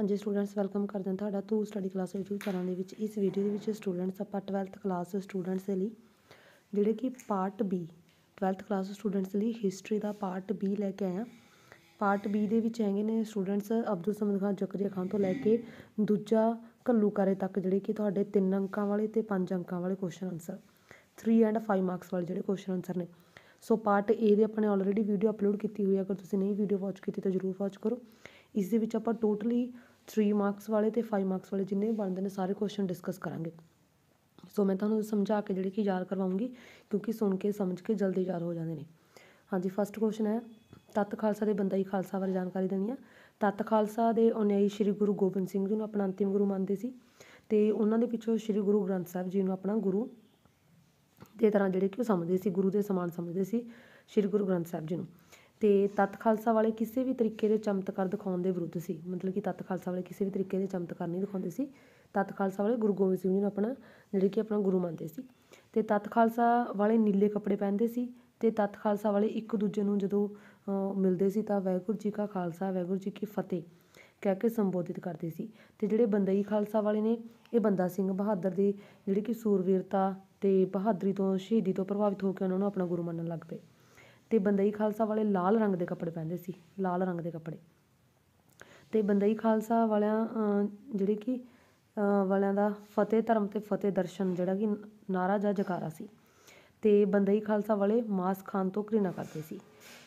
ਹਾਂਜੀ students welcome ਕਰਦੇ ਹਾਂ ਤੁਹਾਡਾ to study class YouTube channel ਦੇ ਵਿੱਚ ਇਸ ਵੀਡੀਓ ਦੇ ਵਿੱਚ ਸਟੂਡੈਂਟਸ ਆਪਾਂ 12th ਕਲਾਸ ਸਟੂਡੈਂਟਸ ਦੇ ਲਈ ਜਿਹੜੇ ਕਿ part B 12th class students ਲਈ ਹਿਸਟਰੀ ਦਾ ਪਾਰਟ B ਲੈ ਕੇ ਆਇਆ ਪਾਰਟ B ਦੇ ਵਿੱਚ ਹੈਗੇ ਨੇ ਸਟੂਡੈਂਟਸ ਅਬਦੁਲ ਸਮਦ ਖਾਨ ਜ਼ਕਰੀਆ ਖਾਨ ਤੋਂ ਲੈ ਕੇ ਦੂਜਾ ਕੱਲੂਕਾਰੇ ਤੱਕ ਜਿਹੜੇ ਕਿ ਤੁਹਾਡੇ 3 ਅੰਕਾਂ ਵਾਲੇ ਤੇ 5 ਅੰਕਾਂ ਵਾਲੇ ਕੁਐਸਚਨ ਆਨਸਰ 3 ਐਂਡ 5 ਮਾਰਕਸ ਵਾਲੇ ਜਿਹੜੇ ਕੁਐਸਚਨ ਆਨਸਰ ਨੇ ਸੋ ਪਾਰਟ A ਦੇ ਆਪਣੇ ਆਲਰੇਡੀ ਵੀਡੀਓ ਅਪਲੋਡ ਕੀਤੀ ਹੋਈ ਹੈ ਅਗਰ ਤੁਸੀਂ ਨਹੀਂ ਵੀਡੀਓ ਵਾਚ ਕੀਤੀ ਤਾਂ ਜਰੂਰ ਵਾਚ ਕਰੋ ਇਸ ਦੇ ਵਿੱਚ ਆਪਾਂ ਟੋਟਲੀ 3 ਮਾਰਕਸ ਵਾਲੇ ਤੇ 5 ਮਾਰਕਸ ਵਾਲੇ ਜਿੰਨੇ ਵੀ ਬਣਦੇ ਨੇ ਸਾਰੇ ਕੁਐਸਚਨ ਡਿਸਕਸ ਕਰਾਂਗੇ ਸੋ ਮੈਂ ਤੁਹਾਨੂੰ ਸਮਝਾ ਕੇ ਜਿਹੜੀ ਕਿ ਯਾਦ ਕਰਵਾਉਂਗੀ ਕਿਉਂਕਿ ਸੁਣ ਕੇ ਸਮਝ ਕੇ ਜਲਦੀ ਯਾਦ ਹੋ ਜਾਂਦੇ ਨੇ ਹਾਂਜੀ ਫਸਟ ਕੁਐਸਚਨ ਹੈ ਤਤ ਖਾਲਸਾ ਦੇ ਬੰਦਾ ਹੀ ਖਾਲਸਾ ਬਾਰੇ ਜਾਣਕਾਰੀ ਦੇਣੀ ਆ ਤਤ ਖਾਲਸਾ ਦੇ ਅਨੁਯਾਈ ਸ੍ਰੀ ਗੁਰੂ ਗੋਬਿੰਦ ਸਿੰਘ ਜੀ ਨੂੰ ਆਪਣਾ ਅੰਤਿਮ ਗੁਰੂ ਮੰਨਦੇ ਸੀ ਤੇ ਉਹਨਾਂ ਦੇ ਪਿੱਛੋਂ ਸ੍ਰੀ ਗੁਰੂ ਗ੍ਰੰਥ ਸਾਹਿਬ ਜੀ ਨੂੰ ਆਪਣਾ ਗੁਰੂ ਦੇ ਤਰ੍ਹਾਂ ਜਿਹੜੇ ਕਿ ਉਹ ਸਮਝਦੇ ਸੀ ਗੁਰੂ ਦੇ ਸਮਾਨ ਸਮਝਦੇ ਸੀ ਸ੍ਰੀ ਗੁਰੂ ਗ੍ਰੰਥ ਸਾਹਿਬ ਜੀ ਨੂੰ ਤੇ ਤਤ ਖਾਲਸਾ ਵਾਲੇ ਕਿਸੇ ਵੀ ਤਰੀਕੇ ਦੇ ਚਮਤਕਾਰ ਦਿਖਾਉਣ ਦੇ ਵਿਰੁੱਧ ਸੀ ਮਤਲਬ ਕਿ ਤਤ ਖਾਲਸਾ ਵਾਲੇ ਕਿਸੇ ਵੀ ਤਰੀਕੇ ਦੇ ਚਮਤਕਾਰ ਨਹੀਂ ਦਿਖਾਉਂਦੇ ਸੀ ਤਤ ਖਾਲਸਾ ਵਾਲੇ ਗੁਰੂ ਗੋਬਿੰਦ ਸਿੰਘ ਜੀ ਨੂੰ ਆਪਣਾ ਜਿਹੜੇ ਕਿ ਆਪਣਾ ਗੁਰੂ ਮੰਨਦੇ ਸੀ ਤੇ ਤਤ ਖਾਲਸਾ ਵਾਲੇ ਨੀਲੇ ਕੱਪੜੇ ਪਹਿਨਦੇ ਸੀ ਤੇ ਤਤ ਖਾਲਸਾ ਵਾਲੇ ਇੱਕ ਦੂਜੇ ਨੂੰ ਜਦੋਂ ਮਿਲਦੇ ਸੀ ਤਾਂ ਵਾਹਿਗੁਰੂ ਜੀ ਕਾ ਖਾਲਸਾ ਵਾਹਿਗੁਰੂ ਜੀ ਕੀ ਫਤਿਹ ਕਹਿ ਕੇ ਸੰਬੋਧਿਤ ਕਰਦੇ ਸੀ ਤੇ ਜਿਹੜੇ ਬੰਦਈ ਖਾਲਸਾ ਵਾਲੇ ਨੇ ਇਹ ਬੰਦਾ ਸਿੰਘ ਬਹਾਦਰ ਦੇ ਜਿਹੜੇ ਕਿ ਸੂਰਵੀਰਤਾ ਤੇ ਬਹਾਦਰੀ ਤੋਂ ਸ਼ਹੀਦੀ ਤੋਂ ਪ੍ਰਭਾਵਿਤ ਹੋ ਕੇ ਉਹਨਾਂ ਨੂੰ ਆਪਣਾ ਗੁਰੂ ਮੰਨਣ ਲੱਗ ਪਏ ਤੇ ਬੰਦਈ ਖਾਲਸਾ ਵਾਲੇ ਲਾਲ ਰੰਗ ਦੇ ਕੱਪੜੇ ਪਹਿਨਦੇ ਸੀ ਲਾਲ ਰੰਗ ਦੇ ਕੱਪੜੇ ਤੇ ਬੰਦਈ ਖਾਲਸਾ ਵਾਲਿਆਂ ਜਿਹੜੇ ਕਿ ਵਾਲਿਆਂ ਦਾ ਫਤਿਹ ਧਰਮ ਤੇ ਫਤਿਹ ਦਰਸ਼ਨ ਜਿਹੜਾ ਕਿ ਨਾਰਾ ਜਾਂ ਜਕਾਰਾ ਸੀ ਤੇ ਬੰਦਈ ਖਾਲਸਾ ਵਾਲੇ ਮਾਸ ਖਾਣ ਤੋਂ ਘ੍ਰਿਣਾ ਕਰਦੇ ਸੀ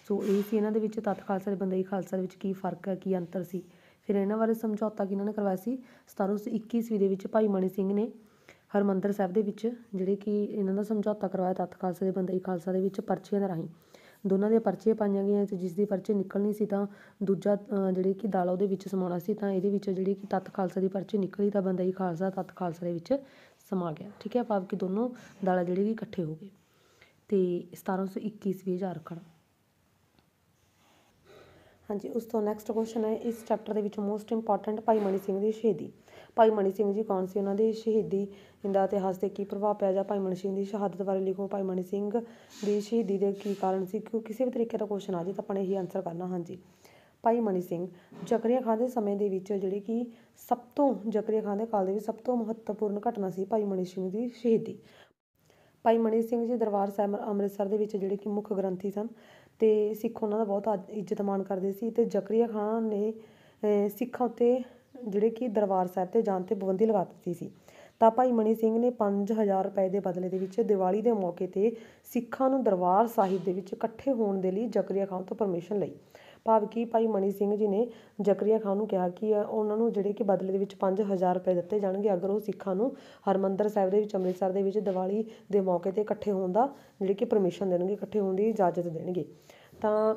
ਸੋ ਇਹ ਸੀ ਇਹਨਾਂ ਦੇ ਵਿੱਚ ਤਤ ਖਾਲਸਾ ਤੇ ਬੰਦਈ ਖਾਲਸਾ ਦੇ ਵਿੱਚ ਕੀ ਫਰਕ ਹੈ ਕੀ ਅੰਤਰ ਸੀ ਫਿਰ ਇਹਨਾਂ ਬਾਰੇ ਸਮਝੌਤਾ ਕਿਹਨਾਂ ਨੇ ਕਰਵਾਇਆ ਸੀ 1721 ਈਸਵੀ ਦੇ ਵਿੱਚ ਭਾਈ ਮਣੀ ਸਿੰਘ ਨੇ ਹਰਮੰਦਰ ਸਾਹਿਬ ਦੇ ਵਿੱਚ ਜਿਹੜੇ ਕਿ ਇਹਨਾਂ ਦਾ ਸਮਝੌਤਾ ਕਰਵਾਇਆ ਤਤ ਖਾਲਸਾ ਦੇ ਬੰਦਈ ਖਾਲਸਾ ਦੇ ਵਿੱਚ ਪਰਚੀਆਂ ਦੇ ਰਾਹੀਂ ਦੋਨਾਂ ਦੇ ਪਰਚੇ ਪਾਈਆਂ ਗਈਆਂ ਤੇ ਜਿਸ ਦੀ ਪਰਚੇ ਨਿਕਲਣੀ ਸੀ ਤਾਂ ਦੂਜਾ ਜਿਹੜੀ ਕਿ ਦਾਲ ਉਹਦੇ ਵਿੱਚ ਸਮਾਉਣਾ ਸੀ ਤਾਂ ਇਹਦੇ ਵਿੱਚ ਜਿਹੜੀ ਕਿ ਤਤ ਖਾਲਸਾ ਦੀ ਪਰਚੇ ਨਿਕਲੀ ਤਾਂ ਬੰਦਾ ਹੀ ਖਾਲਸਾ ਤਤ ਖਾਲਸਾ ਦੇ ਵਿੱਚ ਸਮਾ ਗਿਆ ਠੀਕ ਹੈ ਭਾਵ ਕਿ ਦੋਨੋਂ ਦਾਲਾ ਜਿਹੜੇ ਵੀ ਇਕੱਠੇ ਹੋ ਗਏ ਤੇ 1721 ਹਜ਼ਾਰ ਖੜਾ ਹਾਂਜੀ ਉਸ ਤੋਂ ਨੈਕਸਟ ਕੁਐਸਚਨ ਹੈ ਇਸ ਚੈਪਟਰ ਦੇ ਵਿੱਚ ਮੋਸਟ ਇੰਪੋਰਟੈਂਟ ਭਾਈ ਮਨੀ ਸਿੰਘ ਦੀ ਸ਼ਹੀਦੀ ਭਾਈ ਮਨੀ ਸਿੰਘ ਜੀ ਕੌਣ ਸੀ ਉਹਨਾਂ ਦੀ ਸ਼ਹੀਦੀ ਦਾ ਇਤਿਹਾਸ ਤੇ ਕੀ ਪ੍ਰਭਾਵ ਪਿਆ ਜਾਂ ਭਾਈ ਮਨੀ ਸਿੰਘ ਦੀ ਸ਼ਹਾਦਤ ਬਾਰੇ ਲਿਖੋ ਭਾਈ ਮਨੀ ਸਿੰਘ ਦੀ ਸ਼ਹੀਦੀ ਦੇ ਕੀ ਕਾਰਨ ਸੀ ਕਿਉਂ ਕਿਸੇ ਵੀ ਤਰੀਕੇ ਦਾ ਕੁਐਸਚਨ ਆ ਜੇ ਤਾਂ ਆਪਣੇ ਹੀ ਆਨਸਰ ਕਰਨਾ ਹਾਂਜੀ ਭਾਈ ਮਨੀ ਸਿੰਘ ਜ਼ਕਰੀਆ ਖਾਨ ਦੇ ਸਮੇਂ ਦੇ ਵਿੱਚ ਜਿਹੜੀ ਕਿ ਸਭ ਤੋਂ ਜ਼ਕਰੀਆ ਖਾਨ ਦੇ ਕਾਲ ਦੇ ਵਿੱਚ ਸਭ ਤੋਂ ਮਹੱਤਵਪੂਰਨ ਘਟਨਾ ਸੀ ਭਾਈ ਮਨੀ ਸਿੰਘ ਦੀ ਸ਼ਹੀਦੀ ਭਾਈ ਮਨੀ ਸਿੰਘ ਜੀ ਦਰਬਾਰ ਸਾਹਿਬ ਅੰਮ੍ਰਿਤਸਰ ਦੇ ਵਿੱਚ ਜਿਹੜੇ ਕਿ ਮੁੱਖ ਗ੍ਰੰਥੀ ਸਨ ਤੇ ਸਿੱਖ ਉਹਨਾਂ ਦਾ ਬਹੁਤ ਇੱਜ਼ਤ ਮਾਣ ਕਰਦੇ ਸੀ ਤੇ ਜ਼ਕਰੀਆ ਖਾਨ ਨੇ ਸਿੱਖਾਂ ਉੱਤੇ ਜਿਹੜੇ ਕਿ ਦਰਬਾਰ ਸਾਹਿਬ ਤੇ ਜਾਣ ਤੇ ਪਾਬੰਦੀ ਲਗਾ ਦਿੱਤੀ ਸੀ ਤਾਂ ਭਾਈ ਮਨੀ ਸਿੰਘ ਨੇ 5000 ਰੁਪਏ ਦੇ ਬਦਲੇ ਦੇ ਵਿੱਚ ਦੀਵਾਲੀ ਦੇ ਮੌਕੇ ਤੇ ਸਿੱਖਾਂ ਨੂੰ ਦਰਬਾਰ ਸਾਹਿਬ ਦੇ ਵਿੱਚ ਇਕੱਠੇ ਹੋਣ ਦੇ ਲਈ ਜ਼ਕਰੀਆ ਖਾਨ ਤੋਂ ਪਰਮਿਸ਼ਨ ਲਈ ਭਾਵ ਕਿ ਭਾਈ ਮਨੀ ਸਿੰਘ ਜੀ ਨੇ ਜ਼ਕਰੀਆ ਖਾਨ ਨੂੰ ਕਿਹਾ ਕਿ ਉਹਨਾਂ ਨੂੰ ਜਿਹੜੇ ਕਿ ਬਦਲੇ ਦੇ ਵਿੱਚ 5000 ਰੁਪਏ ਦਿੱਤੇ ਜਾਣਗੇ ਅਗਰ ਉਹ ਸਿੱਖਾਂ ਨੂੰ ਹਰਮੰਦਰ ਸਾਹਿਬ ਦੇ ਵਿੱਚ ਅੰਮ੍ਰਿਤਸਰ ਦੇ ਵਿੱਚ ਦੀਵਾਲੀ ਦੇ ਮੌਕੇ ਤੇ ਇਕੱਠੇ ਹੋਣ ਦਾ ਜਿਹੜੇ ਕਿ ਪਰਮਿਸ਼ਨ ਦੇਣਗੇ ਇਕੱਠੇ ਹੋਣ ਦੀ ਇਜਾਜ਼ਤ ਦੇਣਗੇ ਤਾਂ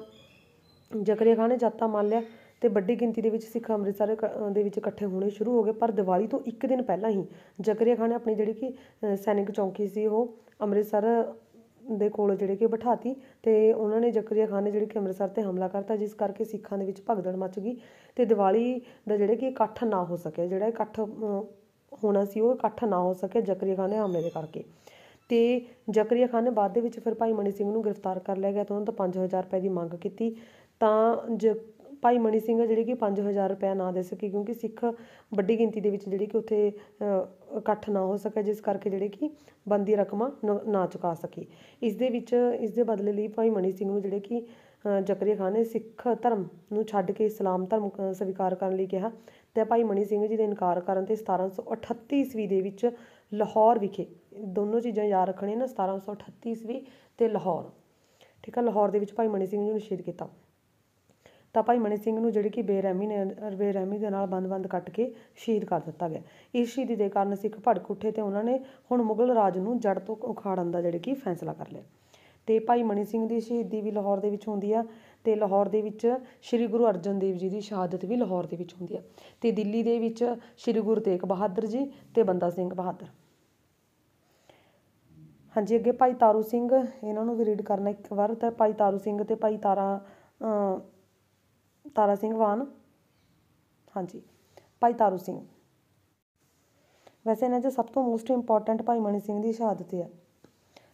ਜ਼ਕਰੀਆ ਖਾਨ ਨੇ ਜੱਤਾ ਮੰਨ ਲਿਆ ਤੇ ਵੱਡੀ ਗਿਣਤੀ ਦੇ ਵਿੱਚ ਸਿੱਖ ਅੰਮ੍ਰਿਤਸਰ ਦੇ ਵਿੱਚ ਇਕੱਠੇ ਹੋਣੇ ਸ਼ੁਰੂ ਹੋ ਗਏ ਪਰ ਦੀਵਾਲੀ ਤੋਂ ਇੱਕ ਦਿਨ ਪਹਿਲਾਂ ਹੀ ਜ਼ਕਰੀਆ ਖਾਨ ਨੇ ਆਪਣੀ ਜਿਹੜੀ ਕਿ ਸੈਨਿਕ ਚੌਂਕੀ ਸੀ ਉਹ ਅੰਮ੍ਰਿਤਸਰ ਦੇ ਕੋਲ ਜਿਹੜੇ ਕਿ ਬਿਠਾਤੀ ਤੇ ਉਹਨਾਂ ਨੇ ਜ਼ਕਰੀਆ ਖਾਨ ਨੇ ਜਿਹੜੀ ਕਿ ਅੰਮ੍ਰਿਤਸਰ ਤੇ ਹਮਲਾ ਕਰਤਾ ਜਿਸ ਕਰਕੇ ਸਿੱਖਾਂ ਦੇ ਵਿੱਚ ਭਗਦੜ ਮਚ ਗਈ ਤੇ ਦੀਵਾਲੀ ਦਾ ਜਿਹੜੇ ਕਿ ਇਕੱਠ ਨਾ ਹੋ ਸਕਿਆ ਜਿਹੜਾ ਇਕੱਠ ਹੋਣਾ ਸੀ ਉਹ ਇਕੱਠ ਨਾ ਹੋ ਸਕਿਆ ਜ਼ਕਰੀਆ ਖਾਨ ਦੇ ਹਮਲੇ ਦੇ ਕਰਕੇ ਤੇ ਜ਼ਕਰੀਆ ਖਾਨ ਨੇ ਬਾਅਦ ਦੇ ਵਿੱਚ ਫਿਰ ਭਾਈ ਮਣੀ ਸਿੰਘ ਨੂੰ ਗ੍ਰਿਫਤਾਰ ਕਰ ਲਿਆ ਗਿਆ ਤਾਂ ਉਹਨਾਂ ਤੋਂ 5000 ਰੁਪਏ ਦੀ ਮੰਗ ਕੀਤੀ ਤਾਂ ਭਾਈ ਮਨੀ ਸਿੰਘ ਜਿਹੜੇ ਕਿ 5000 ਰੁਪਏ ਨਾ ਦੇ ਸਕੇ ਕਿਉਂਕਿ ਸਿੱਖ ਵੱਡੀ ਗਿਣਤੀ ਦੇ ਵਿੱਚ ਜਿਹੜੇ ਕਿ ਉੱਥੇ ਇਕੱਠ ਨਾ ਹੋ ਸਕਿਆ ਜਿਸ ਕਰਕੇ ਜਿਹੜੇ ਕਿ ਬੰਦੀ ਰਕਮਾਂ ਨਾ ਚੁਕਾ ਸਕੇ ਇਸ ਦੇ ਵਿੱਚ ਇਸ ਦੇ ਬਦਲੇ ਲਈ ਭਾਈ ਮਨੀ ਸਿੰਘ ਨੂੰ ਜਿਹੜੇ ਕਿ ਜ਼ਕਰੀਆ ਖਾਨ ਨੇ ਸਿੱਖ ਧਰਮ ਨੂੰ ਛੱਡ ਕੇ ਇਸਲਾਮ ਧਰਮ ਸਵੀਕਾਰ ਕਰਨ ਲਈ ਕਿਹਾ ਤੇ ਭਾਈ ਮਨੀ ਸਿੰਘ ਜੀ ਦੇ ਇਨਕਾਰ ਕਰਨ ਤੇ 1738 ਈਸਵੀ ਦੇ ਵਿੱਚ ਲਾਹੌਰ ਵਿਖੇ ਦੋਨੋਂ ਚੀਜ਼ਾਂ ਯਾਦ ਰੱਖਣੀਆਂ ਨੇ 1738 ਈਸਵੀ ਤੇ ਲਾਹੌਰ ਠੀਕ ਹੈ ਲਾਹੌਰ ਦੇ ਵਿੱਚ ਭਾਈ ਮਨੀ ਸਿੰਘ ਜੀ ਨੂੰ ਨਿਸ਼ੇਧ ਕੀਤਾ ਤਾਂ ਭਾਈ ਮਣੀ ਸਿੰਘ ਨੂੰ ਜਿਹੜੀ ਕਿ ਬੇਰਹਿਮੀ ਨੇ ਬੇਰਹਿਮੀ ਦੇ ਨਾਲ ਬੰਦ-ਬੰਦ ਕੱਟ ਕੇ ਸ਼ਹੀਦ ਕਰ ਦਿੱਤਾ ਗਿਆ ਇਸ ਸ਼ਹੀਦੀ ਦੇ ਕਾਰਨ ਸਿੱਖ ਭੜਕ ਉੱਠੇ ਤੇ ਉਹਨਾਂ ਨੇ ਹੁਣ ਮੁਗਲ ਰਾਜ ਨੂੰ ਜੜ ਤੋਂ ਉਖਾੜਨ ਦਾ ਜਿਹੜੀ ਕਿ ਫੈਸਲਾ ਕਰ ਲਿਆ ਤੇ ਭਾਈ ਮਣੀ ਸਿੰਘ ਦੀ ਸ਼ਹੀਦੀ ਵੀ ਲਾਹੌਰ ਦੇ ਵਿੱਚ ਹੁੰਦੀ ਆ ਤੇ ਲਾਹੌਰ ਦੇ ਵਿੱਚ ਸ੍ਰੀ ਗੁਰੂ ਅਰਜਨ ਦੇਵ ਜੀ ਦੀ ਸ਼ਹਾਦਤ ਵੀ ਲਾਹੌਰ ਦੇ ਵਿੱਚ ਹੁੰਦੀ ਆ ਤੇ ਦਿੱਲੀ ਦੇ ਵਿੱਚ ਸ੍ਰੀ ਗੁਰੂ ਤੇਗ ਬਹਾਦਰ ਜੀ ਤੇ ਬੰਦਾ ਸਿੰਘ ਬਹਾਦਰ ਹਾਂਜੀ ਅੱਗੇ ਭਾਈ ਤਾਰੂ ਸਿੰਘ ਇਹਨਾਂ ਨੂੰ ਵੀ ਰੀਡ ਕਰਨਾ ਇੱਕ ਵਾਰ ਤਾਂ ਭਾਈ ਤਾਰੂ ਸਿੰਘ ਤੇ ਭਾਈ ਤਾਰਾ ਤਾਰਾ ਸਿੰਘ ਵਾਨ ਹਾਂਜੀ ਭਾਈ ਤਾਰੂ ਸਿੰਘ ਵੈਸੇ ਇਹਨਾਂ ਦੇ ਸਭ ਤੋਂ ਮੋਸਟ ਇੰਪੋਰਟੈਂਟ ਭਾਈ ਮਣੀ ਸਿੰਘ ਦੀ ਸ਼ਹਾਦਤ ਹੈ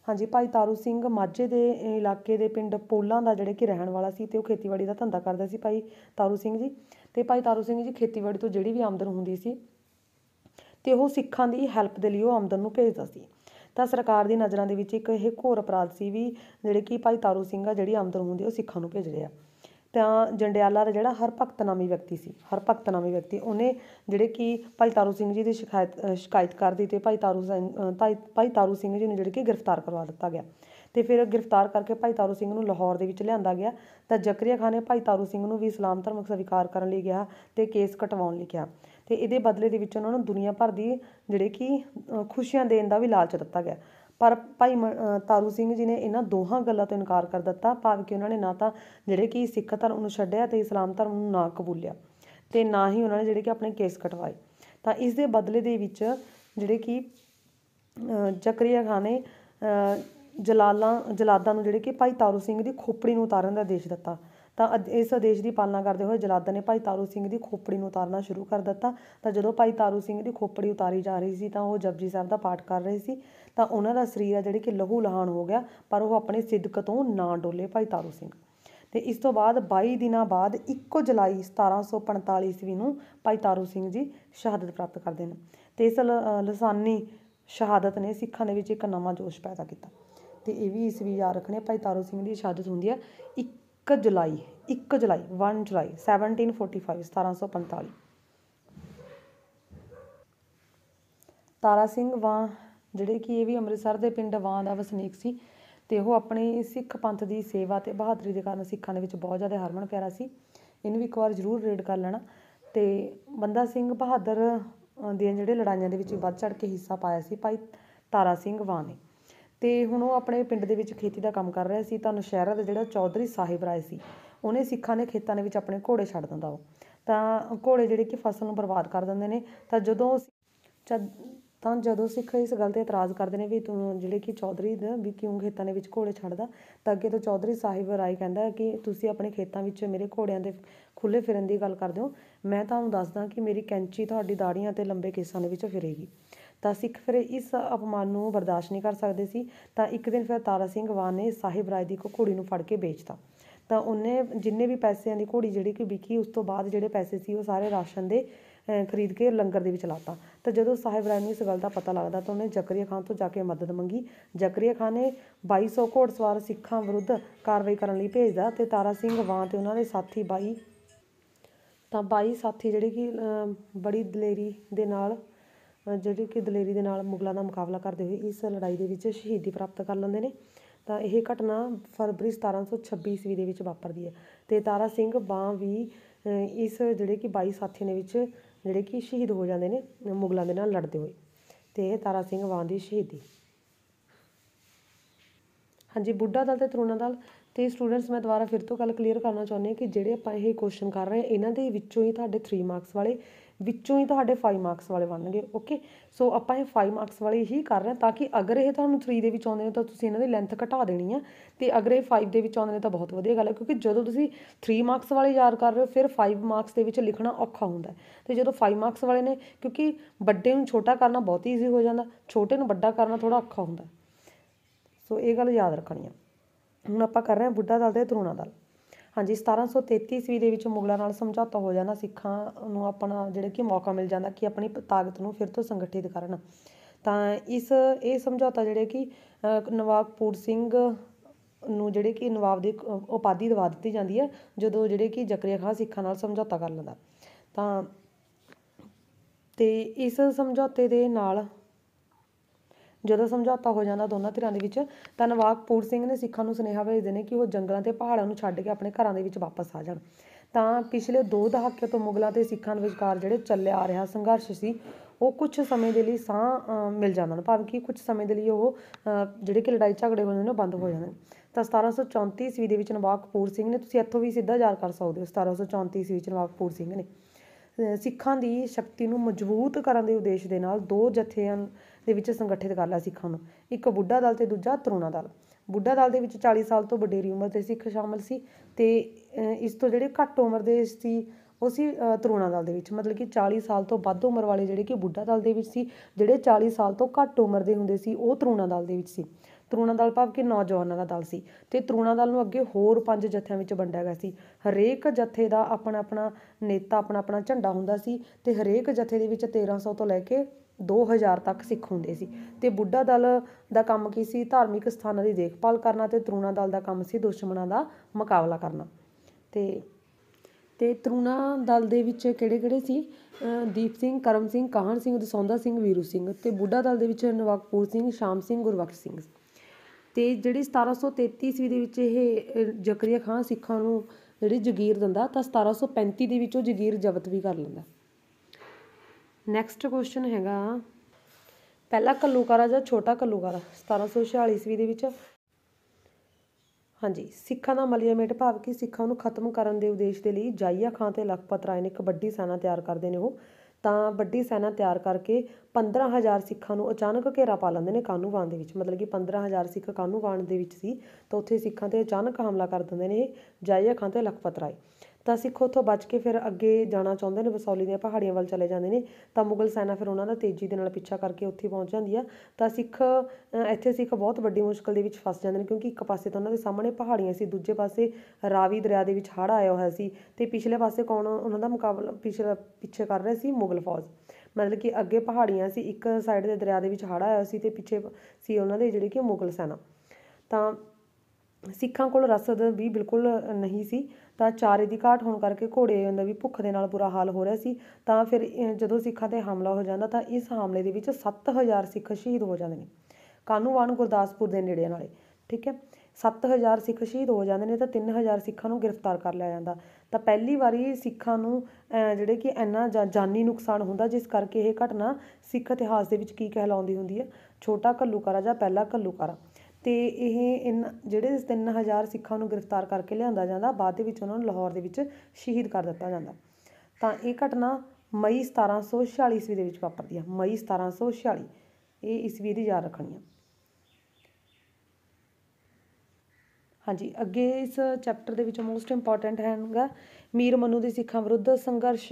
ਹਾਂਜੀ ਭਾਈ ਤਾਰੂ ਸਿੰਘ ਮਾਝੇ ਦੇ ਇਲਾਕੇ ਦੇ ਪਿੰਡ ਪੋਲਾਂ ਦਾ ਜਿਹੜੇ ਕਿ ਰਹਿਣ ਵਾਲਾ ਸੀ ਤੇ ਉਹ ਖੇਤੀਬਾੜੀ ਦਾ ਧੰਦਾ ਕਰਦਾ ਸੀ ਭਾਈ ਤਾਰੂ ਸਿੰਘ ਜੀ ਤੇ ਭਾਈ ਤਾਰੂ ਸਿੰਘ ਜੀ ਖੇਤੀਬਾੜੀ ਤੋਂ ਜਿਹੜੀ ਵੀ ਆਮਦਨ ਹੁੰਦੀ ਸੀ ਤੇ ਉਹ ਸਿੱਖਾਂ ਦੀ ਹੈਲਪ ਦੇ ਲਈ ਉਹ ਆਮਦਨ ਨੂੰ ਭੇਜਦਾ ਸੀ ਤਾਂ ਸਰਕਾਰ ਦੀ ਨਜ਼ਰਾਂ ਦੇ ਵਿੱਚ ਇੱਕ ਇਹ ਘੋਰ ਅਪਰਾਧ ਸੀ ਵੀ ਜਿਹੜੇ ਕਿ ਭਾਈ ਤਾਰੂ ਸਿੰਘ ਆ ਜਿਹੜੀ ਆਮਦਨ ਹੁੰਦੀ ਉਹ ਸਿੱਖਾਂ ਨੂੰ ਭੇਜ ਰਿਹਾ ਤਾਂ ਜੰਡਿਆਲਾ ਦਾ ਜਿਹੜਾ ਹਰਭਗਤ ਨਾਮੀ ਵਿਅਕਤੀ ਸੀ ਹਰਭਗਤ ਨਾਮੀ ਵਿਅਕਤੀ ਉਹਨੇ ਜਿਹੜੇ ਕਿ ਭਾਈ ਤਾਰੂ ਸਿੰਘ ਜੀ ਦੀ ਸ਼ਿਕਾਇਤ ਸ਼ਿਕਾਇਤ ਕਰ ਦਿੱਤੀ ਭਾਈ ਤਾਰੂ ਭਾਈ ਭਾਈ ਤਾਰੂ ਸਿੰਘ ਜੀ ਨੂੰ ਜਿਹੜੇ ਕਿ ਗ੍ਰਿਫਤਾਰ ਕਰਵਾ ਦਿੱਤਾ ਗਿਆ ਤੇ ਫਿਰ ਗ੍ਰਿਫਤਾਰ ਕਰਕੇ ਭਾਈ ਤਾਰੂ ਸਿੰਘ ਨੂੰ ਲਾਹੌਰ ਦੇ ਵਿੱਚ ਲਿਆਂਦਾ ਗਿਆ ਤਾਂ ਜ਼ਕਰੀਆ ਖਾਨ ਨੇ ਭਾਈ ਤਾਰੂ ਸਿੰਘ ਨੂੰ ਵੀ ਇਸਲਾਮ ਧਰਮ ਸਵੀਕਾਰ ਕਰਨ ਲਈ ਗਿਆ ਤੇ ਕੇਸ ਕਟਵਾਉਣ ਲਈ ਗਿਆ ਤੇ ਇਹਦੇ ਬਦਲੇ ਦੇ ਵਿੱਚ ਉਹਨਾਂ ਨੂੰ ਦੁਨੀਆ ਭਰ ਦੀ ਜਿਹੜੇ ਕਿ ਖੁਸ਼ੀਆਂ ਦੇਣ ਦਾ ਵੀ ਲਾਲਚ ਦਿੱਤਾ ਗਿਆ ਪਰ ਭਾਈ ਤਾਰੂ ਸਿੰਘ ਜੀ ਨੇ ਇਹਨਾਂ ਦੋਹਾਂ ਗੱਲਾਂ ਤੋਂ ਇਨਕਾਰ ਕਰ ਦਿੱਤਾ ਭਾਵ ਕਿ ਉਹਨਾਂ ਨੇ ਨਾ ਤਾਂ ਜਿਹੜੇ ਕਿ ਸਿੱਖ ਧਰਮ ਨੂੰ ਛੱਡਿਆ ਤੇ ਇਸਲਾਮ ਧਰਮ ਨੂੰ ਨਾ ਕਬੂਲਿਆ ਤੇ ਨਾ ਹੀ ਉਹਨਾਂ ਨੇ ਜਿਹੜੇ ਕਿ ਆਪਣੇ ਕੇਸ ਕਟਵਾਏ ਤਾਂ ਇਸ ਦੇ ਬਦਲੇ ਦੇ ਵਿੱਚ ਜਿਹੜੇ ਕਿ ਜ਼ਕਰੀਆ ਖਾਨ ਨੇ ਜਲਾਲਾਂ ਜਲਾਦਾਂ ਨੂੰ ਜਿਹੜੇ ਕਿ ਭਾਈ ਤਾਰੂ ਸਿੰਘ ਦੀ ਖੋਪੜੀ ਨੂੰ ਉਤਾਰਨ ਦਾ ਆਦੇਸ਼ ਦਿੱਤਾ ਤਾਂ ਇਸ ਆਦੇਸ਼ ਦੀ ਪਾਲਣਾ ਕਰਦੇ ਹੋਏ ਜਲਾਦਾਂ ਨੇ ਭਾਈ ਤਾਰੂ ਸਿੰਘ ਦੀ ਖੋਪੜੀ ਨੂੰ ਉਤਾਰਨਾ ਸ਼ੁਰੂ ਕਰ ਦਿੱਤਾ ਤਾਂ ਜਦੋਂ ਭਾਈ ਤਾਰੂ ਸਿੰਘ ਦੀ ਖੋਪੜੀ ਉਤਾਰੀ ਜਾ ਰਹੀ ਸੀ ਤਾਂ ਉਹ ਜਪਜੀ ਸਾਹਿਬ ਦਾ ਪਾਠ ਕਰ ਰਹੇ ਸੀ ਤਾਂ ਉਹਨਾਂ ਦਾ ਸਰੀਰ ਆ ਜਿਹੜੇ ਕਿ ਲਹੂ ਲਹਾਨ ਹੋ ਗਿਆ ਪਰ ਉਹ ਆਪਣੇ ਸਿੱਧਕ ਤੋਂ ਨਾ ਡੋਲੇ ਭਾਈ ਤਾਰੂ ਸਿੰਘ ਤੇ ਇਸ ਤੋਂ ਬਾਅਦ 22 ਦਿਨਾਂ ਬਾਅਦ 1 ਜੁਲਾਈ 1745 ਈਸਵੀ ਨੂੰ ਭਾਈ ਤਾਰੂ ਸਿੰਘ ਜੀ ਸ਼ਹਾਦਤ ਪ੍ਰਾਪਤ ਕਰਦੇ ਨੇ ਤੇ ਇਸ ਲਸਾਨੀ ਸ਼ਹਾਦਤ ਨੇ ਸਿੱਖਾਂ ਦੇ ਵਿੱਚ ਇੱਕ ਨਵਾਂ ਜੋਸ਼ ਪੈਦਾ ਕੀਤਾ ਤੇ ਇਹ ਵੀ ਇਸ ਵੀ ਯਾਦ ਰੱਖਣੇ ਭਾਈ ਤਾਰੂ ਸਿੰਘ ਦੀ ਸ਼ਹਾਦਤ ਹੁੰਦੀ ਹੈ 1 ਜੁਲਾਈ 1 ਜੁਲਾਈ 1 ਜੁਲਾਈ 1745 1745 ਤਾਰਾ ਸਿੰਘ ਵਾ ਜਿਹੜੇ ਕਿ ਇਹ ਵੀ ਅੰਮ੍ਰਿਤਸਰ ਦੇ ਪਿੰਡ ਵਾਂ ਦਾ ਵਸਨੀਕ ਸੀ ਤੇ ਉਹ ਆਪਣੀ ਸਿੱਖ ਪੰਥ ਦੀ ਸੇਵਾ ਤੇ ਬਹਾਦਰੀ ਦੇ ਕਾਰਨ ਸਿੱਖਾਂ ਦੇ ਵਿੱਚ ਬਹੁਤ ਜ਼ਿਆਦਾ ਹਰਮਨ ਪਿਆਰਾ ਸੀ ਇਹਨੂੰ ਵੀ ਇੱਕ ਵਾਰ ਜ਼ਰੂਰ ਰੀਡ ਕਰ ਲੈਣਾ ਤੇ ਬੰਦਾ ਸਿੰਘ ਬਹਾਦਰ ਦੇ ਜਿਹੜੇ ਲੜਾਈਆਂ ਦੇ ਵਿੱਚ ਵੱਧ ਚੜ ਕੇ ਹਿੱਸਾ ਪਾਇਆ ਸੀ ਭਾਈ ਤਾਰਾ ਸਿੰਘ ਵਾਂ ਨੇ ਤੇ ਹੁਣ ਉਹ ਆਪਣੇ ਪਿੰਡ ਦੇ ਵਿੱਚ ਖੇਤੀ ਦਾ ਕੰਮ ਕਰ ਰਿਹਾ ਸੀ ਤਾਂ ਨਸ਼ਹਿਰਾ ਦਾ ਜਿਹੜਾ ਚੌਧਰੀ ਸਾਹਿਬ ਰਾਏ ਸੀ ਉਹਨੇ ਸਿੱਖਾਂ ਦੇ ਖੇਤਾਂ ਦੇ ਵਿੱਚ ਆਪਣੇ ਘੋੜੇ ਛੱਡ ਦਿੰਦਾ ਉਹ ਤਾਂ ਘੋੜੇ ਜਿਹੜੇ ਕਿ ਫਸਲ ਨੂੰ ਬਰਬਾਦ ਕਰ ਦਿੰਦੇ ਨੇ ਤਾਂ ਜਦੋਂ ਜਦ ਤਾਂ ਜਦੋਂ ਸਿੱਖ ਇਸ ਗੱਲ ਤੇ ਇਤਰਾਜ਼ ਕਰਦੇ ਨੇ ਵੀ ਤੂੰ ਜਿਹੜੇ ਕਿ ਚੌਧਰੀ ਦਾ ਵੀ ਕਿਉਂ ਖੇਤਾਂ ਦੇ ਵਿੱਚ ਘੋੜੇ ਛੱਡਦਾ ਤਾਂ ਅੱਗੇ ਤੋਂ ਚੌਧਰੀ ਸਾਹਿਬ ਰਾਏ ਕਹਿੰਦਾ ਕਿ ਤੁਸੀਂ ਆਪਣੇ ਖੇਤਾਂ ਵਿੱਚ ਮੇਰੇ ਘੋੜਿਆਂ ਦੇ ਖੁੱਲੇ ਫਿਰਨ ਦੀ ਗੱਲ ਕਰਦੇ ਹੋ ਮੈਂ ਤੁਹਾਨੂੰ ਦੱਸਦਾ ਕਿ ਮੇਰੀ ਕੈਂਚੀ ਤੁਹਾਡੀ ਦਾੜੀਆਂ ਤੇ ਲੰਬੇ ਕੇਸਾਂ ਦੇ ਵਿੱਚ ਫਿਰੇਗੀ ਤਾਂ ਸਿੱਖ ਫਿਰ ਇਸ ਅਪਮਾਨ ਨੂੰ ਬਰਦਾਸ਼ਤ ਨਹੀਂ ਕਰ ਸਕਦੇ ਸੀ ਤਾਂ ਇੱਕ ਦਿਨ ਫਿਰ ਤਾਰਾ ਸਿੰਘ ਵਾਨ ਨੇ ਸਾਹਿਬ ਰਾਏ ਦੀ ਘੋੜੀ ਨੂੰ ਫੜ ਕੇ ਵੇਚਤਾ ਤਾਂ ਉਹਨੇ ਜਿੰਨੇ ਵੀ ਪੈਸਿਆਂ ਦੀ ਘੋੜੀ ਜਿਹੜੀ ਕਿ ਵਿਕੀ ਉਸ ਤੋਂ ਬਾਅਦ ਜਿਹੜੇ ਪੈਸੇ ਸੀ ਉਹ ਸਾਰੇ ਰਾਸ਼ਨ ਦੇ ਖਰੀਦ ਕੇ ਲੰਗਰ ਦੇ ਵਿੱਚ ਲਾਤਾ ਤਾਂ ਜਦੋਂ ਸਾਹਿਬ ਰਾਏ ਨੂੰ ਇਸ ਗੱਲ ਦਾ ਪਤਾ ਲੱਗਦਾ ਤਾਂ ਉਹਨੇ ਜ਼ਕਰੀਆ ਖਾਨ ਤੋਂ ਜਾ ਕੇ ਮਦਦ ਮੰਗੀ ਜ਼ਕਰੀਆ ਖਾਨ ਨੇ 2200 ਘੋੜਸਵਾਰ ਸਿੱਖਾਂ ਵਿਰੁੱਧ ਕਾਰਵਾਈ ਕਰਨ ਲਈ ਭੇਜਦਾ ਤੇ ਤਾਰਾ ਸਿੰਘ ਵਾਂ ਤੇ ਉਹਨਾਂ ਦੇ ਸਾਥੀ 22 ਤਾਂ 22 ਸਾਥੀ ਜਿਹੜੇ ਕਿ ਬੜੀ ਦਲੇਰੀ ਦੇ ਨਾਲ ਜਿਹੜੇ ਕਿ ਦਲੇਰੀ ਦੇ ਨਾਲ ਮੁਗਲਾਂ ਦਾ ਮੁਕਾਬਲਾ ਕਰਦੇ ਹੋਏ ਇਸ ਲੜਾਈ ਦੇ ਵਿੱਚ ਸ਼ਹੀਦੀ ਪ੍ਰਾਪਤ ਕਰ ਲੈਂਦੇ ਨੇ ਤਾਂ ਇਹ ਘਟਨਾ ਫਰਵਰੀ 1726 ਈਸਵੀ ਦੇ ਵਿੱਚ ਵਾਪਰਦੀ ਹੈ ਤੇ ਤਾਰਾ ਸਿੰਘ ਬਾਂ ਵੀ ਇਸ ਜਿਹੜੇ ਕਿ 22 ਸਾਥੀਆਂ ਦੇ ਵਿੱਚ ਜਿਹੜੇ ਕਿ ਸ਼ਹੀਦ ਹੋ ਜਾਂਦੇ ਨੇ ਮੁਗਲਾਂ ਦੇ ਨਾਲ ਲੜਦੇ ਹੋਏ ਤੇ ਇਹ ਤਾਰਾ ਸਿੰਘ ਵਾਂ ਦੀ ਸ਼ਹੀਦੀ ਹਾਂਜੀ ਬੁੱਢਾ ਦਲ ਤੇ ਤਰੁਣਾ ਦਲ ਤੇ ਸਟੂਡੈਂਟਸ ਮੈਂ ਦੁਬਾਰਾ ਫਿਰ ਤੋਂ ਗੱਲ ਕਲੀਅਰ ਕਰਨਾ ਚਾਹੁੰਦੀ ਹਾਂ ਕਿ ਜਿਹੜੇ ਆਪਾਂ ਇਹ ਕੁਐਸਚਨ ਕਰ ਰਹੇ ਇਹਨਾਂ ਦੇ ਵਿੱਚੋਂ ਹੀ ਤੁਹਾਡੇ 3 ਮਾਰਕਸ ਵਾਲੇ ਵਿੱਚੋਂ ਹੀ ਤੁਹਾਡੇ 5 ਮਾਰਕਸ ਵਾਲੇ ਬਣਨਗੇ ਓਕੇ ਸੋ ਆਪਾਂ ਇਹ 5 ਮਾਰਕਸ ਵਾਲੇ ਹੀ ਕਰ ਰਹੇ ਤਾਂ ਕਿ ਅਗਰ ਇਹ ਤੁਹਾਨੂੰ 3 ਦੇ ਵਿੱਚ ਆਉਂਦੇ ਨੇ ਤਾਂ ਤੁਸੀਂ ਇਹਨਾਂ ਦੀ ਲੈਂਥ ਘਟਾ ਦੇਣੀ ਆ ਤੇ ਅਗਰ ਇਹ 5 ਦੇ ਵਿੱਚ ਆਉਂਦੇ ਨੇ ਤਾਂ ਬਹੁਤ ਵਧੀਆ ਗੱਲ ਹੈ ਕਿਉਂਕਿ ਜਦੋਂ ਤੁਸੀਂ 3 ਮਾਰਕਸ ਵਾਲੇ ਯਾਦ ਕਰ ਰਹੇ ਹੋ ਫਿਰ 5 ਮਾਰਕਸ ਦੇ ਵਿੱਚ ਲਿਖਣਾ ਔਖਾ ਹੁੰਦਾ ਤੇ ਜਦੋਂ 5 ਮਾਰਕਸ ਵਾਲੇ ਨੇ ਕਿਉਂਕਿ ਵੱਡੇ ਨੂੰ ਛੋਟਾ ਕਰਨਾ ਬਹੁਤ ਈਜ਼ੀ ਹੋ ਜਾਂਦਾ ਛੋਟੇ ਨੂੰ ਵੱਡਾ ਕਰਨਾ ਥੋੜਾ ਔਖਾ ਹੁੰਦਾ ਸੋ ਇਹ ਗੱਲ ਯਾਦ ਰੱਖਣੀ ਆ ਹੁਣ ਆਪਾਂ ਕਰ ਰਹੇ ਹਾਂ ਬੁੱਢਾ ਦਲ ਤੇ ਤਰੁਣਾ ਦਲ ਹਾਂਜੀ 1733 ਈਸਵੀ ਦੇ ਵਿੱਚ ਮੁਗਲਾਂ ਨਾਲ ਸਮਝੌਤਾ ਹੋ ਜਾਂਦਾ ਸਿੱਖਾਂ ਨੂੰ ਆਪਣਾ ਜਿਹੜੇ ਕਿ ਮੌਕਾ ਮਿਲ ਜਾਂਦਾ ਕਿ ਆਪਣੀ ਤਾਕਤ ਨੂੰ ਫਿਰ ਤੋਂ ਸੰਗਠਿਤ ਕਰਨ ਤਾਂ ਇਸ ਇਹ ਸਮਝੌਤਾ ਜਿਹੜੇ ਕਿ ਨਵਾਬ ਕਪੂਰ ਸਿੰਘ ਨੂੰ ਜਿਹੜੇ ਕਿ ਨਵਾਬ ਦੀ ਉਪਾਧੀ ਦਵਾ ਦਿੱਤੀ ਜਾਂਦੀ ਹੈ ਜਦੋਂ ਜਿਹੜੇ ਕਿ ਜ਼ਕਰੀਆ ਖਾਨ ਸਿੱਖਾਂ ਨਾਲ ਸਮਝੌਤਾ ਕਰ ਲੈਂਦਾ ਤਾਂ ਤੇ ਇਸ ਸਮਝੌਤੇ ਦੇ ਨਾਲ ਜਦੋਂ ਸਮਝੌਤਾ ਹੋ ਜਾਂਦਾ ਦੋਨਾਂ ਧਿਰਾਂ ਦੇ ਵਿੱਚ ਤਾਂ ਨਵਾਬ ਕਪੂਰ ਸਿੰਘ ਨੇ ਸਿੱਖਾਂ ਨੂੰ ਸੁਨੇਹਾ ਭੇਜਦੇ ਨੇ ਕਿ ਉਹ ਜੰਗਲਾਂ ਤੇ ਪਹਾੜਾਂ ਨੂੰ ਛੱਡ ਕੇ ਆਪਣੇ ਘਰਾਂ ਦੇ ਵਿੱਚ ਵਾਪਸ ਆ ਜਾਣ ਤਾਂ ਪਿਛਲੇ 2 ਦਹਾਕੇ ਤੋਂ ਮੁਗਲਾਂ ਤੇ ਸਿੱਖਾਂ ਵਿਚਕਾਰ ਜਿਹੜੇ ਚੱਲਿਆ ਆ ਰਿਹਾ ਸੰਘਰਸ਼ ਸੀ ਉਹ ਕੁਝ ਸਮੇਂ ਦੇ ਲਈ ਸਾਹ ਮਿਲ ਜਾਂਦਾ ਨਾ ਭਾਵੇਂ ਕਿ ਕੁਝ ਸਮੇਂ ਦੇ ਲਈ ਉਹ ਜਿਹੜੇ ਕਿ ਲੜਾਈ ਝਗੜੇ ਹੁੰਦੇ ਨੇ ਉਹ ਬੰਦ ਹੋ ਜਾਂਦੇ ਨੇ ਤਾਂ 1734 ਈਸਵੀ ਦੇ ਵਿੱਚ ਨਵਾਬ ਕਪੂਰ ਸਿੰਘ ਨੇ ਤੁਸੀਂ ਇੱਥੋਂ ਵੀ ਸਿੱਧਾ ਯਾਦ ਕਰ ਸਕਦੇ ਹੋ 1734 ਈਸਵੀ ਵਿੱਚ ਨਵਾਬ ਕਪੂਰ ਸਿੰਘ ਨੇ ਸਿੱਖਾਂ ਦੀ ਸ਼ਕਤੀ ਨੂੰ ਮਜ਼ਬੂਤ ਕਰਨ ਦੇ ਉਦੇਸ਼ ਦੇ ਨਾਲ ਦੋ ਜਥਿਆਂ ਦੇ ਵਿੱਚ ਸੰਗਠਿਤ ਕਰ ਲਿਆ ਸਿੱਖਾਂ ਨੂੰ ਇੱਕ ਬੁੱਢਾ ਦਲ ਤੇ ਦੂਜਾ ਤਰੁਣਾ ਦਲ ਬੁੱਢਾ ਦਲ ਦੇ ਵਿੱਚ 40 ਸਾਲ ਤੋਂ ਵੱਡੇਰੀ ਉਮਰ ਦੇ ਸਿੱਖ ਸ਼ਾਮਲ ਸੀ ਤੇ ਇਸ ਤੋਂ ਜਿਹੜੇ ਘੱਟ ਉਮਰ ਦੇ ਸੀ ਉਹ ਸੀ ਤਰੁਣਾ ਦਲ ਦੇ ਵਿੱਚ ਮਤਲਬ ਕਿ 40 ਸਾਲ ਤੋਂ ਵੱਧ ਉਮਰ ਵਾਲੇ ਜਿਹੜੇ ਕਿ ਬੁੱਢਾ ਦਲ ਦੇ ਵਿੱਚ ਸੀ ਜਿਹੜੇ 40 ਸਾਲ ਤੋਂ ਘੱਟ ਉਮਰ ਦੇ ਹੁੰਦੇ ਸੀ ਉਹ ਤਰੁਣਾ ਦਲ ਦੇ ਵਿੱਚ ਸੀ ਤਰੁਣਾ ਦਲ ਭਾਵ ਕਿ ਨੌਜਵਾਨਾਂ ਦਾ ਦਲ ਸੀ ਤੇ ਤਰੁਣਾ ਦਲ ਨੂੰ ਅੱਗੇ ਹੋਰ ਪੰਜ ਜਥਿਆਂ ਵਿੱਚ ਵੰਡਿਆ ਗਿਆ ਸੀ ਹਰੇਕ ਜਥੇ ਦਾ ਆਪਣਾ ਆਪਣਾ ਨੇਤਾ ਆਪਣਾ ਆਪਣਾ ਝੰਡਾ ਹੁੰਦਾ ਸੀ ਤੇ ਹਰੇਕ ਜਥੇ ਦੇ ਵਿੱਚ 1300 ਤੋਂ ਲੈ ਕੇ 2000 ਤੱਕ ਸਿੱਖ ਹੁੰਦੇ ਸੀ ਤੇ ਬੁੱਢਾ ਦਲ ਦਾ ਕੰਮ ਕੀ ਸੀ ਧਾਰਮਿਕ ਸਥਾਨਾਂ ਦੀ ਦੇਖਭਾਲ ਕਰਨਾ ਤੇ ਤਰੂਣਾ ਦਲ ਦਾ ਕੰਮ ਸੀ ਦੁਸ਼ਮਣਾਂ ਦਾ ਮੁਕਾਬਲਾ ਕਰਨਾ ਤੇ ਤੇ ਤਰੂਣਾ ਦਲ ਦੇ ਵਿੱਚ ਕਿਹੜੇ-ਕਿਹੜੇ ਸੀ ਦੀਪ ਸਿੰਘ ਕਰਮ ਸਿੰਘ ਕਾਹਨ ਸਿੰਘ ਦਸੌਂਦਾ ਸਿੰਘ ਵੀਰੂ ਸਿੰਘ ਤੇ ਬੁੱਢਾ ਦਲ ਦੇ ਵਿੱਚ ਨਵਾਕਪੂਰ ਸਿੰਘ ਸ਼ਾਮ ਸਿੰਘ ਗੁਰਬਖਸ਼ ਸਿੰਘ ਤੇ ਜਿਹੜੀ 1733 ਈਸਵੀ ਦੇ ਵਿੱਚ ਇਹ ਜ਼ਕਰੀਆ ਖਾਨ ਸਿੱਖਾਂ ਨੂੰ ਜਿਹੜੀ ਜ਼ਗੀਰ ਦਿੰਦਾ ਤਾਂ 1735 ਦੇ ਵਿੱਚ ਉਹ ਜ਼ਗੀਰ ਜ਼ਬਤ ਵੀ ਕਰ ਲੈਂਦਾ ਨੈਕਸਟ ਕੁਐਸਚਨ ਹੈਗਾ ਪਹਿਲਾ ਕੱਲੂਕਾਰਾ ਜਾਂ ਛੋਟਾ ਕੱਲੂਕਾਰਾ 1746 ਈਸਵੀ ਦੇ ਵਿੱਚ ਹਾਂਜੀ ਸਿੱਖਾਂ ਦਾ ਮੇਟ ਭਾਵ ਕਿ ਸਿੱਖਾਂ ਨੂੰ ਖਤਮ ਕਰਨ ਦੇ ਉਦੇਸ਼ ਦੇ ਲਈ ਜਾਈਆ ਖਾਂ ਤੇ ਲਖਪਤ ਰਾਏ ਨੇ ਇੱਕ ਵੱਡੀ ਸੈਨਾ ਤਿਆਰ ਕਰਦੇ ਨੇ ਉਹ ਤਾਂ ਵੱਡੀ ਸੈਨਾ ਤਿਆਰ ਕਰਕੇ 15000 ਸਿੱਖਾਂ ਨੂੰ ਅਚਾਨਕ ਘੇਰਾ ਪਾ ਲੈਂਦੇ ਨੇ ਕਾਨੂੰਵਾਨ ਦੇ ਵਿੱਚ ਮਤਲਬ ਕਿ 15000 ਸਿੱਖ ਕਾਨੂੰਵਾਨ ਦੇ ਵਿੱਚ ਸੀ ਤਾਂ ਉੱਥੇ ਸਿੱਖਾਂ ਤੇ ਅਚਾਨਕ ਹਮਲਾ ਕਰ ਦਿੰਦੇ ਨੇ ਜਾਈਆ ਖਾਂ ਤੇ ਲਖਪਤ ਰਾਏ ਤਾਂ ਸਿੱਖ ਉਥੋਂ ਬਚ ਕੇ ਫਿਰ ਅੱਗੇ ਜਾਣਾ ਚਾਹੁੰਦੇ ਨੇ ਬਸੌਲੀ ਦੀਆਂ ਪਹਾੜੀਆਂ ਵੱਲ ਚਲੇ ਜਾਂਦੇ ਨੇ ਤਾਂ ਮੁਗਲ ਸੈਨਾ ਫਿਰ ਉਹਨਾਂ ਦਾ ਤੇਜ਼ੀ ਦੇ ਨਾਲ ਪਿੱਛਾ ਕਰਕੇ ਉੱਥੇ ਪਹੁੰਚ ਜਾਂਦੀ ਆ ਤਾਂ ਸਿੱਖ ਇੱਥੇ ਸਿੱਖ ਬਹੁਤ ਵੱਡੀ ਮੁਸ਼ਕਲ ਦੇ ਵਿੱਚ ਫਸ ਜਾਂਦੇ ਨੇ ਕਿਉਂਕਿ ਇੱਕ ਪਾਸੇ ਤਾਂ ਉਹਨਾਂ ਦੇ ਸਾਹਮਣੇ ਪਹਾੜੀਆਂ ਸੀ ਦੂਜੇ ਪਾਸੇ ਰਾਵੀ ਦਰਿਆ ਦੇ ਵਿੱਚ ਹੜ ਆਇਆ ਹੋਇਆ ਸੀ ਤੇ ਪਿਛਲੇ ਪਾਸੇ ਕੌਣ ਉਹਨਾਂ ਦਾ ਮੁਕਾਬਲਾ ਪਿਛਲੇ ਪਿੱਛੇ ਕਰ ਰਿਹਾ ਸੀ ਮੁਗਲ ਫੌਜ ਮਤਲਬ ਕਿ ਅੱਗੇ ਪਹਾੜੀਆਂ ਸੀ ਇੱਕ ਸਾਈਡ ਦੇ ਦਰਿਆ ਦੇ ਵਿੱਚ ਹੜ ਆਇਆ ਸੀ ਤੇ ਪਿੱਛੇ ਸੀ ਉਹਨਾਂ ਦੇ ਜਿਹੜੇ ਕਿ ਮੁਗਲ ਸੈਨਾ ਤਾਂ ਸਿੱਖਾਂ ਕੋਲ ਰਸਦ ਵੀ ਬਿਲਕੁਲ ਨਹੀਂ ਸੀ ਤਾਂ ਚਾਰੇ ਦੀ ਘਾਟ ਹੋਣ ਕਰਕੇ ਘੋੜੇ ਦਾ ਵੀ ਭੁੱਖ ਦੇ ਨਾਲ ਬੁਰਾ ਹਾਲ ਹੋ ਰਿਹਾ ਸੀ ਤਾਂ ਫਿਰ ਜਦੋਂ ਸਿੱਖਾਂ ਤੇ ਹਮਲਾ ਹੋ ਜਾਂਦਾ ਤਾਂ ਇਸ ਹਮਲੇ ਦੇ ਵਿੱਚ 7000 ਸਿੱਖ ਸ਼ਹੀਦ ਹੋ ਜਾਂਦੇ ਨੇ ਕਾਨੂੰਵਾਨ ਗੁਰਦਾਸਪੁਰ ਦੇ ਨੇੜੇ ਨਾਲੇ ਠੀਕ ਹੈ 7000 ਸਿੱਖ ਸ਼ਹੀਦ ਹੋ ਜਾਂਦੇ ਨੇ ਤਾਂ 3000 ਸਿੱਖਾਂ ਨੂੰ ਗ੍ਰਿਫਤਾਰ ਕਰ ਲਿਆ ਜਾਂਦਾ ਤਾਂ ਪਹਿਲੀ ਵਾਰੀ ਸਿੱਖਾਂ ਨੂੰ ਜਿਹੜੇ ਕਿ ਇੰਨਾ ਜਾਨੀ ਨੁਕਸਾਨ ਹੁੰਦਾ ਜਿਸ ਕਰਕੇ ਇਹ ਘਟਨਾ ਸਿੱਖ ਇਤਿਹਾਸ ਦੇ ਵਿੱਚ ਕੀ ਕਹਿਲਾਉਂਦੀ ਹੁੰਦੀ ਹੈ ਛੋਟਾ ਕੱਲੂਕਾਰਾ ਜਾਂ ਪਹਿਲਾ ਕੱਲੂਕਾਰਾ ਤੇ ਇਹ ਇਨ ਜਿਹੜੇ 3000 ਸਿੱਖਾਂ ਨੂੰ ਗ੍ਰਿਫਤਾਰ ਕਰਕੇ ਲਿਆਂਦਾ ਜਾਂਦਾ ਬਾਅਦ ਦੇ ਵਿੱਚ ਉਹਨਾਂ ਨੂੰ ਲਾਹੌਰ ਦੇ ਵਿੱਚ ਸ਼ਹੀਦ ਕਰ ਦਿੱਤਾ ਜਾਂਦਾ ਤਾਂ ਇਹ ਘਟਨਾ ਮਈ 1746 ਈਸਵੀ ਦੇ ਵਿੱਚ ਵਾਪਰਦੀ ਹੈ ਮਈ 1746 ਇਹ ਈਸਵੀ ਦੀ ਯਾਦ ਰੱਖਣੀ ਹੈ ਹਾਂਜੀ ਅੱਗੇ ਇਸ ਚੈਪਟਰ ਦੇ ਵਿੱਚ ਮੋਸਟ ਇੰਪੋਰਟੈਂਟ ਹੈਗਾ ਮੀਰ ਮਨੂ ਦੇ ਸਿੱਖਾਂ ਵਿਰੁੱਧ ਸੰਘਰਸ਼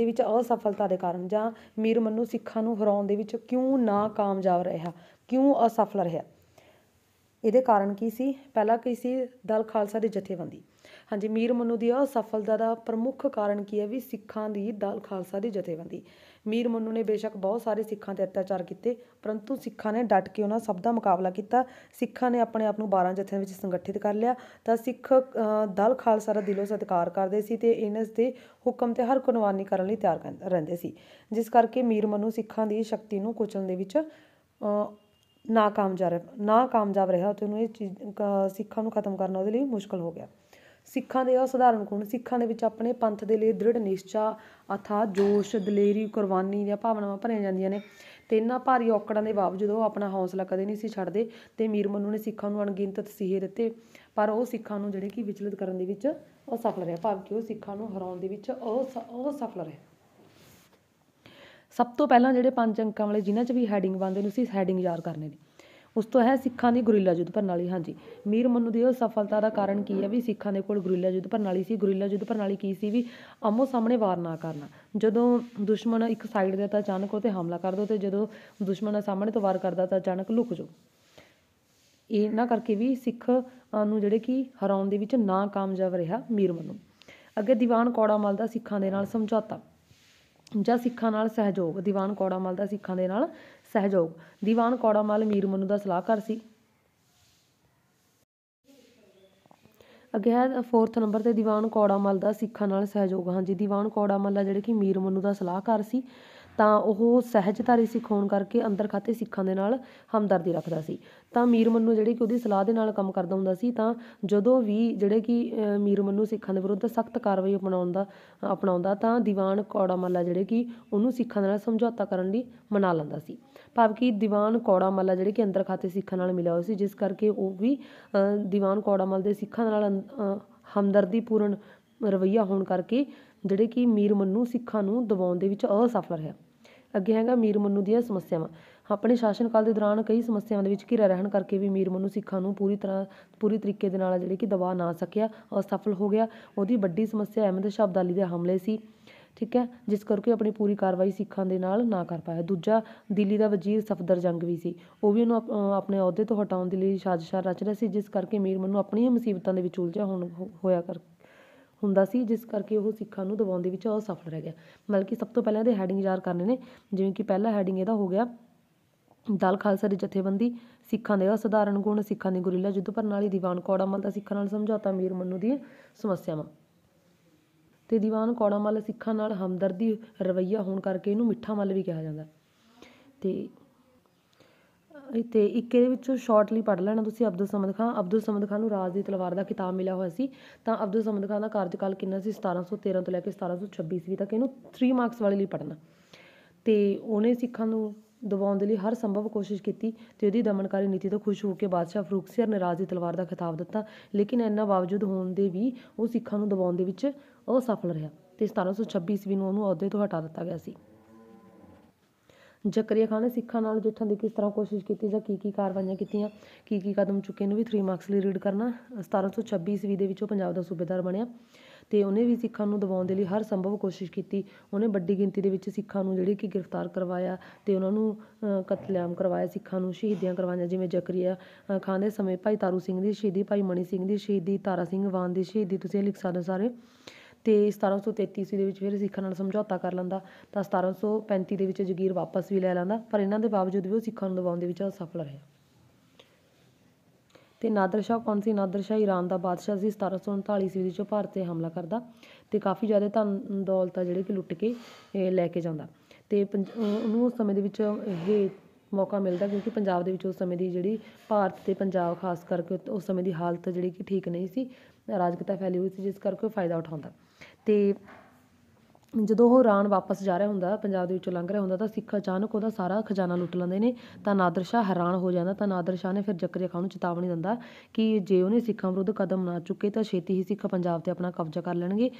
ਦੇ ਵਿੱਚ ਅਸਫਲਤਾ ਦੇ ਕਾਰਨ ਜਾਂ ਮੀਰ ਮਨੂ ਸਿੱਖਾਂ ਨੂੰ ਹਰਾਉਣ ਦੇ ਵਿੱਚ ਕਿਉਂ ਨਾਕਾਮਯਾਬ ਰਿਹਾ ਕਿਉਂ ਅਸਫਲ ਰਿਹਾ ਇਹਦੇ ਕਾਰਨ ਕੀ ਸੀ ਪਹਿਲਾ ਕੀ ਸੀ ਦਲ ਖਾਲਸਾ ਦੀ ਜਥੇਬੰਦੀ ਹਾਂਜੀ ਮੀਰ ਮਨੂ ਦੀ ਅਸਫਲਤਾ ਦਾ ਪ੍ਰਮੁੱਖ ਕਾਰਨ ਕੀ ਹੈ ਵੀ ਸਿੱਖਾਂ ਦੀ ਦਲ ਖਾਲਸਾ ਦੀ ਜਥੇਬੰਦੀ ਮੀਰ ਮਨੂ ਨੇ ਬੇਸ਼ੱਕ ਬਹੁਤ ਸਾਰੇ ਸਿੱਖਾਂ ਤੇ ਅਤਿਆਚਾਰ ਕੀਤੇ ਪਰੰਤੂ ਸਿੱਖਾਂ ਨੇ ਡਟ ਕੇ ਉਹਨਾਂ ਸਭ ਦਾ ਮੁਕਾਬਲਾ ਕੀਤਾ ਸਿੱਖਾਂ ਨੇ ਆਪਣੇ ਆਪ ਨੂੰ 12 ਜਥਿਆਂ ਵਿੱਚ ਸੰਗਠਿਤ ਕਰ ਲਿਆ ਤਾਂ ਸਿੱਖ ਦਲ ਖਾਲਸਾ ਦਾ ਦਿਲੋਂ ਸਤਿਕਾਰ ਕਰਦੇ ਸੀ ਤੇ ਇਹਨਾਂ ਦੇ ਹੁਕਮ ਤੇ ਹਰ ਕੁਰਬਾਨੀ ਕਰਨ ਲਈ ਤਿਆਰ ਰਹਿੰਦੇ ਸੀ ਜਿਸ ਕਰਕੇ ਮੀਰ ਮਨੂ ਸਿੱਖਾਂ ਦੀ ਸ਼ਕਤੀ ਨੂੰ ਕੁਚਲਣ ਦੇ ਵਿੱਚ ਨਾ ਕਾਮਯਾਬ ਰਿਹਾ ਤੇ ਉਹਨੂੰ ਇਹ ਚੀਜ਼ ਸਿੱਖਾਂ ਨੂੰ ਖਤਮ ਕਰਨਾ ਉਹਦੇ ਲਈ ਮੁਸ਼ਕਲ ਹੋ ਗਿਆ ਸਿੱਖਾਂ ਦੇ ਸਧਾਰਨ ਗੁਣ ਸਿੱਖਾਂ ਦੇ ਵਿੱਚ ਆਪਣੇ ਪੰਥ ਦੇ ਲਈ ਦ੍ਰਿੜ ਨਿਸ਼ਚਾ ਅਥਾ ਜੋਸ਼ ਦਲੇਰੀ ਕੁਰਬਾਨੀ ਦੀਆਂ ਭਾਵਨਾਵਾਂ ਭਰੀਆਂ ਜਾਂਦੀਆਂ ਨੇ ਤੇ ਇਹਨਾਂ ਭਾਰੀ ਔਕੜਾਂ ਦੇ ਬਾਵਜੂਦ ਉਹ ਆਪਣਾ ਹੌਸਲਾ ਕਦੇ ਨਹੀਂ ਸੀ ਛੱਡਦੇ ਤੇ ਮੀਰ ਮੰਨੂ ਨੇ ਸਿੱਖਾਂ ਨੂੰ ਅਣਗਿਣਤ ਤਸੀਹੇ ਦਿੱਤੇ ਪਰ ਉਹ ਸਿੱਖਾਂ ਨੂੰ ਜਿਹੜੇ ਕਿ ਵਿਚਲਿਤ ਕਰਨ ਦੇ ਵਿੱਚ ਅਸਫਲ ਰਿਹਾ ਭਾਵ ਕਿ ਉਹ ਸਿੱਖਾਂ ਨੂੰ ਹਰਾਉਣ ਦੇ ਵਿੱਚ ਉਹ ਅਸਫਲ ਰਿਹਾ ਸਭ ਤੋਂ ਪਹਿਲਾਂ ਜਿਹੜੇ ਪੰਜ ਅੰਕਾਂ ਵਾਲੇ ਜਿਨ੍ਹਾਂ 'ਚ ਵੀ ਹੈਡਿੰਗ ਬੰਦੇ ਨੂੰ ਸੀ ਹੈਡਿੰਗ ਯਾਦ ਕਰਨੇ ਨੇ ਉਸ ਤੋਂ ਹੈ ਸਿੱਖਾਂ ਦੀ ਗੁਰੀਲਾ ਯੁੱਧ ਪ੍ਰਣਾਲੀ ਹਾਂਜੀ ਮੀਰ ਮੰਨੂ ਦੀ ਉਹ ਸਫਲਤਾ ਦਾ ਕਾਰਨ ਕੀ ਹੈ ਵੀ ਸਿੱਖਾਂ ਦੇ ਕੋਲ ਗੁਰੀਲਾ ਯੁੱਧ ਪ੍ਰਣਾਲੀ ਸੀ ਗੁਰੀਲਾ ਯੁੱਧ ਪ੍ਰਣਾਲੀ ਕੀ ਸੀ ਵੀ ਆਮੋ ਸਾਹਮਣੇ ਵਾਰ ਨਾ ਕਰਨਾ ਜਦੋਂ ਦੁਸ਼ਮਣ ਇੱਕ ਸਾਈਡ ਦੇ ਤਾਂ ਅਚਾਨਕ ਉਹ ਤੇ ਹਮਲਾ ਕਰ ਦੋ ਤੇ ਜਦੋਂ ਦੁਸ਼ਮਣ ਸਾਹਮਣੇ ਤੋਂ ਵਾਰ ਕਰਦਾ ਤਾਂ ਅਚਾਨਕ ਲੁਕ ਜਾਓ ਨਾ ਕਰਕੇ ਵੀ ਸਿੱਖ ਨੂੰ ਜਿਹੜੇ ਕੀ ਹਰਾਉਣ ਦੇ ਵਿੱਚ ਨਾ ਕਾਮਯਾਬ ਰਿਹਾ ਮੀਰ ਮੰਨੂ ਅੱਗੇ ਦੀਵਾਨ ਕੌੜਾ ਮਲ ਦਾ ਸਿੱਖਾਂ ਦੇ ਨਾਲ ਸਮਝੌਤਾ ਜਾਂ ਸਿੱਖਾਂ ਨਾਲ ਸਹਿਯੋਗ ਦੀਵਾਨ ਕੌੜਾਮਲ ਦਾ ਸਿੱਖਾਂ ਦੇ ਨਾਲ ਸਹਿਯੋਗ ਦੀਵਾਨ ਕੌੜਾਮਲ ਮੀਰ ਮਨੂ ਦਾ ਸਲਾਹਕਾਰ ਸੀ ਅੱਗੇ ਹੈ ਫੋਰਥ ਨੰਬਰ ਤੇ ਦੀਵਾਨ ਕੌੜਾਮਲ ਦਾ ਸਿੱਖਾਂ ਨਾਲ ਸਹਿਯੋਗ ਹਾਂਜੀ ਦੀਵਾਨ ਕੌੜਾਮਲ ਮਲ ਜਿਹੜੇ ਕਿ ਮੀਰ ਮਨੂ ਦਾ ਸਲਾਹਕਾਰ ਸੀ ਤਾਂ ਉਹ ਸਹਿਜਧਾਰੀ ਸਿੱਖ ਕਰਕੇ ਅੰਦਰ ਖਾਤੇ ਸਿੱਖਾਂ ਦੇ ਨਾਲ ਹਮਦਰਦੀ ਰੱਖਦਾ ਸੀ ਤਾਂ ਮੀਰ ਮੰਨੂ ਜਿਹੜੇ ਕਿ ਉਹਦੀ ਸਲਾਹ ਦੇ ਨਾਲ ਕੰਮ ਕਰਦਾ ਹੁੰਦਾ ਸੀ ਤਾਂ ਜਦੋਂ ਵੀ ਜਿਹੜੇ ਕਿ ਮੀਰ ਮੰਨੂ ਸਿੱਖਾਂ ਦੇ ਵਿਰੁੱਧ ਸਖਤ ਕਾਰਵਾਈ ਅਪਣਾਉਣ ਦਾ ਅਪਣਾਉਂਦਾ ਤਾਂ ਦੀਵਾਨ ਕੌੜਾ ਮੱਲਾ ਜਿਹੜੇ ਕਿ ਉਹਨੂੰ ਸਿੱਖਾਂ ਨਾਲ ਸਮਝੌਤਾ ਕਰਨ ਲਈ ਮਨਾ ਲੈਂਦਾ ਸੀ ਭਾਵ ਕਿ ਦੀਵਾਨ ਕੌੜਾ ਮੱਲਾ ਜਿਹੜੇ ਕਿ ਅੰਦਰ ਖਾਤੇ ਸਿੱਖਾਂ ਨਾਲ ਮਿਲਿਆ ਹੋਇਆ ਸੀ ਜਿਸ ਕਰਕੇ ਉਹ ਵੀ ਦੀਵਾਨ ਕੌੜਾ ਮੱਲ ਦੇ ਸਿੱਖਾਂ ਨਾਲ ਹਮਦਰਦੀ ਪੂਰਨ ਰਵਈਆ ਹੋਣ ਕਰਕੇ ਜਿਹੜੇ ਕਿ ਮੀਰ ਮੰਨੂ ਸਿੱਖਾਂ ਨੂੰ ਦਬਾਉਣ ਦੇ ਵਿੱਚ ਅਸਫਲ ਰਿਹਾ ਅੱਗੇ ਹੈਗਾ ਮੀਰ ਮੰਨੂ ਦੀਆਂ ਸਮੱਸਿਆਵਾਂ ਆਪਣੇ ਸ਼ਾਸਨ ਕਾਲ ਦੇ ਦੌਰਾਨ ਕਈ ਸਮੱਸਿਆਵਾਂ ਦੇ ਵਿੱਚ ਘਿਰਿਆ ਰਹਿਣ ਕਰਕੇ ਵੀ ਮੀਰ ਮੰਨੂ ਸਿੱਖਾਂ ਨੂੰ ਪੂਰੀ ਤਰ੍ਹਾਂ ਪੂਰੀ ਤਰੀਕੇ ਦੇ ਨਾਲ ਜਿਹੜੇ ਕਿ ਦਬਾ ਨਾ ਸਕਿਆ ਅਸਫਲ ਹੋ ਗਿਆ ਉਹਦੀ ਵੱਡੀ ਸਮੱਸਿਆ ਅਹਿਮਦ ਸ਼ਾਹ ਅਬਦਾਲੀ ਦੇ ਹਮਲੇ ਸੀ ਠੀਕ ਹੈ ਜਿਸ ਕਰਕੇ ਆਪਣੀ ਪੂਰੀ ਕਾਰਵਾਈ ਸਿੱਖਾਂ ਦੇ ਨਾਲ ਨਾ ਕਰ ਪਾਇਆ ਦੂਜਾ ਦਿੱਲੀ ਦਾ ਵਜ਼ੀਰ ਸਫਦਰ ਜੰਗ ਵੀ ਸੀ ਉਹ ਵੀ ਉਹਨੂੰ ਆਪਣੇ ਅਹੁਦੇ ਤੋਂ ਹਟਾਉਣ ਦੇ ਲਈ ਸਾਜ਼ਿਸ਼ਾਂ ਰਚ ਰਿਹਾ ਸੀ ਜਿਸ ਕਰਕੇ ਮੀਰ ਮੰਨੂ ਆਪਣੀਆਂ ਮੁਸੀਬਤਾਂ ਦੇ ਵਿੱਚ ਉਲਝਿਆ ਹੋਣ ਹੋਇਆ ਕਰ ਹੁੰਦਾ ਸੀ ਜਿਸ ਕਰਕੇ ਉਹ ਸਿੱਖਾਂ ਨੂੰ ਦਬਾਉਣ ਦੇ ਵਿੱਚ ਅਸਫਲ ਰਹਿ ਗਿਆ ਮਤਲਬ ਕਿ ਸਭ ਤੋਂ ਪਹਿਲਾਂ ਇਹਦੇ ਹੈਡਿੰਗ ਯਾਰ ਕਰਨੇ ਨੇ ਜਿਵੇਂ ਕਿ ਪਹਿਲਾ ਹੈਡਿੰਗ ਇਹਦਾ ਹੋ ਗਿਆ ਦਲ ਖਾਲਸਾ ਦੀ ਜਥੇਬੰਦੀ ਸਿੱਖਾਂ ਦੇ ਅਸਧਾਰਨ ਗੁਣ ਸਿੱਖਾਂ ਦੀ ਗੁਰੀਲਾ ਯੁੱਧ ਪ੍ਰਣਾਲੀ ਦੀਵਾਨ ਕੌੜਾਮਲ ਦਾ ਸਿੱਖਾਂ ਨਾਲ ਸਮਝੌਤਾ ਮੀਰ ਮੰਨੂ ਦੀ ਸਮੱਸਿਆਵਾਂ ਤੇ ਦੀਵਾਨ ਕੌੜਾਮਲ ਸਿੱਖਾਂ ਨਾਲ ਹਮਦਰਦੀ ਰਵਈਆ ਹੋਣ ਕਰਕੇ ਇਹਨੂੰ ਮਿੱਠਾ ਮੱਲ ਵੀ ਕਿਹਾ ਜਾਂਦਾ ਤੇ ਤੇ ਇੱਕ ਇਹਦੇ ਵਿੱਚੋਂ ਸ਼ਾਰਟਲੀ ਪੜ੍ਹ ਲੈਣਾ ਤੁਸੀਂ ਅਬਦੁਲ ਸਮਦ ਖਾਨ ਅਬਦੁਲ ਸਮਦ ਖਾਨ ਨੂੰ ਰਾਜ ਦੀ ਤਲਵਾਰ ਦਾ ਕਿਤਾਬ ਮਿਲਿਆ ਹੋਇਆ ਸੀ ਤਾਂ ਅਬਦੁਲ ਸਮਦ ਖਾਨ ਦਾ ਕਾਰਜਕਾਲ ਕਿੰਨਾ ਸੀ 1713 ਤੋਂ ਲੈ ਕੇ 1726 ਈਸਵੀ ਤੱਕ ਇਹਨੂੰ 3 ਮਾਰਕਸ ਵਾਲੇ ਲਈ ਪੜ੍ਹਨਾ ਤੇ ਉਹਨੇ ਸਿੱਖਾਂ ਨੂੰ ਦਬਾਉਣ ਦੇ ਲਈ ਹਰ ਸੰਭਵ ਕੋਸ਼ਿਸ਼ ਕੀਤੀ ਤੇ ਉਹਦੀ ਦਮਨਕਾਰੀ ਨੀਤੀ ਤੋਂ ਖੁਸ਼ ਹੋ ਕੇ ਬਾਦਸ਼ਾਹ ਫਰੂਕ ਸਿਰ ਨੇ ਰਾਜ ਦੀ ਤਲਵਾਰ ਦਾ ਖਿਤਾਬ ਦਿੱਤਾ ਲੇਕਿਨ ਇੰਨਾ ਬਾਵਜੂਦ ਹੋਣ ਦੇ ਵੀ ਉਹ ਸਿੱਖਾਂ ਨੂੰ ਦਬਾਉਣ ਦੇ ਵਿੱਚ ਅਸਫਲ ਰਿਹਾ ਤੇ 1726 ਈਸਵੀ ਨੂੰ ਉਹਨੂੰ ਅਹੁਦੇ ਤੋਂ ਹਟਾ ਦਿੱਤਾ ਗਿਆ ਸੀ ਜ਼ਕਰੀਆ ਖਾਨ ਨੇ ਸਿੱਖਾਂ ਨਾਲ ਜੁੱਠਣ ਦੀ ਕਿਸ ਤਰ੍ਹਾਂ ਕੋਸ਼ਿਸ਼ ਕੀਤੀ ਜਾਂ ਕੀ ਕੀ ਕਾਰਵਾਈਆਂ ਕੀਤੀਆਂ ਕੀ ਕੀ ਕਦਮ ਚੁੱਕੇ ਨੂੰ ਵੀ 3 ਮਾਰਕਸ ਲਈ ਰੀਡ ਕਰਨਾ 1726 ਈਸਵੀ ਦੇ ਵਿੱਚ ਉਹ ਪੰਜਾਬ ਦਾ ਸੂਬੇਦਾਰ ਬਣਿਆ ਤੇ ਉਹਨੇ ਵੀ ਸਿੱਖਾਂ ਨੂੰ ਦਬਾਉਣ ਦੇ ਲਈ ਹਰ ਸੰਭਵ ਕੋਸ਼ਿਸ਼ ਕੀਤੀ ਉਹਨੇ ਵੱਡੀ ਗਿਣਤੀ ਦੇ ਵਿੱਚ ਸਿੱਖਾਂ ਨੂੰ ਜਿਹੜੇ ਕਿ ਗ੍ਰਿਫਤਾਰ ਕਰਵਾਇਆ ਤੇ ਉਹਨਾਂ ਨੂੰ ਕਤਲੇਆਮ ਕਰਵਾਇਆ ਸਿੱਖਾਂ ਨੂੰ ਸ਼ਹੀਦੀਆਂ ਕਰਵਾਈਆਂ ਜਿਵੇਂ ਜ਼ਕਰੀਆ ਖਾਨ ਦੇ ਸਮੇਂ ਭਾਈ ਤਾਰੂ ਸਿੰਘ ਦੀ ਸ਼ਹੀਦੀ ਭਾਈ ਮਣੀ ਸਿੰਘ ਦੀ ਸ਼ਹੀਦੀ ਤਾਰਾ ਸਿੰਘ ਵਾਨ ਦੀ ਸ਼ਹੀਦੀ ਤੁਸੀਂ ਲਿਖ ਸਕਦੇ ਸਾਰੇ ਤੇ 1733 ਈਸਵੀ ਦੇ ਵਿੱਚ ਫਿਰ ਸਿੱਖਾਂ ਨਾਲ ਸਮਝੌਤਾ ਕਰ ਲੈਂਦਾ ਤਾਂ 1735 ਦੇ ਵਿੱਚ ਜਗੀਰ ਵਾਪਸ ਵੀ ਲੈ ਲੈਂਦਾ ਪਰ ਇਹਨਾਂ ਦੇ ਬਾਵਜੂਦ ਵੀ ਉਹ ਸਿੱਖਾਂ ਨੂੰ ਦਬਾਉਣ ਦੇ ਵਿੱਚ ਅਸਫਲ ਰਿਹਾ ਤੇ ਨਾਦਰ ਸ਼ਾਹ ਕੌਣ ਸੀ ਨਾਦਰ ਸ਼ਾਹ ਈਰਾਨ ਦਾ ਬਾਦਸ਼ਾਹ ਸੀ 1739 ਈਸਵੀ ਦੇ ਵਿੱਚ ਭਾਰਤ ਤੇ ਹਮਲਾ ਕਰਦਾ ਤੇ ਕਾਫੀ ਜ਼ਿਆਦਾ ਧਨ ਦੌਲਤ ਆ ਜਿਹੜੇ ਕਿ ਲੁੱਟ ਕੇ ਲੈ ਕੇ ਜਾਂਦਾ ਤੇ ਉਹਨੂੰ ਉਸ ਸਮੇਂ ਦੇ ਵਿੱਚ ਇਹ ਮੌਕਾ ਮਿਲਦਾ ਕਿਉਂਕਿ ਪੰਜਾਬ ਦੇ ਵਿੱਚ ਉਸ ਸਮੇਂ ਦੀ ਜਿਹੜੀ ਭਾਰਤ ਤੇ ਪੰਜਾਬ ਖਾਸ ਕਰਕੇ ਉਸ ਸਮੇਂ ਦੀ ਹਾਲਤ ਜਿਹੜੀ ਕਿ ਠੀਕ ਨਹੀਂ ਸੀ ਰਾਜਕਤਾ ਫੈਲੀ ਹੋਈ ਸੀ ਜਿਸ ਕਰਕੇ ਉਹ ਫਾਇਦਾ ਉਠਾਉਂਦਾ ਤੇ ਜਦੋਂ ਉਹ ਰਾਣ ਵਾਪਸ ਜਾ ਰਿਹਾ ਹੁੰਦਾ ਪੰਜਾਬ ਦੇ ਵਿੱਚੋਂ ਲੰਘ ਰਿਹਾ ਹੁੰਦਾ ਤਾਂ ਸਿੱਖ ਅਚਾਨਕ ਉਹਦਾ ਸਾਰਾ ਖਜ਼ਾਨਾ ਲੁੱਟ ਲੈਂਦੇ ਨੇ ਤਾਂ ਨਾਦਰ ਸ਼ਾਹ ਹੈਰਾਨ ਹੋ ਜਾਂਦਾ ਤਾਂ ਨਾਦਰ ਸ਼ਾਹ ਨੇ ਫਿਰ ਜ਼ਕਰੀਆ ਖਾਨ ਨੂੰ ਚੇਤਾਵਨੀ ਦਿੰਦਾ ਕਿ ਜੇ ਉਹਨੇ ਸਿੱਖਾਂ ਵਿਰੁੱਧ ਕਦਮ ਨਾ ਚੁੱਕੇ ਤਾਂ ਛੇਤੀ ਹੀ ਸਿੱਖ ਪੰਜਾਬ 'ਤੇ ਆਪਣਾ ਕਬਜ਼ਾ ਕਰ ਲੈਣਗੇ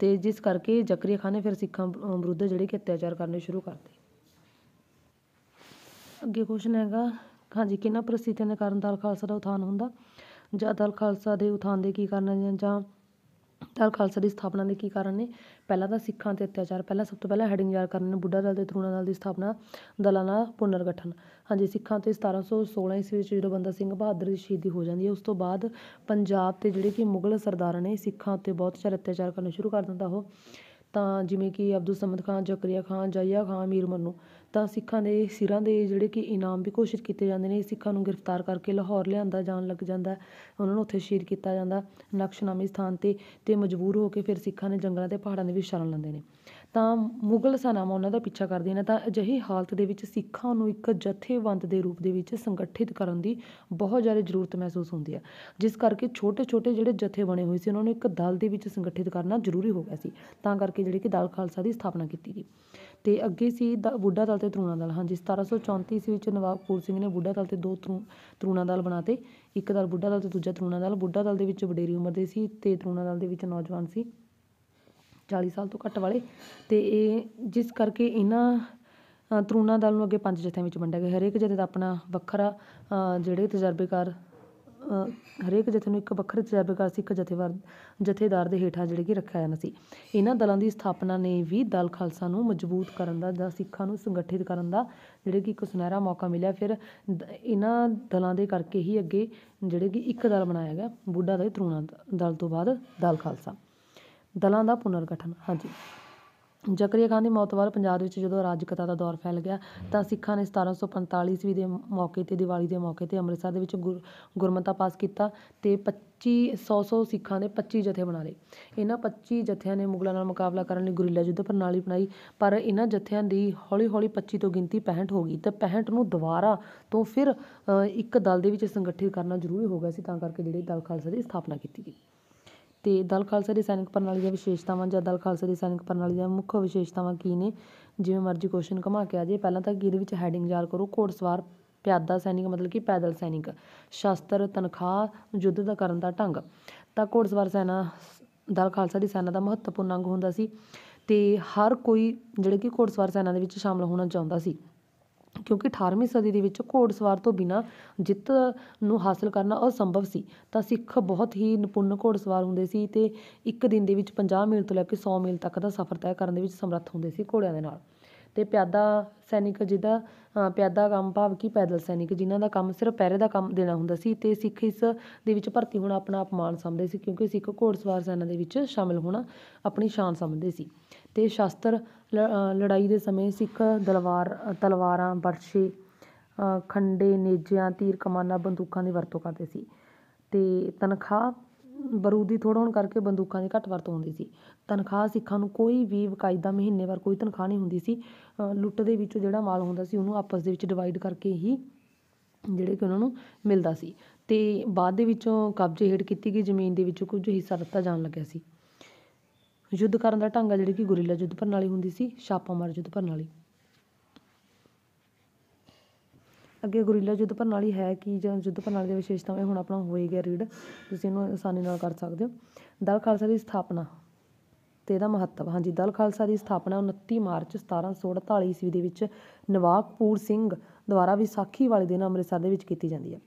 ਤੇ ਜਿਸ ਕਰਕੇ ਜ਼ਕਰੀਆ ਖਾਨ ਨੇ ਫਿਰ ਸਿੱਖਾਂ ਵਿਰੁੱਧ ਜਿਹੜੇ ਕਿ ਅਤਿਆਚਾਰ ਕਰਨੇ ਸ਼ੁਰੂ ਕਰ ਦਿੱਤੇ ਅੱਗੇ ਕੁਸ਼ਨ ਹੈਗਾ ਹਾਂਜੀ ਕਿੰਨਾ ਪ੍ਰਸਿੱਧ ਦੇ ਕਾਰਨ ਦਾ ਖਾਲਸਾ ਦਾ ਉਥਾਨ ਹੁੰਦਾ ਜਾਂ ਦਲ ਖਾਲਸਾ ਦੇ ਉਥਾਨ ਦੇ ਕੀ ਕਾਰਨ ਜਾਂ ਤਾਂ ਖਾਲਸਾ ਦੀ ਸਥਾਪਨਾ ਦੇ ਕੀ ਕਾਰਨ ਨੇ ਪਹਿਲਾਂ ਤਾਂ ਸਿੱਖਾਂ 'ਤੇ ਅਤਿਆਚਾਰ ਪਹਿਲਾਂ ਸਭ ਤੋਂ ਪਹਿਲਾਂ ਯਾਰ ਕਰਨ ਬੁੱਢਾ ਦਲ ਤੇ ਤਰੂਣਾ ਦਲ ਦੀ ਸਥਾਪਨਾ ਦਲਾਂ ਦਾ ਪੁਨਰ ਗਠਨ ਹਾਂਜੀ ਸਿੱਖਾਂ 'ਤੇ 1716 ਈਸਵੀ ਵਿੱਚ ਜਦੋਂ ਬੰਦਾ ਸਿੰਘ ਬਹਾਦਰ ਦੀ ਸ਼ਹੀਦੀ ਹੋ ਜਾਂਦੀ ਹੈ ਉਸ ਤੋਂ ਬਾਅਦ ਪੰਜਾਬ 'ਤੇ ਜਿਹੜੇ ਕਿ ਮੁਗਲ ਸਰਦਾਰਾਂ ਨੇ ਸਿੱਖਾਂ ਉੱਤੇ ਬਹੁਤ ਚਰ ਅਤਿਆਚਾਰ ਕਰਨਾ ਸ਼ੁਰੂ ਕਰ ਦਿੰਦਾ ਉਹ ਤਾਂ ਜਿਵੇਂ ਕਿ ਅਬਦੁਲ ਸਮਦ ਖਾਨ ਜ਼ਕਰੀਆ ਖਾਨ ਜਾਇਆ ਖਾਨ ਮੀਰ ਮੰਨੂ ਤਾਂ ਸਿੱਖਾਂ ਦੇ ਸਿਰਾਂ ਦੇ ਜਿਹੜੇ ਕਿ ਇਨਾਮ ਵੀ ਘੋਸ਼ਿਤ ਕੀਤੇ ਜਾਂਦੇ ਨੇ ਸਿੱਖਾਂ ਨੂੰ ਗ੍ਰਿਫਤਾਰ ਕਰਕੇ ਲਾਹੌਰ ਲਿਆਂਦਾ ਜਾਣ ਲੱਗ ਜਾਂਦਾ ਉਹਨਾਂ ਨੂੰ ਉੱਥੇ ਸ਼ਹੀਦ ਕੀਤਾ ਜਾਂਦਾ ਨਕਸ਼ਨਾਮੀ ਸਥਾਨ 'ਤੇ ਅਤੇ ਮਜਬੂਰ ਹੋ ਕੇ ਫਿਰ ਸਿੱਖਾਂ ਨੇ ਜੰਗਲਾਂ ਅਤੇ ਪਹਾੜਾਂ ਦੇ ਵਿੱਚ ਸ਼ਰਨ ਲੈਂਦੇ ਨੇ ਤਾਂ ਮੁਗਲ ਸੈਨਾਵਾਂ ਉਹਨਾਂ ਦਾ ਪਿੱਛਾ ਕਰਦੇ ਨੇ ਤਾਂ ਅਜਿਹੀ ਹਾਲਤ ਦੇ ਵਿੱਚ ਸਿੱਖਾਂ ਨੂੰ ਇੱਕ ਜਥੇਬੰਦ ਦੇ ਰੂਪ ਦੇ ਵਿੱਚ ਸੰਗਠਿਤ ਕਰਨ ਦੀ ਬਹੁਤ ਜ਼ਿਆਦਾ ਜ਼ਰੂਰਤ ਮਹਿਸੂਸ ਹੁੰਦੀ ਹੈ ਜਿਸ ਕਰਕੇ ਛੋਟੇ ਛੋਟੇ ਜਿਹੜੇ ਜਥੇ ਬਣੇ ਹੋਏ ਸੀ ਉਹਨਾਂ ਨੂੰ ਇੱਕ ਦਲ ਦੇ ਵਿੱਚ ਸੰਗਠਿਤ ਕਰਨਾ ਜ਼ਰੂਰੀ ਹੋ ਗਿਆ ਸੀ ਤਾਂ ਕਰਕੇ ਜਿਹੜੀ ਕਿ ਦਲ ਖਾਲਸਾ ਦੀ ਸਥਾਪਨਾ ਕੀਤੀ ਗਈ ਤੇ ਅੱਗੇ ਸੀ ਬੁੱਢਾ ਦਲ ਤੇ ਤਰੂਣਾ ਦਲ ਹਾਂਜੀ 1734 ਈਸਵੀ ਵਿੱਚ ਨਵਾਬ ਕਪੂਰ ਸਿੰਘ ਨੇ ਬੁੱਢਾ ਦਲ ਤੇ ਦੋ ਤਰੂਣਾ ਦਲ ਬਣਾਤੇ ਇੱਕ ਦਲ ਬੁੱਢਾ ਦਲ ਤੇ ਦੂਜਾ ਤਰੂਣਾ ਦਲ ਬੁੱਢਾ ਦਲ ਦੇ ਵਿੱਚ ਵਡੇਰੀ ਉਮਰ ਦੇ ਸੀ ਤੇ ਤਰੂਣਾ ਦਲ ਦੇ ਵਿੱਚ ਨੌਜਵਾਨ ਸੀ 40 ਸਾਲ ਤੋਂ ਘੱਟ ਵਾਲੇ ਤੇ ਇਹ ਜਿਸ ਕਰਕੇ ਇਹਨਾਂ ਤਰੁਣਾ ਦਲ ਨੂੰ ਅੱਗੇ ਪੰਜ ਜਥਿਆਂ ਵਿੱਚ ਵੰਡਿਆ ਗਿਆ ਹਰੇਕ ਜਥੇ ਦਾ ਆਪਣਾ ਵੱਖਰਾ ਜਿਹੜੇ ਤਜਰਬੇਕਾਰ ਹਰੇਕ ਜਥੇ ਨੂੰ ਇੱਕ ਵੱਖਰੇ ਤਜਰਬੇਕਾਰ ਸਿੱਖ ਜਥੇਵਾਰ ਜਥੇਦਾਰ ਦੇ ਹੇਠਾਂ ਜਿਹੜੇ ਕਿ ਰੱਖਿਆ ਜਾਂਦਾ ਸੀ ਇਹਨਾਂ ਦਲਾਂ ਦੀ ਸਥਾਪਨਾ ਨੇ ਵੀ ਦਲ ਖਾਲਸਾ ਨੂੰ ਮਜ਼ਬੂਤ ਕਰਨ ਦਾ ਜਾਂ ਸਿੱਖਾਂ ਨੂੰ ਸੰਗਠਿਤ ਕਰਨ ਦਾ ਜਿਹੜੇ ਕਿ ਇੱਕ ਸੁਨਹਿਰਾ ਮੌਕਾ ਮਿਲਿਆ ਫਿਰ ਇਹਨਾਂ ਦਲਾਂ ਦੇ ਕਰਕੇ ਹੀ ਅੱਗੇ ਜਿਹੜੇ ਕਿ ਇੱਕ ਦਲ ਬਣਾਇਆ ਗਿਆ ਬੁੱਢਾ ਦਲ ਤਰੂਣਾ ਦਲ ਤੋਂ ਬਾਅਦ ਦਲ ਖਾਲਸਾ ਦਲਾਂ ਦਾ ਪੁਨਰਗਠਨ ਹਾਂਜੀ ਜ਼ਕਰੀਆ ਖਾਨ ਦੀ ਮੌਤ ਬਾਅਦ ਪੰਜਾਬ ਵਿੱਚ ਜਦੋਂ ਅਰਾਜਕਤਾ ਦਾ ਦੌਰ ਫੈਲ ਗਿਆ ਤਾਂ ਸਿੱਖਾਂ ਨੇ 1745 ਈਸਵੀ ਦੇ ਮੌਕੇ 'ਤੇ ਦੀਵਾਲੀ ਦੇ ਮੌਕੇ 'ਤੇ ਅੰਮ੍ਰਿਤਸਰ ਦੇ ਵਿੱਚ ਗੁਰਮਤਾ ਪਾਸ ਕੀਤਾ ਤੇ 25 100 ਸਿੱਖਾਂ ਦੇ 25 ਜਥੇ ਬਣਾ ਲਏ ਇਹਨਾਂ 25 ਜਥਿਆਂ ਨੇ ਮੁਗਲਾਂ ਨਾਲ ਮੁਕਾਬਲਾ ਕਰਨ ਲਈ ਗੁਰੀਲਾ ਯੁੱਧ ਪ੍ਰਣਾਲੀ ਬਣਾਈ ਪਰ ਇਹਨਾਂ ਜਥਿਆਂ ਦੀ ਹੌਲੀ ਹੌਲੀ 25 ਤੋਂ ਗਿਣਤੀ 65 ਹੋ ਗਈ ਤਾਂ 65 ਨੂੰ ਦੁਬਾਰਾ ਤੋਂ ਫਿਰ ਇੱਕ ਦਲ ਦੇ ਵਿੱਚ ਸੰਗਠਿਤ ਕਰਨਾ ਜ਼ਰੂਰੀ ਹੋ ਗਿਆ ਸੀ ਤਾਂ ਕਰਕੇ ਜਿਹੜੇ ਦਲ ਖਾਲਸਾ ਦੀ ਸਥਾਪਨਾ ਕੀਤੀ ਗਈ ਤੇ ਦਲ ਖਾਲਸਾ ਦੀ ਸੈਨਿਕ ਪ੍ਰਣਾਲੀ ਦੀਆਂ ਵਿਸ਼ੇਸ਼ਤਾਵਾਂ ਜਾਂ ਦਲ ਖਾਲਸਾ ਦੀ ਸੈਨਿਕ ਪ੍ਰਣਾਲੀ ਦੀਆਂ ਮੁੱਖ ਵਿਸ਼ੇਸ਼ਤਾਵਾਂ ਕੀ ਨੇ ਜਿਵੇਂ ਮਰਜ਼ੀ ਕੁਐਸਚਨ ਘੁਮਾ ਕੇ ਆ ਜੇ ਪਹਿਲਾਂ ਤਾਂ ਕੀ ਇਹਦੇ ਵਿੱਚ ਹੈਡਿੰਗ ਯਾਦ ਕਰੋ ਘੋੜਸਵਾਰ ਪਿਆਦਾ ਸੈਨਿਕ ਮਤਲਬ ਕਿ ਪੈਦਲ ਸੈਨਿਕ ਸ਼ਸਤਰ ਤਨਖਾਹ ਯੁੱਧ ਦਾ ਕਰਨ ਦਾ ਢੰਗ ਤਾਂ ਘੋੜਸਵਾਰ ਸੈਨਾ ਦਲ ਖਾਲਸਾ ਦੀ ਸੈਨਾ ਦਾ ਮਹੱਤਵਪੂਰਨ ਅੰਗ ਹੁੰਦਾ ਸੀ ਤੇ ਹਰ ਕੋਈ ਜਿਹੜੇ ਕਿ ਘੋੜਸਵਾਰ ਸੈਨਾ ਦੇ ਵਿੱਚ ਸ਼ਾਮਲ ਹੋਣਾ ਚਾਹੁੰਦਾ ਸੀ ਕਿਉਂਕਿ 18ਵੀਂ ਸਦੀ ਦੇ ਵਿੱਚ ਘੋੜਸਵਾਰ ਤੋਂ ਬਿਨਾ ਜਿੱਤ ਨੂੰ ਹਾਸਲ ਕਰਨਾ ਅਸੰਭਵ ਸੀ ਤਾਂ ਸਿੱਖ ਬਹੁਤ ਹੀ ਨਿਪੁੰਨ ਘੋੜਸਵਾਰ ਹੁੰਦੇ ਸੀ ਤੇ ਇੱਕ ਦਿਨ ਦੇ ਵਿੱਚ 50 ਮੀਲ ਤੋਂ ਲੈ ਕੇ 100 ਮੀਲ ਤੱਕ ਦਾ ਸਫ਼ਰ ਤੈਅ ਕਰਨ ਦੇ ਵਿੱਚ ਸਮਰੱਥ ਹੁੰਦੇ ਸੀ ਘੋੜਿਆਂ ਦੇ ਨਾਲ ਤੇ ਪਿਆਦਾ ਸੈਨਿਕ ਜਿਹਦਾ ਪਿਆਦਾ ਕੰਮ ਭਾਵ ਕਿ ਪੈਦਲ ਸੈਨਿਕ ਜਿਨ੍ਹਾਂ ਦਾ ਕੰਮ ਸਿਰਫ ਪਹਿਰੇ ਦਾ ਕੰਮ ਦੇਣਾ ਹੁੰਦਾ ਸੀ ਤੇ ਸਿੱਖ ਇਸ ਦੇ ਵਿੱਚ ਭਰਤੀ ਹੋਣਾ ਆਪਣਾ ਅਪਮਾਨ ਸਮਝਦੇ ਸੀ ਕਿਉਂਕਿ ਸਿੱਖ ਘੋੜਸਵਾਰ ਸੈਨਾ ਦੇ ਵਿੱਚ ਸ਼ਾਮਿਲ ਹੋਣਾ ਆਪਣੀ ਸ਼ਾਨ ਸਮਝਦੇ ਸੀ ਤੇ ਸ਼ਸਤਰ ਲੜਾਈ ਦੇ ਸਮੇਂ ਸਿੱਖ ਦਲਵਾਰ ਤਲਵਾਰਾਂ ਬਰਛੇ ਖੰਡੇ ਨੇਜਿਆਂ ਤੀਰ ਕਮਾਨਾਂ ਬੰਦੂਕਾਂ ਦੀ ਵਰਤੋਂ ਕਰਦੇ ਸੀ ਤੇ ਤਨਖਾਹ ਬਰੂਦੀ ਥੋੜਾ ਹੋਣ ਕਰਕੇ ਬੰਦੂਕਾਂ ਦੀ ਘੱਟ ਵਰਤੋਂ ਹੁੰਦੀ ਸੀ ਤਨਖਾਹ ਸਿੱਖਾਂ ਨੂੰ ਕੋਈ ਵੀ ਮਹੀਨੇ ਮਹੀਨੇਵਾਰ ਕੋਈ ਤਨਖਾਹ ਨਹੀਂ ਹੁੰਦੀ ਸੀ ਲੁੱਟ ਦੇ ਵਿੱਚੋਂ ਜਿਹੜਾ ਮਾਲ ਹੁੰਦਾ ਸੀ ਉਹਨੂੰ ਆਪਸ ਦੇ ਵਿੱਚ ਡਿਵਾਈਡ ਕਰਕੇ ਹੀ ਜਿਹੜੇ ਕਿ ਉਹਨਾਂ ਨੂੰ ਮਿਲਦਾ ਸੀ ਤੇ ਬਾਅਦ ਦੇ ਵਿੱਚੋਂ ਕਬਜ਼ੇ ਹੇਠ ਕੀਤੀ ਗਈ ਜ਼ਮੀਨ ਦੇ ਵਿੱਚੋਂ ਕੁਝ ਹਿੱਸਾ ਦਿੱਤਾ ਜਾਣ ਲੱਗਿਆ ਸੀ ਯੁੱਧ ਕਰਨ ਦਾ ਢੰਗ ਆ ਜਿਹੜੀ ਕਿ ਗੁਰੀਲਾ ਯੁੱਧ ਪ੍ਰਣਾਲੀ ਹੁੰਦੀ ਸੀ ਛਾਪਾ ਮਾਰ ਯੁੱਧ ਪ੍ਰਣਾਲੀ ਅੱਗੇ ਗੁਰੀਲਾ ਯੁੱਧ ਪ੍ਰਣਾਲੀ ਹੈ ਕਿ ਜਾਂ ਯੁੱਧ ਪ੍ਰਣਾਲੀ ਦੇ ਵਿਸ਼ੇਸ਼ਤਾਵਾਂ ਇਹ ਹੁਣ ਆਪਣਾ ਹੋਏ ਗਿਆ ਰੀਡ ਤੁਸੀਂ ਇਹਨੂੰ ਆਸਾਨੀ ਨਾਲ ਕਰ ਸਕਦੇ ਹੋ ਦਲ ਖਾਲਸਾ ਦੀ ਸਥਾਪਨਾ ਤੇ ਇਹਦਾ ਮਹੱਤਵ ਹਾਂਜੀ ਦਲ ਖਾਲਸਾ ਦੀ ਸਥਾਪਨਾ 29 ਮਾਰਚ 1748 ਈਸਵੀ ਦੇ ਵਿੱਚ ਨਵਾਬਪੂਰ ਸਿੰਘ ਦੁਆਰਾ ਵਿਸਾਖੀ ਵਾਲੇ ਦਿਨ ਅੰਮ੍ਰਿਤਸਰ ਦੇ ਵਿੱਚ ਕੀਤੀ ਜਾਂਦੀ ਹੈ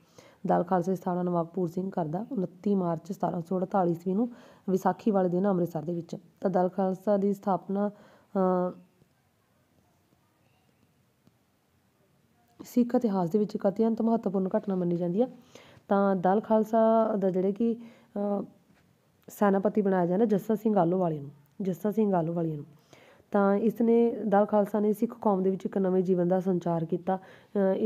ਦਲ ਖਾਲਸਾ ਦੀ ਸਥਾਪਨਾ ਨਵਾਬਪੂਰ ਸਿੰਘ ਕਰਦਾ 29 ਮਾਰਚ 1748 ਈਸਵੀ ਨੂੰ ਵਿਸਾਖੀ ਵਾਲੇ ਦਿਨ ਅੰਮ੍ਰਿਤਸਰ ਦੇ ਵਿੱਚ ਤਾਂ ਦਲ ਖਾਲਸਾ ਦੀ ਸਥਾਪਨਾ ਸਿੱਖ ਇਤਿਹਾਸ ਦੇ ਵਿੱਚ ਇੱਕ ਅਤਿਅੰਤ ਮਹੱਤਵਪੂਰਨ ਘਟਨਾ ਮੰਨੀ ਜਾਂਦੀ ਹੈ ਤਾਂ ਦਲ ਖਾਲਸਾ ਦਾ ਜਿਹੜੇ ਕਿ ਸੈਨਾਪਤੀ ਬਣਾਇਆ ਜਾਂਦਾ ਜੱਸਾ ਸਿੰਘ ਵਾਲੇ ਨੂੰ ਜੱਸਾ ਸਿੰਘ ਆਹਲੂਵਾਲੀਆ ਨੂੰ ਤਾਂ ਇਸ ਨੇ ਦਲ ਖਾਲਸਾ ਨੇ ਸਿੱਖ ਕੌਮ ਦੇ ਵਿੱਚ ਇੱਕ ਨਵੇਂ ਜੀਵਨ ਦਾ ਸੰਚਾਰ ਕੀਤਾ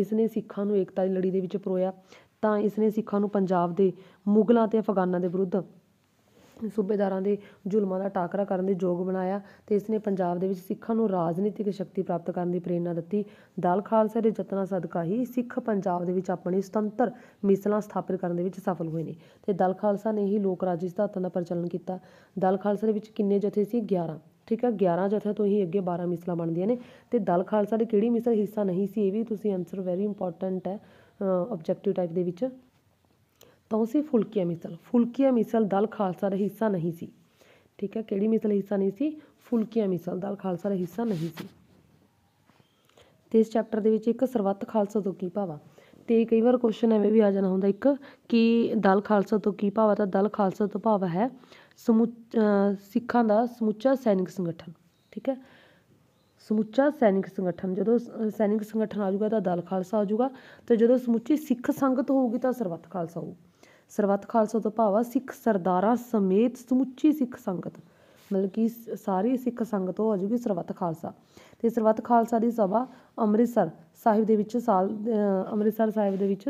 ਇਸ ਨੇ ਸਿੱਖਾਂ ਨੂੰ ਏਕਤਾ ਦੀ ਲੜੀ ਦੇ ਵਿੱਚ ਪਰੋਇਆ ਤਾਂ ਇਸ ਨੇ ਸਿੱਖਾਂ ਨੂੰ ਪੰਜਾਬ ਦੇ ਮੁਗਲਾਂ ਤੇ ਅਫਗਾਨਾਂ ਦੇ ਵਿਰੁੱਧ ਸੂਬੇਦਾਰਾਂ ਦੇ ਜ਼ੁਲਮਾਂ ਦਾ ਟਾਕਰਾ ਕਰਨ ਦੇ ਯੋਗ ਬਣਾਇਆ ਤੇ ਇਸ ਨੇ ਪੰਜਾਬ ਦੇ ਵਿੱਚ ਸਿੱਖਾਂ ਨੂੰ ਰਾਜਨੀਤਿਕ ਸ਼ਕਤੀ ਪ੍ਰਾਪਤ ਕਰਨ ਦੀ ਪ੍ਰੇਰਣਾ ਦਿੱਤੀ ਦਲ ਖਾਲਸਾ ਦੇ ਯਤਨਾਂ ਸਦਕਾ ਹੀ ਸਿੱਖ ਪੰਜਾਬ ਦੇ ਵਿੱਚ ਆਪਣੀ ਸੁਤੰਤਰ ਮਿਸਲਾਂ ਸਥਾਪਿਤ ਕਰਨ ਦੇ ਵਿੱਚ ਸਫਲ ਹੋਏ ਨੇ ਤੇ ਦਲ ਖਾਲਸਾ ਨੇ ਹੀ ਲੋਕ ਰਾਜ ਸਿਧਾਂਤਾਂ ਦਾ ਪ੍ਰਚਲਨ ਕੀਤਾ ਦਲ ਖਾਲਸਾ ਦੇ ਵਿੱਚ ਕਿੰਨੇ ਜਥੇ ਸੀ 11 ਠੀਕ ਹੈ 11 ਜਥੇ ਤੋਂ ਹੀ ਅੱਗੇ 12 ਮਿਸਲਾਂ ਬਣਦੀਆਂ ਨੇ ਤੇ ਦਲ ਖਾਲਸਾ ਦੇ ਕਿਹੜੀ ਮਿਸਲ ਹਿੱਸਾ ਨਹੀਂ ਸੀ ਇਹ ਵੀ ਤੁਸੀਂ ਆਨਸਰ ਵੈਰੀ ਇੰਪੋਰਟੈਂਟ ਹੈ ਆਬਜੈਕਟਿਵ ਟਾਈਪ ਦੇ ਵਿੱਚ ਤਾਂ ਉਹ ਸੀ ਫੁਲਕੀਆ ਮਿਸਲ ਫੁਲਕੀਆ ਮਿਸਲ ਦਲ ਖਾਲਸਾ ਦਾ ਹਿੱਸਾ ਨਹੀਂ ਸੀ ਠੀਕ ਹੈ ਕਿਹੜੀ ਮਿਸਲ ਹਿੱਸਾ ਨਹੀਂ ਸੀ ਫੁਲਕੀਆ ਮਿਸਲ ਦਲ ਖਾਲਸਾ ਦਾ ਹਿੱਸਾ ਨਹੀਂ ਸੀ ਤੇ ਇਸ ਚੈਪਟਰ ਦੇ ਵਿੱਚ ਇੱਕ ਸਰਬੱਤ ਖਾਲਸਾ ਤੋਂ ਕੀ ਭਾਵਾ ਤੇ ਕਈ ਵਾਰ ਕੁਐਸਚਨ ਐਵੇਂ ਵੀ ਆ ਜਾਣਾ ਹੁੰਦਾ ਇੱਕ ਕਿ ਦਲ ਖਾਲਸਾ ਤੋਂ ਕੀ ਭਾਵ ਹੈ ਤਾਂ ਦਲ ਖਾਲਸਾ ਤੋਂ ਭਾਵ ਹੈ ਸਿੱਖਾਂ ਦਾ ਸਮੁੱਚਾ ਸੈਨਿਕ ਸੰਗਠਨ ਠੀਕ ਹੈ ਸਮੁੱਚਾ ਸੈਨਿਕ ਸੰਗਠਨ ਜਦੋਂ ਸੈਨਿਕ ਸੰਗਠਨ ਆ ਜਾਊਗਾ ਤਾਂ ਦਲ ਖਾਲਸਾ ਆ ਜਾਊਗਾ ਤੇ ਜਦੋਂ ਸਮੁੱਚੀ ਸਿੱਖ ਸੰਗਤ ਹੋਊਗੀ ਤਾਂ ਸਰਬੱਤ ਖਾਲਸਾ ਹੋਊ ਸਰਬੱਤ ਖਾਲਸਾ ਤੋਂ ਭਾਵ ਸਿੱਖ ਸਰਦਾਰਾਂ ਸਮੇਤ ਸਮੁੱਚੀ ਸਿੱਖ ਸੰਗਤ ਮਤਲਬ ਕਿ ਸਾਰੀ ਸਿੱਖ ਸੰਗਤ ਹੋ ਜੂਗੀ ਸਰਬੱਤ ਖਾਲਸਾ ਤੇ ਸਰਬੱਤ ਖਾਲਸਾ ਦੀ ਸਭਾ ਅੰਮ੍ਰਿਤਸਰ ਸਾਹਿਬ ਦੇ ਵਿੱਚ ਸਾਲ ਅੰਮ੍ਰਿਤਸਰ ਸਾਹਿਬ ਦੇ ਵਿੱਚ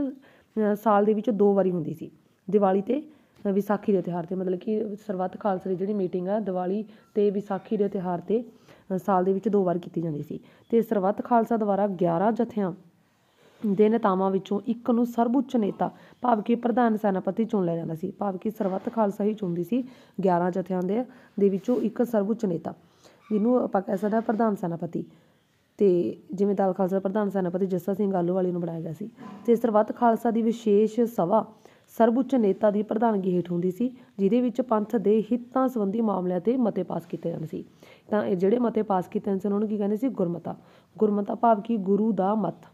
ਸਾਲ ਦੇ ਵਿੱਚ ਦੋ ਵਾਰੀ ਹੁੰਦੀ ਸੀ ਦੀਵਾਲੀ ਤੇ ਵਿਸਾਖੀ ਦੇ ਤਿਹਾਰ ਤੇ ਮਤਲਬ ਕਿ ਸਰਬੱਤ ਖਾਲਸਾ ਦੀ ਜਿਹੜੀ ਮੀਟਿੰਗ ਆ ਦੀਵਾਲੀ ਤੇ ਵਿਸਾਖੀ ਦੇ ਤਿਹਾਰ ਤੇ ਸਾਲ ਦੇ ਵਿੱਚ ਦੋ ਵਾਰ ਕੀਤੀ ਜਾਂਦੀ ਸੀ ਤੇ ਸਰਬੱਤ ਖਾਲਸਾ ਦੁਆਰਾ 11 ਜਥਿਆਂ ਦੇ ਨੇਤਾਵਾਂ ਵਿੱਚੋਂ ਇੱਕ ਨੂੰ ਸਰਵਉੱਚ ਨੇਤਾ ਭਾਵ ਕਿ ਪ੍ਰਧਾਨ ਸੈਨਾਪਤੀ ਚੁਣ ਲਿਆ ਜਾਂਦਾ ਸੀ ਭਾਵ ਕਿ ਸਰਵਤ ਖਾਲਸਾ ਹੀ ਚੁਣਦੀ ਸੀ 11 ਜਥਿਆਂ ਦੇ ਦੇ ਵਿੱਚੋਂ ਇੱਕ ਸਰਵਉੱਚ ਨੇਤਾ ਜਿਹਨੂੰ ਆਪਾਂ ਕਹਿ ਸਕਦੇ ਹਾਂ ਪ੍ਰਧਾਨ ਸੈਨਾਪਤੀ ਤੇ ਜਿਵੇਂ ਦਲ ਖਾਲਸਾ ਪ੍ਰਧਾਨ ਸੈਨਾਪਤੀ ਜੱਸਾ ਸਿੰਘ ਵਾਲੀ ਨੂੰ ਬਣਾਇਆ ਗਿਆ ਸੀ ਤੇ ਸਰਵਤ ਖਾਲਸਾ ਦੀ ਵਿਸ਼ੇਸ਼ ਸਭਾ ਸਰਵਉੱਚ ਨੇਤਾ ਦੀ ਪ੍ਰਧਾਨਗੀ ਹੇਠ ਹੁੰਦੀ ਸੀ ਜਿਹਦੇ ਵਿੱਚ ਪੰਥ ਦੇ ਹਿੱਤਾਂ ਸੰਬੰਧੀ ਮਾਮਲਿਆਂ ਤੇ ਮਤੇ ਪਾਸ ਕੀਤੇ ਜਾਂਦੇ ਸੀ ਤਾਂ ਇਹ ਜਿਹੜੇ ਮਤੇ ਪਾਸ ਕੀਤੇ ਜਾਂਦੇ ਸੀ ਉਹਨਾਂ ਨੂੰ ਕੀ ਕਹਿੰਦੇ ਸੀ ਗੁਰਮਤਾ ਗੁਰਮਤਾ ਭਾਵ ਕਿ ਗੁਰੂ ਦਾ ਮਤ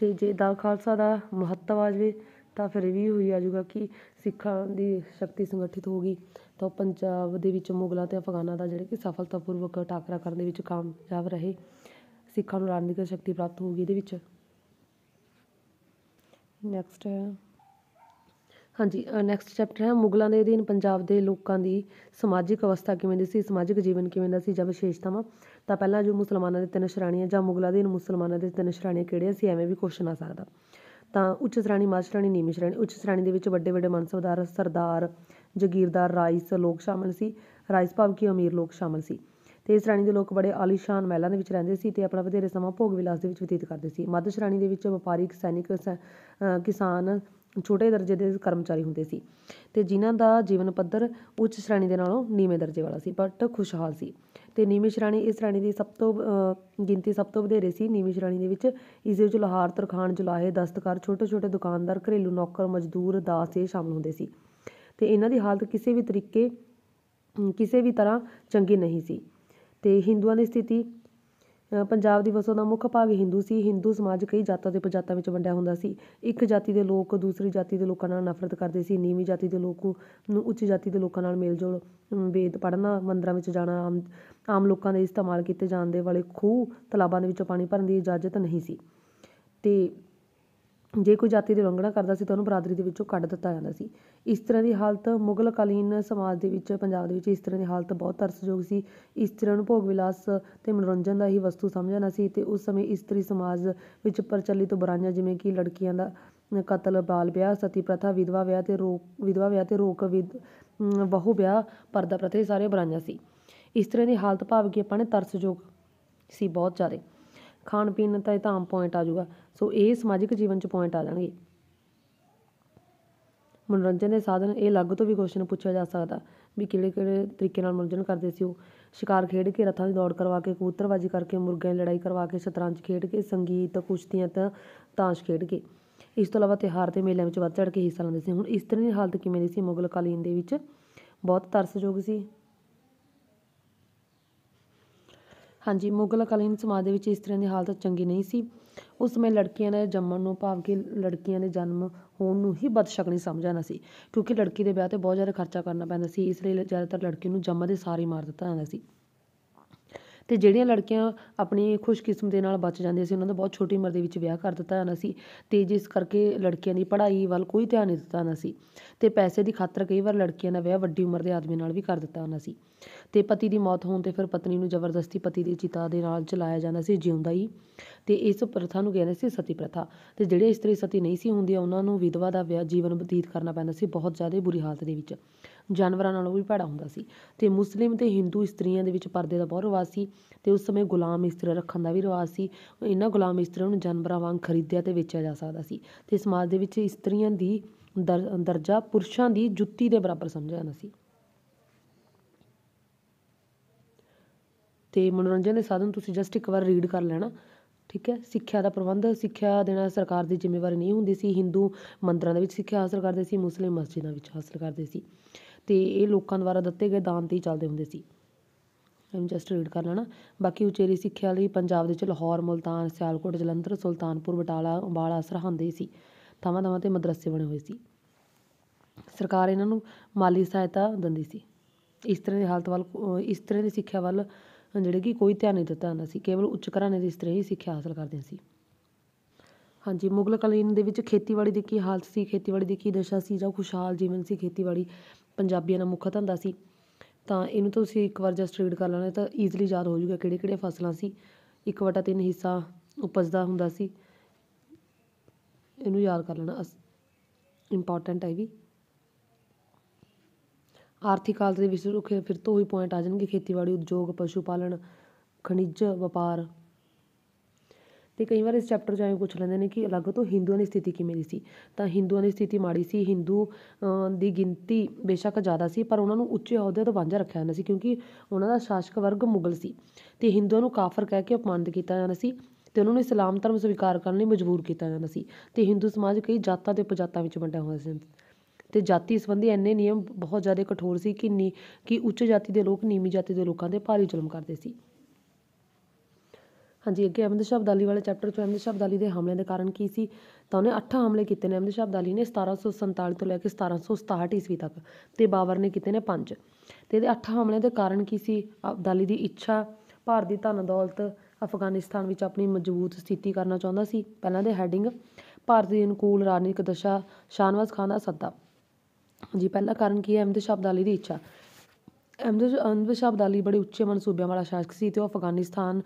ਤੇ ਜੇ ਦਾ ਖਾਲਸਾ ਦਾ ਮਹੱਤਵ ਆ ਜਾਵੇ ਤਾਂ ਫਿਰ ਵੀ ਹੋਈ ਆ ਜਾਊਗਾ ਕਿ ਸਿੱਖਾਂ ਦੀ ਸ਼ਕਤੀ ਸੰਗਠਿਤ ਹੋ ਗਈ ਤਾਂ ਪੰਜਾਬ ਦੇ ਵਿੱਚ ਮੁਗਲਾਂ ਤੇ ਅਫਗਾਨਾਂ ਦਾ ਜਿਹੜੇ ਕਿ ਸਫਲਤਾਪੂਰਵਕ ਟਾਕਰਾ ਕਰਨ ਦੇ ਵਿੱਚ ਕਾਮਯਾਬ ਰਹੇ ਸਿੱਖਾਂ ਨੂੰ ਰਾਜਨੀਤਿਕ ਸ਼ਕਤੀ ਪ੍ਰਾਪਤ ਹੋ ਗਈ ਇਹਦੇ ਵਿੱਚ ਨੈਕਸਟ ਹੈ ਹਾਂਜੀ ਨੈਕਸਟ ਚੈਪਟਰ ਹੈ ਮੁਗਲਾਂ ਦੇ ਅਧੀਨ ਪੰਜਾਬ ਦੇ ਲੋਕਾਂ ਦੀ ਸਮਾਜਿਕ ਅਵਸਥਾ ਕਿਵੇਂ ਦੀ ਸੀ ਸਮਾਜਿਕ ਜੀਵਨ ਕਿਵੇਂ ਦਾ ਸੀ ਜਾਂ ਵਿਸ਼ੇਸ਼ਤਾਵਾਂ ਤਾਂ ਪਹਿਲਾਂ ਜੋ ਮੁਸਲਮਾਨਾਂ ਦੇ ਤਿੰਨ ਸ਼੍ਰਾਣੀਆਂ ਜਾਂ ਮੁਗਲਾਂ ਦੇ ਮੁਸਲਮਾਨਾਂ ਦੇ ਤਿੰਨ ਸ਼੍ਰਾਣੀਆਂ ਕਿਹੜੀਆਂ ਸੀ ਐਵੇਂ ਵੀ ਕੁਐਸਚਨ ਆ ਸਕਦਾ ਤਾਂ ਉੱਚ ਸ਼੍ਰਾਣੀ ਮੱਧ ਸ਼੍ਰੇਣੀ ਨੀਵੀਂ ਸ਼੍ਰੇਣੀ ਉੱਚ ਸ਼੍ਰਾਣੀ ਦੇ ਵਿੱਚ ਵੱਡੇ ਵੱਡੇ ਮਨਸਬਦਾਰ ਸਰਦਾਰ ਜ਼ਗੀਰਦਾਰ ਰਾਈਸ ਲੋਕ ਸ਼ਾਮਲ ਸੀ ਰਾਈਸ ਭਾਵ ਕਿ ਅਮੀਰ ਲੋਕ ਸ਼ਾਮਲ ਸੀ ਤੇ ਇਸ ਸ਼੍ਰਾਣੀ ਦੇ ਲੋਕ ਬੜੇ ਆਲੀਸ਼ਾਨ ਮਹਿਲਾਂ ਦੇ ਵਿੱਚ ਰਹਿੰਦੇ ਸੀ ਤੇ ਆਪਣਾ ਵਧੇਰੇ ਸਮਾਂ ਭੋਗ ਵਿਲਾਸ ਦੇ ਵਿੱਚ ਬਤੀਤ ਕਰਦੇ ਸੀ ਮੱਧ ਸ਼੍ਰਾਣੀ ਦੇ ਵਿੱਚ ਵਪਾਰੀ ਸੈਨਿਕ ਕਿਸਾਨ ਛੋਟੇ ਦਰਜੇ ਦੇ ਕਰਮਚਾਰੀ ਹੁੰਦੇ ਸੀ ਤੇ ਜਿਨ੍ਹਾਂ ਦਾ ਜੀਵਨ ਪੱਧਰ ਉੱਚ ਸ਼੍ਰੇਣੀ ਦੇ ਨਾਲੋਂ ਨੀਵੇਂ ਦਰਜੇ ਵਾਲਾ ਸੀ ਬਟ ਖੁਸ਼ਹਾਲ ਸੀ ਤੇ ਨੀਮਿਸ਼ ਰਾਣੀ ਇਸ ਰਾਣੀ ਦੀ ਸਭ ਤੋਂ ਗਿਣਤੀ ਸਭ ਤੋਂ ਵਧੇਰੇ ਸੀ ਨੀਮਿਸ਼ ਰਾਣੀ ਦੇ ਵਿੱਚ ਇਸ ਦੇ ਵਿੱਚ ਲੋਹਾਰ ਤਰਖਾਨ ਜੁਲਾਹੇ ਦਸਤਕਾਰ ਛੋਟੇ ਛੋਟੇ ਦੁਕਾਨਦਾਰ ਘਰੇਲੂ ਨੌਕਰ ਮਜ਼ਦੂਰ ਦਾਸ ਇਹ ਸ਼ਾਮਲ ਹੁੰਦੇ ਸੀ ਤੇ ਇਹਨਾਂ ਦੀ ਹਾਲਤ ਕਿਸੇ ਵੀ ਤਰੀਕੇ ਕਿਸੇ ਵੀ ਤਰ੍ਹਾਂ ਚੰਗੀ ਨਹੀਂ ਸੀ ਤੇ ਹਿੰਦੂਆਂ ਦੀ ਸਥਿਤੀ ਪੰਜਾਬ ਦੀ ਵਸੋਂ ਦਾ ਮੁੱਖ ਭਾਗ ਹਿੰਦੂ ਸੀ ਹਿੰਦੂ ਸਮਾਜ ਕਈ ਜਾਤਾਂ ਤੇ ਪ੍ਰਜਾਤਾਂ ਵਿੱਚ ਵੰਡਿਆ ਹੁੰਦਾ ਸੀ ਇੱਕ ਜਾਤੀ ਦੇ ਲੋਕ ਦੂਸਰੀ ਜਾਤੀ ਦੇ ਲੋਕਾਂ ਨਾਲ ਨਫ਼ਰਤ ਕਰਦੇ ਸੀ ਨੀਵੀਂ ਜਾਤੀ ਦੇ ਲੋਕ ਨੂੰ ਉੱਚ ਜਾਤੀ ਦੇ ਲੋਕਾਂ ਨਾਲ ਮੇਲਜੋਲ ਵੇਦ ਪੜ੍ਹਨਾ ਮੰਦਰਾਂ ਵਿੱਚ ਜਾਣਾ ਆਮ ਆਮ ਲੋਕਾਂ ਦੇ ਇਸਤੇਮਾਲ ਕੀਤੇ ਜਾਂਦੇ ਵਾਲੇ ਖੂਹ ਤਲਾਬਾਂ ਦੇ ਵਿੱਚੋਂ ਪਾਣੀ ਭਰਨ ਦੀ ਇਜਾਜ਼ਤ ਨਹੀਂ ਸੀ ਤੇ ਜੇ ਕੋਈ ਜਾਤੀ ਦੀ ਉਲੰਘਣਾ ਕਰਦਾ ਸੀ ਤਾਂ ਉਹਨੂੰ ਬਰਾਦਰੀ ਦੇ ਵਿੱਚੋਂ ਕੱਢ ਦਿੱਤਾ ਜਾਂਦਾ ਸੀ ਇਸ ਤਰ੍ਹਾਂ ਦੀ ਹਾਲਤ ਮੁਗਲ ਕਾਲੀਨ ਸਮਾਜ ਦੇ ਵਿੱਚ ਪੰਜਾਬ ਦੇ ਵਿੱਚ ਇਸ ਤਰ੍ਹਾਂ ਦੀ ਹਾਲਤ ਬਹੁਤ ਤਰਸਯੋਗ ਸੀ ਤਰ੍ਹਾਂ ਨੂੰ ਭੋਗ ਵਿਲਾਸ ਤੇ ਮਨੋਰੰਜਨ ਦਾ ਹੀ ਵਸਤੂ ਸਮਝਣਾ ਸੀ ਤੇ ਉਸ ਸਮੇਂ ਇਸਤਰੀ ਸਮਾਜ ਵਿੱਚ ਪ੍ਰਚਲਿਤ ਬਰਾਂਜਾ ਜਿਵੇਂ ਕਿ ਲੜਕੀਆਂ ਦਾ ਕਤਲ ਬਾਲ ਵਿਆਹ ਸਤੀ ਪ੍ਰਥਾ ਵਿਧਵਾ ਵਿਆਹ ਤੇ ਰੋਕ ਵਿਧਵਾ ਵਿਆਹ ਤੇ ਰੋਕ ਵਿਧ ਬਹੁ ਵਿਆਹ ਪਰਦਾ ਪ੍ਰਥਾ ਇਹ ਸਾਰੇ ਬਰਾਂਜਾ ਸੀ ਇਸ ਤਰ੍ਹਾਂ ਦੀ ਹਾਲਤ ਭਾਵ ਕਿ ਆਪਾਂ ਨੇ ਤਰਸਯੋਗ ਸੀ ਬਹੁਤ ਜ਼ਿਆਦਾ ਖਾਣ ਪੀਣ ਤਾਂ ਇਹ ਤਾਂ ਪੁਆਇੰਟ ਆ ਜਾਊਗਾ ਸੋ ਇਹ ਸਮਾਜਿਕ ਜੀਵਨ 'ਚ ਪੁਆਇੰਟ ਆ ਜਾਣਗੇ ਮਨੋਰੰਜਨ ਦੇ ਸਾਧਨ ਇਹ ਅਲੱਗ ਤੋਂ ਵੀ ਕੁਐਸਚਨ ਪੁੱਛਿਆ ਜਾ ਸਕਦਾ ਵੀ ਕਿਹੜੇ ਕਿਹੜੇ ਤਰੀਕੇ ਨਾਲ ਮਨੋਰੰਜਨ ਕਰਦੇ ਸੀ ਉਹ ਸ਼ਿਕਾਰ ਖੇਡ ਕੇ ਰੱਥਾਂ ਦੀ ਦੌੜ ਕਰਵਾ ਕੇ ਕਬੂਤਰਬਾਜੀ ਕਰਕੇ ਮੁਰਗਿਆਂ ਦੀ ਲੜਾਈ ਕਰਵਾ ਕੇ ਸ਼ਤਰੰਜ ਖੇਡ ਕੇ ਸੰਗੀਤ ਕੁਸ਼ਤੀਆਂ ਤਾਂ ਤਾਸ਼ ਖੇਡ ਕੇ ਇਸ ਤੋਂ ਇਲਾਵਾ ਤਿਹਾਰ ਤੇ ਮੇਲਿਆਂ ਵਿੱਚ ਵੱਧ ਚੜ ਕੇ ਹਿੱਸਾ ਲੈਂਦੇ ਸੀ ਹੁਣ ਇਸ ਤਰ੍ਹਾਂ ਦੀ ਹਾਲਤ ਕਿਵੇਂ ਦੀ ਸੀ ਮੁਗਲ ਕਾਲੀਨ ਦੇ ਵਿੱਚ ਬਹੁਤ ਤਰਸਯੋਗ ਸੀ ਹਾਂਜੀ ਮੁਗਲ ਕਾਲੀਨ ਸਮਾਜ ਦੇ ਵਿੱਚ ਇਸ ਤਰ੍ਹਾਂ ਦੀ ਹਾਲਤ ਚੰਗੀ ਨਹੀਂ ਸੀ ਉਸ ਸਮੇਂ ਲੜਕੀਆਂ ਦੇ ਜੰਮਣ ਨੂੰ ਭਾਵ ਕਿ ਲੜਕੀਆਂ ਦੇ ਜਨਮ ਹੋਣ ਨੂੰ ਹੀ ਬਦਸ਼ਕਣੀ ਸਮਝਿਆ ਜਾਂਦਾ ਸੀ ਕਿਉਂਕਿ ਲੜਕੀ ਦੇ ਵਿਆਹ 'ਤੇ ਬਹੁਤ ਜ਼ਿਆਦਾ ਖਰਚਾ ਕਰਨਾ ਪੈਂਦਾ ਸੀ ਇਸ ਲਈ ਜ਼ਿਆਦਾਤਰ ਲੜਕੀ ਨੂੰ ਜੰਮਦੇ ਸਾਰ ਹੀ ਮਾਰ ਦਿੱਤਾ ਜਾਂਦਾ ਸੀ ਤੇ ਜਿਹੜੀਆਂ ਲੜਕੀਆਂ ਆਪਣੀ ਖੁਸ਼ਕਿਸਮ ਦੇ ਨਾਲ ਬਚ ਜਾਂਦੀਆਂ ਸੀ ਉਹਨਾਂ ਦਾ ਬਹੁਤ ਛੋਟੀ ਉਮਰ ਦੇ ਵਿੱਚ ਵਿਆਹ ਕਰ ਦਿੱਤਾ ਜਾਂਦਾ ਸੀ ਤੇ ਜਿਸ ਕਰਕੇ ਲੜਕੀਆਂ ਦੀ ਪੜ੍ਹਾਈ ਵੱਲ ਕੋਈ ਧਿਆਨ ਨਹੀਂ ਦਿੱਤਾ ਜਾਂਦਾ ਸੀ ਤੇ ਪੈਸੇ ਦੀ ਖਾਤਰ ਕਈ ਵਾਰ ਲੜਕੀਆਂ ਦਾ ਵਿਆਹ ਵੱਡੀ ਉਮਰ ਦੇ ਆਦਮੀ ਨਾਲ ਵੀ ਕਰ ਦਿੱਤਾ ਜਾਂਦਾ ਸੀ ਤੇ ਪਤੀ ਦੀ ਮੌਤ ਹੋਣ 'ਤੇ ਫਿਰ ਪਤਨੀ ਨੂੰ ਜ਼ਬਰਦਸਤੀ ਪਤੀ ਦੀ ਚਿਤਾ ਦੇ ਨਾਲ ਚਲਾਇਆ ਜਾਂਦਾ ਸੀ ਜਿਉਂਦਾ ਹੀ ਤੇ ਇਸ ਪ੍ਰਥਾ ਨੂੰ ਕਹਿੰਦੇ ਸੀ ਸਤੀ ਪ੍ਰਥਾ ਤੇ ਜਿਹੜੇ ਇਸਤਰੀ ਸਤੀ ਨਹੀਂ ਸੀ ਹੁੰਦੀਆਂ ਉਹਨਾਂ ਨੂੰ ਵਿਧਵਾ ਦਾ ਵਿਆਹ ਜੀਵਨ ਬਤੀਤ ਕਰਨਾ ਪੈਂਦਾ ਸੀ ਬਹੁਤ ਜ਼ਿਆਦਾ ਬੁਰੀ ਹਾਲਤ ਦੇ ਵਿੱਚ ਜਾਨਵਰਾਂ ਨਾਲੋਂ ਵੀ ਭੈੜਾ ਹੁੰਦਾ ਸੀ ਤੇ ਮੁਸਲਿਮ ਤੇ ਹਿੰਦੂ ਇਸਤਰੀਆਂ ਦੇ ਵਿੱਚ ਪਰਦੇ ਦਾ ਬਹੁਤ ਰਿਵਾਜ ਸੀ ਤੇ ਉਸ ਸਮੇਂ ਗੁਲਾਮ ਇਸਤਰੀ ਰੱਖਣ ਦਾ ਵੀ ਰਿਵਾਜ ਸੀ ਇਹਨਾਂ ਗੁਲਾਮ ਇਸਤਰੀਆਂ ਨੂੰ ਜਾਨਵਰਾਂ ਵਾਂਗ ਖਰੀਦਿਆ ਤੇ ਵੇਚਿਆ ਜਾ ਸਕਦਾ ਸੀ ਤੇ ਸਮਾਜ ਦੇ ਵਿੱਚ ਇਸਤਰੀਆਂ ਦੀ ਦਰਜਾ ਪੁਰਸ਼ਾਂ ਦੀ ਜੁੱਤੀ ਦੇ ਬਰਾਬਰ ਸਮਝਿਆ ਜਾਂਦਾ ਸੀ ਤੇ ਮਨੋਰੰਜਨ ਦੇ ਸਾਧਨ ਤੁਸੀਂ ਜਸਟ ਇੱਕ ਵਾਰ ਰੀਡ ਕਰ ਲੈਣਾ ਠੀਕ ਹੈ ਸਿੱਖਿਆ ਦਾ ਪ੍ਰਬੰਧ ਸਿੱਖਿਆ ਦੇਣਾ ਸਰਕਾਰ ਦੀ ਜ਼ਿੰਮੇਵਾਰੀ ਨਹੀਂ ਹੁੰਦੀ ਸੀ ਹਿੰਦੂ ਮੰਦਰਾਂ ਦੇ ਵਿੱਚ ਸਿੱਖਿਆ ਹਾਸਲ ਕਰਦੇ ਸੀ ਮੁਸਲਿਮ ਮਸਜਿਦਾਂ ਵਿੱਚ ਹਾਸਲ ਕਰਦੇ ਸੀ ਤੇ ਇਹ ਲੋਕਾਂ ਦੁਆਰਾ ਦਿੱਤੇ ਗਏ ਦਾਨ 'ਤੇ ਹੀ ਚੱਲਦੇ ਹੁੰਦੇ ਸੀ ਇਹਨੂੰ ਜਸਟ ਰੀਡ ਕਰ ਲੈਣਾ ਬਾਕੀ ਉਚੇਰੀ ਸਿੱਖਿਆ ਲਈ ਪੰਜਾਬ ਦੇ ਵਿੱਚ ਲਾਹੌਰ ਮੁਲਤਾਨ ਸਿਆਲਕੋਟ ਜਲੰਧਰ ਸੁਲਤਾਨਪੁਰ ਬਟਾਲਾ ਅੰਬਾਲਾ ਸਰਹੰਦ ਸੀ ਥਾਵਾਂ ਥਾਵਾਂ 'ਤੇ ਮਦਰਸੇ ਬਣੇ ਹੋਏ ਸੀ ਸਰਕਾਰ ਇਹਨਾਂ ਨੂੰ ਮਾਲੀ ਸਹਾਇਤਾ ਦਿੰਦੀ ਸੀ ਇਸ ਤਰ੍ਹਾਂ ਦੀ ਹਾਲਤ ਵੱਲ ਇਸ ਤਰ੍ਹਾਂ ਦੀ ਸਿੱਖਿਆ ਵੱਲ ਜਿਹੜੇ ਕਿ ਕੋਈ ਧਿਆਨ ਨਹੀਂ ਦਿੱਤਾ ਹੁੰਦਾ ਸੀ ਕੇਵਲ ਉੱਚ ਘਰਾਣੇ ਦੇ ਇਸਤਰੀ ਹੀ ਸਿੱਖਿਆ ਹਾਸਲ ਕਰਦੇ ਸੀ ਹਾਂਜੀ ਮੁਗਲ ਕਾਲੀਨ ਦੇ ਵਿੱਚ ਖੇਤੀਬਾੜੀ ਦੀ ਕੀ ਹਾਲਤ ਸੀ ਖੇਤੀਬਾੜੀ ਦੀ ਕੀ ਦਸ਼ਾ ਸੀ ਜਾਂ ਖੁਸ਼ਹਾਲ ਜੀਵਨ ਸੀ ਖੇਤੀਬਾੜੀ ਪੰਜਾਬੀਆਂ ਦਾ ਮੁੱਖ ਧੰਦਾ ਸੀ ਤਾਂ ਇਹਨੂੰ ਤੁਸੀਂ ਇੱਕ ਵਾਰ ਜਸਟ ਰੀਡ ਕਰ ਲੈਣਾ ਤਾਂ ਈਜ਼ੀਲੀ ਯਾਦ ਹੋ ਜਾਊਗਾ ਕਿਹੜੇ ਕਿਹੜੇ ਫਸਲਾਂ ਸੀ 1/3 ਹਿੱਸਾ ਉਪਜ ਦਾ ਹੁੰਦਾ ਸੀ ਇਹਨੂੰ ਯਾਦ ਕਰ ਲੈਣਾ ਇੰਪੋਰਟੈਂਟ ਹੈ ਵੀ ਆਰਥਿਕ ਹਾਲਤ ਦੇ ਵਿੱਚ ਰੁਕੇ ਫਿਰ ਤੋਂ ਉਹੀ ਪੁਆਇੰਟ ਆ ਜਾਣਗੇ ਖੇਤੀਬਾੜੀ ਉਦਯੋਗ ਪਸ਼ੂ ਪਾਲਣ ਖਣਿਜ ਵਪਾਰ ਤੇ ਕਈ ਵਾਰ ਇਸ ਚੈਪਟਰ 'ਚ ਐਵੇਂ ਪੁੱਛ ਲੈਂਦੇ ਨੇ ਕਿ ਅਲੱਗ ਤੋਂ ਹਿੰਦੂਆਂ ਦੀ ਸਥਿਤੀ ਕਿਵੇਂ ਦੀ ਸੀ ਤਾਂ ਹਿੰਦੂਆਂ ਦੀ ਸਥਿਤੀ ਮਾੜੀ ਸੀ ਹਿੰਦੂ ਦੀ ਗਿਣਤੀ ਬੇਸ਼ੱਕ ਜ਼ਿਆਦਾ ਸੀ ਪਰ ਉਹਨਾਂ ਨੂੰ ਉੱਚੇ ਅਹੁਦੇ ਤੋਂ ਵਾਂਝਾ ਰੱਖਿਆ ਜਾਂਦਾ ਸੀ ਕਿਉਂਕਿ ਉਹਨਾਂ ਦਾ ਸ਼ਾਸਕ ਵਰਗ ਮੁਗਲ ਸੀ ਤੇ ਹਿੰਦੂਆਂ ਨੂੰ ਕਾਫਰ ਕਹਿ ਕੇ ਅਪਮਾਨਿਤ ਕੀਤਾ ਜਾਂਦਾ ਸੀ ਤੇ ਉਹਨਾਂ ਨੂੰ ਇਸਲਾਮ ਧਰਮ ਸਵੀਕਾਰ ਕਰਨ ਲਈ ਮਜਬੂਰ ਕੀਤਾ ਜਾਂਦਾ ਸੀ ਤੇ ਹਿੰਦੂ ਸਮਾਜ ਕਈ ਜਾਤਾਂ ਤੇ ਉਪਜਾਤਾਂ ਵਿੱਚ ਵੰਡਿਆ ਹੋਇਆ ਸੀ ਤੇ ਜਾਤੀ ਸੰਬੰਧੀ ਐਨੇ ਨਿਯਮ ਬਹੁਤ ਜ਼ਿਆਦਾ ਕਠੋਰ ਸੀ ਕਿ ਨੀ ਕਿ ਉੱਚ ਜਾਤੀ ਦੇ ਲੋਕ ਨੀਵੀਂ ਜਾਤੀ ਦੇ ਲੋਕਾਂ 'ਤੇ ਭਾਰੀ ਜ਼ੁਲਮ ਕਰਦੇ ਸੀ ਹਾਂਜੀ ਅੱਗੇ ਅਹਿਮਦ ਸ਼ਾਹ ਅਬਦਾਲੀ ਵਾਲੇ ਚੈਪਟਰ 'ਚ ਅਹਿਮਦ ਸ਼ਾਹ ਅਬਦਾਲੀ ਦੇ ਹਮਲਿਆਂ ਦੇ ਕਾਰਨ ਕੀ ਸੀ ਤਾਂ ਉਹਨੇ 8 ਹਮਲੇ ਕੀਤੇ ਨੇ ਅਹਿਮਦ ਸ਼ਾਹ ਅਬਦਾਲੀ ਨੇ 1747 ਤੋਂ ਲੈ ਕੇ 1767 ਈਸਵੀ ਤੱਕ ਤੇ ਬਾਬਰ ਨੇ ਕੀਤੇ ਨੇ 5 ਤੇ ਇਹਦੇ 8 ਹਮਲਿਆਂ ਦੇ ਕਾਰਨ ਕੀ ਸੀ ਅਬਦਾਲੀ ਦੀ ਇੱਛਾ ਭਾਰਤ ਦੀ ਧਨ ਦੌਲਤ ਅਫਗਾਨਿਸਤਾਨ ਵਿੱਚ ਆਪਣੀ ਮਜ਼ਬੂਤ ਸਥਿਤੀ ਕਰਨਾ ਚਾਹੁੰਦਾ ਸੀ ਪਹਿਲਾਂ ਦੇ ਹੈਡਿੰਗ ਭਾਰਤ ਦੀ ਅਨੁਕੂਲ ਰਾਜਨੀਤਿਕ ਦਸ਼ਾ ਸ਼ਾਨਵਾਜ਼ ਖਾਨ ਦਾ ਸੱਦਾ ਜੀ ਪਹਿਲਾ ਕਾਰਨ ਕੀ ਹੈ ਅਹਿਮਦ ਸ਼ਾਹ ਅਬਦਾਲੀ ਦੀ ਇੱਛਾ ਅਹਿਮਦ ਅਹਿਮਦ ਸ਼ਾਹ ਅਬਦਾਲੀ ਬੜੇ ਉੱਚੇ ਮਨਸੂਬਿਆਂ ਵਾਲਾ ਸ਼ਾਸਕ ਸੀ ਤੇ ਉਹ ਅਫਗਾਨਿਸਤਾਨ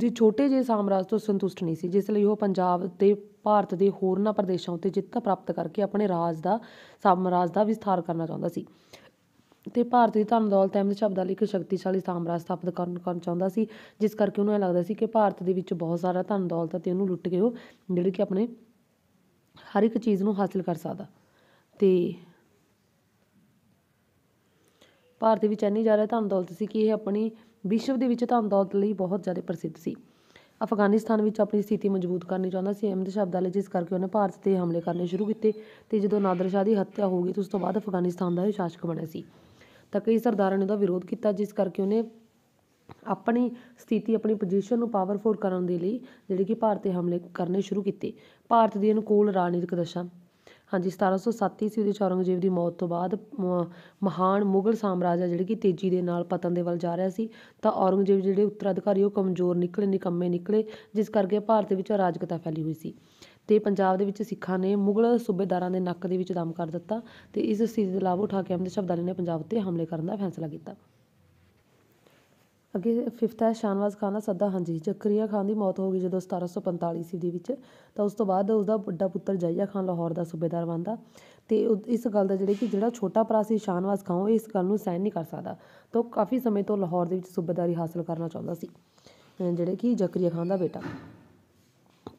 ਦੇ ਛੋਟੇ ਜਿਹੇ ਸਾਮਰਾਜ ਤੋਂ ਸੰਤੁਸ਼ਟ ਨਹੀਂ ਸੀ ਜਿਸ ਲਈ ਉਹ ਪੰਜਾਬ ਤੇ ਭਾਰਤ ਦੇ ਹੋਰਨਾਂ ਪ੍ਰਦੇਸ਼ਾਂ ਉੱਤੇ ਜਿੱਤ ਪ੍ਰਾਪਤ ਕਰਕੇ ਆਪਣੇ ਰਾਜ ਦਾ ਸਾਮਰਾਜ ਦਾ ਵਿਸਥਾਰ ਕਰਨਾ ਚਾਹੁੰਦਾ ਸੀ ਤੇ ਭਾਰਤ ਦੀ ਧਨ ਦੌਲਤ ਅਹਿਮਦ ਸ਼ਾਹ ਅਬਦਾਲੀ ਇੱਕ ਸ਼ਕਤੀਸ਼ਾਲੀ ਸਾਮਰਾਜ ਸਥਾਪਿਤ ਕਰਨ ਕਰਨ ਚਾਹੁੰਦਾ ਸੀ ਜਿਸ ਕਰਕੇ ਉਹਨੂੰ ਇਹ ਲੱਗਦਾ ਸੀ ਕਿ ਭਾਰਤ ਦੇ ਵਿੱਚ ਬਹੁਤ ਸਾਰਾ ਧਨ ਦੌਲਤ ਹੈ ਤੇ ਉਹਨੂੰ ਲੁੱਟ ਕੇ ਉਹ ਜਿਹੜੀ ਕਿ ਆਪਣੇ ਹਰ ਇੱਕ ਚੀਜ਼ ਨੂੰ ਹਾਸਲ ਕਰ ਸਕਦਾ ਤੇ ਭਾਰਤ ਵਿੱਚ ਇੰਨੀ ਜ਼ਿਆਦਾ ਧਨ ਦੌਲਤ ਸੀ ਕਿ ਇਹ ਆਪਣੀ ਵਿਸ਼ਵ ਦੇ ਵਿੱਚ ਧਨ ਦੌਲਤ ਲਈ ਬਹੁਤ ਜ਼ਿਆਦਾ ਪ੍ਰਸਿੱਧ ਸੀ ਅਫਗਾਨਿਸਤਾਨ ਵਿੱਚ ਆਪਣੀ ਸਥਿਤੀ ਮਜ਼ਬੂਤ ਕਰਨੀ ਚਾਹੁੰਦਾ ਸੀ ਅਹਿਮਦ ਸ਼ਾਹ ਅਬਦਾਲੀ ਜਿਸ ਕਰਕੇ ਉਹਨੇ ਭਾਰਤ 'ਤੇ ਹਮਲੇ ਕਰਨੇ ਸ਼ੁਰੂ ਕੀਤੇ ਤੇ ਜਦੋਂ ਨਾਦਰ ਸ਼ਾਹ ਦੀ ਹੱਤਿਆ ਹੋ ਗਈ ਤਾਂ ਉਸ ਤੋਂ ਬਾਅਦ ਅਫਗਾਨਿਸਤਾਨ ਦਾ ਇਹ ਸ਼ਾਸਕ ਬਣਿਆ ਸੀ ਤਾਂ ਕਈ ਸਰਦਾਰਾਂ ਨੇ ਉਹਦਾ ਵਿਰੋਧ ਕੀਤਾ ਜਿਸ ਕਰਕੇ ਉਹਨੇ ਆਪਣੀ ਸਥਿਤੀ ਆਪਣੀ ਪੋਜੀਸ਼ਨ ਨੂੰ ਪਾਵਰਫੁਲ ਕਰਨ ਦੇ ਲਈ ਜਿਹੜੇ ਕਿ ਭਾਰਤ 'ਤੇ ਹਮਲੇ ਕਰਨੇ ਸ਼ੁਰੂ ਕੀਤੇ ਭਾਰਤ ਦੀ ਅਨੁਕੂਲ ਰਾਜਨੀਤਿਕ ਦਸ਼ਾ ਹਾਂਜੀ 1707 ਈਸਵੀ ਵਿੱਚ ਔਰੰਗਜ਼ੇਬ ਦੀ ਮੌਤ ਤੋਂ ਬਾਅਦ ਮਹਾਨ ਮੁਗਲ ਸਾਮਰਾਜ ਆ ਜਿਹੜੇ ਕਿ ਤੇਜ਼ੀ ਦੇ ਨਾਲ ਪਤਨ ਦੇ ਵੱਲ ਜਾ ਰਿਹਾ ਸੀ ਤਾਂ ਔਰੰਗਜ਼ੇਬ ਜਿਹੜੇ ਉੱਤਰਾਧਿਕਾਰੀ ਉਹ ਕਮਜ਼ੋਰ ਨਿਕਲੇ ਨਿਕੰਮੇ ਨਿਕਲੇ ਜਿਸ ਕਰਕੇ ਭਾਰਤ ਵਿੱਚ ਅਰਾਜਕਤਾ ਫੈਲੀ ਹੋਈ ਸੀ ਤੇ ਪੰਜਾਬ ਦੇ ਵਿੱਚ ਸਿੱਖਾਂ ਨੇ ਮੁਗਲ ਸੂਬੇਦਾਰਾਂ ਦੇ ਨੱਕ ਦੇ ਵਿੱਚ ਦਮ ਕਰ ਦਿੱਤਾ ਤੇ ਇਸ ਸਥਿਤੀ ਦਾ ਲਾਭ ਉਠਾ ਕੇ ਅਹਿਮਦ ਸ਼ਾਹ ਨੇ ਪੰਜਾਬ ਉੱਤੇ ਹਮਲੇ ਕਰਨ ਦਾ ਫੈਸਲਾ ਕੀਤਾ ਅੱਗੇ 5th ਹੈ ਸ਼ਾਨਵਾਜ਼ ਖਾਨ ਦਾ ਸੱਦਾ ਹਾਂਜੀ ਜ਼ਕਰੀਆ ਖਾਨ ਦੀ ਮੌਤ ਹੋ ਗਈ ਜਦੋਂ 1745 ਸੌ ਦੇ ਈਸਵੀ ਵਿੱਚ ਤਾਂ ਉਸ ਤੋਂ ਬਾਅਦ ਉਸ ਦਾ ਵੱਡਾ ਪੁੱਤਰ ਜਈਆ ਖਾਨ ਲਾਹੌਰ ਦਾ ਸੂਬੇਦਾਰ ਬਣਦਾ ਤੇ ਇਸ ਗੱਲ ਦਾ ਜਿਹੜੇ ਕਿ ਜਿਹੜਾ ਛੋਟਾ ਭਰਾ ਸੀ ਸ਼ਾਨਵਾਜ਼ ਖਾਨ ਉਹ ਇਸ ਗੱਲ ਨੂੰ ਸਹਿਣ ਨਹੀਂ ਕਰ ਸਕਦਾ ਤਾਂ ਉਹ ਕਾਫੀ ਸਮੇਂ ਤੋਂ ਲਾਹੌਰ ਦੇ ਵਿੱਚ ਸੂਬੇਦਾਰੀ ਹਾਸਲ ਕਰਨਾ ਚਾਹੁੰਦਾ ਸੀ ਜਿਹੜੇ ਕਿ ਜ਼ਕਰੀਆ ਖਾਨ ਦਾ ਬੇਟਾ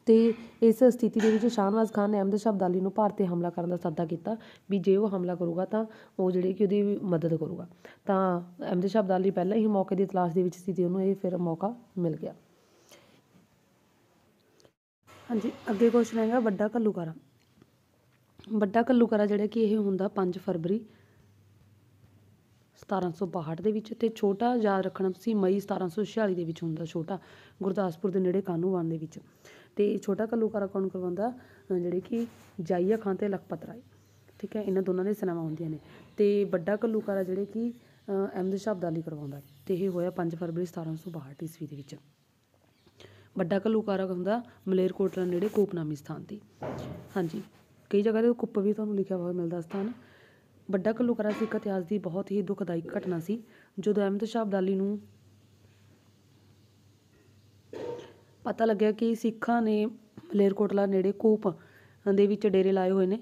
ਤੇ ਇਸ ਸਥਿਤੀ ਦੇ ਵਿੱਚ ਸ਼ਾਹਨਵਾਜ਼ ਖਾਨ ਨੇ ਅਹਿਮਦ ਸ਼ਾਹ ਅਬਦਾਲੀ ਨੂੰ ਭਾਰਤ 'ਤੇ ਹਮਲਾ ਕਰਨ ਦਾ ਸੱਦਾ ਕੀਤਾ ਵੀ ਜੇ ਉਹ ਹਮਲਾ ਕਰੂਗਾ ਤਾਂ ਉਹ ਜਿਹੜੇ ਕਿ ਉਹਦੀ ਮਦਦ ਕਰੂਗਾ ਤਾਂ ਅਹਿਮਦ ਸ਼ਾਹ ਅਬਦਾਲੀ ਪਹਿਲਾਂ ਹੀ ਮੌਕੇ ਦੀ ਤਲਾਸ਼ ਦੇ ਵਿੱਚ ਸੀ ਤੇ ਉਹਨੂੰ ਇਹ ਫਿਰ ਮੌਕਾ ਮਿਲ ਗਿਆ ਹਾਂਜੀ ਅੱਗੇ ਕੁਐਸਚਨ ਹੈਗਾ ਵੱਡਾ ਕੱਲੂਕਾਰਾ ਵੱਡਾ ਕੱਲੂਕਾਰਾ ਜਿਹੜਾ ਕਿ ਇਹ ਹੁੰਦਾ 5 ਫਰਵਰੀ 1762 ਦੇ ਵਿੱਚ ਤੇ ਛੋਟਾ ਯਾਦ ਰੱਖਣਾ ਤੁਸੀਂ ਮਈ 1746 ਦੇ ਵਿੱਚ ਹੁੰਦਾ ਛੋਟਾ ਗੁਰਦਾਸਪੁਰ ਦੇ ਨੇੜੇ ਕਾਨੂੰਵਾਨ ਦੇ ਵਿੱਚ ਅਤੇ ਛੋਟਾ ਘੱਲੂਘਾਰਾ ਕੌਣ ਕਰਵਾਉਂਦਾ ਜਿਹੜੇ ਕਿ ਜਾਈਆ ਖਾਂ ਅਤੇ ਲਖਪਤ ਰਾਏ ਠੀਕ ਹੈ ਇਹਨਾਂ ਦੋਨਾਂ ਦੀਆਂ ਸਿਨੇਮਾ ਹੁੰਦੀਆਂ ਨੇ ਅਤੇ ਵੱਡਾ ਘੱਲੂਘਾਰਾ ਜਿਹੜੇ ਕਿ ਅਹਿਮਦ ਸ਼ਾਹ ਅਬਦਾਲੀ ਕਰਵਾਉਂਦਾ ਅਤੇ ਇਹ ਹੋਇਆ ਪੰਜ ਫਰਵਰੀ ਸਤਾਰ੍ਹਾਂ ਸੌ ਬਾਹਠ ਈਸਵੀ ਦੇ ਵਿੱਚ ਵੱਡਾ ਘੱਲੂਘਾਰਾ ਹੁੰਦਾ ਮਲੇਰਕੋਟਲਾ ਨੇੜੇ ਕੋਪਨਾਮੀ ਸਥਾਨ ਤੇ ਹਾਂਜੀ ਕਈ ਜਗ੍ਹਾ ਤੇ ਕੁੱਪ ਵੀ ਤੁਹਾਨੂੰ ਲਿਖਿਆ ਹੋਇਆ ਮਿਲਦਾ ਸਥਾਨ ਵੱਡਾ ਘੱਲੂਘਾਰਾ ਸਿੱਖ ਇਤਿਹਾਸ ਦੀ ਬਹੁਤ ਹੀ ਦੁਖਦਾਇਕ ਘਟਨਾ ਸੀ ਜਦੋਂ ਅਹਿਮਦ ਸ਼ਾਹ ਅਬਦਾਲੀ ਨੂੰ ਪਤਾ ਲੱਗਿਆ ਕਿ ਸਿੱਖਾਂ ਨੇ ਮਲੇਰਕੋਟਲਾ ਨੇੜੇ ਕੂਪ ਦੇ ਵਿੱਚ ਡੇਰੇ ਲਾਏ ਹੋਏ ਨੇ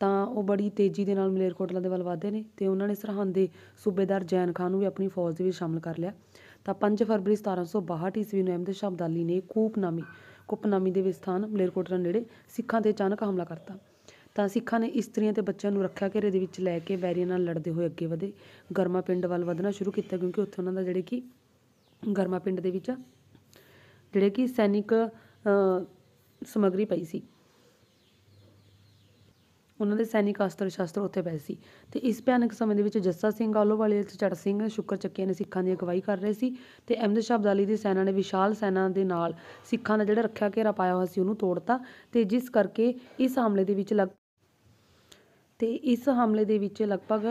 ਤਾਂ ਉਹ ਬੜੀ ਤੇਜ਼ੀ ਦੇ ਨਾਲ ਮਲੇਰਕੋਟਲਾ ਦੇ ਵੱਲ ਵਧਦੇ ਨੇ ਤੇ ਉਹਨਾਂ ਨੇ ਸਰਹੰਦ ਦੇ ਸੂਬੇਦਾਰ ਜੈਨ ਖਾਨ ਨੂੰ ਵੀ ਆਪਣੀ ਫੌਜ ਦੇ ਵਿੱਚ ਸ਼ਾਮਲ ਕਰ ਲਿਆ ਤਾਂ 5 ਫਰਵਰੀ 1762 ਈਸਵੀ ਨੂੰ ਅਹਿਮਦ ਸ਼ਾਹ ਅਬਦਾਲੀ ਨੇ ਕੂਪ ਨਾਮੀ ਦੇ ਵਿਸਥਾਨ ਮਲੇਰਕੋਟਲਾ ਨੇੜੇ ਸਿੱਖਾਂ ਤੇ ਅਚਾਨਕ ਹਮਲਾ ਕਰਤਾ ਤਾਂ ਸਿੱਖਾਂ ਨੇ ਇਸਤਰੀਆਂ ਤੇ ਬੱਚਿਆਂ ਨੂੰ ਰੱਖਿਆ ਘੇਰੇ ਦੇ ਵਿੱਚ ਲੈ ਕੇ ਵੈਰੀਆਂ ਨਾਲ ਲੜਦੇ ਹੋਏ ਅੱਗੇ ਵਧੇ ਗਰਮਾ ਪਿੰਡ ਵੱਲ ਵਧਣਾ ਸ਼ੁਰੂ ਕੀਤਾ ਕਿਉਂਕਿ ਉੱਥੇ ਉਹਨਾਂ ਦਾ ਜਿਹੜੇ ਕਿ ਗਰਮਾ ਪਿੰਡ ਦੇ ਵਿੱਚ ਜਿਹੜੇ ਕਿ ਸੈਨਿਕ ਸਮਗਰੀ ਪਈ ਸੀ ਉਹਨਾਂ ਦੇ ਸੈਨਿਕ ਅਸਤਰ ਸ਼ਾਸਤਰ ਉੱਥੇ ਪਏ ਸੀ ਤੇ ਇਸ ਭਿਆਨਕ ਸਮੇਂ ਦੇ ਵਿੱਚ ਜੱਸਾ ਸਿੰਘ ਆਲੋਵਾਲੇ ਤੇ ਚੜ ਸਿੰਘ ਸ਼ੁਕਰ ਚੱਕੀਆਂ ਨੇ ਸਿੱਖਾਂ ਦੀ ਅਗਵਾਈ ਕਰ ਰਹੇ ਸੀ ਤੇ ਅਹਿਮਦ ਅਬਦਾਲੀ ਦੀ ਸੈਨਾ ਨੇ ਵਿਸ਼ਾਲ ਸੈਨਾ ਦੇ ਨਾਲ ਸਿੱਖਾਂ ਦਾ ਜਿਹੜਾ ਰੱਖਿਆ ਘੇਰਾ ਪਾਇਆ ਹੋਇਆ ਸੀ ਉਹਨੂੰ ਤੋੜਤਾ ਤੇ ਜਿਸ ਕਰਕੇ ਇਸ ਹਮਲੇ ਦੇ ਵਿੱਚ ਲਗ ਤੇ ਇਸ ਹਮਲੇ ਦੇ ਵਿੱਚ ਲਗਭਗ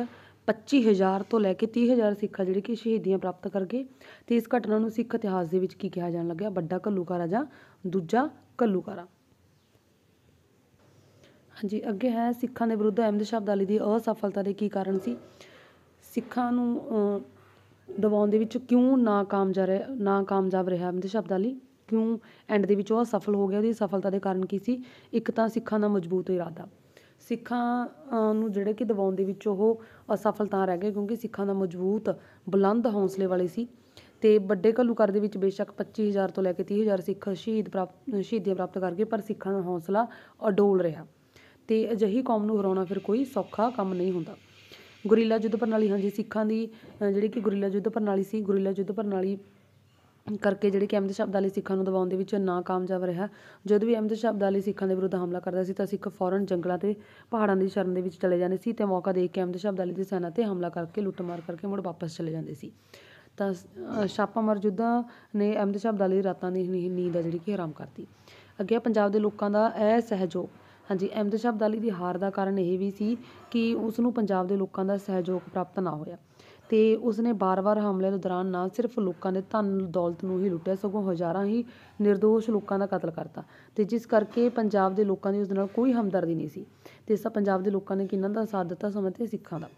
25000 ਤੋਂ ਲੈ ਕੇ 30000 ਸਿੱਖ ਜਿਹੜੇ ਕਿ ਸ਼ਹੀਦੀਆਂ ਪ੍ਰਾਪਤ ਕਰ ਗਏ ਤੇ ਇਸ ਘਟਨਾ ਨੂੰ ਸਿੱਖ ਇਤਿਹਾਸ ਦੇ ਵਿੱਚ ਕੀ ਕਿਹਾ ਜਾਣ ਲੱਗਿਆ ਵੱਡਾ ਘੱਲੂਕਾਰਾ ਜਾਂ ਦੂਜਾ ਘੱਲੂਕਾਰਾ ਹਾਂਜੀ ਅੱਗੇ ਹੈ ਸਿੱਖਾਂ ਦੇ ਵਿਰੁੱਧ ਅਹਿਮਦ ਸ਼ਾਹ ਅਬਦਾਲੀ ਦੀ ਅਸਫਲਤਾ ਦੇ ਕੀ ਕਾਰਨ ਸੀ ਸਿੱਖਾਂ ਨੂੰ ਦਬਾਉਣ ਦੇ ਵਿੱਚ ਕਿਉਂ ਨਾਕਾਮ ਜਾ ਰਿਹਾ ਨਾਕਾਮਯਾਬ ਰਿਹਾ ਅਹਿਮਦ ਸ਼ਾਹ ਅਬਦਾਲੀ ਕਿਉਂ ਐਂਡ ਦੇ ਵਿੱਚ ਉਹ ਸਫਲ ਹੋ ਗਿਆ ਉਹਦੀ ਸਫਲਤਾ ਦੇ ਕਾਰਨ ਕੀ ਸੀ ਇੱਕ ਤਾਂ ਸਿੱਖਾਂ ਦਾ ਮਜ਼ਬੂਤ ਇਰਾਦਾ ਸਿੱਖਾਂ ਨੂੰ ਜਿਹੜੇ ਕਿ ਦਬਾਉਣ ਦੇ ਵਿੱਚ ਉਹ ਅਸਫਲ ਤਾਂ ਰਹਿ ਗਏ ਕਿਉਂਕਿ ਸਿੱਖਾਂ ਦਾ ਮਜ਼ਬੂਤ ਬੁਲੰਦ ਹੌਂਸਲੇ ਵਾਲੇ ਸੀ ਤੇ ਵੱਡੇ ਕਰ ਦੇ ਵਿੱਚ ਬੇਸ਼ੱਕ 25000 ਤੋਂ ਲੈ ਕੇ 30000 ਸਿੱਖ ਸ਼ਹੀਦ ਪ੍ਰਾਪਤ ਸ਼ਹੀਦੀਆਂ ਪ੍ਰਾਪਤ ਕਰ ਗਏ ਪਰ ਸਿੱਖਾਂ ਦਾ ਹੌਸਲਾ ਅਡੋਲ ਰਿਹਾ ਤੇ ਅਜਿਹੀ ਕੌਮ ਨੂੰ ਹਰਾਉਣਾ ਫਿਰ ਕੋਈ ਸੌਖਾ ਕੰਮ ਨਹੀਂ ਹੁੰਦਾ ਗੁਰੀਲਾ ਯੁੱਧ ਪ੍ਰਣਾਲੀ ਹਾਂਜੀ ਸਿੱਖਾਂ ਦੀ ਜਿਹੜੀ ਕਿ ਗੁਰੀਲਾ ਯੁੱਧ ਪ੍ਰਣਾਲੀ ਸੀ ਗੁਰੀਲਾ ਯੁੱਧ ਪ੍ਰਣਾਲੀ ਕਰਕੇ ਜਿਹੜੇ ਕਿ ਅਹਿਮਦ ਸ਼ਾਹ ਅਬਦਾਲੀ ਸਿੱਖਾਂ ਨੂੰ ਦਬਾਉਣ ਦੇ ਵਿੱਚ ਨਾਕਾਮਯਾਬ ਰਿਹਾ ਜਦੋਂ ਵੀ ਅਹਿਮਦ ਸ਼ਾਹ ਅਬਦਾਲੀ ਸਿੱਖਾਂ ਦੇ ਵਿਰੁੱਧ ਹਮਲਾ ਕਰਦਾ ਸੀ ਤਾਂ ਸਿੱਖ ਫੌਰਨ ਜੰਗਲਾਂ ਤੇ ਪਹਾੜਾਂ ਦੀ ਸ਼ਰਨ ਦੇ ਵਿੱਚ ਚਲੇ ਜਾਂਦੇ ਸੀ ਤੇ ਮੌਕਾ ਦੇਖ ਕੇ ਅਹਿਮਦ ਸ਼ਾਹ ਅਬਦਾਲੀ ਦੀ ਸੈਨਾ 'ਤੇ ਹਮਲਾ ਕਰਕੇ ਲੁੱਟਮਾਰ ਕਰਕੇ ਮੁੜ ਵਾਪਸ ਚਲੇ ਜਾਂਦੇ ਸੀ ਤਾਂ ਮਰ ਯੁੱਧਾਂ ਨੇ ਅਹਿਮਦ ਸ਼ਾਹ ਅਬਦਾਲੀ ਦੀ ਰਾਤਾਂ ਦੀ ਨੀਂਦ ਆ ਜਿਹੜੀ ਕਿ ਹਰਾਮ ਕਰਤੀ ਅੱਗੇ ਪੰਜਾਬ ਦੇ ਲੋਕਾਂ ਦਾ ਇਹ ਸਹਿਯੋਗ ਹਾਂਜੀ ਅਹਿਮਦ ਸ਼ਾਹ ਅਬਦਾਲੀ ਦੀ ਹਾਰ ਦਾ ਕਾਰਨ ਇਹ ਵੀ ਸੀ ਕਿ ਉਸ ਨੂੰ ਪੰਜਾਬ ਦੇ ਲੋਕਾਂ ਦਾ ਸਹਿਯੋਗ ਪ੍ਰਾਪਤ ਨਾ ਹੋਇਆ ਤੇ ਉਸਨੇ ਬਾਰ-ਬਾਰ ਹਮਲੇ ਦੇ ਦੌਰਾਨ ਨਾ ਸਿਰਫ ਲੋਕਾਂ ਦੇ ਧਨ ਦੌਲਤ ਨੂੰ ਹੀ ਲੁੱਟਿਆ ਸਗੋਂ ਹਜ਼ਾਰਾਂ ਹੀ ਨਿਰਦੋਸ਼ ਲੋਕਾਂ ਦਾ ਕਤਲ ਕਰਤਾ ਤੇ ਜਿਸ ਕਰਕੇ ਪੰਜਾਬ ਦੇ ਲੋਕਾਂ ਦੀ ਉਸ ਨਾਲ ਕੋਈ ਹਮਦਰਦੀ ਨਹੀਂ ਸੀ ਤੇ ਸਭ ਪੰਜਾਬ ਦੇ ਲੋਕਾਂ ਨੇ ਕਿਹਨਾਂ ਦਾ ਸਾਥ ਦਿੱਤਾ ਸਮਾਂ ਤੇ ਸਿੱਖਾਂ ਦਾ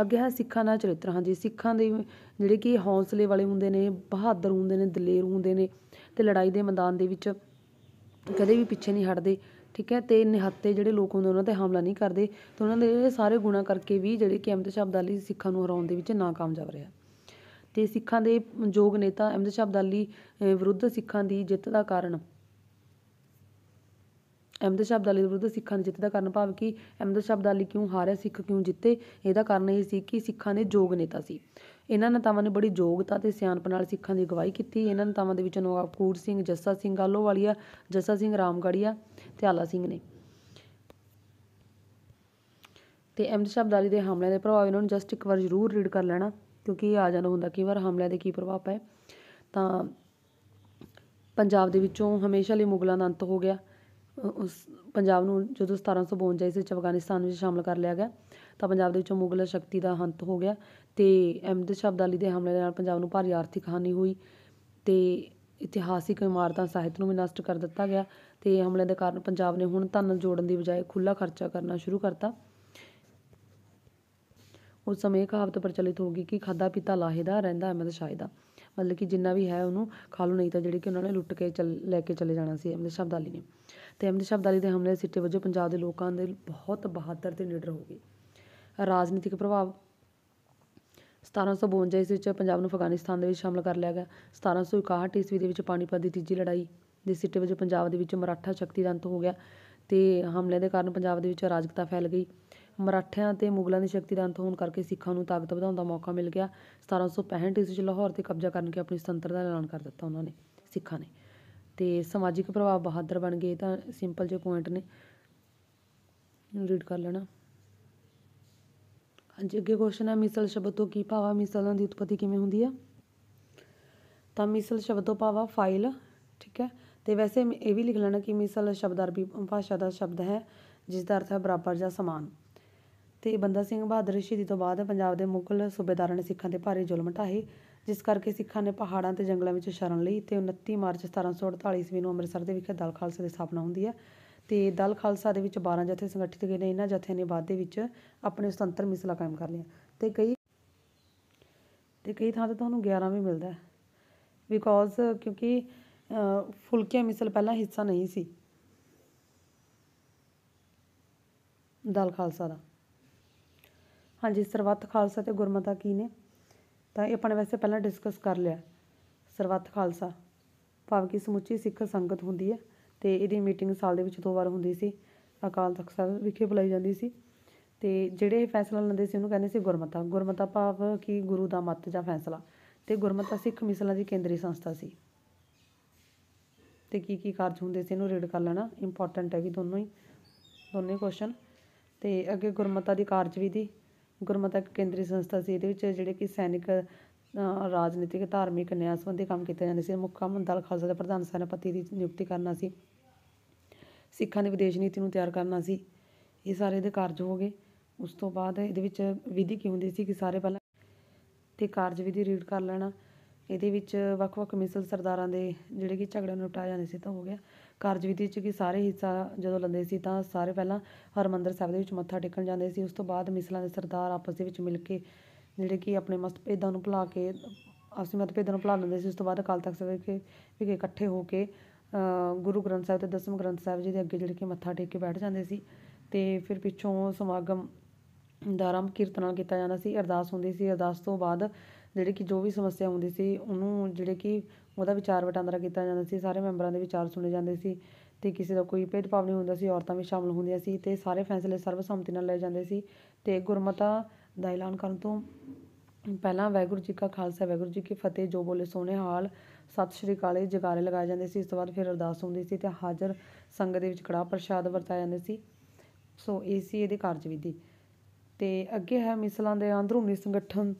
ਅੱਗੇ ਹੈ ਸਿੱਖਾਂ ਦਾ ਚਰਿੱਤਰ ਹਾਂਜੀ ਸਿੱਖਾਂ ਦੇ ਜਿਹੜੇ ਕਿ ਹੌਸਲੇ ਵਾਲੇ ਹੁੰਦੇ ਨੇ ਬਹਾਦਰ ਹੁੰਦੇ ਨੇ ਦਲੇਰ ਹੁੰਦੇ ਨੇ ਤੇ ਲੜਾਈ ਦੇ ਮੈਦਾਨ ਦੇ ਵਿੱਚ ਕਦੇ ਵੀ ਪਿੱਛੇ ਨਹੀਂ ਹਟਦੇ ਠੀਕ ਹੈ ਤੇ ਨਿਹੱਤੇ ਜਿਹੜੇ ਲੋਕ ਹੁੰਦੇ ਉਹਨਾਂ 'ਤੇ ਹਮਲਾ ਨਹੀਂ ਕਰਦੇ ਤੇ ਉਹਨਾਂ ਦੇ ਸਾਰੇ ਗੁਣਾ ਕਰਕੇ ਵੀ ਜਿਹੜੇ ਕਿ ਅਹਿਮਦ ਸ਼ਾਹ ਅਬਦਾਲੀ ਸਿੱਖਾਂ ਨੂੰ ਹਰਾਉਣ ਦੇ ਵਿੱਚ ਨਾਕਾਮਯਾਬ ਰਿਹਾ ਤੇ ਸਿੱਖਾਂ ਦੇ ਯੋਗ ਨੇਤਾ ਅਹਿਮਦ ਸ਼ਾਹ ਅਬਦਾਲੀ ਵਿਰੁੱਧ ਸਿੱਖਾਂ ਦੀ ਜਿੱਤ ਦਾ ਕਾਰਨ ਅਹਿਮਦ ਸ਼ਾਹ ਅਬਦਾਲੀ ਵਿਰੁੱਧ ਸਿੱਖਾਂ ਦੀ ਜਿੱਤ ਦਾ ਕਾਰਨ ਭਾਵ ਕਿ ਅਹਿਮਦ ਸ਼ਾਹ ਅਬਦਾਲੀ ਕਿਉਂ ਹਾਰਿਆ ਸਿੱਖ ਕਿਉਂ ਜਿੱਤੇ ਇਹਦਾ ਕਾਰਨ ਇਹ ਸੀ ਕਿ ਸਿੱਖਾਂ ਦੇ ਯੋਗ ਨੇਤਾ ਸੀ ਇਹਨਾਂ ਨੇਤਾਵਾਂ ਨੇ ਬੜੀ ਯੋਗਤਾ ਤੇ ਸਿਆਣਪ ਨਾਲ ਸਿੱਖਾਂ ਦੀ ਅਗਵਾਈ ਕੀਤੀ ਇਹਨਾਂ ਨੇਤਾਵਾਂ ਦੇ ਵਿੱਚ ਕੂਰ ਸਿੰਘ ਜੱਸਾ ਸਿੰਘ ਆਲੋਵਾਲੀਆ ਜੱਸਾ ਸਿੰਘ ਰਾਮਗੜੀਆ ਤੇ ਆਲਾ ਸਿੰਘ ਨੇ ਤੇ ਅਹਿਮਦ ਸ਼ਬਦਾਲੀ ਦੇ ਹਮਲਿਆਂ ਦੇ ਪ੍ਰਭਾਵ ਇਹਨਾਂ ਨੂੰ ਜਸਟ ਇੱਕ ਵਾਰ ਜ਼ਰੂਰ ਰੀਡ ਕਰ ਲੈਣਾ ਕਿਉਂਕਿ ਇਹ ਆ ਜਾਂਦਾ ਹੁੰਦਾ ਕਈ ਵਾਰ ਹਮਲਿਆਂ ਦੇ ਕੀ ਪ੍ਰਭਾਵ ਪਏ ਤਾਂ ਪੰਜਾਬ ਦੇ ਵਿੱਚੋਂ ਹਮੇਸ਼ਾ ਲਈ ਮੁਗਲਾਂ ਦਾ ਅੰਤ ਹੋ ਗਿਆ ਉਸ ਪੰਜਾਬ ਨੂੰ ਜਦੋਂ 1752 ਸੌ ਬਵੰਜਾ ਈਸਵੀ ਵਿੱਚ ਅਫ਼ਗ਼ਾਨਿਸਤਾਨ ਵਿੱਚ ਸ਼ਾਮਲ ਕਰ ਲਿਆ ਗਿਆ ਤਾਂ ਪੰਜਾਬ ਦੇ ਵਿੱਚੋਂ ਮੁਗ਼ਲ ਸ਼ਕਤੀ ਦਾ ਅੰਤ ਹੋ ਗਿਆ ਅਤੇ ਅਹਿਮਦ ਸ਼ਾਹ ਅਬਦਾਲੀ ਦੇ ਹਮਲੇ ਨਾਲ ਪੰਜਾਬ ਨੂੰ ਭਾਰੀ ਆਰਥਿਕ ਹਾਨੀ ਹੋਈ ਅਤੇ ਇਤਿਹਾਸਿਕ ਇਮਾਰਤਾਂ ਸਾਹਿਤ ਨੂੰ ਵੀ ਨਸ਼ਟ ਕਰ ਦਿੱਤਾ ਗਿਆ ਅਤੇ ਹਮਲਿਆਂ ਦੇ ਕਾਰਨ ਪੰਜਾਬ ਨੇ ਹੁਣ ਧਨ ਜੋੜਨ ਦੀ ਬਜਾਏ ਖੁੱਲ੍ਹਾ ਖਰਚਾ ਕਰਨਾ ਸ਼ੁਰੂ ਕਰਤਾ ਉਸ ਸਮੇਂ ਕਹਾਵਤ ਪ੍ਰਚਲਿਤ ਹੋ ਗਈ ਕਿ ਖਾਦਾ ਪੀਤਾ ਲਾਹੇ ਦਾ ਰਹਿੰਦਾ ਅਹਿਮਦ ਸ਼ਾਹ ਦਾ ਮਤਲਬ ਕਿ ਜਿੰਨਾ ਵੀ ਹੈ ਉਹਨੂੰ ਖਾ ਲਓ ਨਹੀਂ ਤਾਂ ਜਿਹੜੇ ਕਿ ਉਹਨਾਂ ਨੇ ਲੁੱਟ ਕੇ ਚੱਲ ਲੈ ਕੇ ਚਲੇ ਜਾਣਾ ਸੀ ਅਹਿਮਦ ਸ਼ਾਹ ਅਬਦਾਲੀ ਨੇ ਤੇ ਸ਼ਬਦਾਲੀ ਦੇ ਹਮਲੇ ਸਿੱਟੇ ਵਜੋਂ ਪੰਜਾਬ ਦੇ ਲੋਕਾਂ ਦੇ ਬਹੁਤ ਬਹਾਦਰ ਤੇ ਨਿਡਰ ਹੋ ਗਏ ਰਾਜਨੀਤਿਕ ਪ੍ਰਭਾਵ 1752 ਈਸਵੀ ਵਿੱਚ ਪੰਜਾਬ ਨੂੰ ਅਫਗਾਨਿਸਤਾਨ ਦੇ ਵਿੱਚ ਸ਼ਾਮਲ ਕਰ ਲਿਆ ਗਿਆ 1761 ਈਸਵੀ ਦੇ ਵਿੱਚ ਪਾਣੀਪਤ ਦੀ ਤੀਜੀ ਲੜਾਈ ਦੇ ਸਿੱਟੇ ਵਜੋਂ ਪੰਜਾਬ ਦੇ ਵਿੱਚ ਮਰਾਠਾ ਸ਼ਕਤੀ ਦਾ ਅੰਤ ਹੋ ਗਿਆ ਤੇ ਹਮਲੇ ਦੇ ਕਾਰਨ ਪੰਜਾਬ ਦੇ ਵਿੱਚ ਅਰਾਜਕਤਾ ਫੈਲ ਗਈ ਮਰਾਠਿਆਂ ਤੇ ਮੁਗਲਾਂ ਦੀ ਸ਼ਕਤੀ ਦਾ ਅੰਤ ਹੋਣ ਕਰਕੇ ਸਿੱਖਾਂ ਨੂੰ ਤਾਕਤ ਵਧਾਉਣ ਦਾ ਮੌਕਾ ਮਿਲ ਗਿਆ 1765 ਈਸਵੀ ਵਿੱਚ ਲਾਹੌਰ ਤੇ ਕਬਜ਼ਾ ਕਰਨ ਕੇ ਆਪਣੀ ਸੁਤੰਤਰਤਾ ਦਾ ਐਲਾਨ ਕਰ ਦਿੱਤਾ ਉਹਨਾਂ ਨੇ ਸਿੱਖਾਂ ਨੇ ਤੇ ਸਮਾਜਿਕ ਪ੍ਰਭਾਵ ਬਹਾਦਰ ਬਣ ਗਏ ਤਾਂ ਸਿੰਪਲ ਜੇ ਪੁਆਇੰਟ ਨੇ ਰੀਡ ਕਰ ਲੈਣਾ ਹਾਂਜੀ ਅੱਗੇ ਕੁਐਸਚਨ ਹੈ ਮਿਸਲ ਸ਼ਬਦ ਤੋਂ ਕੀ ਭਾਵ ਆ ਮਿਸਲਾਂ ਦੀ ਉਤਪਤੀ ਕਿਵੇਂ ਹੁੰਦੀ ਆ ਤਾਂ ਮਿਸਲ ਸ਼ਬਦ ਤੋਂ ਭਾਵ ਆ ਫਾਈਲ ਠੀਕ ਹੈ ਤੇ ਵੈਸੇ ਇਹ ਵੀ ਲਿਖ ਲੈਣਾ ਕਿ ਮਿਸਲ ਸ਼ਬਦ ਅਰਬੀ ਭਾਸ਼ਾ ਦਾ ਸ਼ਬਦ ਹੈ ਜਿਸ ਦਾ ਅਰਥ ਹੈ ਬਰਾਬਰ ਜਾਂ ਸਮਾਨ ਤੇ ਬੰਦਾ ਸਿੰਘ ਬਹਾਦਰ ਸ਼ਹੀਦੀ ਤੋਂ ਬਾਅਦ ਪੰਜਾਬ ਦੇ ਮੁਗਲ ਸੂਬੇਦਾਰਾਂ ਨੇ ਸਿੱਖਾਂ ਤੇ ਭਾਰੀ ਜ਼ੁਲਮ ਢਾਹੇ ਜਿਸ ਕਰਕੇ ਸਿੱਖਾਂ ਨੇ ਪਹਾੜਾਂ ਤੇ ਜੰਗਲਾਂ ਵਿੱਚ ਸ਼ਰਨ ਲਈ ਤੇ 29 ਮਾਰਚ 1748 ਈਸਵੀ ਨੂੰ ਅੰਮ੍ਰਿਤਸਰ ਦੇ ਵਿਖੇ ਦਲ ਖਾਲਸਾ ਦੀ ਸਥਾਪਨਾ ਹੁੰਦੀ ਹੈ ਤੇ ਦਲ ਖਾਲਸਾ ਦੇ ਵਿੱਚ 12 ਜਥੇ ਸੰਗਠਿਤ ਗਏ ਨੇ ਇਹਨਾਂ ਜਥਿਆਂ ਨੇ ਬਾਅਦ ਦੇ ਵਿੱਚ ਆਪਣੇ ਸੁਤੰਤਰ ਮਿਸਲਾ ਕਾਇਮ ਕਰ ਲਿਆ ਤੇ ਕਈ ਤੇ ਕਈ ਥਾਂ ਤੇ ਤੁਹਾਨੂੰ 11 ਵੀ ਮਿਲਦਾ ਹੈ ਬਿਕੋਜ਼ ਕਿਉਂਕਿ ਫੁਲਕੀਆ ਮਿਸਲ ਪਹਿਲਾਂ ਹਿੱਸਾ ਨਹੀਂ ਸੀ ਦਲ ਖਾਲਸਾ ਦਾ ਹਾਂਜੀ ਸਰਬੱਤ ਖਾਲਸਾ ਤੇ ਗੁਰਮਤਾ ਕੀ ਨੇ ਤਾਂ ਇਹ ਆਪਾਂ ਨੇ ਵੈਸੇ ਪਹਿਲਾਂ ਡਿਸਕਸ ਕਰ ਲਿਆ ਸਰਬੱਤ ਖਾਲਸਾ ਭਾਵ ਕਿ ਸਮੁੱਚੀ ਸਿੱਖ ਸੰਗਤ ਹੁੰਦੀ ਹੈ ਤੇ ਇਹਦੀ ਮੀਟਿੰਗ ਸਾਲ ਦੇ ਵਿੱਚ ਦੋ ਵਾਰ ਹੁੰਦੀ ਸੀ ਅਕਾਲ ਤਖਤ ਸਾਹਿਬ ਵਿਖੇ ਬੁਲਾਈ ਜਾਂਦੀ ਸੀ ਤੇ ਜਿਹੜੇ ਇਹ ਫੈਸਲਾ ਲੈਂਦੇ ਸੀ ਉਹਨੂੰ ਕਹਿੰਦੇ ਸੀ ਗੁਰਮਤਾ ਗੁਰਮਤਾ ਭਾਵ ਕਿ ਗੁਰੂ ਦਾ ਮਤ ਜਾਂ ਫੈਸਲਾ ਤੇ ਗੁਰਮਤਾ ਸਿੱਖ ਮਿਸਲਾਂ ਦੀ ਕੇਂਦਰੀ ਸੰਸਥਾ ਸੀ ਤੇ ਕੀ ਕੀ ਕਾਰਜ ਹੁੰਦੇ ਸੀ ਇਹਨੂੰ ਰੀਡ ਕਰ ਲੈਣਾ ਇੰਪੋਰਟੈਂਟ ਹੈ ਵੀ ਦੋਨੋਂ ਹੀ ਦੋਨੇ ਕੁਐਸਚਨ ਤੇ ਅੱਗੇ ਗੁਰਮਤਾ ਦੀ ਕਾਰਜ ਵਿਧੀ ਗੁਰਮਤਾ ਕੇਂਦਰੀ ਸੰਸਥਾ ਸੀ ਇਹਦੇ ਵਿੱਚ ਜਿਹੜੇ ਕਿ ਸੈਨਿਕ ਰਾਜਨੀਤਿਕ ਧਾਰਮਿਕ ਨਿਆਂ ਸੰਬੰਧੀ ਕੰਮ ਕੀਤੇ ਜਾਂਦੇ ਸੀ ਮੁੱਖ ਕੰਮ ਦਲ ਖਾਲਸਾ ਦੇ ਪ੍ਰਧਾਨ ਸੈਨਾਪਤੀ ਦੀ ਨਿਯੁਕਤੀ ਕਰਨਾ ਸੀ ਸਿੱਖਾਂ ਦੀ ਵਿਦੇਸ਼ ਨੀਤੀ ਨੂੰ ਤਿਆਰ ਕਰਨਾ ਸੀ ਇਹ ਸਾਰੇ ਇਹਦੇ ਕਾਰਜ ਹੋ ਗਏ ਉਸ ਤੋਂ ਬਾਅਦ ਇਹਦੇ ਵਿੱਚ ਵਿਧੀ ਕੀ ਹੁੰਦੀ ਸੀ ਕਿ ਸਾਰੇ ਪਹਿਲਾਂ ਤੇ ਕਾਰਜ ਵਿਧੀ ਰੀਡ ਕਰ ਲੈਣਾ ਇਹਦੇ ਵਿੱਚ ਵੱਖ-ਵੱਖ ਮਿਸਲ ਸਰਦਾਰਾਂ ਦੇ ਜਿਹੜੇ ਕਿ ਝਗੜੇ ਨੂੰ ਨਿਪਟਾਇਆ ਜਾਂਦੇ ਸੀ ਤਾਂ ਹੋ ਗਿਆ ਕਾਰਜਵਿਧੀ 'ਚ ਕਿ ਸਾਰੇ ਹਿੱਸਾ ਜਦੋਂ ਲੰਦੇ ਸੀ ਤਾਂ ਸਾਰੇ ਪਹਿਲਾਂ ਹਰਮੰਦਰ ਸਾਹਿਬ ਦੇ ਵਿੱਚ ਮੱਥਾ ਟੇਕਣ ਜਾਂਦੇ ਸੀ ਉਸ ਤੋਂ ਬਾਅਦ ਮਿਸਲਾਂ ਦੇ ਸਰਦਾਰ ਆਪਸ ਦੇ ਵਿੱਚ ਮਿਲ ਕੇ ਜਿਹੜੇ ਕਿ ਆਪਣੇ ਮਤਭੇਦਾਂ ਨੂੰ ਭੁਲਾ ਕੇ ਆਪਸੀ ਮਤਭੇਦਾਂ ਨੂੰ ਭੁਲਾ ਲੈਂਦੇ ਸੀ ਉਸ ਤੋਂ ਬਾਅਦ ਅਕਾਲ ਤਖਤ ਸਾਹਿਬ ਵਿਖੇ ਵੀ ਇਕੱਠੇ ਹੋ ਕੇ ਗੁਰੂ ਗ੍ਰੰਥ ਸਾਹਿਬ ਤੇ ਦਸਮ ਗ੍ਰੰਥ ਸਾਹਿਬ ਜੀ ਦੇ ਅੱਗੇ ਜਿਹੜੇ ਕਿ ਮੱਥਾ ਟੇਕ ਕੇ ਬੈਠ ਜਾਂਦੇ ਸੀ ਤੇ ਫਿਰ ਪਿੱਛੋਂ ਸਮਾਗਮ ਦਾ ਆਰੰਭ ਕੀਰਤਨ ਨਾਲ ਕੀਤਾ ਜਾਂਦਾ ਸੀ ਅਰਦਾਸ ਹੁੰਦੀ ਸੀ ਅਰਦਾਸ ਤੋਂ ਬਾਅਦ ਜਿਹੜੇ ਕਿ ਜੋ ਵੀ ਸਮੱਸਿਆ ਹੁੰਦੀ ਸੀ ਉਹਨੂੰ ਜਿਹੜੇ ਕਿ ਉਹਦਾ ਵਿਚਾਰ ਵਟਾਂਦਰਾ ਕੀਤਾ ਜਾਂਦਾ ਸੀ ਸਾਰੇ ਮੈਂਬਰਾਂ ਦੇ ਵਿਚਾਰ ਸੁਣੇ ਜਾਂਦੇ ਸੀ ਤੇ ਕਿਸੇ ਦਾ ਕੋਈ ਭੇਦਭਾਵ ਨਹੀਂ ਹੁੰਦਾ ਸੀ ਔਰਤਾਂ ਵੀ ਸ਼ਾਮਲ ਹੁੰਦੀਆਂ ਸੀ ਤੇ ਸਾਰੇ ਫੈਸਲੇ ਸਰਬਸੰਮਤੀ ਨਾਲ ਲਏ ਜਾਂਦੇ ਸੀ ਤੇ ਗੁਰਮਤਾ ਦਾ ਐਲਾਨ ਕਰਨ ਤੋਂ ਪਹਿਲਾਂ ਵੈਗੁਰ ਜੀ ਕਾ ਖਾਲਸਾ ਵੈਗੁਰ ਜੀ ਕੀ ਫਤਿਹ ਜੋ ਬੋਲੇ ਸੋਹਣੇ ਹਾਲ ਸਤਿ ਸ਼੍ਰੀ ਅਕਾਲ ਜਗਾਰੇ ਲਗਾਏ ਜਾਂਦੇ ਸੀ ਇਸ ਤੋਂ ਬਾਅਦ ਫਿਰ ਅਰਦਾਸ ਹੁੰਦੀ ਸੀ ਤੇ ਹਾਜ਼ਰ ਸੰਗਤ ਦੇ ਵਿੱਚ ਕੜਾ ਪ੍ਰਸ਼ਾਦ ਵਰਤਾਇਆ ਜਾਂਦਾ ਸੀ ਸੋ ਇਹ ਸੀ ਕਾਰਜ ਕਾਰਜਵਿਧੀ ਤੇ ਅੱਗੇ ਹੈ ਮਿਸਲਾਂ ਦੇ ਅੰਦਰੂਨੀ ਸੰਗਠਨ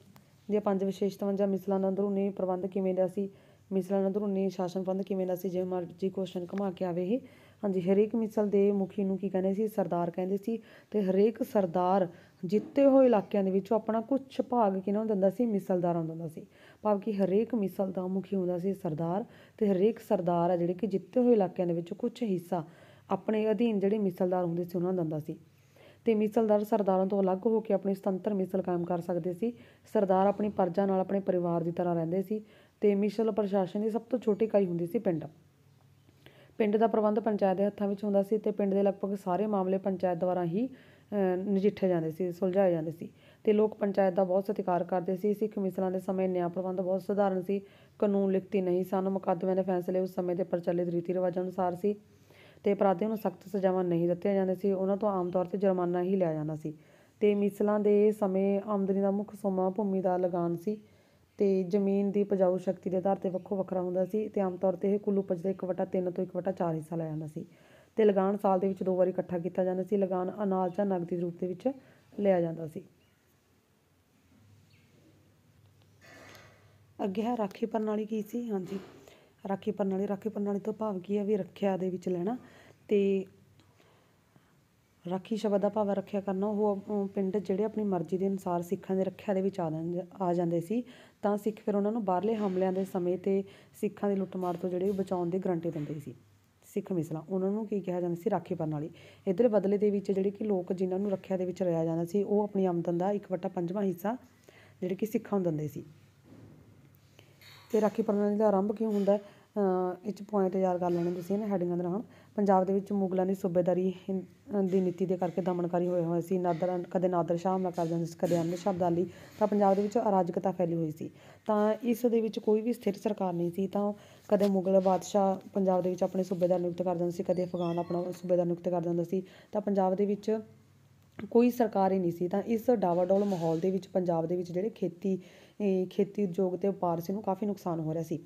ਦੀਆਂ ਪੰਜ ਵਿਸ਼ੇਸ਼ਤਾਵਾਂ ਜਾਂ ਮਿਸਲਾਂ ਦਾ ਅੰਦਰੂਨੀ ਪ੍ਰਬੰਧ ਕਿਵੇਂ ਦਾ ਸੀ ਮਿਸਲ ਨਾਲ ਅੰਦਰੂਨੀ ਸ਼ਾਸਨ ਪੰਧ ਕਿਵੇਂ ਦਾ ਸੀ ਜਿਵੇਂ ਮਰਜੀ ਕੁਐਸਚਨ ਕਮਾ ਕੇ ਆਵੇ ਹੀ ਹਾਂਜੀ ਹਰੇਕ ਮਿਸਲ ਦੇ ਮੁਖੀ ਨੂੰ ਕੀ ਕਹਿੰਦੇ ਸੀ ਸਰਦਾਰ ਕਹਿੰਦੇ ਸੀ ਤੇ ਹਰੇਕ ਸਰਦਾਰ ਜਿੱਤੇ ਹੋਏ ਇਲਾਕਿਆਂ ਦੇ ਵਿੱਚੋਂ ਆਪਣਾ ਕੁਝ ਭਾਗ ਕਿਨਾਂ ਨੂੰ ਦਿੰਦਾ ਸੀ ਮਿਸਲਦਾਰਾਂ ਨੂੰ ਦਿੰਦਾ ਸੀ ਭਾਵ ਕਿ ਹਰੇਕ ਮਿਸਲ ਦਾ ਮੁਖੀ ਹੁੰਦਾ ਸੀ ਸਰਦਾਰ ਤੇ ਹਰੇਕ ਸਰਦਾਰ ਆ ਜਿਹੜੇ ਕਿ ਜਿੱਤੇ ਹੋਏ ਇਲਾਕਿਆਂ ਦੇ ਵਿੱਚੋਂ ਕੁਝ ਹਿੱਸਾ ਆਪਣੇ ਅਧੀਨ ਜਿਹੜੇ ਮਿਸਲਦਾਰ ਹੁੰਦੇ ਸੀ ਉਹਨਾਂ ਨੂੰ ਦਿੰਦਾ ਸੀ ਤੇ ਮਿਸਲਦਾਰ ਸਰਦਾਰਾਂ ਤੋਂ ਅਲੱਗ ਹੋ ਕੇ ਆਪਣੀ ਸੁਤੰਤਰ ਮਿਸਲ ਕਾਇਮ ਕਰ ਸਕਦੇ ਸੀ ਸਰਦਾਰ ਆਪਣੀ ਪਰਜਾ ਨਾਲ ਆਪਣੇ ਪਰਿਵਾਰ ਦੀ ਤਰ੍ਹਾਂ ਰਹਿੰਦੇ ਸੀ ਤੇ ਮਿਸ਼ਲ ਪ੍ਰਸ਼ਾਸਨ ਦੀ ਸਭ ਤੋਂ ਛੋਟੀ ਇਕਾਈ ਹੁੰਦੀ ਸੀ ਪਿੰਡ ਪਿੰਡ ਦਾ ਪ੍ਰਬੰਧ ਪੰਚਾਇਤ ਦੇ ਹੱਥਾਂ ਵਿੱਚ ਹੁੰਦਾ ਸੀ ਤੇ ਪਿੰਡ ਦੇ ਲਗਭਗ ਸਾਰੇ ਮਾਮਲੇ ਪੰਚਾਇਤ ਦੁਆਰਾ ਹੀ ਨਜਿੱਠੇ ਜਾਂਦੇ ਸੀ ਸੁਲਝਾਏ ਜਾਂਦੇ ਸੀ ਤੇ ਲੋਕ ਪੰਚਾਇਤ ਦਾ ਬਹੁਤ ਸਤਿਕਾਰ ਕਰਦੇ ਸੀ ਸਿੱਖ ਮਿਸਲਾਂ ਦੇ ਸਮੇਂ ਨਿਆਂ ਪ੍ਰਬੰਧ ਬਹੁਤ ਸਧਾਰਨ ਸੀ ਕਾਨੂੰਨ ਲਿਖਤੀ ਨਹੀਂ ਸਨ ਮੁਕੱਦਮਿਆਂ ਦੇ ਫੈਸਲੇ ਉਸ ਸਮੇਂ ਦੇ ਪ੍ਰਚਲਿਤ ਰੀਤੀ ਰਿਵਾਜਾਂ ਅਨੁਸਾਰ ਸੀ ਤੇ ਅਪਰਾਧੀਆਂ ਨੂੰ ਸਖਤ ਸਜ਼ਾਵਾਂ ਨਹੀਂ ਦਿੱਤੀਆਂ ਜਾਂਦੀਆਂ ਸੀ ਉਹਨਾਂ ਤੋਂ ਆਮ ਤੌਰ ਤੇ ਜੁਰਮਾਨਾ ਹੀ ਲਿਆ ਜਾਂਦਾ ਸੀ ਤੇ ਮਿਸਲਾਂ ਦੇ ਸਮੇਂ ਆਮਦਨੀ ਦਾ ਮੁੱਖ ਸੋਮਾ ਭੂਮੀ ਦਾ ਲਗਾਨ ਸੀ ਤੇ ਜ਼ਮੀਨ ਦੀ ਪਜਾਉ ਸ਼ਕਤੀ ਦੇ ਆਧਾਰ 'ਤੇ ਵੱਖੋ ਵੱਖਰਾ ਹੁੰਦਾ ਸੀ ਤੇ ਆਮ ਤੌਰ 'ਤੇ ਇਹ ਕੁੱਲ ਉਪਜ ਦੇ 1/3 ਤੋਂ 1/4 ਹਿੱਸਾ ਲਿਆ ਜਾਂਦਾ ਸੀ ਤੇ ਲਗਾਨ ਸਾਲ ਦੇ ਵਿੱਚ ਦੋ ਵਾਰੀ ਇਕੱਠਾ ਕੀਤਾ ਜਾਂਦਾ ਸੀ ਲਗਾਨ ਅਨਾਜ ਜਾਂ ਨਗਦੀ ਰੂਪ ਦੇ ਵਿੱਚ ਲਿਆ ਜਾਂਦਾ ਸੀ ਅੱਗੇ ਹੈ ਰਾਖੀ ਪ੍ਰਣਾਲੀ ਕੀ ਸੀ ਹਾਂਜੀ ਰਾਖੀ ਪ੍ਰਣਾਲੀ ਰਾਖੀ ਪ੍ਰਣਾਲੀ ਤੋਂ ਭਾਵ ਕੀ ਹੈ ਵੀ ਰੱਖਿਆ ਦੇ ਵਿੱਚ ਲੈਣਾ ਤੇ ਰਾਖੀ ਸ਼ਬਦ ਦਾ ਭਾਵ ਰੱਖਿਆ ਕਰਨਾ ਉਹ ਪਿੰਡ ਜਿਹੜੇ ਆਪਣੀ ਮਰਜ਼ੀ ਦੇ ਅਨੁਸਾਰ ਸਿੱਖਾਂ ਦੇ ਰੱਖਿਆ ਦੇ ਵਿੱਚ ਆ ਆ ਜਾਂਦੇ ਸੀ ਤਾਂ ਸਿੱਖ ਫਿਰ ਉਹਨਾਂ ਨੂੰ ਬਾਹਰਲੇ ਹਮਲਿਆਂ ਦੇ ਸਮੇਂ ਤੇ ਸਿੱਖਾਂ ਦੀ ਲੁੱਟਮਾਰ ਤੋਂ ਜਿਹੜੇ ਬਚਾਉਣ ਦੇ ਗਰੰਟੀ ਦਿੰਦੇ ਸੀ ਸਿੱਖ ਮਿਸਲਾਂ ਉਹਨਾਂ ਨੂੰ ਕੀ ਕਿਹਾ ਜਾਂਦਾ ਸੀ ਰਾਖੀ ਪਰਨ ਵਾਲੀ ਇਧਰ ਬਦਲੇ ਦੇ ਵਿੱਚ ਜਿਹੜੇ ਕਿ ਲੋਕ ਜਿਨ੍ਹਾਂ ਨੂੰ ਰੱਖਿਆ ਦੇ ਵਿੱਚ ਰਿਆ ਜਾਂਦਾ ਸੀ ਉਹ ਆਪਣੀ ਆਮਦਨ ਦਾ 1/5ਵਾਂ ਹਿੱਸਾ ਜਿਹੜੇ ਕਿ ਸਿੱਖਾਂ ਨੂੰ ਦਿੰਦੇ ਸੀ ਤੇ ਰਾਖੀ ਪਰਨ ਦਾ ਆਰੰਭ ਕਿਉਂ ਹੁੰਦਾ ਇਹ ਚ ਪੁਆਇੰਟ ਯਾਦ ਕਰ ਲੈਣੇ ਤੁਸੀਂ ਇਹਨਾਂ ਹੈਡਿੰਗਾਂ ਦੇ ਨਾਲ ਪੰਜਾਬ ਦੇ ਵਿੱਚ ਮੁਗਲਾਂ ਦੀ ਸੂਬੇਦਾਰੀ ਦੀ ਨੀਤੀ ਦੇ ਕਰਕੇ ਦਮਨਕਾਰੀ ਹੋਏ ਹੋਏ ਸੀ ਨਾਦਰ ਕਦੇ ਨਾਦਰ ਸ਼ਾਹ ਹਮਲਾ ਕਰ ਜਾਂਦੇ ਸੀ ਕਦੇ ਅਮਰ ਸ਼ਾਹ ਅਬਦਾਲੀ ਤਾਂ ਪੰਜਾਬ ਦੇ ਵਿੱਚ ਅਰਾਜਕਤਾ ਫੈਲੀ ਹੋਈ ਸੀ ਤਾਂ ਇਸ ਦੇ ਵਿੱਚ ਕੋਈ ਵੀ ਸਥਿਰ ਸਰਕਾਰ ਨਹੀਂ ਸੀ ਤਾਂ ਕਦੇ ਮੁਗਲ ਬਾਦਸ਼ਾਹ ਪੰਜਾਬ ਦੇ ਵਿੱਚ ਆਪਣੇ ਸੂਬੇਦਾਰ ਨਿਯੁਕਤ ਕਰ ਦਿੰਦੇ ਸੀ ਕਦੇ ਅਫਗਾਨ ਆਪਣਾ ਸੂਬੇਦਾਰ ਨਿਯੁਕਤ ਕਰ ਦਿੰਦੇ ਸੀ ਤਾਂ ਪੰਜਾਬ ਦੇ ਵਿੱਚ ਕੋਈ ਸਰਕਾਰ ਹੀ ਨਹੀਂ ਸੀ ਤਾਂ ਇਸ ਡਾਵਾਡੋਲ ਮਾਹੌਲ ਦੇ ਵਿੱਚ ਪੰਜਾਬ ਦੇ ਵਿੱਚ ਜਿਹੜੇ ਖੇਤੀ ਖੇਤੀ ਉਦਯੋਗ ਤੇ ਵਪਾਰ ਸੀ ਨੂੰ ਕਾਫੀ ਨੁਕਸਾਨ ਹੋ ਰਿਹਾ ਸੀ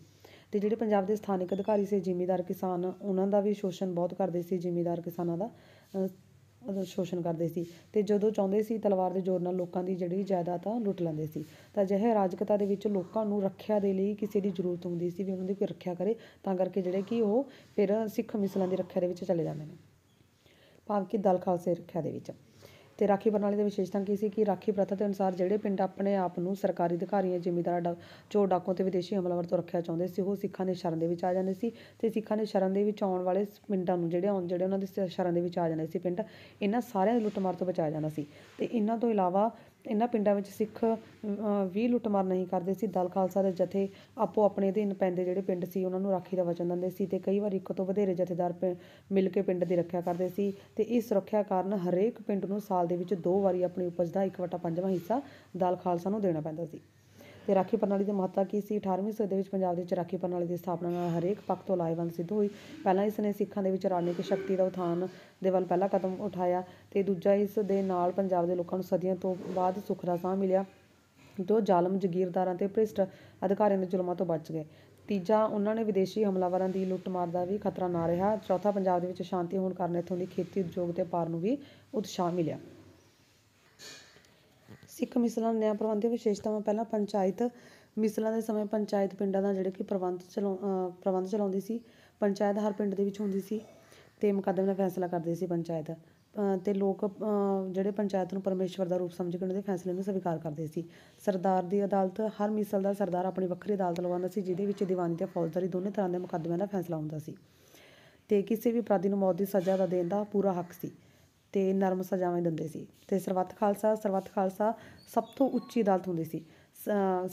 ਤੇ ਜਿਹੜੇ ਪੰਜਾਬ ਦੇ ਸਥਾਨਿਕ ਅਧਿਕਾਰੀ ਸੀ ਜ਼ਿਮੀਂਦਾਰ ਕਿਸਾਨ ਉਹਨਾਂ ਦਾ ਵੀ ਸ਼ੋਸ਼ਣ ਬਹੁਤ ਕਰਦੇ ਸੀ ਜ਼ਿਮੀਂਦਾਰ ਕਿਸਾਨਾਂ ਦਾ ਸ਼ੋਸ਼ਣ ਕਰਦੇ ਸੀ ਤੇ ਜਦੋਂ ਚਾਹੁੰਦੇ ਸੀ ਤਲਵਾਰ ਦੇ ਜ਼ੋਰ ਨਾਲ ਲੋਕਾਂ ਦੀ ਜਿਹੜੀ ਜਾਇਦਾਦ ਆ ਲੁੱਟ ਲੈਂਦੇ ਸੀ ਤਾਂ ਅਜਿਹੇ ਰਾਜਕਤਾ ਦੇ ਵਿੱਚ ਲੋਕਾਂ ਨੂੰ ਰੱਖਿਆ ਦੇ ਲਈ ਕਿਸੇ ਦੀ ਜ਼ਰੂਰਤ ਹੁੰਦੀ ਸੀ ਵੀ ਉਹਨਾਂ ਦੀ ਕੋਈ ਰੱਖਿਆ ਕਰੇ ਤਾਂ ਕਰਕੇ ਜਿਹੜੇ ਕਿ ਉਹ ਫਿਰ ਸਿੱਖ ਮਿਸਲਾਂ ਦੀ ਰੱਖਿਆ ਦੇ ਵਿੱਚ ਚਲੇ ਜਾਂਦੇ ਨੇ ਭਾਵ ਕਿ ਦਲ ਖਾਲਸੇ ਰੱਖਿਆ ਦੇ ਵਿੱਚ ਤੇ ਰਾਖੀ ਪ੍ਰਣਾਲੀ ਦੀ ਵਿਸ਼ੇਸ਼ਤਾ ਕੀ ਸੀ ਕਿ ਰਾਖੀ ਪ੍ਰਥਾ ਦੇ ਅਨੁਸਾਰ ਜਿਹੜੇ ਪਿੰਡ ਆਪਣੇ ਆਪ ਨੂੰ ਸਰਕਾਰੀ ਅਧਿਕਾਰੀਆਂ ਜ਼ਿਮੀਂਦਾਰਾਂ ਡਾ ਚੋਰ ਡਾਕੂ ਤੇ ਵਿਦੇਸ਼ੀ ਹਮਲਾਵਰ ਤੋਂ ਰੱਖਿਆ ਚਾਹੁੰਦੇ ਸੀ ਉਹ ਸਿੱਖਾਂ ਦੇ ਸ਼ਰਨ ਦੇ ਵਿੱਚ ਆ ਜਾਂਦੇ ਸੀ ਤੇ ਸਿੱਖਾਂ ਦੇ ਸ਼ਰਨ ਦੇ ਵਿੱਚ ਆਉਣ ਵਾਲੇ ਪਿੰਡਾਂ ਨੂੰ ਜਿਹੜੇ ਆਉਣ ਜਿਹੜੇ ਉਹਨਾਂ ਦੇ ਸ਼ਰਨ ਦੇ ਵਿੱਚ ਆ ਜਾਂਦੇ ਸੀ ਪਿੰਡ ਇਹਨਾਂ ਸਾਰਿਆਂ ਦੀ ਲੁੱਟਮਾਰ ਤੋਂ ਬਚਾਇਆ ਜਾਂਦਾ ਸੀ ਤੇ ਇਹਨਾਂ ਤੋਂ ਇਲਾਵਾ ਇਹਨਾਂ ਪਿੰਡਾਂ ਵਿੱਚ ਸਿੱਖ ਵੀ ਲੁੱਟਮਾਰ ਨਹੀਂ ਕਰਦੇ ਸੀ ਦਲ ਖਾਲਸਾ ਦੇ ਜਥੇ ਆਪੋ ਆਪਣੇ ਦੇ ਪੈਂਦੇ ਜਿਹੜੇ ਪਿੰਡ ਸੀ ਉਹਨਾਂ ਨੂੰ ਰਾਖੀ ਦਾ ਵਚਨ ਦਿੰਦੇ ਸੀ ਤੇ ਕਈ ਵਾਰ ਇੱਕ ਤੋਂ ਵਧੇਰੇ ਜਥੇਦਾਰ ਮਿਲ ਕੇ ਪਿੰਡ ਦੀ ਰੱਖਿਆ ਕਰਦੇ ਸੀ ਤੇ ਇਸ ਸੁਰੱਖਿਆ ਕਾਰਨ ਹਰੇਕ ਪਿੰਡ ਨੂੰ ਸਾਲ ਦੇ ਵਿੱਚ ਦੋ ਵਾਰੀ ਆਪਣੀ ਉਪਜ ਦਾ 1/5ਵਾਂ ਹਿੱਸਾ ਦਲ ਖਾਲਸਾ ਨੂੰ ਦੇਣਾ ਪੈਂਦਾ ਸੀ ਤੇ ਰਾਖੀ ਪ੍ਰਣਾਲੀ ਦੀ ਮਹੱਤਤਾ ਕੀ ਸੀ 18ਵੀਂ ਸਦੀ ਦੇ ਵਿੱਚ ਪੰਜਾਬ ਦੇ ਵਿੱਚ ਰਾਖੀ ਪ੍ਰਣਾਲੀ ਦੀ ਸਥਾਪਨਾ ਨਾਲ ਹਰੇਕ ਪੱਖ ਤੋਂ ਲਾਇਵੰਦ ਸਿੱਧ ਹੋਈ ਪਹਿਲਾਂ ਇਸ ਨੇ ਸਿੱਖਾਂ ਦੇ ਵਿੱਚ ਰਾਜਨੀਤਿਕ ਸ਼ਕਤੀ ਦਾ ਉਥਾਨ ਦੇ ਵੱਲ ਪਹਿਲਾ ਕਦਮ ਉਠਾਇਆ ਤੇ ਦੂਜਾ ਇਸ ਦੇ ਨਾਲ ਪੰਜਾਬ ਦੇ ਲੋਕਾਂ ਨੂੰ ਸਦੀਆਂ ਤੋਂ ਬਾਅਦ ਸੁੱਖ ਦਾ ਸਾਹ ਮਿਲਿਆ ਜੋ ਜ਼ਾਲਮ ਜ਼ਗੀਰਦਾਰਾਂ ਤੇ ਭ੍ਰਿਸ਼ਟ ਅਧਿਕਾਰੀਆਂ ਦੇ ਜ਼ੁਲਮਾਂ ਤੋਂ ਬਚ ਗਏ ਤੀਜਾ ਉਹਨਾਂ ਨੇ ਵਿਦੇਸ਼ੀ ਹਮਲਾਵਰਾਂ ਦੀ ਲੁੱਟਮਾਰ ਦਾ ਵੀ ਖਤਰਾ ਨਾ ਰਿਹਾ ਚੌਥਾ ਪੰਜਾਬ ਦੇ ਵਿੱਚ ਸ਼ਾਂਤੀ ਹੋਣ ਕਾਰਨ ਇਥੋਂ ਦੀ ਖੇਤੀ ਉਦਯੋਗ ਤੇ ਪਾਰ ਨੂੰ ਵੀ ਉਤਸ਼ਾਹ ਮਿਲਿਆ ਸਿੱਖ ਮਿਸਲਾਂ ਨਿਆਂ ਪ੍ਰਬੰਧ ਦੀਆਂ ਵਿਸ਼ੇਸ਼ਤਾਵਾਂ ਪਹਿਲਾਂ ਪੰਚਾਇਤ ਮਿਸਲਾਂ ਦੇ ਸਮੇਂ ਪੰਚਾਇਤ ਪਿੰਡਾਂ ਦਾ ਜਿਹੜੇ ਕਿ ਪ੍ਰਬੰਧ ਚਲਾਉ ਪ੍ਰਬੰਧ ਚਲਾਉਂਦੀ ਸੀ ਪੰਚਾਇਤ ਹਰ ਪਿੰਡ ਦੇ ਵਿੱਚ ਹੁੰਦੀ ਸੀ ਤੇ ਮੁਕੱਦਮ ਦਾ ਫੈਸਲਾ ਕਰਦੀ ਸੀ ਪੰਚਾਇਤ ਤੇ ਲੋਕ ਜਿਹੜੇ ਪੰਚਾਇਤ ਨੂੰ ਪਰਮੇਸ਼ਵਰ ਦਾ ਰੂਪ ਸਮਝ ਕੇ ਉਹਨਾਂ ਦੇ ਫੈਸਲੇ ਨੂੰ ਸਵੀਕਾਰ ਕਰਦੇ ਸੀ ਸਰਦਾਰ ਦੀ ਅਦਾਲਤ ਹਰ ਮਿਸਲ ਦਾ ਸਰਦਾਰ ਆਪਣੀ ਵੱਖਰੀ ਅਦਾਲਤ ਲਵਾਉਂਦਾ ਸੀ ਜਿਹਦੇ ਵਿੱਚ ਦੀਵਾਨੀ ਤੇ ਫੌਜਦਾਰੀ ਦੋਨੇ ਤਰ੍ਹਾਂ ਦੇ ਮੁਕੱਦਮਿਆਂ ਦਾ ਫੈਸਲਾ ਹੁੰਦਾ ਸੀ ਤੇ ਕਿਸੇ ਵੀ ਅਪਰਾਧੀ ਨੂੰ ਮੌਤ ਦੀ ਸਜ਼ਾ ਦਾ ਦੇਣ ਦਾ ਪੂਰਾ ਹੱਕ ਸੀ ਤੇ ਨਰਮ ਸਜ਼ਾਵਾਂ ਦਿੰਦੇ ਸੀ ਤੇ ਸਰਵਤ ਖਾਲਸਾ ਸਰਵਤ ਖਾਲਸਾ ਸਭ ਤੋਂ ਉੱਚੀ ਅਦਾਲਤ ਹੁੰਦੀ ਸੀ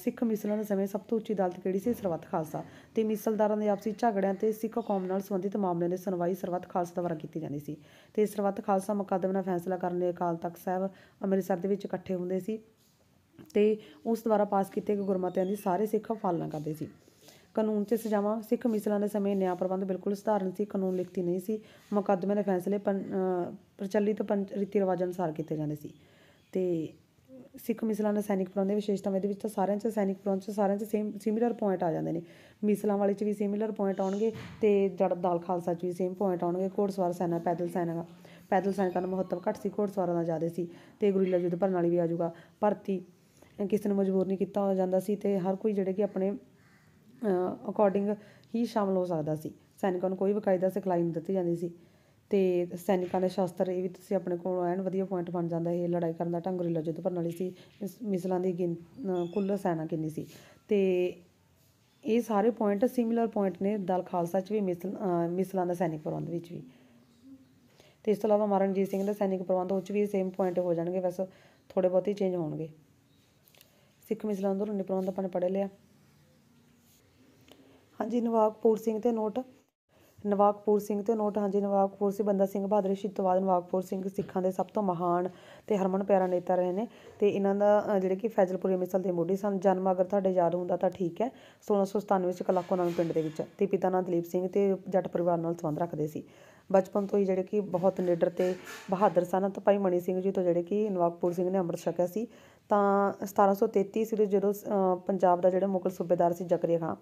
ਸਿੱਖ ਮਿਸਲਾਂ ਦੇ ਸਮੇਂ ਸਭ ਤੋਂ ਉੱਚੀ ਅਦਾਲਤ ਕਿਹੜੀ ਸੀ ਸਰਵਤ ਖਾਲਸਾ ਤੇ ਮਿਸਲਦਾਰਾਂ ਦੇ ਆਪਸੀ ਝਗੜਿਆਂ ਤੇ ਸਿੱਖ ਕੌਮ ਨਾਲ ਸੰਬੰਧਿਤ ਮਾਮਲਿਆਂ ਦੀ ਸੁਣਵਾਈ ਸਰਵਤ ਖਾਲਸਾ ਦੁਆਰਾ ਕੀਤੀ ਜਾਂਦੀ ਸੀ ਤੇ ਸਰਵਤ ਖਾਲਸਾ ਮੁਕੱਦਮੇ ਦਾ ਫੈਸਲਾ ਕਰਨ ਲਈ ਅਕਾਲ ਤਖਤ ਸਾਹਿਬ ਅੰਮ੍ਰਿਤਸਰ ਦੇ ਵਿੱਚ ਇਕੱਠੇ ਹੁੰਦੇ ਸੀ ਤੇ ਉਸ ਦੁਆਰਾ ਪਾਸ ਕੀਤੇ ਗੁਰਮਤਿਆਂ ਦੀ ਸਾਰੇ ਸਿੱਖ ਪਾਲਣਾ ਕਰਦੇ ਸੀ ਕਾਨੂੰਨ 'ਚ ਸਜ਼ਾਵਾਂ ਸਿੱਖ ਮਿਸਲਾਂ ਦੇ ਸਮੇਂ ਨਿਆਂ ਪ੍ਰਬੰਧ ਬਿਲਕੁਲ ਸਧਾਰਨ ਸੀ ਕਾਨੂੰਨ ਲਿਖਤੀ ਨਹੀਂ ਸੀ ਮੁਕੱਦਮੇ ਦੇ ਫੈਸਲੇ ਪ੍ਰਚਲਿਤ ਰੀਤੀ ਰਿਵਾਜਾਂ ਅਨੁਸਾਰ ਕੀਤੇ ਜਾਂਦੇ ਸੀ ਤੇ ਸਿੱਖ ਮਿਸਲਾਂ ਦਾ ਸੈਨਿਕ ਪ੍ਰਬੰਧ ਦੇ ਵਿਸ਼ੇਸ਼ਤਾਵਾਂ ਦੇ ਵਿੱਚ ਤਾਂ ਸਾਰਿਆਂ 'ਚ ਸੈਨਿਕ ਪ੍ਰਬੰਧ 'ਚ ਸਾਰਿਆਂ 'ਚ ਸੇਮ ਸਿਮਿਲਰ ਪੁਆਇੰਟ ਆ ਜਾਂਦੇ ਨੇ ਮਿਸਲਾਂ ਵਾਲੇ 'ਚ ਵੀ ਸਿਮਿਲਰ ਪੁਆਇੰਟ ਆਉਣਗੇ ਤੇ ਜੜ ਦਾਲ ਖਾਲਸਾ 'ਚ ਵੀ ਸੇਮ ਪੁਆਇੰਟ ਆਉਣਗੇ ਘੋੜਸਵਾਰ ਸੈਨਾ ਪੈਦਲ ਸੈਨਾ ਪੈਦਲ ਸੈਨਿਕਾਂ ਦਾ ਮਹੱਤਵ ਘੱਟ ਸੀ ਘੋੜਸਵਾਰਾਂ ਦਾ ਜ਼ਿਆਦਾ ਸੀ ਤੇ ਗੁਰੀਲਾ ਯੁੱਧ ਵਾਲੀ ਵੀ ਆ ਜਾਊਗਾ ਭਰਤੀ ਕਿਸੇ ਨੂੰ ਮਜਬੂਰ ਨਹੀਂ ਕੀਤਾ ਜਾਂਦਾ ਸੀ ਤੇ ਹਰ ਕੋਈ ਜਿਹੜੇ ਕਿ ਆਪਣੇ ਅਕੋਰਡਿੰਗ ਹੀ ਸ਼ਾਮਲ ਹੋ ਸਕਦਾ ਸੀ ਸੈਨਿਕਾਂ ਨੂੰ ਕੋਈ ਵਕਾਇਦਾ ਸਿਖਲਾਈ ਨਹੀਂ ਦਿੱਤੀ ਜਾਂਦੀ ਸੀ ਤੇ ਸੈਨਿਕਾਂ ਦੇ ਸ਼ਾਸਤਰ ਇਹ ਵੀ ਤੁਸੀਂ ਆਪਣੇ ਕੋਲ ਐਨ ਵਧੀਆ ਪੁਆਇੰਟ ਬਣ ਜਾਂਦਾ ਇਹ ਲੜਾਈ ਕਰਨ ਦਾ ਢੰਗ ਰਿਲਾ ਯੁੱਧ ਪ੍ਰਣਾਲੀ ਸੀ ਮਿਸਲਾਂ ਦੀ ਗਿਣ ਕੁੱਲ ਸੈਨਾ ਕਿੰਨੀ ਸੀ ਤੇ ਇਹ ਸਾਰੇ ਪੁਆਇੰਟ ਸਿਮਿਲਰ ਪੁਆਇੰਟ ਨੇ ਦਲ ਖਾਲਸਾ 'ਚ ਵੀ ਮਿਸਲ ਮਿਸਲਾਂ ਦਾ ਸੈਨਿਕ ਪ੍ਰਬੰਧ ਵਿੱਚ ਵੀ ਤੇ ਇਸ ਤੋਂ ਇਲਾਵਾ ਮਹਾਰਾਜਾ ਸਿੰਘ ਦਾ ਸੈਨਿਕ ਪ੍ਰਬੰਧ ਉਹ 'ਚ ਵੀ ਸੇਮ ਪੁਆਇੰਟ ਹੋ ਜਾਣਗੇ ਬਸ ਥੋੜੇ ਬਹੁਤ ਹੀ ਚੇਂਜ ਹੋਣਗੇ ਸਿੱਖ ਮਿਸਲਾਂ ਦੇ ਨੇ ਪ੍ਰਬੰਧ ਆਪਾਂ ਨੇ ਪੜ੍ਹ ਲਿਆ ਹਾਂਜੀ ਨਵਾਕਪੂਰ ਸਿੰਘ ਤੇ ਨੋਟ ਨਵਾਕਪੂਰ ਸਿੰਘ ਤੇ ਨੋਟ ਹਾਂਜੀ ਨਵਾਕਪੂਰ ਸਿੰਘ ਬੰਦਾ ਸਿੰਘ ਬਹਾਦਰ ਸ਼ਹੀਦ ਤੋਂ ਬਾਅਦ ਨਵਾਕਪੂਰ ਸਿੰਘ ਸਿੱਖਾਂ ਦੇ ਸਭ ਤੋਂ ਮਹਾਨ ਤੇ ਹਰਮਨ ਪਿਆਰਾ ਨੇਤਾ ਰਹੇ ਨੇ ਤੇ ਇਹਨਾਂ ਦਾ ਜਿਹੜੇ ਕਿ ਫੈਜ਼ਲਪੁਰ ਅੰਮ੍ਰਿਤਸਰ ਦੇ ਮੋਢੀ ਸਨ ਜਨਮ ਅਗਰ ਤੁਹਾਡੇ ਯਾਦ ਹੁੰਦਾ ਤਾਂ ਠੀਕ ਹੈ 1697 ਵਿੱਚ ਕਲਾਕੋ ਨਾਮ ਪਿੰਡ ਦੇ ਵਿੱਚ ਤੇ ਪਿਤਾ ਨਾਮ ਦਲੀਪ ਸਿੰਘ ਤੇ ਜੱਟ ਪਰਿਵਾਰ ਨਾਲ ਸੰਬੰਧ ਰੱਖਦੇ ਸੀ ਬਚਪਨ ਤੋਂ ਹੀ ਜਿਹੜੇ ਕਿ ਬਹੁਤ ਨਿਡਰ ਤੇ ਬਹਾਦਰ ਸਨ ਤਾਂ ਭਾਈ ਮਣੀ ਸਿੰਘ ਜੀ ਤੋਂ ਜਿਹੜੇ ਕਿ ਨਵਾਬਪੁਰ ਸਿੰਘ ਨੇ ਅੰਮ੍ਰਿਤ ਛਕਿਆ ਸੀ ਤਾਂ 1733 ਈਸਵੀ ਜਦੋਂ ਪੰਜਾਬ ਦਾ ਜਿਹੜਾ ਮੁਗਲ ਸੂਬੇਦਾਰ ਸੀ ਜ਼ਕਰੀਆ ਖਾਨ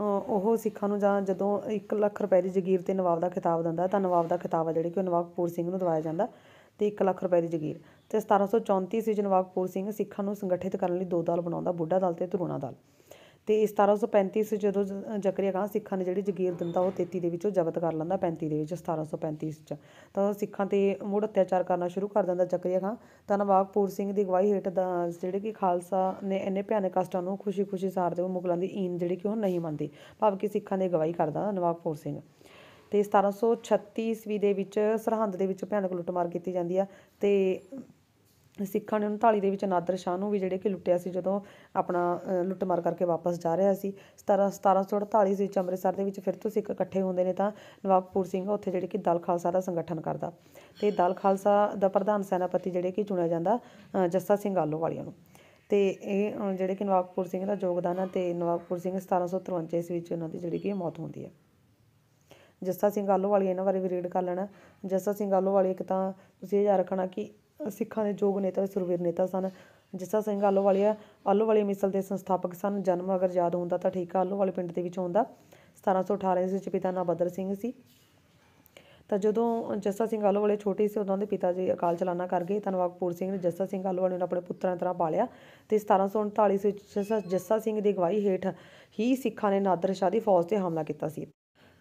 ਉਹ ਸਿੱਖਾਂ ਨੂੰ ਜਾਂ ਜਦੋਂ 1 ਲੱਖ ਰੁਪਏ ਦੀ ਜ਼ਗੀਰ 'ਤੇ ਨਵਾਬ ਦਾ ਖਿਤਾਬ ਦਿੰਦਾ ਤਾਂ ਨਵਾਬ ਦਾ ਖਿਤਾਬ ਹੈ ਜਿਹੜੀ ਕਿ ਨਵਾਬ ਕਪੂਰ ਸਿੰਘ ਨੂੰ ਦਵਾਇਆ ਜਾਂਦਾ ਤੇ 1 ਲੱਖ ਰੁਪਏ ਦੀ ਜ਼ਗੀਰ ਤੇ 1734 ਸੀ ਜਨਵਾਬ ਕਪੂਰ ਸਿੰਘ ਸਿੱਖਾਂ ਨੂੰ ਸੰਗਠਿਤ ਕਰਨ ਲਈ ਦੋ ਦਲ ਬਣਾਉਂਦਾ ਬੁੱਢਾ ਦਲ ਤੇ ਧਰੂਣਾ ਦਲ ਤੇ 1735 'ਚ ਜਦੋਂ ਜ਼ਕਰੀਆ ਖਾਨ ਸਿੱਖਾਂ ਨੇ ਜਿਹੜੀ ਜਗੀਰ ਦਿੰਦਾ ਉਹ 33 ਦੇ ਵਿੱਚੋਂ ਜ਼ਬਤ ਕਰ ਲੈਂਦਾ 35 ਦੇ ਵਿੱਚ 1735 'ਚ ਤਾਂ ਸਿੱਖਾਂ ਤੇ ਮੁੜ ਅਤਿਆਚਾਰ ਕਰਨਾ ਸ਼ੁਰੂ ਕਰ ਦਿੰਦਾ ਜ਼ਕਰੀਆ ਖਾਨ ਤਾਂ ਨਵਾਬਪੁਰ ਸਿੰਘ ਦੀ ਗਵਾਹੀ ਹੇਠ ਦਾ ਜਿਹੜੇ ਕਿ ਖਾਲਸਾ ਨੇ ਇੰਨੇ ਭਿਆਨਕ ਕਸ਼ਟਾਂ ਨੂੰ ਖੁਸ਼ੀ-ਖੁਸ਼ੀ ਸਾਰਦੇ ਉਹ ਮੁਗਲਾਂ ਦੀ ਈਨ ਜਿਹੜੀ ਕਿ ਉਹ ਨਹੀਂ ਮੰਨਦੀ ਭਾਵ ਕਿ ਸਿੱਖਾਂ ਦੀ ਗਵਾਹੀ ਕਰਦਾ ਨਵਾਬਪੁਰ ਸਿੰਘ ਤੇ 1736 ਈਸਵੀ ਦੇ ਵਿੱਚ ਸਰਹੰਦ ਦੇ ਵਿੱਚ ਭਿਆਨਕ ਲੁੱਟਮਾਰ ਕੀਤੀ ਜਾਂਦੀ ਆ ਤੇ ਸਿੱਖਾਂ ਨੇ ਉਹਨੂੰ ਦੇ ਵਿੱਚ ਨਾਦਰ ਸ਼ਾਹ ਨੂੰ ਵੀ ਜਿਹੜੇ ਕਿ ਲੁੱਟਿਆ ਸੀ ਜਦੋਂ ਆਪਣਾ ਲੁੱਟਮਾਰ ਕਰਕੇ ਵਾਪਸ ਜਾ ਰਿਹਾ ਸੀ 17 1748 ਸੌ ਵਿੱਚ ਅੰਮ੍ਰਿਤਸਰ ਦੇ ਵਿੱਚ ਫਿਰ ਤੋਂ ਸਿੱਖ ਇਕੱਠੇ ਹੁੰਦੇ ਨੇ ਤਾਂ ਨਵਾਬਪੁਰ ਸਿੰਘ ਉੱਥੇ ਜਿਹੜੇ ਕਿ ਦਲ ਖਾਲਸਾ ਦਾ ਸੰਗਠਨ ਕਰਦਾ ਤੇ ਦਲ ਖਾਲਸਾ ਦਾ ਪ੍ਰਧਾਨ ਸੈਨਾਪਤੀ ਜਿਹੜੇ ਕਿ ਚੁਣਿਆ ਜਾਂਦਾ ਜੱਸਾ ਸਿੰਘ ਵਾਲਿਆਂ ਨੂੰ ਤੇ ਇਹ ਜਿਹੜੇ ਕਿ ਨਵਾਬਪੁਰ ਸਿੰਘ ਦਾ ਯੋਗਦਾਨ ਹੈ ਤੇ ਨਵਾਬਪੁਰ ਸਿੰਘ 1753 ਇਸ ਵਿੱਚ ਉਹਨਾਂ ਦੀ ਜਿਹੜੀ ਕਿ ਮੌਤ ਹੁੰਦੀ ਹੈ ਜੱਸਾ ਸਿੰਘ ਆਲੋਵਾਲੀ ਇਹਨਾਂ ਬਾਰੇ ਵੀ ਰੀਡ ਕਰ ਲੈਣਾ ਜੱਸਾ ਸਿੰਘ ਆਲੋਵਾਲੀ ਇੱਕ ਤਾਂ ਤੁਸੀਂ ਇਹ ਯਾਦ ਰੱਖਣਾ ਕਿ ਸਿੱਖਾਂ ਦੇ ਯੋਗ ਨੇਤਾ ਸੁਰਵੀਰ ਨੇਤਾ ਸਨ ਜੱਸਾ ਸਿੰਘ ਆਲੋਵਾਲੀਆ ਆਲੋਵਾਲੀਆ ਮਿਸਲ ਦੇ ਸੰਸਥਾਪਕ ਸਨ ਜਨਮ ਅਗਰ ਯਾਦ ਹੁੰਦਾ ਤਾਂ ਠੀਕ ਆ ਆਲੋਵਾਲੇ ਪਿੰਡ ਦੇ ਵਿੱਚ ਹੁੰਦਾ 1718 ਵਿੱਚ ਪਿਤਾ ਨਾ ਬਦਰ ਸਿੰਘ ਸੀ ਤਾਂ ਜਦੋਂ ਜੱਸਾ ਸਿੰਘ ਆਲੋਵਾਲੇ ਛੋਟੇ ਸੀ ਉਦੋਂ ਦੇ ਪਿਤਾ ਜੀ ਅਕਾਲ ਚਲਾਣਾ ਕਰ ਗਏ ਧੰਨਵਾਦਪੁਰ ਸਿੰਘ ਨੇ ਜੱਸਾ ਸਿੰਘ ਆਲੋਵਾਲੇ ਨੂੰ ਆਪਣੇ ਪੁੱਤਰਾਂ ਤਰ੍ਹਾਂ ਪਾਲਿਆ ਤੇ 1739 ਵਿੱਚ ਜੱਸਾ ਸਿੰਘ ਦੀ ਅਗਵਾਈ ਹੇਠ ਹੀ ਸਿੱਖਾਂ ਨੇ ਨਾਦਰ ਸ਼ਾਹ ਦੀ ਫੌਜ ਤੇ ਹਮਲਾ ਕੀਤਾ ਸੀ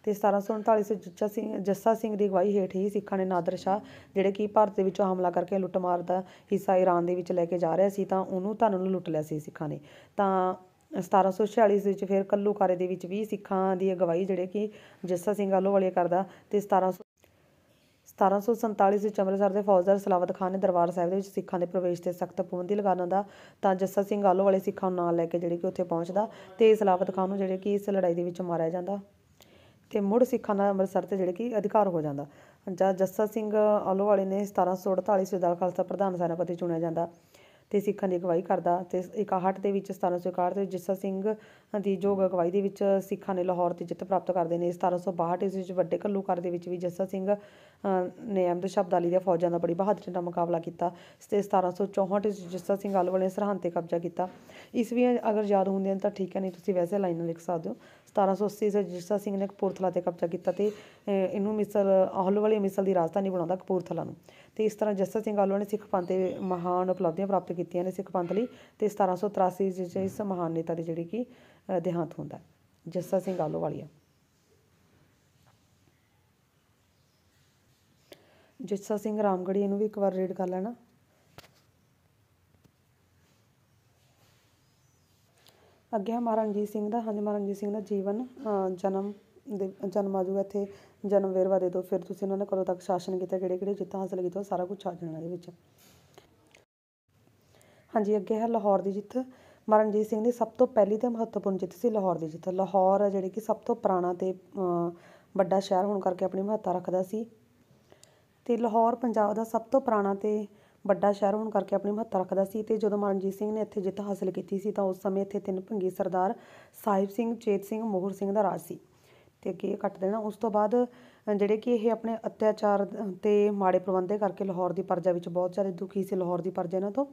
ਤੇ 1739 ਜੱਸਾ ਜੱਜਾ ਸਿੰਘ ਜੱਸਾ ਸਿੰਘ ਦੀ ਅਗਵਾਈ ਹੇਠ ਹੀ ਸਿੱਖਾਂ ਨੇ ਨਾਦਰ ਸ਼ਾਹ ਜਿਹੜੇ ਕਿ ਭਾਰਤ ਦੇ ਵਿੱਚੋਂ ਹਮਲਾ ਕਰਕੇ ਲੁੱਟਮਾਰ ਦਾ ਹਿੱਸਾ ਈਰਾਨ ਦੇ ਵਿੱਚ ਲੈ ਕੇ ਜਾ ਰਿਹਾ ਸੀ ਤਾਂ ਉਹਨੂੰ ਧਨ ਨੂੰ ਲੁੱਟ ਲਿਆ ਸੀ ਸਿੱਖਾਂ ਨੇ ਤਾਂ 1746 ਵਿੱਚ ਫਿਰ ਕੱਲੂਕਾਰੇ ਦੇ ਵਿੱਚ ਵੀ ਸਿੱਖਾਂ ਦੀ ਅਗਵਾਈ ਜਿਹੜੇ ਕਿ ਜੱਸਾ ਸਿੰਘ ਆਲੋ ਵਾਲੇ ਕਰਦਾ ਤੇ 1700 1747 ਵਿੱਚ ਅੰਮ੍ਰਿਤਸਰ ਦੇ ਫੌਜਦਾਰ ਸਲਾਵਤ ਖਾਨ ਨੇ ਦਰਬਾਰ ਸਾਹਿਬ ਦੇ ਵਿੱਚ ਸਿੱਖਾਂ ਦੇ ਪ੍ਰਵੇਸ਼ ਤੇ ਸਖਤ ਪਾਬੰਦੀ ਲਗਾਉਣ ਦਾ ਤਾਂ ਜੱਸਾ ਸਿੰਘ ਆਲੋ ਵਾਲੇ ਸਿੱਖਾਂ ਨੂੰ ਨਾਲ ਲੈ ਕੇ ਜਿਹੜੇ ਕਿ ਉੱਥੇ ਪਹੁੰਚਦਾ ਤੇ ਸਲਾਵਤ ਖਾਨ ਨੂੰ ਜਿਹੜੇ ਕਿ ਇਸ ਲੜਾਈ ਦੇ ਵਿੱਚ ਮਾਰਿਆ ਜਾਂਦਾ ਤੇ ਮੁੜ ਸਿੱਖਾਂ ਦਾ ਅੰਮ੍ਰਿਤਸਰ 'ਤੇ ਜਿਹੜੇ ਕਿ ਅਧਿਕਾਰ ਹੋ ਜਾਂਦਾ ਜਦ ਜੱਸਾ ਸਿੰਘ ਆਹਲੂਵਾਲੀਆ ਨੇ 1748 ਸੌ ਦਲ ਖਾਲਸਾ ਪ੍ਰਧਾਨ ਸੈਨਾਪਤੀ ਚੁਣਿਆ ਜਾਂਦਾ ਤੇ ਸਿੱਖਾਂ ਦੀ ਅਗਵਾਈ ਕਰਦਾ ਤੇ 61 ਦੇ ਵਿੱਚ 1761 ਤੇ ਜੱਸਾ ਸਿੰਘ ਦੀ ਜੋਗ ਅਗਵਾਈ ਦੇ ਵਿੱਚ ਸਿੱਖਾਂ ਨੇ ਲਾਹੌਰ 'ਤੇ ਜਿੱਤ ਪ੍ਰਾਪਤ ਕਰਦੇ ਨੇ 1762 ਇਸ ਵਿੱਚ ਵੱਡੇ ਘੱਲੂਘਰ ਦੇ ਵਿੱਚ ਵੀ ਜੱਸਾ ਸਿੰਘ ਨੇ ਅਹਿਮਦ ਸ਼ਬਦਾਲੀ ਦੀਆਂ ਫੌਜਾਂ ਦਾ ਬੜੀ ਬਹਾਦਰੀ ਨਾਲ ਮੁਕਾਬਲਾ ਕੀਤਾ ਤੇ 1764 ਇਸ ਵਿੱਚ ਜੱਸਾ ਸਿੰਘ ਆਹਲੂਵਾਲੀਆ ਨੇ ਸਰਹੰਦ 'ਤੇ ਕਬਜ਼ਾ ਕੀਤਾ ਇਸ ਵੀ ਅਗਰ ਯਾਦ ਹੁੰਦੇ ਤਾਂ ਠੀਕ ਹੈ ਨਹੀਂ ਤੁਸੀਂ ਵੈਸੇ ਲਾਈਨਾਂ ਲਿਖ ਸਕਦੇ ਹੋ 1780 ਸੌ ਜਿਸਾ ਸਿੰਘ ਨੇ ਕਪੂਰਥਲਾ 'ਤੇ ਕਬਜ਼ਾ ਕੀਤਾ ਤੇ ਇਹਨੂੰ ਮਿਸਲ ਆਹਲ ਵਾਲੀ ਮਿਸਲ ਦੀ ਰਾਜਧਾਨੀ ਬਣਾਉਂਦਾ ਕਪੂਰਥਲਾ ਨੂੰ ਤੇ ਇਸ ਤਰ੍ਹਾਂ ਜਸਾ ਸਿੰਘ ਆਹਲੋ ਨੇ ਸਿੱਖ ਪੰਥ ਦੇ ਮਹਾਨ ਉਪਲਬਧੀਆਂ ਪ੍ਰਾਪਤ ਕੀਤੀਆਂ ਨੇ ਸਿੱਖ ਪੰਥ ਲਈ ਤੇ 1783 ਵਿੱਚ ਇਸ ਮਹਾਨ ਨੇਤਾ ਦੀ ਜਿਹੜੀ ਕਿ ਦੇਹਾਂਤ ਹੁੰਦਾ ਜਸਾ ਸਿੰਘ ਆਹਲੋ ਵਾਲੀਆ ਜਸਾ ਸਿੰਘ ਰਾਮਗੜੀ ਇਹਨੂੰ ਵੀ ਇੱਕ ਵਾਰ ਰੀਡ ਕਰ ਲੈਣਾ ਅੱਗੇ ਮਹਾਰਾਜਾ ਰਣਜੀਤ ਸਿੰਘ ਦਾ ਹਾਂਜੀ ਮਹਾਰਾਜੀ ਸਿੰਘ ਦਾ ਜੀਵਨ ਜਨਮ ਦੇ ਜਨਮ ਆ ਜੂਗਾ ਇੱਥੇ ਜਨਮ ਵੇਰਵਾ ਦੇ ਦਿਓ ਫਿਰ ਤੁਸੀਂ ਉਹਨਾਂ ਨੇ ਕਦੋਂ ਤੱਕ ਸ਼ਾਸਨ ਕੀਤਾ ਕਿਹੜੇ ਕਿਹੜੇ ਜਿੱਤਾਂ ਹਾਸਲ ਕੀਤੀਆਂ ਸਾਰਾ ਕੁਝ ਆ ਜਾਣਾ ਇਹਦੇ ਵਿੱਚ ਹਾਂਜੀ ਅੱਗੇ ਹੈ ਲਾਹੌਰ ਦੀ ਜਿੱਤ ਮਹਾਰਾਜੀ ਸਿੰਘ ਦੀ ਸਭ ਤੋਂ ਪਹਿਲੀ ਤੇ ਮਹੱਤਵਪੂਰਨ ਜਿੱਤ ਸੀ ਲਾਹੌਰ ਦੀ ਜਿੱਤ ਲਾਹੌਰ ਹੈ ਜਿਹੜੀ ਕਿ ਸਭ ਤੋਂ ਪੁਰਾਣਾ ਤੇ ਵੱਡਾ ਸ਼ਹਿਰ ਹੋਣ ਕਰਕੇ ਆਪਣੀ ਮਹੱਤਤਾ ਰੱਖਦਾ ਸੀ ਤੇ ਲਾਹੌਰ ਪੰਜਾਬ ਦਾ ਸਭ ਤੋਂ ਪੁਰਾਣਾ ਤੇ ਵੱਡਾ ਸ਼ਹਿਰ ਹੋਣ ਕਰਕੇ ਆਪਣੀ ਮਹੱਤਤਾ ਰੱਖਦਾ ਸੀ ਤੇ ਜਦੋਂ ਮਨਜੀਤ ਸਿੰਘ ਨੇ ਇੱਥੇ ਜਿੱਤ ਹਾਸਲ ਕੀਤੀ ਸੀ ਤਾਂ ਉਸ ਸਮੇਂ ਇੱਥੇ ਤਿੰਨ ਭੰਗੀ ਸਰਦਾਰ ਸਾਹਿਬ ਸਿੰਘ ਚੇਤ ਸਿੰਘ ਮੋਹਰ ਸਿੰਘ ਦਾ ਰਾਜ ਸੀ ਤੇ ਅੱਗੇ ਕੱਟ ਦੇਣਾ ਉਸ ਤੋਂ ਬਾਅਦ ਜਿਹੜੇ ਕਿ ਇਹ ਆਪਣੇ ਅਤਿਆਚਾਰ ਤੇ ਮਾੜੇ ਪ੍ਰਬੰਧੇ ਕਰਕੇ ਲਾਹੌਰ ਦੀ ਪਰਜਾ ਵਿੱਚ ਬਹੁਤ ਜ਼ਿਆਦਾ ਦੁਖੀ ਸੀ ਲਾਹੌਰ ਦੀ ਪਰਜਾ ਇਹਨਾਂ ਤੋਂ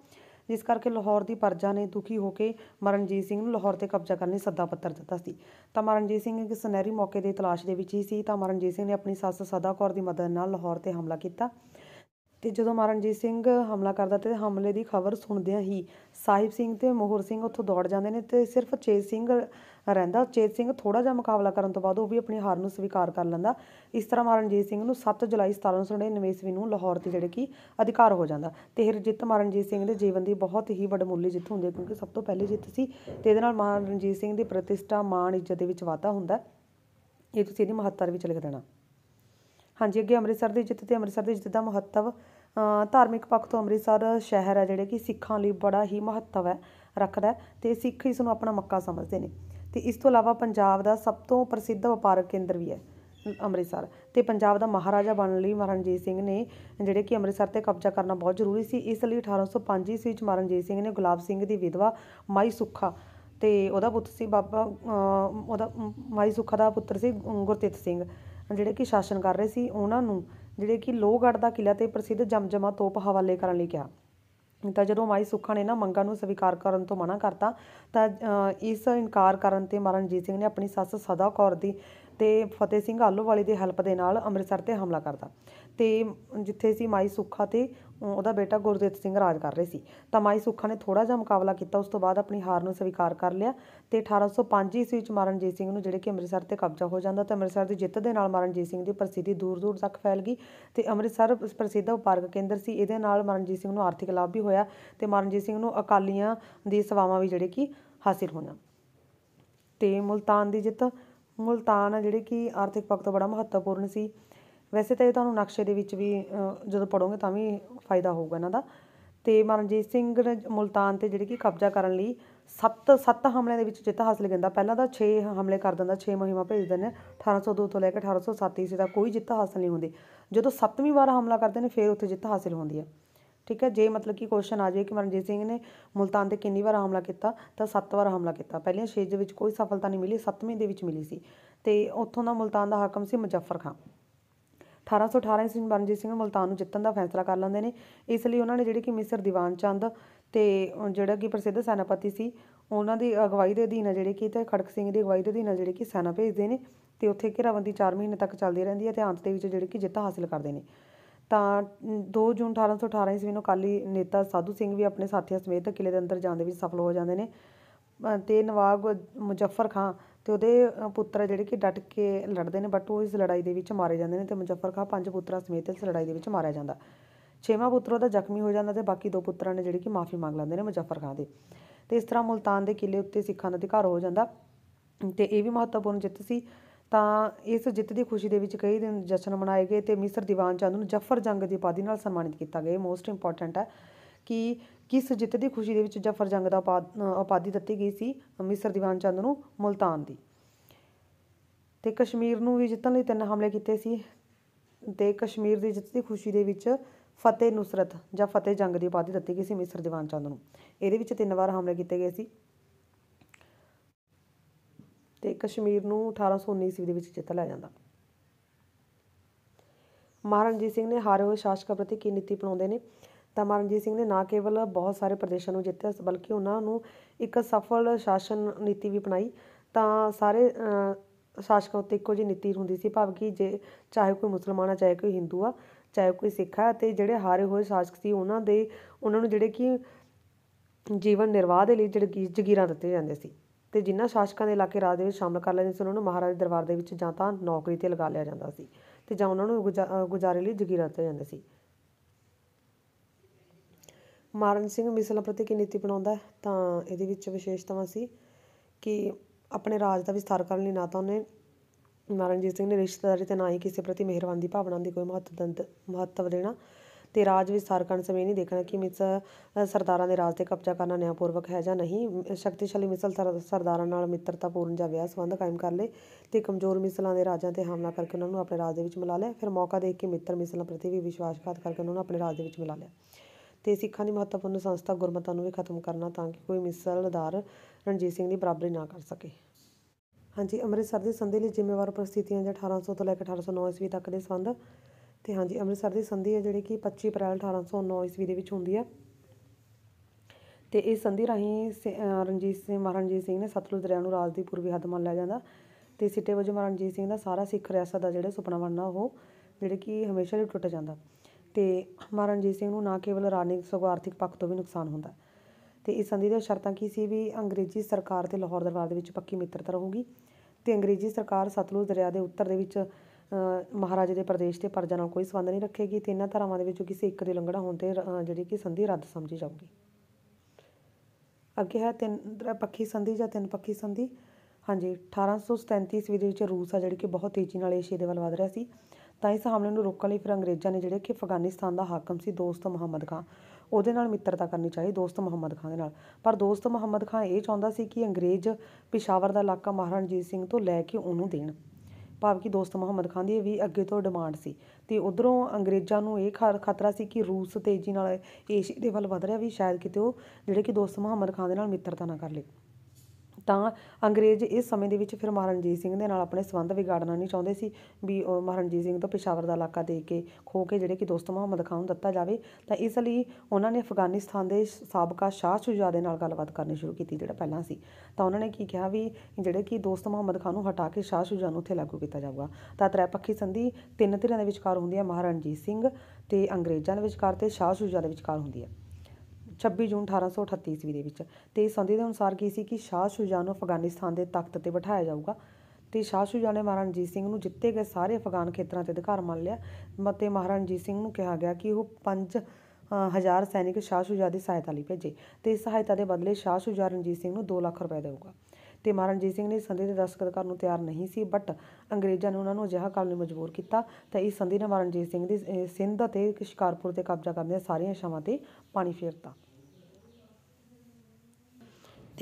ਜਿਸ ਕਰਕੇ ਲਾਹੌਰ ਦੀ ਪਰਜਾ ਨੇ ਦੁਖੀ ਹੋ ਕੇ ਮਰਨਜੀਤ ਸਿੰਘ ਨੂੰ ਲਾਹੌਰ ਤੇ ਕਬਜ਼ਾ ਕਰਨ ਲਈ ਸੱਦਾ ਪੱਤਰ ਦਿੱਤਾ ਸੀ ਤਾਂ ਮਰਨਜੀਤ ਸਿੰਘ ਇੱਕ ਸੁਨਹਿਰੀ ਮੌਕੇ ਦੀ ਤਲਾਸ਼ ਦੇ ਵਿੱਚ ਹੀ ਸੀ ਤਾਂ ਮਰਨਜੀਤ ਸਿੰਘ ਨੇ ਆਪਣੀ ਸੱਸ ਸਦਾ ਕੌਰ ਦੀ ਮਦਦ ਨਾਲ ਲਾਹੌਰ ਤੇ ਹਮਲਾ ਕੀਤਾ ਤੇ ਜਦੋਂ ਮਹਾਰਣਜੀਤ ਸਿੰਘ ਹਮਲਾ ਕਰਦਾ ਤੇ ਹਮਲੇ ਦੀ ਖਬਰ ਸੁਣਦਿਆਂ ਹੀ ਸਾਹਿਬ ਸਿੰਘ ਤੇ ਮੋਹਰ ਸਿੰਘ ਉੱਥੋਂ ਦੌੜ ਜਾਂਦੇ ਨੇ ਤੇ ਸਿਰਫ ਚੇਤ ਸਿੰਘ ਰਹਿੰਦਾ ਚੇਤ ਸਿੰਘ ਥੋੜਾ ਜਿਹਾ ਮੁਕਾਬਲਾ ਕਰਨ ਤੋਂ ਬਾਅਦ ਉਹ ਵੀ ਆਪਣੀ ਹਾਰ ਨੂੰ ਸਵੀਕਾਰ ਕਰ ਲੈਂਦਾ ਇਸ ਤਰ੍ਹਾਂ ਮਹਾਰਣਜੀਤ ਸਿੰਘ ਨੂੰ 7 ਜੁਲਾਈ 1799 ਈਸਵੀ ਨੂੰ ਲਾਹੌਰ ਤੇ ਜਿਹੜੇ ਕੀ ਅਧਿਕਾਰ ਹੋ ਜਾਂਦਾ ਤੇ ਇਹ ਜਿੱਤ ਮਹਾਰਣਜੀਤ ਸਿੰਘ ਦੇ ਜੀਵਨ ਦੀ ਬਹੁਤ ਹੀ ਵੱਡਮੁੱਲੀ ਜਿੱਤ ਹੁੰਦੀ ਹੈ ਕਿਉਂਕਿ ਸਭ ਤੋਂ ਪਹਿਲੀ ਜਿੱਤ ਸੀ ਤੇ ਇਹਦੇ ਨਾਲ ਮਹਾਰਣਜੀਤ ਸਿੰਘ ਦੀ ਪ੍ਰਤਿਸ਼ਠਾ ਮਾਣ ਇੱਜ਼ਤ ਦੇ ਵਿੱਚ ਵਾਧਾ ਹੁੰਦਾ ਇਹ ਤੁਸੀਂ ਇਹਦੀ ਮਹੱਤਤਾ ਵੀ ਲਿਖ ਦੇਣਾ ਹਾਂਜੀ ਅੱਗੇ ਅੰਮ੍ਰਿਤਸਰ ਦੀ ਜਿੱਤ ਤੇ ਅੰਮ੍ਰਿਤਸਰ ਦੀ ਜਿੱਤ ਦਾ ਮਹੱਤਵ ਧਾਰਮਿਕ ਪੱਖ ਤੋਂ ਅੰਮ੍ਰਿਤਸਰ ਸ਼ਹਿਰ ਹੈ ਜਿਹੜੇ ਕਿ ਸਿੱਖਾਂ ਲਈ ਬੜਾ ਹੀ ਮਹੱਤਵ ਹੈ ਰੱਖਦਾ ਤੇ ਸਿੱਖ ਇਸ ਨੂੰ ਆਪਣਾ ਮੱਕਾ ਸਮਝਦੇ ਨੇ ਤੇ ਇਸ ਤੋਂ ਇਲਾਵਾ ਪੰਜਾਬ ਦਾ ਸਭ ਤੋਂ ਪ੍ਰਸਿੱਧ ਵਪਾਰਕ ਕੇਂਦਰ ਵੀ ਹੈ ਅੰਮ੍ਰਿਤਸਰ ਤੇ ਪੰਜਾਬ ਦਾ ਮਹਾਰਾਜਾ ਬਣਨ ਲਈ ਮਹਾਰਨਜੀਤ ਸਿੰਘ ਨੇ ਜਿਹੜੇ ਕਿ ਅੰਮ੍ਰਿਤਸਰ ਤੇ ਕਬਜ਼ਾ ਕਰਨਾ ਬਹੁਤ ਜ਼ਰੂਰੀ ਸੀ ਇਸ ਲਈ 1805 ਈਸਵੀ ਵਿੱਚ ਮਹਾਰਨਜੀਤ ਸਿੰਘ ਨੇ ਗੁਲਾਬ ਸਿੰਘ ਦੀ ਵਿਧਵਾ ਮਾਈ ਸੁੱਖਾ ਤੇ ਉਹਦਾ ਪੁੱਤ ਸੀ ਬਾਬਾ ਉਹਦਾ ਮਾਈ ਸੁੱਖਾ ਦਾ ਪੁੱਤਰ ਸੀ ਗੁਰਤਿਤ ਸਿੰਘ ਜਿਹੜੇ ਕਿ ਸ਼ਾਸਨ ਕਰ ਰਹੇ ਸੀ ਉਹਨਾਂ ਨੂੰ ਜਿਹੜੇ ਕਿ ਲੋਹਗੜ੍ਹ ਦਾ ਕਿਲਾ ਤੇ ਪ੍ਰਸਿੱਧ ਜਮਜਮਾ ਤੋਪ ਹਵਾਲੇ ਕਰਨ ਲਈ ਕਿਹਾ ਤਾਂ ਜਦੋਂ ਮਾਈ ਸੁੱਖਾ ਨੇ ਨਾ ਮੰਗਾਂ ਨੂੰ ਸਵੀਕਾਰ ਕਰਨ ਤੋਂ ਮਨਾ ਕਰਤਾ ਤਾਂ ਇਸ ਇਨਕਾਰ ਕਰਨ ਤੇ ਜੀ ਸਿੰਘ ਨੇ ਆਪਣੀ ਸੱਸ ਸਦਾ ਕੌਰ ਦੀ ਤੇ ਫਤਿਹ ਸਿੰਘ ਆਲੂਵਾਲੀ ਦੇ ਹੈਲਪ ਦੇ ਨਾਲ ਅੰਮ੍ਰਿਤਸਰ ਤੇ ਹਮਲਾ ਕਰਤਾ ਤੇ ਜਿੱਥੇ ਸੀ ਮਾਈ ਸੁੱਖਾ ਤੇ ਉਹਦਾ ਬੇਟਾ ਗੁਰਦੇਵ ਸਿੰਘ ਰਾਜ ਕਰ ਰਹੇ ਸੀ ਤਾਂ ਮਾਈ ਸੁੱਖਾ ਨੇ ਥੋੜਾ ਜਿਹਾ ਮੁਕਾਬਲਾ ਕੀਤਾ ਉਸ ਤੋਂ ਬਾਅਦ ਆਪਣੀ ਹਾਰ ਨੂੰ ਸਵੀਕਾਰ ਕਰ ਲਿਆ ਤੇ 1805 ਈਸਵੀ ਵਿੱਚ ਮਰਨਜੀਤ ਸਿੰਘ ਨੂੰ ਜਿਹੜੇ ਕਿ ਅੰਮ੍ਰਿਤਸਰ ਤੇ ਕਬਜ਼ਾ ਹੋ ਜਾਂਦਾ ਤਾਂ ਅੰਮ੍ਰਿਤਸਰ ਦੀ ਜਿੱਤ ਦੇ ਨਾਲ ਮਰਨਜੀਤ ਸਿੰਘ ਦੀ ਪ੍ਰਸਿੱਧੀ ਦੂਰ-ਦੂਰ ਤੱਕ ਫੈਲ ਗਈ ਤੇ ਅੰਮ੍ਰਿਤਸਰ ਪ੍ਰਸਿੱਧ ਵਪਾਰਕ ਕੇਂਦਰ ਸੀ ਇਹਦੇ ਨਾਲ ਮਰਨਜੀਤ ਸਿੰਘ ਨੂੰ ਆਰਥਿਕ ਲਾਭ ਵੀ ਹੋਇਆ ਤੇ ਮਰਨਜੀਤ ਸਿੰਘ ਨੂੰ ਅਕਾਲੀਆਂ ਦੀ ਸੇਵਾਵਾਂ ਵੀ ਜਿਹੜੇ ਕਿ ਹਾਸਿਲ ਹੋਣਾ ਤੇ ਮੁਲਤਾਨ ਦੀ ਜਿੱਤ ਮੁਲਤਾਨ ਜਿਹੜੇ ਕਿ ਆਰਥਿਕ ਪੱਖ ਤੋਂ ਬੜਾ ਮਹੱਤਵਪੂਰਨ ਸੀ ਵੈਸੇ ਤਾਂ ਇਹ ਤੁਹਾਨੂੰ ਨਕਸ਼ੇ ਦੇ ਵਿੱਚ ਵੀ ਜਦੋਂ ਪੜੋਗੇ ਤਾਂ ਵੀ ਫਾਇਦਾ ਹੋਊਗਾ ਇਹਨਾਂ ਦਾ ਤੇ ਮਨਜੀਤ ਸਿੰਘ ਨੇ ਮੁਲਤਾਨ ਤੇ ਜਿਹੜੀ ਕਿ ਕਬਜ਼ਾ ਕਰਨ ਲਈ ਸੱਤ ਸੱਤ ਹਮਲਿਆਂ ਦੇ ਵਿੱਚ ਜਿੱਤ ਹਾਸਲ ਕਰਦਾ ਪਹਿਲਾਂ ਤਾਂ 6 ਹਮਲੇ ਕਰ ਦਿੰਦਾ 6 ਮਹੀਮਾ ਭੇਜ ਦਿੰਦੇ 1802 ਤੋਂ ਲੈ ਕੇ 1807 ਇਸੇ ਦਾ ਕੋਈ ਜਿੱਤ ਹਾਸਲ ਨਹੀਂ ਹੁੰਦੀ ਜਦੋਂ ਸੱਤਵੀਂ ਵਾਰ ਹਮਲਾ ਕਰਦੇ ਨੇ ਫਿਰ ਉੱਥੇ ਜਿੱਤ ਹਾਸਲ ਹੁੰਦੀ ਹੈ ਠੀਕ ਹੈ ਜੇ ਮਤਲਬ ਕਿ ਕੁਐਸਚਨ ਆ ਜਾਵੇ ਕਿ ਮਨਜੀਤ ਸਿੰਘ ਨੇ ਮੁਲਤਾਨ ਤੇ ਕਿੰਨੀ ਵਾਰ ਹਮਲਾ ਕੀਤਾ ਤਾਂ ਸੱਤ ਵਾਰ ਹਮਲਾ ਕੀਤਾ ਪਹਿਲੀਆਂ 6 ਦੇ ਵਿੱਚ ਕੋਈ ਸਫਲਤਾ ਨਹੀਂ ਮਿਲੀ ਸੱਤਵੀਂ ਦੇ ਵਿੱਚ ਮਿਲੀ ਸੀ ਤੇ ਉੱਥੋਂ ਦਾ ਮੁਲਤਾਨ ਦਾ ਹਾਕਮ ਸੀ ਮੁਜ਼ੱਫਰ ਖਾਨ 1818 ਈਸਵੀ ਨੂੰ ਰਣਜੀਤ ਸਿੰਘ ਮੁਲਤਾਨ ਨੂੰ ਜਿੱਤਣ ਦਾ ਫੈਸਲਾ ਕਰ ਲੈਂਦੇ ਨੇ ਇਸ ਲਈ ਉਹਨਾਂ ਨੇ ਜਿਹੜੇ ਕਿ ਮਿਸਰ ਦੀਵਾਨ ਚੰਦ ਤੇ ਜਿਹੜਾ ਕਿ ਪ੍ਰਸਿੱਧ ਸੈਨਾਪਤੀ ਸੀ ਉਹਨਾਂ ਦੀ ਅਗਵਾਈ ਦੇ ਅਧੀਨ ਜਿਹੜੇ ਕਿ ਤੇ ਖੜਕ ਸਿੰਘ ਦੀ ਅਗਵਾਈ ਦੇ ਅਧੀਨ ਜਿਹੜੇ ਕਿ ਸੈਨਾ ਭੇਜਦੇ ਨੇ ਤੇ ਉੱਥੇ ਘੇਰਾਬੰਦੀ 4 ਮਹੀਨੇ ਤੱਕ ਚੱਲਦੀ ਰਹਿੰਦੀ ਹੈ ਤੇ ਅੰਤ ਦੇ ਵਿੱਚ ਜਿਹੜੇ ਕਿ ਜਿੱਤ ਹਾਸਲ ਕਰਦੇ ਨੇ ਤਾਂ 2 ਜੂਨ 1818 ਈਸਵੀ ਨੂੰ ਕਾਲੀ ਨੇਤਾ ਸਾਧੂ ਸਿੰਘ ਵੀ ਆਪਣੇ ਸਾਥੀਆਂ ਸਮੇਤ ਕਿਲੇ ਦੇ ਅੰਦਰ ਜਾਣ ਦੇ ਵਿੱਚ ਸਫਲ ਹੋ ਜਾਂਦੇ ਨੇ ਤੇ ਨਵਾਬ ਮੁਜ਼ੱਫਰ ਖਾਨ ਤੇ ਉਹਦੇ ਪੁੱਤਰ ਜਿਹੜੇ ਕਿ ਡਟ ਕੇ ਲੜਦੇ ਨੇ ਬਟ ਉਹ ਇਸ ਲੜਾਈ ਦੇ ਵਿੱਚ ਮਾਰੇ ਜਾਂਦੇ ਨੇ ਤੇ ਮੁਜ਼ੱਫਰ ਖਾਂ ਪੰਜ ਪੁੱਤਰਾਂ ਸਮੇਤ ਇਸ ਲੜਾਈ ਦੇ ਵਿੱਚ ਮਾਰਿਆ ਜਾਂਦਾ ਛੇਵਾਂ ਪੁੱਤਰ ਉਹਦਾ ਜ਼ਖਮੀ ਹੋ ਜਾਂਦਾ ਤੇ ਬਾਕੀ ਦੋ ਪੁੱਤਰਾਂ ਨੇ ਜਿਹੜੇ ਕਿ ਮਾਫੀ ਮੰਗ ਲੈਂਦੇ ਨੇ ਮੁਜ਼ੱਫਰ ਖਾਂ ਦੇ ਤੇ ਇਸ ਤਰ੍ਹਾਂ ਮੁਲਤਾਨ ਦੇ ਕਿਲੇ ਉੱਤੇ ਸਿੱਖਾਂ ਦਾ ਅਧਿਕਾਰ ਹੋ ਜਾਂਦਾ ਤੇ ਇਹ ਵੀ ਮਹੱਤਵਪੂਰਨ ਜਿੱਤ ਸੀ ਤਾਂ ਇਸ ਜਿੱਤ ਦੀ ਖੁਸ਼ੀ ਦੇ ਵਿੱਚ ਕਈ ਦਿਨ ਜਸ਼ਨ ਮਨਾਏ ਗਏ ਤੇ ਮਿਸਰ ਦੀਵਾਨ ਚੰਦ ਨੂੰ ਜਫਰ ਜੰਗ ਦੀ ਪਾਦੀ ਨਾਲ ਸਨਮਾਨਿਤ ਕੀਤਾ ਗਿਆ ਮੋਸਟ ਇੰਪੋਰਟੈਂਟ ਹੈ ਕਿ ਕਿਸ ਜਿੱਤ ਦੀ ਖੁਸ਼ੀ ਦੇ ਵਿੱਚ ਜਫਰ ਜੰਗ ਦਾ ਉਪਾਧੀ ਦਿੱਤੀ ਗਈ ਸੀ ਮਿਸਰ ਦੀਵਾਨ ਚੰਦ ਨੂੰ ਮਲਤਾਨ ਦੀ ਤੇ ਕਸ਼ਮੀਰ ਨੂੰ ਵੀ ਜਿੱਤਣ ਲਈ ਤਿੰਨ ਹਮਲੇ ਕੀਤੇ ਸੀ ਤੇ ਕਸ਼ਮੀਰ ਦੀ ਜਿੱਤ ਦੀ ਖੁਸ਼ੀ ਦੇ ਵਿੱਚ ਫਤਿਹ ਨੁਸਰਤ ਜਾਂ ਫਤਿਹ ਜੰਗ ਦੀ ਉਪਾਧੀ ਦਿੱਤੀ ਗਈ ਸੀ ਮਿਸਰ ਦੀਵਾਨ ਚੰਦ ਨੂੰ ਇਹਦੇ ਵਿੱਚ ਤਿੰਨ ਵਾਰ ਹਮਲੇ ਕੀਤੇ ਗਏ ਸੀ ਤੇ ਕਸ਼ਮੀਰ ਨੂੰ 1819 ਈਸਵੀ ਦੇ ਵਿੱਚ ਜਿੱਤ ਲਿਆ ਜਾਂਦਾ ਜੀ ਸਿੰਘ ਨੇ ਹਾਰੇ ਹੋਏ ਸ਼ਾਸਕਾਂ ਪ੍ਰਤੀ ਕੀ ਨੀਤੀ ਅਪਣਾਉਂਦੇ ਨੇ ਤਾਂ ਮਹਾਰਣਜੀਤ ਸਿੰਘ ਨੇ ਨਾ ਕੇਵਲ ਬਹੁਤ ਸਾਰੇ ਪ੍ਰਦੇਸ਼ਾਂ ਨੂੰ ਜਿੱਤਿਆ ਬਲਕਿ ਉਹਨਾਂ ਨੂੰ ਇੱਕ ਸਫਲ ਸ਼ਾਸਨ ਨੀਤੀ ਵੀ ਬਣਾਈ ਤਾਂ ਸਾਰੇ ਸ਼ਾਸਕਾਂ ਉੱਤੇ ਇੱਕੋ ਜੀ ਨੀਤੀ ਹੁੰਦੀ ਸੀ ਭਾਵ ਕਿ ਜੇ ਚਾਹੇ ਕੋਈ ਮੁਸਲਮਾਨ ਆ ਚਾਹੇ ਕੋਈ ਹਿੰਦੂ ਆ ਚਾਹੇ ਕੋਈ ਸਿੱਖ ਆ ਤੇ ਜਿਹੜੇ ਹਾਰੇ ਹੋਏ ਸ਼ਾਸਕ ਸੀ ਉਹਨਾਂ ਦੇ ਉਹਨਾਂ ਨੂੰ ਜਿਹੜੇ ਕਿ ਜੀਵਨ ਨਿਰਵਾਹ ਦੇ ਲਈ ਜਿਹੜੇ ਜਗੀਰਾਂ ਦਿੱਤੇ ਜਾਂਦੇ ਸੀ ਤੇ ਜਿਨ੍ਹਾਂ ਸ਼ਾਸਕਾਂ ਦੇ ਇਲਾਕੇ ਰਾਜ ਦੇ ਵਿੱਚ ਸ਼ਾਮਲ ਕਰ ਲੈਂਦੇ ਸੀ ਉਹਨਾਂ ਨੂੰ ਮਹਾਰਾਜ ਦਰਬਾਰ ਦੇ ਵਿੱਚ ਜਾਂ ਤਾਂ ਨੌਕਰੀ ਤੇ ਲਗਾ ਲਿਆ ਜਾਂਦਾ ਸੀ ਤੇ ਜਾਂ ਉਹਨਾਂ ਨੂੰ ਗੁਜ਼ਾਰੇ ਲਈ ਜਗੀਰਾਂ ਦਿੱਤੇ ਜਾਂਦੇ ਸੀ ਮਾਰਨ ਸਿੰਘ ਮਿਸਲਾਂ ਪ੍ਰਤੀ ਕੀ ਨੀਤੀ ਬਣਾਉਂਦਾ ਤਾਂ ਇਹਦੇ ਵਿੱਚ ਵਿਸ਼ੇਸ਼ਤਾਵਾਂ ਸੀ ਕਿ ਆਪਣੇ ਰਾਜ ਦਾ ਵਿਸਥਾਰ ਕਰਨ ਲਈ ਨਾ ਤਾਂ ਉਹਨੇ ਮਾਰਨਜੀਤ ਸਿੰਘ ਨੇ ਰਿਸ਼ਤੇਦਾਰੀ ਤੇ ਨਾ ਹੀ ਕਿਸੇ ਪ੍ਰਤੀ ਮਿਹਰਬਾਨ ਦੀ ਭਾਵਨਾ ਦੀ ਕੋਈ ਮਹੱਤਵ ਮਹੱਤਵ ਦੇਣਾ ਤੇ ਰਾਜ ਵਿਸਥਾਰ ਕਰਨ ਸਮੇਂ ਨਹੀਂ ਦੇਖਣਾ ਕਿ ਮਿਸ ਸਰਦਾਰਾਂ ਦੇ ਰਾਜ ਤੇ ਕਬਜ਼ਾ ਕਰਨਾ ਨਿਆਂਪੂਰਵਕ ਹੈ ਜਾਂ ਨਹੀਂ ਸ਼ਕਤੀਸ਼ਾਲੀ ਮਿਸਲ ਸਰਦਾਰਾਂ ਨਾਲ ਮਿੱਤਰਤਾਪੂਰਨ ਜਾਂ ਵਿਆਹ ਸੰਬੰਧ ਕਾਇਮ ਕਰ ਲੇ ਤੇ ਕਮਜ਼ੋਰ ਮਿਸਲਾਂ ਦੇ ਰਾਜਾਂ ਤੇ ਹਮਲਾ ਕਰਕੇ ਉਹਨਾਂ ਨੂੰ ਆਪਣੇ ਰਾਜ ਦੇ ਵਿੱਚ ਮਿਲਾ ਲਿਆ ਫਿਰ ਮੌਕਾ ਦੇਖ ਕੇ ਮਿੱਤਰ ਮਿਸਲਾਂ ਪ੍ਰਤੀ ਵੀ ਵਿਸ਼ਵਾਸਘਾਤ ਕਰਕੇ ਉਹਨਾਂ ਨੂੰ ਆਪਣੇ ਰਾਜ ਦੇ ਵਿੱਚ ਮਿਲਾ ਲਿਆ ਤੇ ਸਿੱਖਾਂ ਦੀ ਮਹੱਤਵਪੂਰਨ ਸੰਸਥਾ ਗੁਰਮਤਾਂ ਨੂੰ ਵੀ ਖਤਮ ਕਰਨਾ ਤਾਂ ਕਿ ਕੋਈ ਮਿਸਲਦਾਰ ਰਣਜੀਤ ਸਿੰਘ ਦੀ ਬਰਾਬਰੀ ਨਾ ਕਰ ਸਕੇ ਹਾਂਜੀ ਅੰਮ੍ਰਿਤਸਰ ਦੇ ਸੰਧੀ ਲਈ ਜ਼ਿੰਮੇਵਾਰ ਪ੍ਰਸਥਿਤੀਆਂ ਜਾਂ 1800 ਤੋਂ ਲੈ ਕੇ 1809 ਈਸਵੀ ਤੱਕ ਦੇ ਸੰਧ ਤੇ ਹਾਂਜੀ ਅੰਮ੍ਰਿਤਸਰ ਦੀ ਸੰਧੀ ਹੈ ਜਿਹੜੀ ਕਿ 25 ਅਪ੍ਰੈਲ 1809 ਈਸਵੀ ਦੇ ਵਿੱਚ ਹੁੰਦੀ ਹੈ ਤੇ ਇਹ ਸੰਧੀ ਰਾਹੀਂ ਰਣਜੀਤ ਸਿੰਘ ਮਹਾਰਣਜੀਤ ਸਿੰਘ ਨੇ ਸਤਲੁਜ ਦਰਿਆ ਨੂੰ ਰਾਜ ਦੀ ਪੂਰਬੀ ਹੱਦ ਮੰਨ ਲਿਆ ਜਾਂਦਾ ਤੇ ਸਿੱਟੇ ਵਜੋਂ ਮਹਾਰਣਜੀਤ ਸਿੰਘ ਦਾ ਸਾਰਾ ਸਿੱਖ ਰਿਆਸਤ ਦਾ ਜਿਹੜਾ ਸੁਪਨਾ ਬਣਨਾ ਉਹ ਜਿਹੜੇ ਕਿ ਹਮੇਸ਼ਾ ਲਈ ਟੁੱਟ ਜਾਂਦਾ ਤੇ ਮਹਾਰਾਜੀ ਸਿੰਘ ਨੂੰ ਨਾ ਕੇਵਲ ਰਾਜਨੀਤਿਕ ਸਗੋਂ ਆਰਥਿਕ ਪੱਖ ਤੋਂ ਵੀ ਨੁਕਸਾਨ ਹੁੰਦਾ ਤੇ ਇਸ ਸੰਧੀ ਦੀਆਂ ਸ਼ਰਤਾਂ ਕੀ ਸੀ ਵੀ ਅੰਗਰੇਜ਼ੀ ਸਰਕਾਰ ਤੇ ਲਾਹੌਰ ਦਰਬਾਰ ਦੇ ਵਿੱਚ ਪੱਕੀ ਮਿੱਤਰਤਾ ਰਹੂਗੀ ਤੇ ਅੰਗਰੇਜ਼ੀ ਸਰਕਾਰ ਸਤਲੁਜ ਦਰਿਆ ਦੇ ਉੱਤਰ ਦੇ ਵਿੱਚ ਮਹਾਰਾਜੇ ਦੇ ਪ੍ਰਦੇਸ਼ ਤੇ ਪਰਜਾ ਨਾਲ ਕੋਈ ਸੰਬੰਧ ਨਹੀਂ ਰੱਖੇਗੀ ਤੇ ਇਹਨਾਂ ਧਾਰਾਵਾਂ ਦੇ ਵਿੱਚੋਂ ਕਿਸੇ ਇੱਕ ਦੇ ਲੰਘਣਾ ਹੋਣ ਤੇ ਜਿਹੜੀ ਕਿ ਸੰਧੀ ਰੱਦ ਸਮਝੀ ਜਾਊਗੀ ਅੱਗੇ ਹੈ ਤਿੰਨ ਪੱਖੀ ਸੰਧੀ ਜਾਂ ਤਿੰਨ ਪੱਖੀ ਸੰਧੀ ਹਾਂਜੀ 1837 ਈਸਵੀ ਦੇ ਵਿੱਚ ਰੂਸ ਆ ਜਿਹੜੀ ਕਿ ਬਹੁਤ ਤੇਜ਼ੀ ਨਾਲ ਏਸ਼ੀਆ ਦੇ ਵੱਲ ਵਧ ਰਿਹਾ ਸੀ ਤਾਂ ਇਸ ਹਮਲੇ ਨੂੰ ਰੋਕਣ ਲਈ ਫਿਰ ਅੰਗਰੇਜ਼ਾਂ ਨੇ ਜਿਹੜੇ ਕਿ ਅਫਗਾਨਿਸਤਾਨ ਦਾ ਹਾਕਮ ਸੀ ਦੋਸਤ ਮੁਹੰਮਦ ਖਾਨ ਉਹਦੇ ਨਾਲ ਮਿੱਤਰਤਾ ਕਰਨੀ ਚਾਹੀਦੀ ਦੋਸਤ ਮੁਹੰਮਦ ਖਾਨ ਦੇ ਨਾਲ ਪਰ ਦੋਸਤ ਮੁਹੰਮਦ ਖਾਨ ਇਹ ਚਾਹੁੰਦਾ ਸੀ ਕਿ ਅੰਗਰੇਜ਼ ਪਿਸ਼ਾਵਰ ਦਾ ਇਲਾਕਾ ਮਹਾਰਾਣਜੀਤ ਸਿੰਘ ਤੋਂ ਲੈ ਕੇ ਉਹਨੂੰ ਦੇਣ ਭਾਵ ਕਿ ਦੋਸਤ ਮੁਹੰਮਦ ਖਾਨ ਦੀ ਵੀ ਅੱਗੇ ਤੋਂ ਡਿਮਾਂਡ ਸੀ ਤੇ ਉਧਰੋਂ ਅੰਗਰੇਜ਼ਾਂ ਨੂੰ ਇਹ ਖਤਰਾ ਸੀ ਕਿ ਰੂਸ ਤੇਜ਼ੀ ਨਾਲ ਏਸ਼ੀਆ ਦੇ ਵੱਲ ਵਧ ਰਿਹਾ ਵੀ ਸ਼ਾਇਦ ਕਿਤੇ ਉਹ ਜਿਹੜੇ ਕਿ ਦੋਸਤ ਮੁਹੰਮਦ ਖਾਨ ਦੇ ਨਾਲ ਮਿੱਤਰਤਾ ਨਾ ਕਰ ਲੇ ਤਾਂ ਅੰਗਰੇਜ਼ ਇਸ ਸਮੇਂ ਦੇ ਵਿੱਚ ਫਿਰ ਮਹਾਰਾਜਾ ਰਣਜੀਤ ਸਿੰਘ ਦੇ ਨਾਲ ਆਪਣੇ ਸੰਬੰਧ ਵਿਗਾੜਨਾ ਨਹੀਂ ਚਾਹੁੰਦੇ ਸੀ ਵੀ ਉਹ ਮਹਾਰਾਜਾ ਰਣਜੀਤ ਸਿੰਘ ਤੋਂ ਪਿਸ਼ਾਵਰ ਦਾ ਇਲਾਕਾ ਦੇ ਕੇ ਖੋ ਕੇ ਜਿਹੜੇ ਕਿ ਦੋਸਤ ਮੁਹੰਮਦ ਖਾਨ ਨੂੰ ਦਿੱਤਾ ਜਾਵੇ ਤਾਂ ਇਸ ਲਈ ਉਹਨਾਂ ਨੇ ਅਫਗਾਨਿਸਤਾਨ ਦੇ ਸਾਬਕਾ ਸ਼ਾਹ ਸ਼ੁਜਾ ਦੇ ਨਾਲ ਗੱਲਬਾਤ ਕਰਨੀ ਸ਼ੁਰੂ ਕੀਤੀ ਜਿਹੜਾ ਪਹਿਲਾਂ ਸੀ ਤਾਂ ਉਹਨਾਂ ਨੇ ਕੀ ਕਿਹਾ ਵੀ ਜਿਹੜੇ ਕਿ ਦੋਸਤ ਮੁਹੰਮਦ ਖਾਨ ਨੂੰ ਹਟਾ ਕੇ ਸ਼ਾਹ ਸ਼ੁਜਾ ਨੂੰ ਉੱਥੇ ਲਾਗੂ ਕੀਤਾ ਜਾਊਗਾ ਤਾਂ ਤ੍ਰੈਪੱਖੀ ਸੰਧੀ ਤਿੰਨ ਧਿਰਾਂ ਦੇ ਵਿਚਕਾਰ ਹੁੰਦੀ ਹੈ ਮਹਾਰਾਜਾ ਰਣਜੀਤ ਸਿੰਘ ਤੇ ਅੰਗਰੇਜ਼ਾਂ ਦੇ ਵਿਚਕਾਰ ਤੇ ਸ਼ਾਹ ਸ਼ੁਜਾ ਦੇ ਵਿਚਕਾਰ ਹੁੰਦੀ ਹੈ 26 ਜੂਨ 1838 ਈਸਵੀ ਦੇ ਵਿੱਚ ਤੇ ਇਸ ਸੰਧੀ ਦੇ ਅਨੁਸਾਰ ਕੀ ਸੀ ਕਿ ਸ਼ਾਹ ਸ਼ੁਜਾ ਨੂੰ ਅਫਗਾਨਿਸਤਾਨ ਦੇ ਤਖਤ ਤੇ ਬਿਠਾਇਆ ਜਾਊਗਾ ਤੇ ਸ਼ਾਹ ਸ਼ੁਜਾ ਨੇ ਮਹਾਰਾਜਾ ਰਣਜੀਤ ਸਿੰਘ ਨੂੰ ਜਿੱਤੇ ਗਏ ਸਾਰੇ ਅਫਗਾਨ ਖੇਤਰਾਂ ਤੇ ਅਧਿਕਾਰ ਮੰਨ ਲਿਆ ਮਤੇ ਮਹਾਰਾਜ ਜੀ ਸਿੰਘ ਨੂੰ ਕਿਹਾ ਗਿਆ ਕਿ ਉਹ 5000 ਸੈਨਿਕ ਸ਼ਾਹ ਸ਼ੁਜਾ ਦੀ ਸਹਾਇਤਾ ਲਈ ਭੇਜੇ ਤੇ ਇਸ ਸਹਾਇਤਾ ਦੇ ਬਦਲੇ ਸ਼ਾਹ ਸ਼ੁਜਾ ਰਣਜੀਤ ਸਿੰਘ ਨੂੰ 2 ਲੱਖ ਰੁਪਏ ਦੇਊਗਾ ਤੇ ਮਹਾਰਾਜ ਜੀ ਸਿੰਘ ਨੇ ਸੰਧੀ ਦੇ ਦਸਤਖਤ ਕਰਨ ਨੂੰ ਤਿਆਰ ਨਹੀਂ ਸੀ ਬਟ ਅੰਗਰੇਜ਼ਾਂ ਨੇ ਉਹਨਾਂ ਨੂੰ ਅਜਿਹਾ ਕਰਨ ਲਈ ਮਜਬੂਰ ਕੀਤਾ ਤਾਂ ਇਸ ਸੰਧੀ ਨੇ ਮਹਾਰਾਜ ਜੀ ਸਿੰਘ ਦੀ ਸਿੰਧ ਅਤੇ ਸ਼ਿਕਾਰਪੁਰ ਤੇ ਕਬਜ਼ਾ ਕਰਨ ਦੀਆਂ ਸਾਰੀਆਂ ਸ਼ਾਵਾਂ ਤੇ ਪਾਣੀ ਫੇਰਤਾ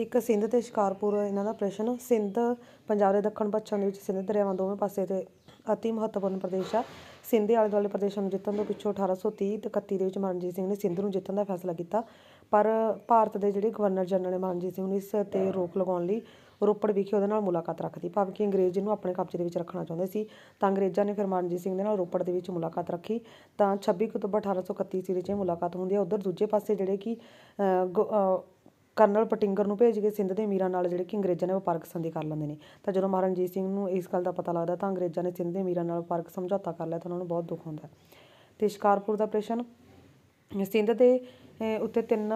ਇੱਕ ਸਿੰਧ ਤੇ ਸ਼ਿਕਾਰਪੁਰ ਇਹਨਾਂ ਦਾ ਪ੍ਰਸ਼ਨ ਸਿੰਧ ਪੰਜਾਬ ਦੇ ਦੱਖਣ ਪੱਛਮ ਦੇ ਵਿੱਚ ਸਿੰਧ ਦਰਿਆਵਾਂ ਦੋਵੇਂ ਪਾਸੇ ਤੇ ਅਤੀ ਮਹੱਤਵਪੂਰਨ ਪ੍ਰਦੇਸ਼ ਆ ਸਿੰਧ ਦੇ ਆਲੇ ਦੁਆਲੇ ਪ੍ਰਦੇਸ਼ਾਂ ਨੂੰ ਜਿੱਤਣ ਤੋਂ ਪਿੱਛੋਂ 1830 ਤੇ 31 ਦੇ ਵਿੱਚ ਮਨਜੀਤ ਸਿੰਘ ਨੇ ਸਿੰਧ ਨੂੰ ਜਿੱਤਣ ਦਾ ਫੈਸਲਾ ਕੀਤਾ ਪਰ ਭਾਰਤ ਦੇ ਜਿਹੜੇ ਗਵਰਨਰ ਜਨਰਲ ਨੇ ਮਨਜੀਤ ਸਿੰਘ ਨੂੰ ਇਸ ਤੇ ਰੋਕ ਲਗਾਉਣ ਲਈ ਰੋਪੜ ਵਿਖੇ ਉਹਦੇ ਨਾਲ ਮੁਲਾਕਾਤ ਰੱਖਦੀ ਭਾਵੇਂ ਕਿ ਅੰਗਰੇਜ਼ ਇਹਨੂੰ ਆਪਣੇ ਕਬਜ਼ੇ ਦੇ ਵਿੱਚ ਰੱਖਣਾ ਚਾਹੁੰਦੇ ਸੀ ਤਾਂ ਅੰਗਰੇਜ਼ਾਂ ਨੇ ਫਿਰ ਮਨਜੀਤ ਸਿੰਘ ਦੇ ਨਾਲ ਰੋਪੜ ਦੇ ਵਿੱਚ ਮੁਲਾਕਾਤ ਰੱਖੀ ਤਾਂ 26 ਅਕਤੂਬਰ 1831 ਦੇ ਵਿੱਚ ਮੁਲਾਕਾਤ ਹੁੰਦੀ ਹੈ ਉਧਰ ਦੂਜੇ ਪਾਸੇ ਜਿਹੜੇ ਕਿ ਕਰਨਲ ਪਟਿੰਗਰ ਨੂੰ ਭੇਜ ਕੇ ਸਿੰਧ ਦੇ ਅਮੀਰਾਂ ਨਾਲ ਜਿਹੜੇ ਕਿ ਅੰਗਰੇਜ਼ਾਂ ਨੇ ਵਪਾਰਕ ਸੰਧੀ ਕਰ ਲੈਂਦੇ ਨੇ ਤਾਂ ਜਦੋਂ ਮਹਾਰਾਜਾ ਰਣਜੀਤ ਸਿੰਘ ਨੂੰ ਇਸ ਗੱਲ ਦਾ ਪਤਾ ਲੱਗਦਾ ਤਾਂ ਅੰਗਰੇਜ਼ਾਂ ਨੇ ਸਿੰਧ ਦੇ ਅਮੀਰਾਂ ਨਾਲ ਵਪਾਰਕ ਸਮਝੌਤਾ ਕਰ ਲਿਆ ਤਾਂ ਉਹਨਾਂ ਨੂੰ ਬਹੁਤ ਦੁੱਖ ਹੁੰਦਾ ਤੇ ਸ਼ਿਕਾਰਪੁਰ ਦਾ ਪ੍ਰੇਸ਼ਨ ਸਿੰਧ ਦੇ ਉੱਤੇ ਤਿੰਨ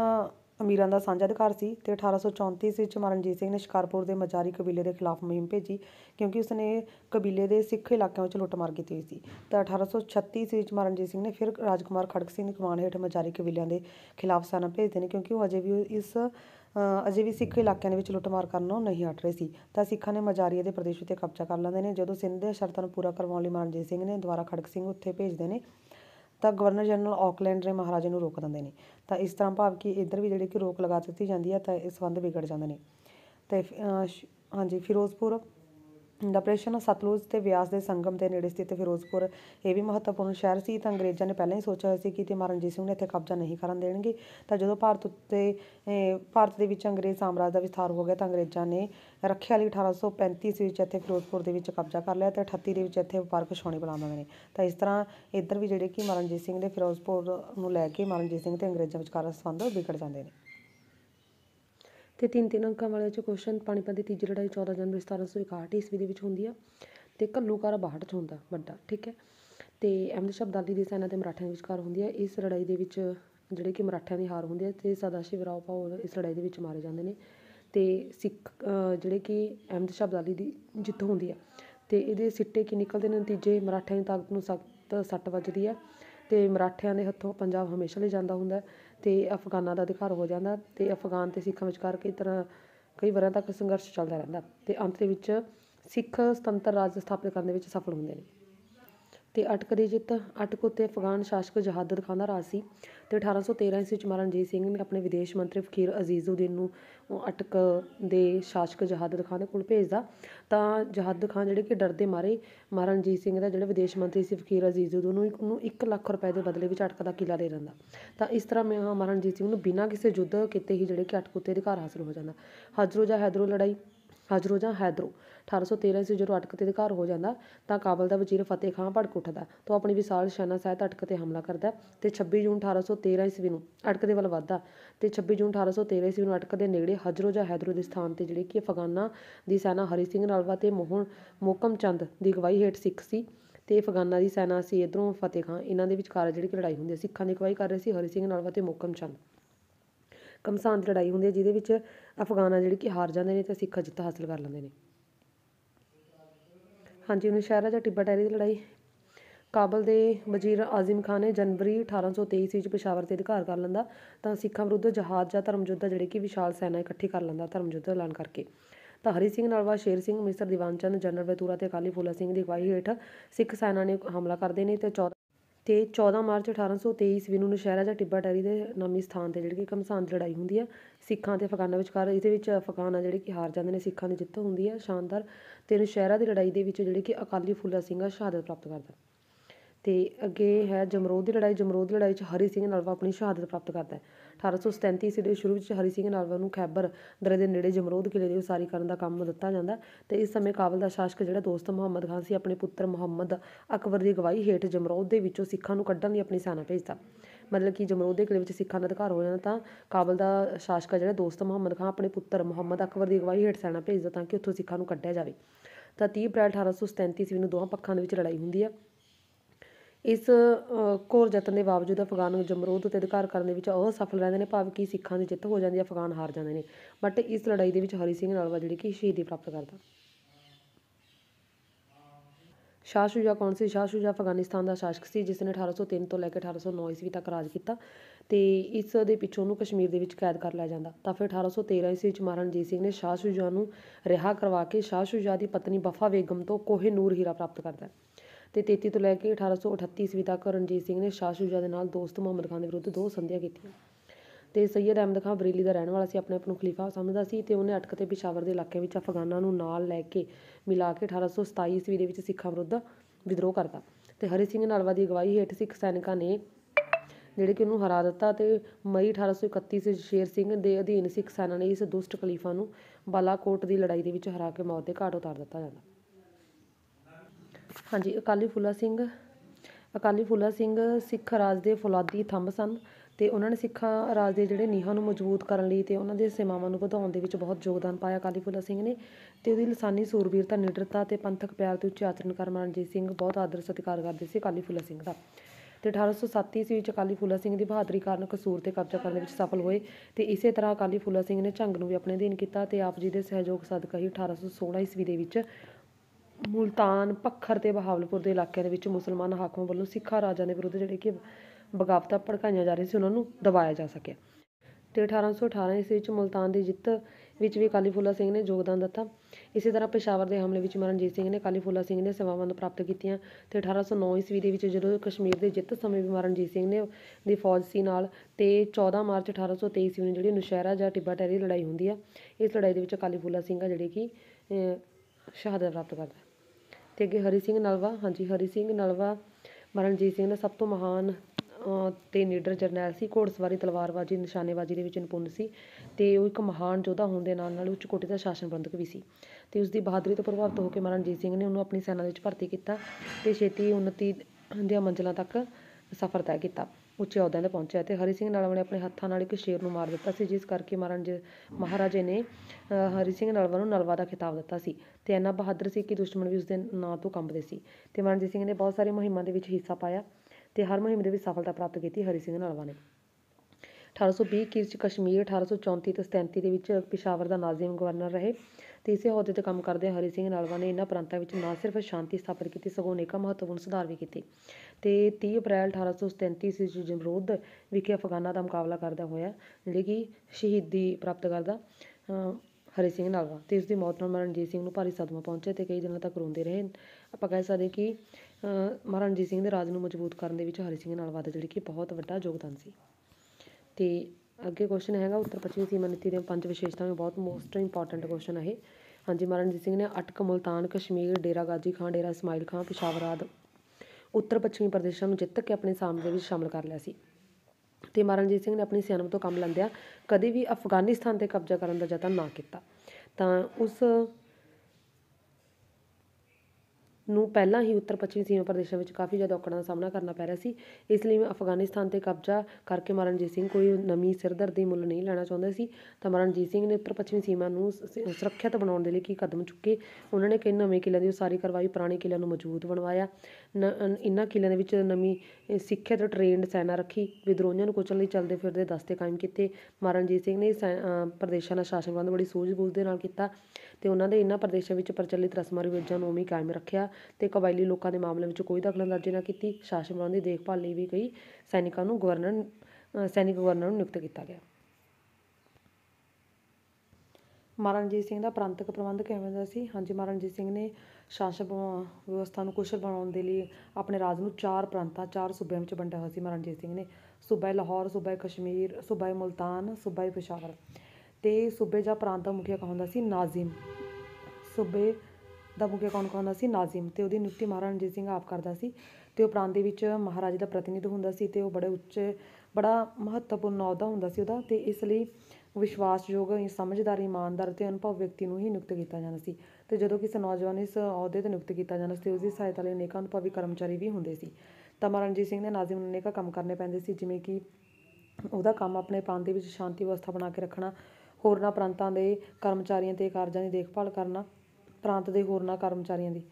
ਅਮੀਰਾਂ ਦਾ ਸਾਂਝਾ ਅਧਿਕਾਰ ਸੀ ਤੇ 1834 ਵਿੱਚ ਮਰਨਜੀਤ ਸਿੰਘ ਨੇ ਸ਼ਿਕਾਰਪੁਰ ਦੇ ਮਜਾਰੀ ਕਬੀਲੇ ਦੇ ਖਿਲਾਫ ਮੁਹਿੰਮ ਭੇਜੀ ਕਿਉਂਕਿ ਉਸਨੇ ਕਬੀਲੇ ਦੇ ਸਿੱਖ ਇਲਾਕਿਆਂ ਵਿੱਚ ਲੁੱਟਮਾਰ ਕੀਤੀ ਸੀ ਤਾਂ 1836 ਵਿੱਚ ਮਰਨਜੀਤ ਸਿੰਘ ਨੇ ਫਿਰ ਰਾਜਕੁਮਾਰ ਖੜਕ ਸਿੰਘ ਦੀ ਕਮਾਨ ਹੇਠ ਮਜਾਰੀ ਕਬੀਲਿਆਂ ਦੇ ਖਿਲਾਫ ਸਾਨਾ ਭੇਜਦੇ ਨੇ ਕਿਉਂਕਿ ਉਹ ਅਜੇ ਵੀ ਇਸ ਅਜੇ ਵੀ ਸਿੱਖ ਇਲਾਕਿਆਂ ਦੇ ਵਿੱਚ ਲੁੱਟਮਾਰ ਕਰਨੋਂ ਨਹੀਂ ਹਟ ਰਹੇ ਸੀ ਤਾਂ ਸਿੱਖਾਂ ਨੇ ਮਜਾਰੀਏ ਦੇ ਪ੍ਰਦੇਸ਼ ਉਤੇ ਕਬਜ਼ਾ ਕਰ ਲੈਂਦੇ ਨੇ ਜਦੋਂ ਸਿੰਧ ਦੇ ਸ਼ਰਤਾਂ ਨੂੰ ਪੂਰਾ ਕਰਵਾਉਣ ਲਈ ਮਰਨਜੀਤ ਸਿੰਘ ਨੇ ਦੁਆਰਾ ਖੜਕ ਸਿੰਘ ਉੱਥੇ ਭੇਜਦੇ ਨੇ ਤਾਂ ਗਵਰਨਰ ਜਨਰਲ ਆਕਲੈਂਡ ਦੇ ਮਹਾਰਾਜੇ ਨੂੰ ਰੋਕ ਦਿੰਦੇ ਨੇ ਤਾਂ ਇਸ ਤਰ੍ਹਾਂ ਭਾਵ ਕਿ ਇੱਧਰ ਵੀ ਜਿਹੜੇ ਕਿ ਰੋਕ ਲਗਾ ਦਿੱਤੀ ਜਾਂਦੀ ਹੈ ਤਾਂ ਇਹ ਸੰਬੰਧ ਵਿਗੜ ਜਾਂਦੇ ਨੇ ਤੇ ਹਾਂਜੀ ਫਿਰੋਜ਼ਪੁਰ ਡਿਪਰੈਸ਼ਨ ਸਤਲੁਜ ਤੇ ਵਿਆਸ ਦੇ ਸੰਗਮ ਦੇ ਨੇੜੇ ਸਥਿਤ ਫਿਰੋਜ਼ਪੁਰ ਇਹ ਵੀ ਮਹੱਤਵਪੂਰਨ ਸ਼ਹਿਰ ਸੀ ਤਾਂ ਅੰਗਰੇਜ਼ਾਂ ਨੇ ਪਹਿਲਾਂ ਹੀ ਸੋਚਿਆ ਹੋਇਆ ਸੀ ਕਿ ਤੇ ਮਹਾਰਾਜਾ ਸਿੰਘ ਨੇ ਇੱਥੇ ਕਬਜ਼ਾ ਨਹੀਂ ਕਰਨ ਦੇਣਗੇ ਤਾਂ ਜਦੋਂ ਭਾਰਤ ਉੱਤੇ ਭਾਰਤ ਦੇ ਵਿੱਚ ਅੰਗਰੇਜ਼ ਸਾਮਰਾਜ ਦਾ ਵਿਸਥਾਰ ਹੋ ਗਿਆ ਤਾਂ ਅੰਗਰੇਜ਼ਾਂ ਨੇ ਰੱਖਿਆ ਲਈ 1835 ਵਿੱਚ ਇੱਥੇ ਫਿਰੋਜ਼ਪੁਰ ਦੇ ਵਿੱਚ ਕਬਜ਼ਾ ਕਰ ਲਿਆ ਤੇ 38 ਦੇ ਵਿੱਚ ਇੱਥੇ ਵਪਾਰਕ ਛਾਉਣੀ ਬਣਾਉਂਦੇ ਨੇ ਤਾਂ ਇਸ ਤਰ੍ਹਾਂ ਇੱਧਰ ਵੀ ਜਿਹੜੇ ਕਿ ਮਹਾਰਾਜਾ ਸਿੰਘ ਦੇ ਫਿਰੋਜ਼ਪੁਰ ਨੂੰ ਲੈ ਕੇ ਮਹਾਰਾਜਾ ਸਿੰਘ ਤੇ ਅੰਗਰੇਜ਼ਾਂ ਵਿਚਕਾਰ ਸੰਬੰਧ ਵਿਗੜ ਜਾਂਦੇ ਨੇ ਤੇ ਤਿੰਨ ਤਿੰਨ ਅੰਕਾਂ ਵਾਲੇ ਚ ਕੁਐਸਚਨ ਪਾਣੀਪਤ ਦੀ ਤੀਜੀ ਲੜਾਈ 14 ਜਨਵਰੀ 1761 ਈਸਵੀ ਦੇ ਵਿੱਚ ਹੁੰਦੀ ਆ ਤੇ ਘੱਲੂਕਾਰਾ ਬਾਹਟ ਚ ਹੁੰਦਾ ਵੱਡਾ ਠੀਕ ਹੈ ਤੇ ਅਹਿਮਦ ਅਬਦਾਲੀ ਦੀ ਸੈਨਾ ਤੇ ਮਰਾਠਿਆਂ ਵਿਚਕਾਰ ਹੁੰਦੀ ਆ ਇਸ ਲੜਾਈ ਦੇ ਵਿੱਚ ਜਿਹੜੇ ਕਿ ਮਰਾਠਿਆਂ ਦੀ ਹਾਰ ਹੁੰਦੀ ਆ ਤੇ ਸ਼ਿਵ ਰਾਓ ਪਾਉ ਇਸ ਲੜਾਈ ਦੇ ਵਿੱਚ ਮਾਰੇ ਜਾਂਦੇ ਨੇ ਤੇ ਸਿੱਖ ਜਿਹੜੇ ਕਿ ਅਹਿਮਦ ਅਬਦਾਲੀ ਦੀ ਜਿੱਤ ਹੁੰਦੀ ਆ ਤੇ ਇਹਦੇ ਸਿੱਟੇ ਕੀ ਨਿਕਲਦੇ ਨੇ ਨਤੀਜੇ ਮਰਾਠਿਆਂ ਦੀ ਤਾਕਤ ਨੂੰ ਸਖਤ ਸੱਟ ਵੱਜਦੀ ਆ ਤੇ ਮਰਾਠਿਆਂ ਦੇ ਹੱਥੋਂ ਪੰਜਾਬ ਹਮੇਸ਼ਾ ਲਈ ਜਾਂਦਾ ਹੁੰਦਾ ਅਤੇ ਅਫਗਾਨਾਂ ਦਾ ਅਧਿਕਾਰ ਹੋ ਜਾਂਦਾ ਅਤੇ ਅਫਗਾਨ ਅਤੇ ਸਿੱਖਾਂ ਵਿਚਕਾਰ ਕਈ ਤਰ੍ਹਾਂ ਕਈ ਵਰ੍ਹਿਆਂ ਤੱਕ ਸੰਘਰਸ਼ ਚੱਲਦਾ ਰਹਿੰਦਾ ਅਤੇ ਅੰਤ ਦੇ ਵਿੱਚ ਸਿੱਖ ਸੁਤੰਤਰ ਰਾਜ ਸਥਾਪਿਤ ਕਰਨ ਦੇ ਵਿੱਚ ਸਫਲ ਹੁੰਦੇ ਨੇ ਤੇ ਅਟਕ ਜਿੱਤ ਅਟਕ ਉੱਤੇ ਅਫਗਾਨ ਸ਼ਾਸਕ ਜਹਾਦਰ ਖਾਨ ਦਾ ਰਾਜ ਸੀ ਤੇ 1813 ਈਸਵੀ ਵਿੱਚ ਮਹਾਰਾਜਾ ਜੀ ਸਿੰਘ ਨੇ ਆਪਣੇ ਵਿਦੇਸ਼ ਮੰਤਰੀ ਫਕੀਰ ਅਜ਼ੀਜ਼ੁਦੀਨ ਨੂੰ ਅਟਕ ਦੇ ਸ਼ਾਸਕ ਜਹਾਦਰ ਖਾਨ ਦੇ ਕੋਲ ਭੇਜਦਾ ਤਾਂ ਜਹਾਦਰ ਖਾਨ ਜਿਹੜੇ ਕਿ ਡਰਦੇ ਮਾਰੇ ਮਹਾਰਾਜਾ ਜੀ ਸਿੰਘ ਦਾ ਜਿਹੜਾ ਵਿਦੇਸ਼ ਮੰਤਰੀ ਸੀ ਫਕੀਰ ਅਜ਼ੀਜ਼ੁਦੀਨ ਨੂੰ ਉਹਨੂੰ 1 ਲੱਖ ਰੁਪਏ ਦੇ ਬਦਲੇ ਵਿੱਚ ਅਟਕ ਦਾ ਕਿਲਾ ਦੇ ਦਿੰਦਾ ਤਾਂ ਇਸ ਤਰ੍ਹਾਂ ਮਹਾਰਾਜਾ ਜੀ ਸਿੰਘ ਨੂੰ ਬਿਨਾਂ ਕਿਸੇ ਯੁੱਧ ਕੀਤੇ ਹੀ ਜਿਹੜੇ ਕਿ ਅਟਕ ਉਤੇ ਅਧਿਕਾਰ ਹਾਸਲ ਹੋ ਜਾਂਦਾ ਹਾਜ਼ਰੋ ਜਾਂ ਹੈਦਰੋ ਲੜਾਈ ਹਜਰੋ ਜਾਂ ਹੈਦਰੋ 1813 ਈਸਵੀ ਜਦੋਂ ਅਟਕ ਤੇ ਅਧਿਕਾਰ ਹੋ ਜਾਂਦਾ ਤਾਂ ਕਾਬਲ ਦਾ ਵਜ਼ੀਰ ਫਤਿਹ ਖਾਂ ਭੜਕ ਉੱਠਦਾ ਤੋਂ ਆਪਣੀ ਵਿਸ਼ਾਲ ਸ਼ਾਨਾ ਸਹਿਤ ਅਟਕ ਤੇ ਹਮਲਾ ਕਰਦਾ ਤੇ 26 ਜੂਨ 1813 ਈਸਵੀ ਨੂੰ ਅਟਕ ਦੇ ਵੱਲ ਵੱਧਦਾ ਤੇ 26 ਜੂਨ 1813 ਈਸਵੀ ਨੂੰ ਅਟਕ ਦੇ ਨੇੜੇ ਹਜਰੋ ਜਾਂ ਹੈਦਰੋ ਦੇ ਸਥਾਨ ਤੇ ਜਿਹੜੀ ਕਿ ਅਫਗਾਨਾ ਦੀ ਸੈਨਾ ਹਰੀ ਸਿੰਘ ਨਾਲਵਾ ਤੇ ਮੋਹਨ ਮੋਕਮ ਚੰਦ ਦੀ ਅਗਵਾਈ ਹੇਠ ਸਿੱਖ ਸੀ ਤੇ ਅਫਗਾਨਾ ਦੀ ਸੈਨਾ ਸੀ ਇਧਰੋਂ ਫਤਿਹ ਖਾਂ ਇਹਨਾਂ ਦੇ ਵਿਚਕਾਰ ਜਿਹੜੀ ਕਿ ਲੜਾਈ ਹੁੰਦੀ ਸਿੱਖਾਂ ਦੀ ਅਗਵਾਈ ਕਰ ਰਹੇ ਸੀ ਹਰੀ ਸਿੰਘ ਨਾਲਵਾ ਤੇ ਮੋਕਮ ਚੰਦ ਕਮਸਾਨ ਦੀ ਲੜਾਈ ਹੁੰਦੀ ਹੈ ਜਿਹਦੇ ਵਿੱਚ ਅਫਗਾਨਾ ਜਿਹੜੇ ਕਿ ਹਾਰ ਜਾਂਦੇ ਨੇ ਤੇ ਸਿੱਖ ਜਿੱਤ ਹਾਸਲ ਕਰ ਲੈਂਦੇ ਨੇ ਹਾਂਜੀ ਸ਼ਹਿਰਾ ਜਾਂ ਟਿੱਬਾ ਟੈਰੀ ਦੀ ਲੜਾਈ ਕਾਬਲ ਦੇ ਵਜ਼ੀਰ ਆਜ਼ਮ ਖਾਨ ਨੇ ਜਨਵਰੀ 1823 ਵਿੱਚ ਪਸ਼ਾਵਰ ਤੇ ਅਧਿਕਾਰ ਕਰ ਲੰਦਾ ਤਾਂ ਸਿੱਖਾਂ ਵਿਰੁੱਧ ਜਹਾਦ ਜਾਂ ਧਰਮ ਯੁੱਧ ਜਿਹੜੇ ਕਿ ਵਿਸ਼ਾਲ ਸੈਨਾ ਇਕੱਠੀ ਕਰ ਲੰਦਾ ਧਰਮ ਯੁੱਧ ਐਲਾਨ ਕਰਕੇ ਤਾਂ ਹਰੀ Singh Nalwa Sher Singh mister Diwan Chand general Ventura ਤੇ ਅਕਾਲੀ ਫੂਲਾ ਸਿੰਘ ਦੀ ਅਗਵਾਈ ਹੇਠ ਸਿੱਖ ਸੈਨਾ ਨੇ ਹਮਲਾ ਕਰਦੇ ਨੇ ਤੇ 14 ਤੇ 14 ਮਾਰਚ 1823 ਈਸਵੀ ਨੂੰ ਨਸ਼ਹਿਰਾ ਜਾਂ ਟਿੱਬਾ ਟਰੀ ਦੇ ਨਾਮੀ ਸਥਾਨ 'ਤੇ ਜਿਹੜੀ ਕਿ ਕਮਸਾਨ ਦੀ ਲੜਾਈ ਹੁੰਦੀ ਹੈ ਸਿੱਖਾਂ ਤੇ ਅਫਗਾਨਾਂ ਵਿਚਕਾਰ ਇਹਦੇ ਵਿੱਚ ਅਫਗਾਨ ਆ ਜਿਹੜੇ ਕਿ ਹਾਰ ਜਾਂਦੇ ਨੇ ਸਿੱਖਾਂ ਦੀ ਜਿੱਤ ਹੁੰਦੀ ਹੈ ਸ਼ਾਨਦਾਰ ਤੇ ਨਸ਼ਹਿਰਾ ਦੀ ਲੜਾਈ ਦੇ ਵਿੱਚ ਜਿਹੜੇ ਕਿ ਅਕਾਲੀ ਫੂਲਾ ਸਿੰਘ ਆ ਸ਼ਹਾਦਤ ਪ੍ਰਾਪਤ ਕਰਦਾ ਤੇ ਅੱਗੇ ਹੈ ਜਮਰੋਦ ਦੀ ਲੜਾਈ ਜਮਰੋਦ ਦੀ ਲੜਾਈ 'ਚ ਹਰੀ ਸਿੰਘ ਨਲਵਾ ਆਪਣੀ ਸ਼ਹਾਦਤ ਪ੍ਰਾਪਤ ਕਰਦਾ ਹੈ 1837 ਈਸਵੀ ਦੇ ਸ਼ੁਰੂ ਵਿੱਚ ਹਰੀ ਸਿੰਘ ਨਲਵਾ ਨੂੰ ਖੈਬਰ ਦਰੇ ਦੇ ਨੇੜੇ ਜਮਰੋਦ ਕਿਲੇ ਦੀ ਉਸਾਰੀ ਕਰਨ ਦਾ ਕੰਮ ਦਿੱਤਾ ਜਾਂਦਾ ਤੇ ਇਸ ਸਮੇਂ ਕਾਬਲ ਦਾ ਸ਼ਾਸਕ ਜਿਹੜਾ ਦੋਸਤ ਮੁਹੰਮਦ ਖਾਨ ਸੀ ਆਪਣੇ ਪੁੱਤਰ ਮੁਹੰਮਦ ਅਕਬਰ ਦੀ ਅਗਵਾਈ ਹੇਠ ਜਮਰੋਦ ਦੇ ਵਿੱਚੋਂ ਸਿੱਖਾਂ ਨੂੰ ਕੱਢਣ ਲਈ ਆਪਣੀ ਸੈਨਾ ਭੇਜਦਾ ਮਤਲਬ ਕਿ ਜਮਰੋਦ ਦੇ ਕਿਲੇ ਵਿੱਚ ਸਿੱਖਾਂ ਦਾ ਅਧਿਕਾਰ ਹੋ ਜਾਣਾ ਤਾਂ ਕਾਬਲ ਦਾ ਸ਼ਾਸਕ ਜਿਹੜਾ ਦੋਸਤ ਮੁਹੰਮਦ ਖਾਨ ਆਪਣੇ ਪੁੱਤਰ ਮੁਹੰਮਦ ਅਕਬਰ ਦੀ ਅਗਵਾਈ ਹੇਠ ਸੈਨਾ ਭੇਜਦਾ ਤਾਂ ਕਿ ਉੱਥੋਂ ਸਿੱਖਾਂ ਨੂੰ ਕੱਢਿਆ ਜਾਵੇ ਤਾਂ 30 ਅਪ੍ਰੈਲ 1837 ਈਸਵੀ ਨੂੰ ਦੋਹਾਂ ਪੱਖਾਂ ਦੇ ਵਿੱਚ ਲੜਾਈ ਹੁੰਦੀ ਹੈ ਇਸ ਕੋਰ ਜਤਨ ਦੇ ਬਾਵਜੂਦ ਅਫਗਾਨ ਜਮਰੂਦ ਉਤੇ ਅਧਿਕਾਰ ਕਰਨ ਦੇ ਵਿੱਚ ਅਸਫਲ ਰਹਿੰਦੇ ਨੇ ਭਾਵ ਕਿ ਸਿੱਖਾਂ ਦੀ ਜਿੱਤ ਹੋ ਜਾਂਦੀ ਹੈ ਅਫਗਾਨ ਹਾਰ ਜਾਂਦੇ ਨੇ ਬਟ ਇਸ ਲੜਾਈ ਦੇ ਵਿੱਚ ਹਰੀ ਸਿੰਘ ਨਲਵਾ ਜਿਹੜੀ ਕਿ ਸ਼ਹੀਦੀ ਪ੍ਰਾਪਤ ਕਰਦਾ ਸ਼ਾਹ ਕੌਣ ਸੀ ਸ਼ਾਹ ਅਫਗਾਨਿਸਤਾਨ ਦਾ ਸ਼ਾਸਕ ਸੀ ਜਿਸ ਨੇ 1803 ਤੋਂ ਲੈ ਕੇ 1809 ਈਸਵੀ ਤੱਕ ਰਾਜ ਕੀਤਾ ਤੇ ਇਸ ਦੇ ਪਿੱਛੋਂ ਉਹਨੂੰ ਕਸ਼ਮੀਰ ਦੇ ਵਿੱਚ ਕੈਦ ਕਰ ਲਿਆ ਜਾਂਦਾ ਤਾਂ ਫਿਰ 1813 ਈਸਵੀ ਵਿੱਚ ਮਹਾਰਾਣਾ ਸਿੰਘ ਨੇ ਸ਼ਾਹ ਨੂੰ ਰਿਹਾ ਕਰਵਾ ਕੇ ਸ਼ਾਹ ਦੀ ਪਤਨੀ ਵਫਾ ਬੇਗਮ ਤੋਂ ਕੋਹੇ ਨੂਰ ਹੀਰਾ ਪ੍ਰਾਪਤ ਕਰਦਾ ਹੈ ਤੇ 33 ਤੋਂ ਲੈ ਕੇ 1838 ਈਸਵੀ ਤੱਕ ਰਣਜੀਤ ਸਿੰਘ ਨੇ ਸ਼ਾਹ ਸ਼ੁਜਾ ਦੇ ਨਾਲ ਦੋਸਤ ਮੁਹੰਮਦ ਖਾਨ ਦੇ ਵਿਰੁੱਧ ਦੋ ਸੰਧੀਆਂ ਕੀਤੀਆਂ ਤੇ ਸੈਯਦ ਅਹਿਮਦ ਖਾਨ ਬਰੇਲੀ ਦਾ ਰਹਿਣ ਵਾਲਾ ਸੀ ਆਪਣੇ ਆਪ ਨੂੰ ਖਲੀਫਾ ਸਮਝਦਾ ਸੀ ਤੇ ਉਹਨੇ ਅਟਕ ਤੇ ਪਿਸ਼ਾਵਰ ਦੇ ਇਲਾਕੇ ਵਿੱਚ ਅਫਗਾਨਾਂ ਨੂੰ ਨਾਲ ਲੈ ਕੇ ਮਿਲਾ ਕੇ 1827 ਈਸਵੀ ਦੇ ਵਿੱਚ ਸਿੱਖਾਂ ਵਿਰੁੱਧ ਵਿਦਰੋਹ ਕਰਦਾ ਤੇ ਹਰੀ ਸਿੰਘ ਨਾਲਵਾ ਦੀ ਅਗਵਾਈ ਹੇਠ ਸਿੱਖ ਸੈਨਿਕਾਂ ਨੇ ਜਿਹੜੇ ਕਿ ਉਹਨੂੰ ਹਰਾ ਦਿੱਤਾ ਤੇ ਮਈ 1831 ਸੇ ਸ਼ੇਰ ਸਿੰਘ ਦੇ ਅਧੀਨ ਸਿੱਖ ਸੈਨਾ ਨੇ ਇਸ ਦੁਸ਼ਟ ਖਲੀਫਾ ਨੂੰ ਬਾਲਾਕੋਟ ਦੀ ਲੜਾਈ ਦੇ ਵਿੱਚ ਹਰਾ ਕੇ ਮੌਤ ਦੇ ਘਾਟ ਉਤਾਰ ਦਿੱਤਾ ਜਾਂਦਾ ਹਾਂਜੀ ਅਕਾਲੀ ਫੂਲਾ ਸਿੰਘ ਅਕਾਲੀ ਫੂਲਾ ਸਿੰਘ ਸਿੱਖ ਰਾਜ ਦੇ ਫੌਲਾਦੀ ਥੰਮ ਸਨ ਤੇ ਉਹਨਾਂ ਨੇ ਸਿੱਖਾਂ ਰਾਜ ਦੇ ਜਿਹੜੇ ਨੀਹਾਂ ਨੂੰ ਮਜ਼ਬੂਤ ਕਰਨ ਲਈ ਤੇ ਉਹਨਾਂ ਦੇ ਸੇਵਾਵਾਂ ਨੂੰ ਵਧਾਉਣ ਦੇ ਵਿੱਚ ਬਹੁਤ ਯੋਗਦਾਨ ਪਾਇਆ ਅਕਾਲੀ ਫੂਲਾ ਸਿੰਘ ਨੇ ਤੇ ਉਹਦੀ ਲਸਾਨੀ ਸੂਰਬੀਰਤਾ ਨਿਡਰਤਾ ਤੇ ਪੰਥਕ ਪਿਆਰ ਤੇ ਉੱਚ ਆਚਰਣ ਕਰਮ ਰਣਜੀਤ ਸਿੰਘ ਬਹੁਤ ਆਦਰ ਸਤਿਕਾਰ ਕਰਦੇ ਸੀ ਅਕਾਲੀ ਫੂਲਾ ਸਿੰਘ ਦਾ ਤੇ 1807 ਈਸਵੀ ਵਿੱਚ ਅਕਾਲੀ ਫੂਲਾ ਸਿੰਘ ਦੀ ਬਹਾਦਰੀ ਕਾਰਨ ਕਸੂਰ ਤੇ ਕਬਜ਼ਾ ਕਰਨ ਵਿੱਚ ਸਫਲ ਹੋਏ ਤੇ ਇਸੇ ਤਰ੍ਹਾਂ ਅਕਾਲੀ ਫੂਲਾ ਸਿੰਘ ਨੇ ਝੰਗ ਨੂੰ ਵੀ ਆਪਣੇ ਅਧੀਨ ਕੀਤਾ ਤੇ ਆਪ ਜੀ ਦੇ ਸਹਿਯੋਗ ਸਦਕਾ ਹੀ 1816 ਈਸਵੀ ਦੇ ਵਿੱਚ ਮੁਲਤਾਨ ਪੱਖਰ ਤੇ ਬਹਾਵਲਪੁਰ ਦੇ ਇਲਾਕਿਆਂ ਦੇ ਵਿੱਚ ਮੁਸਲਮਾਨ ਹਾਕਮਾਂ ਵੱਲੋਂ ਸਿੱਖਾਂ ਰਾਜਾਂ ਦੇ ਵਿਰੁੱਧ ਜਿਹੜੇ ਕਿ ਬਗਾਵਤਾਂ ਭੜਕਾਈਆਂ ਜਾ ਰਹੀਆਂ ਸੀ ਉਹਨਾਂ ਨੂੰ ਦਬਾਇਆ ਜਾ ਸਕਿਆ ਤੇ 1818 ਈਸਵੀ ਵਿੱਚ ਮੁਲਤਾਨ ਦੀ ਜਿੱਤ ਵਿੱਚ ਵੀ ਕਾਲੀ ਫੁੱਲਾ ਸਿੰਘ ਨੇ ਯੋਗਦਾਨ ਦਿੱਤਾ ਇਸੇ ਤਰ੍ਹਾਂ ਪੇਸ਼ਾਵਰ ਦੇ ਹਮਲੇ ਵਿੱਚ ਮਰਨਜੀਤ ਸਿੰਘ ਨੇ ਕਾਲੀ ਫੁੱਲਾ ਸਿੰਘ ਨੇ ਸੇਵਾਵਾਂ ਪ੍ਰਾਪਤ ਕੀਤੀਆਂ ਤੇ 1809 ਈਸਵੀ ਦੇ ਵਿੱਚ ਜਦੋਂ ਕਸ਼ਮੀਰ ਦੇ ਜਿੱਤ ਸਮੇਂ ਵੀ ਮਰਨਜੀਤ ਸਿੰਘ ਨੇ ਦੀ ਫੌਜ ਸੀ ਨਾਲ ਤੇ 14 ਮਾਰਚ 1823 ਈਸਵੀ ਨੂੰ ਜਿਹੜੀ ਨੁਸ਼ਹਿਰਾ ਜਾਂ ਟਿੱਬਾ ਟੈਰੀ ਲੜਾਈ ਹੁੰਦੀ ਆ ਇਸ ਲੜਾਈ ਦੇ ਵਿੱਚ ਕਾਲੀ ਫੁੱਲਾ ਸਿੰਘ ਆ ਜਿਹੜੇ ਕਿ ਸ਼ਹਾਦਤ ਪ੍ਰਾਪਤ ਕਰਦਾ ਤੇ ਅੱਗੇ ਹਰੀ ਸਿੰਘ ਨਲਵਾ ਹਾਂਜੀ ਹਰੀ ਸਿੰਘ ਨਲਵਾ ਮਰਨਜੀਤ ਸਿੰਘ ਦਾ ਸਭ ਤੋਂ ਮਹਾਨ ਤੇ ਨੀਡਰ ਜਰਨੈਲ ਸੀ ਘੋੜਸਵਾਰੀ ਤਲਵਾਰਬਾਜ਼ੀ ਨਿਸ਼ਾਨੇਬਾਜ਼ੀ ਦੇ ਵਿੱਚ ਨਿਪੁੰਨ ਸੀ ਤੇ ਉਹ ਇੱਕ ਮਹਾਨ ਯੋਧਾ ਹੋਣ ਦੇ ਨਾਲ ਨਾਲ ਉੱਚ ਕੋਟੀ ਦਾ ਸ਼ਾਸਨ ਪ੍ਰਬੰਧਕ ਵੀ ਸੀ ਤੇ ਉਸ ਦੀ ਬਹਾਦਰੀ ਤੋਂ ਪ੍ਰਭਾਵਿਤ ਹੋ ਕੇ ਮਰਨਜੀਤ ਸਿੰਘ ਨੇ ਉਹਨੂੰ ਆਪਣੀ ਸੈਨਾ ਦੇ ਵਿੱਚ ਭਰਤੀ ਕੀਤਾ ਤੇ ਛੇਤੀ ਉਨਤੀ ਦੀਆਂ ਮੰਜ਼ਲਾਂ ਤੱਕ ਸਫ਼ਰ ਤੈਅ ਕੀਤਾ ਉੱਚੇ ਅਹੁਦਿਆਂ 'ਤੇ ਪਹੁੰਚਿਆ ਤੇ ਹਰੀ ਸਿੰਘ ਨਲਵਾ ਨੇ ਆਪਣੇ ਹੱਥਾਂ ਨਾਲ ਇੱਕ ਸ਼ੇਰ ਨੂੰ ਮਾਰ ਦਿੱਤਾ ਸੀ ਜਿਸ ਕਰਕੇ ਮਹਾਰਾਜੇ ਮਹਾਰਾਜੇ ਨੇ ਹਰੀ ਸਿੰਘ ਨਲਵਾ ਨੂੰ ਨਲਵਾ ਦਾ ਖਿਤਾਬ ਦਿੱਤਾ ਸੀ ਤੇ ਇੰਨਾ ਬਹਾਦਰ ਸੀ ਕਿ ਦੁਸ਼ਮਣ ਵੀ ਉਸਦੇ ਨਾਂ ਤੋਂ ਕੰਬਦੇ ਸੀ ਤੇ ਮਹਾਰਾਜਾ ਸਿੰਘ ਨੇ ਬਹੁਤ ਸਾਰੀਆਂ ਮੁਹਿੰਮਾਂ ਦੇ ਵਿੱਚ ਹਿੱਸਾ ਪਾਇਆ ਤੇ ਹਰ ਮੁਹਿੰਮ ਦੇ ਵਿੱਚ ਸਫਲਤਾ ਪ੍ਰਾਪਤ ਕੀਤੀ ਹਰੀ ਸਿੰਘ ਨਲਵਾ ਨੇ 1820 ਕੀ ਵਿੱਚ ਕਸ਼ਮੀਰ 1834 ਤੋਂ 37 ਦੇ ਵਿੱਚ ਪਿਸ਼ਾਵਰ ਦਾ ਨਾਜ਼ਿਮ ਗਵਰਨਰ ਰਹੇ ਤੇ ਇਸੇ ਅਹੁਦੇ ਤੇ ਕੰਮ ਕਰਦੇ ਹਰੀ ਸਿੰਘ ਨਾਲਵਾ ਨੇ ਇਹਨਾਂ ਪ੍ਰਾਂਤਾਂ ਵਿੱਚ ਨਾ ਸਿਰਫ ਸ਼ਾਂਤੀ ਸਥਾਪਿਤ ਕੀਤੀ ਸਗੋਂ ਅਨੇਕਾਂ ਮਹੱਤਵਪੂਰਨ ਸੁਧਾਰ ਵੀ ਕੀਤੇ ਤੇ 30 ਅਪ੍ਰੈਲ 1837 ਈਸਵੀ ਜਮਰੂਦ ਵਿਖੇ ਅਫਗਾਨਾਂ ਦਾ ਮੁਕਾਬਲਾ ਕਰਦਾ ਹੋਇਆ ਜਿਹੜੇ ਕਿ ਸ਼ਹੀਦੀ ਪ੍ਰਾਪਤ ਕਰਦਾ ਹਰੀ ਸਿੰਘ ਨਾਲਵਾ ਤੇ ਉਸ ਦੀ ਮੌਤ ਨਾਲ ਮਹਾਰਾਜਾ ਰਣਜੀਤ ਸਿੰਘ ਨੂੰ ਭਾਰੀ ਸਦਮਾ ਪਹੁੰਚਿਆ ਤੇ ਕਈ ਦਿਨਾਂ ਤੱਕ ਰੋਂਦੇ ਰਹੇ ਆਪਾਂ ਕਹਿ ਸਕਦੇ ਕਿ ਮਹਾਰਾਜਾ ਰਣਜੀਤ ਸਿੰਘ ਦੇ ਰਾਜ ਨੂੰ ਮਜ਼ਬੂਤ ਕਰਨ ਦੇ ਵਿੱਚ ਹਰੀ ਸਿੰਘ ਨਾਲਵਾ ਦਾ ਜਿਹੜੀ ਕਿ ਬਹੁਤ ਵੱਡਾ ਯੋਗਦਾਨ ਸੀ ਤੇ ਅੱਗੇ ਕੁਐਸਚਨ ਹੈਗਾ ਉੱਤਰ ਪੱਛਮੀ ਸੀਮਾ ਨੀਤੀ ਦੇ ਪੰਜ ਵਿਸ਼ੇਸ਼ਤਾਵਾਂ ਬਹੁਤ ਮੋਸਟ ਇੰਪੋਰਟੈਂਟ ਕੁਐਸਚਨ ਹੈ ਇਹ ਹਾਂਜੀ ਮਹਾਰਾਜਾ ਰਣਜੀਤ ਸਿੰਘ ਨੇ ਅਟਕ ਮੁਲਤਾਨ ਕਸ਼ਮੀਰ ਡੇਰਾ ਗਾਜੀ ਖਾਂ ਡੇਰਾ ਇਸਮਾਇਲ ਖਾਂ ਪਿਸ਼ਾਵਰ ਆਦਿ ਉੱਤਰ ਪੱਛਮੀ ਪ੍ਰਦੇਸ਼ਾਂ ਨੂੰ ਜਿੱਤ ਕੇ ਆਪਣੇ ਸਾਮਰਾਜ ਦੇ ਵਿੱਚ ਸ਼ਾਮਲ ਕਰ ਲਿਆ ਸੀ ਤੇ ਮਹਾਰਾਜਾ ਰਣਜੀਤ ਸਿੰਘ ਨੇ ਆਪਣੀ ਸਿਆਣਪ ਤੋਂ ਕੰਮ ਲੰਦਿਆ ਕਦੇ ਵੀ ਅਫਗਾਨਿਸਤਾਨ ਤੇ ਕਬਜ਼ਾ ਕਰਨ ਦਾ ਯਤਨ ਨਾ ਕੀਤਾ ਤਾਂ ਉਸ ਨੂੰ ਪਹਿਲਾਂ ਹੀ ਉੱਤਰ ਪੱਛਮੀ ਸੀਮਾ ਪ੍ਰਦੇਸ਼ਾਂ ਵਿੱਚ ਕਾਫੀ ਜ਼ਿਆਦਾ ਔਕੜਾਂ ਦਾ ਸਾਹਮਣਾ ਕਰਨਾ ਪੈ ਰਿਹਾ ਸੀ ਇਸ ਲਈ ਅਫਗਾਨਿਸਤਾਨ 'ਤੇ ਕਬਜ਼ਾ ਕਰਕੇ ਮਰਨਜੀਤ ਸਿੰਘ ਕੋਈ ਨਵੀਂ ਸਿਰਦਰਦੀ ਮੁੱਲ ਨਹੀਂ ਲੈਣਾ ਚਾਹੁੰਦੇ ਸੀ ਤਾਂ ਮਰਨਜੀਤ ਸਿੰਘ ਨੇ ਉੱਤਰ ਪੱਛਮੀ ਸੀਮਾ ਨੂੰ ਸੁਰੱਖਿਅਤ ਬਣਾਉਣ ਦੇ ਲਈ ਕੀ ਕਦਮ ਚੁੱਕੇ ਉਹਨਾਂ ਨੇ ਕਿ ਨਵੇਂ ਕਿਲਿਆਂ ਦੀ ਉਸਾਰੀ ਕਰਵਾਈ ਪੁਰਾਣੇ ਕਿਲਿਆਂ ਨੂੰ ਮਜ਼ਬੂਤ ਬਣਵਾਇਆ ਇਨ੍ਹਾਂ ਕਿਲਿਆਂ ਦੇ ਵਿੱਚ ਨਵੀਂ ਸਿੱਖਿਅਤ ਟ੍ਰੇਨਡ ਸੈਨਾ ਰੱਖੀ ਵਿਦਰੋਹੀਆਂ ਨੂੰ ਕੁਚਲਣ ਲਈ ਚਲਦੇ ਫਿਰਦੇ ਦਸਤੇ ਕਾਇਮ ਕੀਤੇ ਮਰਨਜੀਤ ਸਿੰਘ ਨੇ ਪ੍ਰਦੇਸ਼ਾਂ ਦਾ ਸ਼ਾਸਨ ਬੰਦ ਬੜੀ ਸੂਝਬੂਝ ਦੇ ਨਾਲ ਕੀਤਾ ਤੇ ਉਹਨਾਂ ਦੇ ਇਨ੍ਹਾਂ ਪ੍ਰਦੇਸ਼ਾਂ ਵਿੱਚ ਪ੍ਰਚਲਿਤ ਰਸਮਾਂ ਰਿਵਾਜਾਂ ਨੂੰ ਵੀ ਕਾਇਮ ਰੱਖਿਆ ਤੇ ਕਬਾਇਲੀ ਲੋਕਾਂ ਦੇ ਮਾਮਲੇ ਵਿੱਚ ਕੋਈ ਦਖਲਅੰਦਾਜ਼ੀ ਨਾ ਕੀਤੀ ਸ਼ਾਸਨ ਪ੍ਰਬੰਧ ਦੀ ਦੇਖਭਾਲ ਲਈ ਵੀ ਕਈ ਸੈਨਿਕਾਂ ਨੂੰ ਗਵਰਨਰ ਸੈਨਿਕ ਗਵਰਨਰ ਨੂੰ ਨਿਯੁਕਤ ਕੀਤਾ ਗਿਆ ਮਹਾਰਾਜਾ ਸਿੰਘ ਦਾ ਪ੍ਰਾਂਤਕ ਪ੍ਰਬੰਧ ਕਿਵੇਂ ਦਾ ਸੀ ਹਾਂਜੀ ਮਹਾਰਾਜਾ ਸਿੰਘ ਨੇ ਸ਼ਾਸਨ ਵਿਵਸਥਾ ਨੂੰ ਕੁਸ਼ਲ ਬਣਾਉਣ ਦੇ ਲਈ ਆਪਣੇ ਰਾਜ ਨੂੰ ਚਾਰ ਪ੍ਰਾਂਤਾਂ ਚਾਰ ਸੂਬਿਆਂ ਵਿੱਚ ਵੰਡਿਆ ਹੋਇਆ ਸੀ ਮਹਾਰਾਜਾ ਸਿੰਘ ਨੇ ਸੂਬਾ ਲਾਹੌਰ ਸੂਬਾ ਕਸ਼ਮੀਰ ਸੂਬਾ ਮੁਲਤਾਨ ਸੂਬਾ ਪਸ਼ਾਵਰ ਤੇ ਸੂਬੇ ਜਾਂ ਪ੍ਰਾਂਤ ਦਾ ਮੁਖੀ ਕਹਾਉਂਦਾ ਸੀ ਨਾਜ਼ਿਮ ਸੂਬੇ ਦਾ ਮੁਖੀ ਕੌਣ ਦਾ ਸੀ ਨਾਜ਼ਿਮ ਤੇ ਉਹਦੀ ਨਿਯੁਕਤੀ ਮਹਾਰਾਜਾ ਰਣਜੀਤ ਸਿੰਘ ਆਪ ਕਰਦਾ ਸੀ ਤੇ ਉਹ ਪ੍ਰਾਂਤ ਦੇ ਵਿੱਚ ਮਹਾਰਾਜੇ ਦਾ ਪ੍ਰਤੀਨਿਧ ਹੁੰਦਾ ਸੀ ਤੇ ਉਹ ਬੜੇ ਉੱਚ ਬੜਾ ਮਹੱਤਵਪੂਰਨ ਅਹੁਦਾ ਹੁੰਦਾ ਸੀ ਉਹਦਾ ਤੇ ਇਸ ਲਈ ਵਿਸ਼ਵਾਸਯੋਗ ਸਮਝਦਾਰ ਇਮਾਨਦਾਰ ਤੇ ਅਨੁਭਵ ਵਿਅਕਤੀ ਨੂੰ ਹੀ ਨਿਯੁਕਤ ਕੀਤਾ ਜਾਂਦਾ ਸੀ ਤੇ ਜਦੋਂ ਕਿਸੇ ਨੌਜਵਾਨ ਇਸ ਅਹੁਦੇ ਤੇ ਨਿਯੁਕਤ ਕੀਤਾ ਜਾਂਦਾ ਸੀ ਉਸ ਦੀ ਸਹਾਇਤਾ ਲਈ ਅਨੇਕਾਂ ਅਨੁਭਵੀ ਕਰਮਚਾਰੀ ਵੀ ਹੁੰਦੇ ਸੀ ਤਾਂ ਮਹਾਰਾਜਾ ਸਿੰਘ ਨੇ ਨਾਜ਼ਿਮ ਨੂੰ ਅਨੇਕਾਂ ਕੰਮ ਕਰਨੇ ਪੈਂਦੇ ਸੀ ਜਿਵੇਂ ਕਿ ਉਹਦਾ ਕੰਮ ਆਪਣੇ ਪ੍ਰਾਂਤ ਦੇ ਵਿੱਚ ਸ਼ਾਂਤੀ ਵਿਵਸਥਾ ਬਣਾ ਕੇ ਰੱਖਣਾ ਹੋਰਨਾਂ ਪ੍ਰਾਂਤਾਂ ਦੇ ਕਰਮਚਾਰੀਆਂ ਤੇ ਕਾਰਜਾਂ ਦੀ ਦੇਖਭਾਲ ਕਰਨਾ ਪ੍ਰਾਂਤ ਦੇ ਹੋਰਨਾਂ ਕਰਮਚਾਰੀਆਂ ਦੀ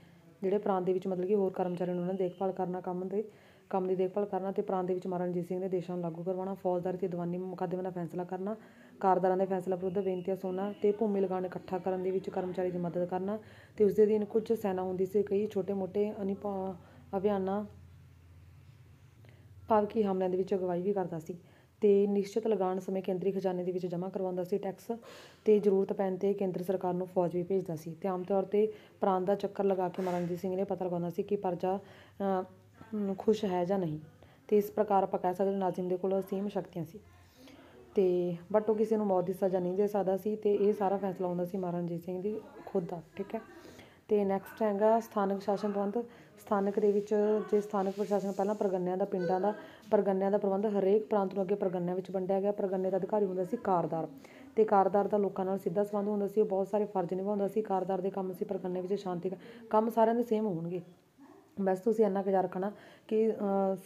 ਜਿਹੜੇ ਪ੍ਰਾਂਤ ਦੇ ਵਿੱਚ ਮਤਲਬ ਕਿ ਹੋਰ ਕਰਮਚਾਰੀਆਂ ਨੂੰ ਉਹਨਾਂ ਦੀ ਦੇਖਭਾਲ ਕਰਨਾ ਕੰਮ ਦੇ ਕੰਮ ਦੀ ਦੇਖਭਾਲ ਕਰਨਾ ਤੇ ਪ੍ਰਾਂਤ ਦੇ ਵਿੱਚ ਮਹਾਰਾਜਾ ਰਣਜੀਤ ਸਿੰਘ ਦੇ ਦੇਸ਼ਾਂ ਨੂੰ ਲਾਗੂ ਕਰਵਾਉਣਾ ਫੌਜਦਾਰੀ ਤੇ ਦਵਾਨੀ ਮੁਕੱਦਮੇ ਦਾ ਫੈਸਲਾ ਕਰਨਾ ਕਾਰਦਾਰਾਂ ਦੇ ਫੈਸਲਾ ਵਿਰੁੱਧ ਬੇਨਤੀਆਂ ਸੁਣਨਾ ਤੇ ਭੂਮੀ ਲਗਾਣ ਇਕੱਠਾ ਕਰਨ ਦੇ ਵਿੱਚ ਕਰਮਚਾਰੀ ਦੀ ਮਦਦ ਕਰਨਾ ਤੇ ਉਸ ਦੇ ਅਧੀਨ ਕੁਝ ਸੈਨਾ ਹੁੰਦੀ ਸੀ ਕਈ ਛੋਟੇ-ਮੋਟੇ ਅਨਿਪਾ ਅਭਿਆਨਾਂ ਭਾਵ ਹਮਲਿਆਂ ਦੇ ਵਿੱਚ ਅਗਵਾਈ ਵੀ ਕਰਦਾ ਸੀ ਤੇ ਨਿਸ਼ਚਿਤ ਲਗਾਨ ਸਮੇਂ ਕੇਂਦਰੀ ਖਜ਼ਾਨੇ ਦੇ ਵਿੱਚ ਜਮ੍ਹਾਂ ਕਰਵਾਉਂਦਾ ਸੀ ਟੈਕਸ ਤੇ ਜ਼ਰੂਰਤ ਪੈਣ 'ਤੇ ਕੇਂਦਰ ਸਰਕਾਰ ਨੂੰ ਫੌਜ ਵੀ ਭੇਜਦਾ ਸੀ ਤੇ ਆਮ ਤੌਰ 'ਤੇ ਪ੍ਰਾਂਤ ਦਾ ਚੱਕਰ ਲਗਾ ਕੇ ਮਰਨਜੀਤ ਸਿੰਘ ਨੇ ਪਤਾ ਲਗਾਉਂਦਾ ਸੀ ਕਿ ਪਰਜਾ ਖੁਸ਼ ਹੈ ਜਾਂ ਨਹੀਂ ਤੇ ਇਸ ਪ੍ਰਕਾਰ ਆਪਾਂ ਕਹਿ ਸਕਦੇ ਨਾਜ਼ਿਮ ਦੇ ਕੋਲ ਅਸੀਮ ਸ਼ਕਤੀਆਂ ਸੀ ਤੇ ਬਟ ਉਹ ਕਿਸੇ ਨੂੰ ਮੌਤ ਦੀ ਸਜ਼ਾ ਨਹੀਂ ਦੇ ਸਕਦਾ ਸੀ ਤੇ ਇਹ ਸਾਰਾ ਫੈਸਲਾ ਹੁੰਦਾ ਸੀ ਮਹਾਰਾਜ ਸਿੰਘ ਦੀ ਖੁਦ ਦਾ ਠੀਕ ਹੈ ਤੇ ਨੈਕਸਟ ਹੈਗਾ ਸਥਾਨਕ ਸ਼ਾਸਨ ਪ੍ਰਬੰਧ ਸਥਾਨਕ ਦੇ ਵਿੱਚ ਜੇ ਸਥਾਨਕ ਪ੍ਰਸ਼ਾਸਨ ਪਹਿਲਾਂ ਪ੍ਰਗੰਨਿਆਂ ਦਾ ਪਿੰਡਾਂ ਦਾ ਪ੍ਰਗੰਨਿਆਂ ਦਾ ਪ੍ਰਬੰਧ ਹਰੇਕ ਪ੍ਰਾਂਤ ਨੂੰ ਅੱਗੇ ਪ੍ਰਗੰਨਿਆਂ ਵਿੱਚ ਵੰਡਿਆ ਗਿਆ ਪ੍ਰਗੰਨੇ ਦਾ ਅਧਿਕਾਰੀ ਹੁੰਦਾ ਸੀ ਕਾਰਦਾਰ ਤੇ ਕਾਰਦਾਰ ਦਾ ਲੋਕਾਂ ਨਾਲ ਸਿੱਧਾ ਸੰਬੰਧ ਹੁੰਦਾ ਸੀ ਉਹ ਬਹੁਤ ਸਾਰੇ ਫਰਜ਼ ਨਿਭਾਉਂਦਾ ਸੀ ਕਾਰਦਾਰ ਦੇ ਕੰਮ ਸੀ ਪ੍ਰਗੰਨੇ ਵਿੱਚ ਸ਼ਾਂਤੀ ਦਾ ਕੰਮ ਸਾਰਿਆਂ ਦੇ ਸੇਮ ਹੋਣਗੇ ਬਸ ਤੁਸੀਂ ਇੰਨਾ ਕੁ ਯਾਦ ਰੱਖਣਾ ਕਿ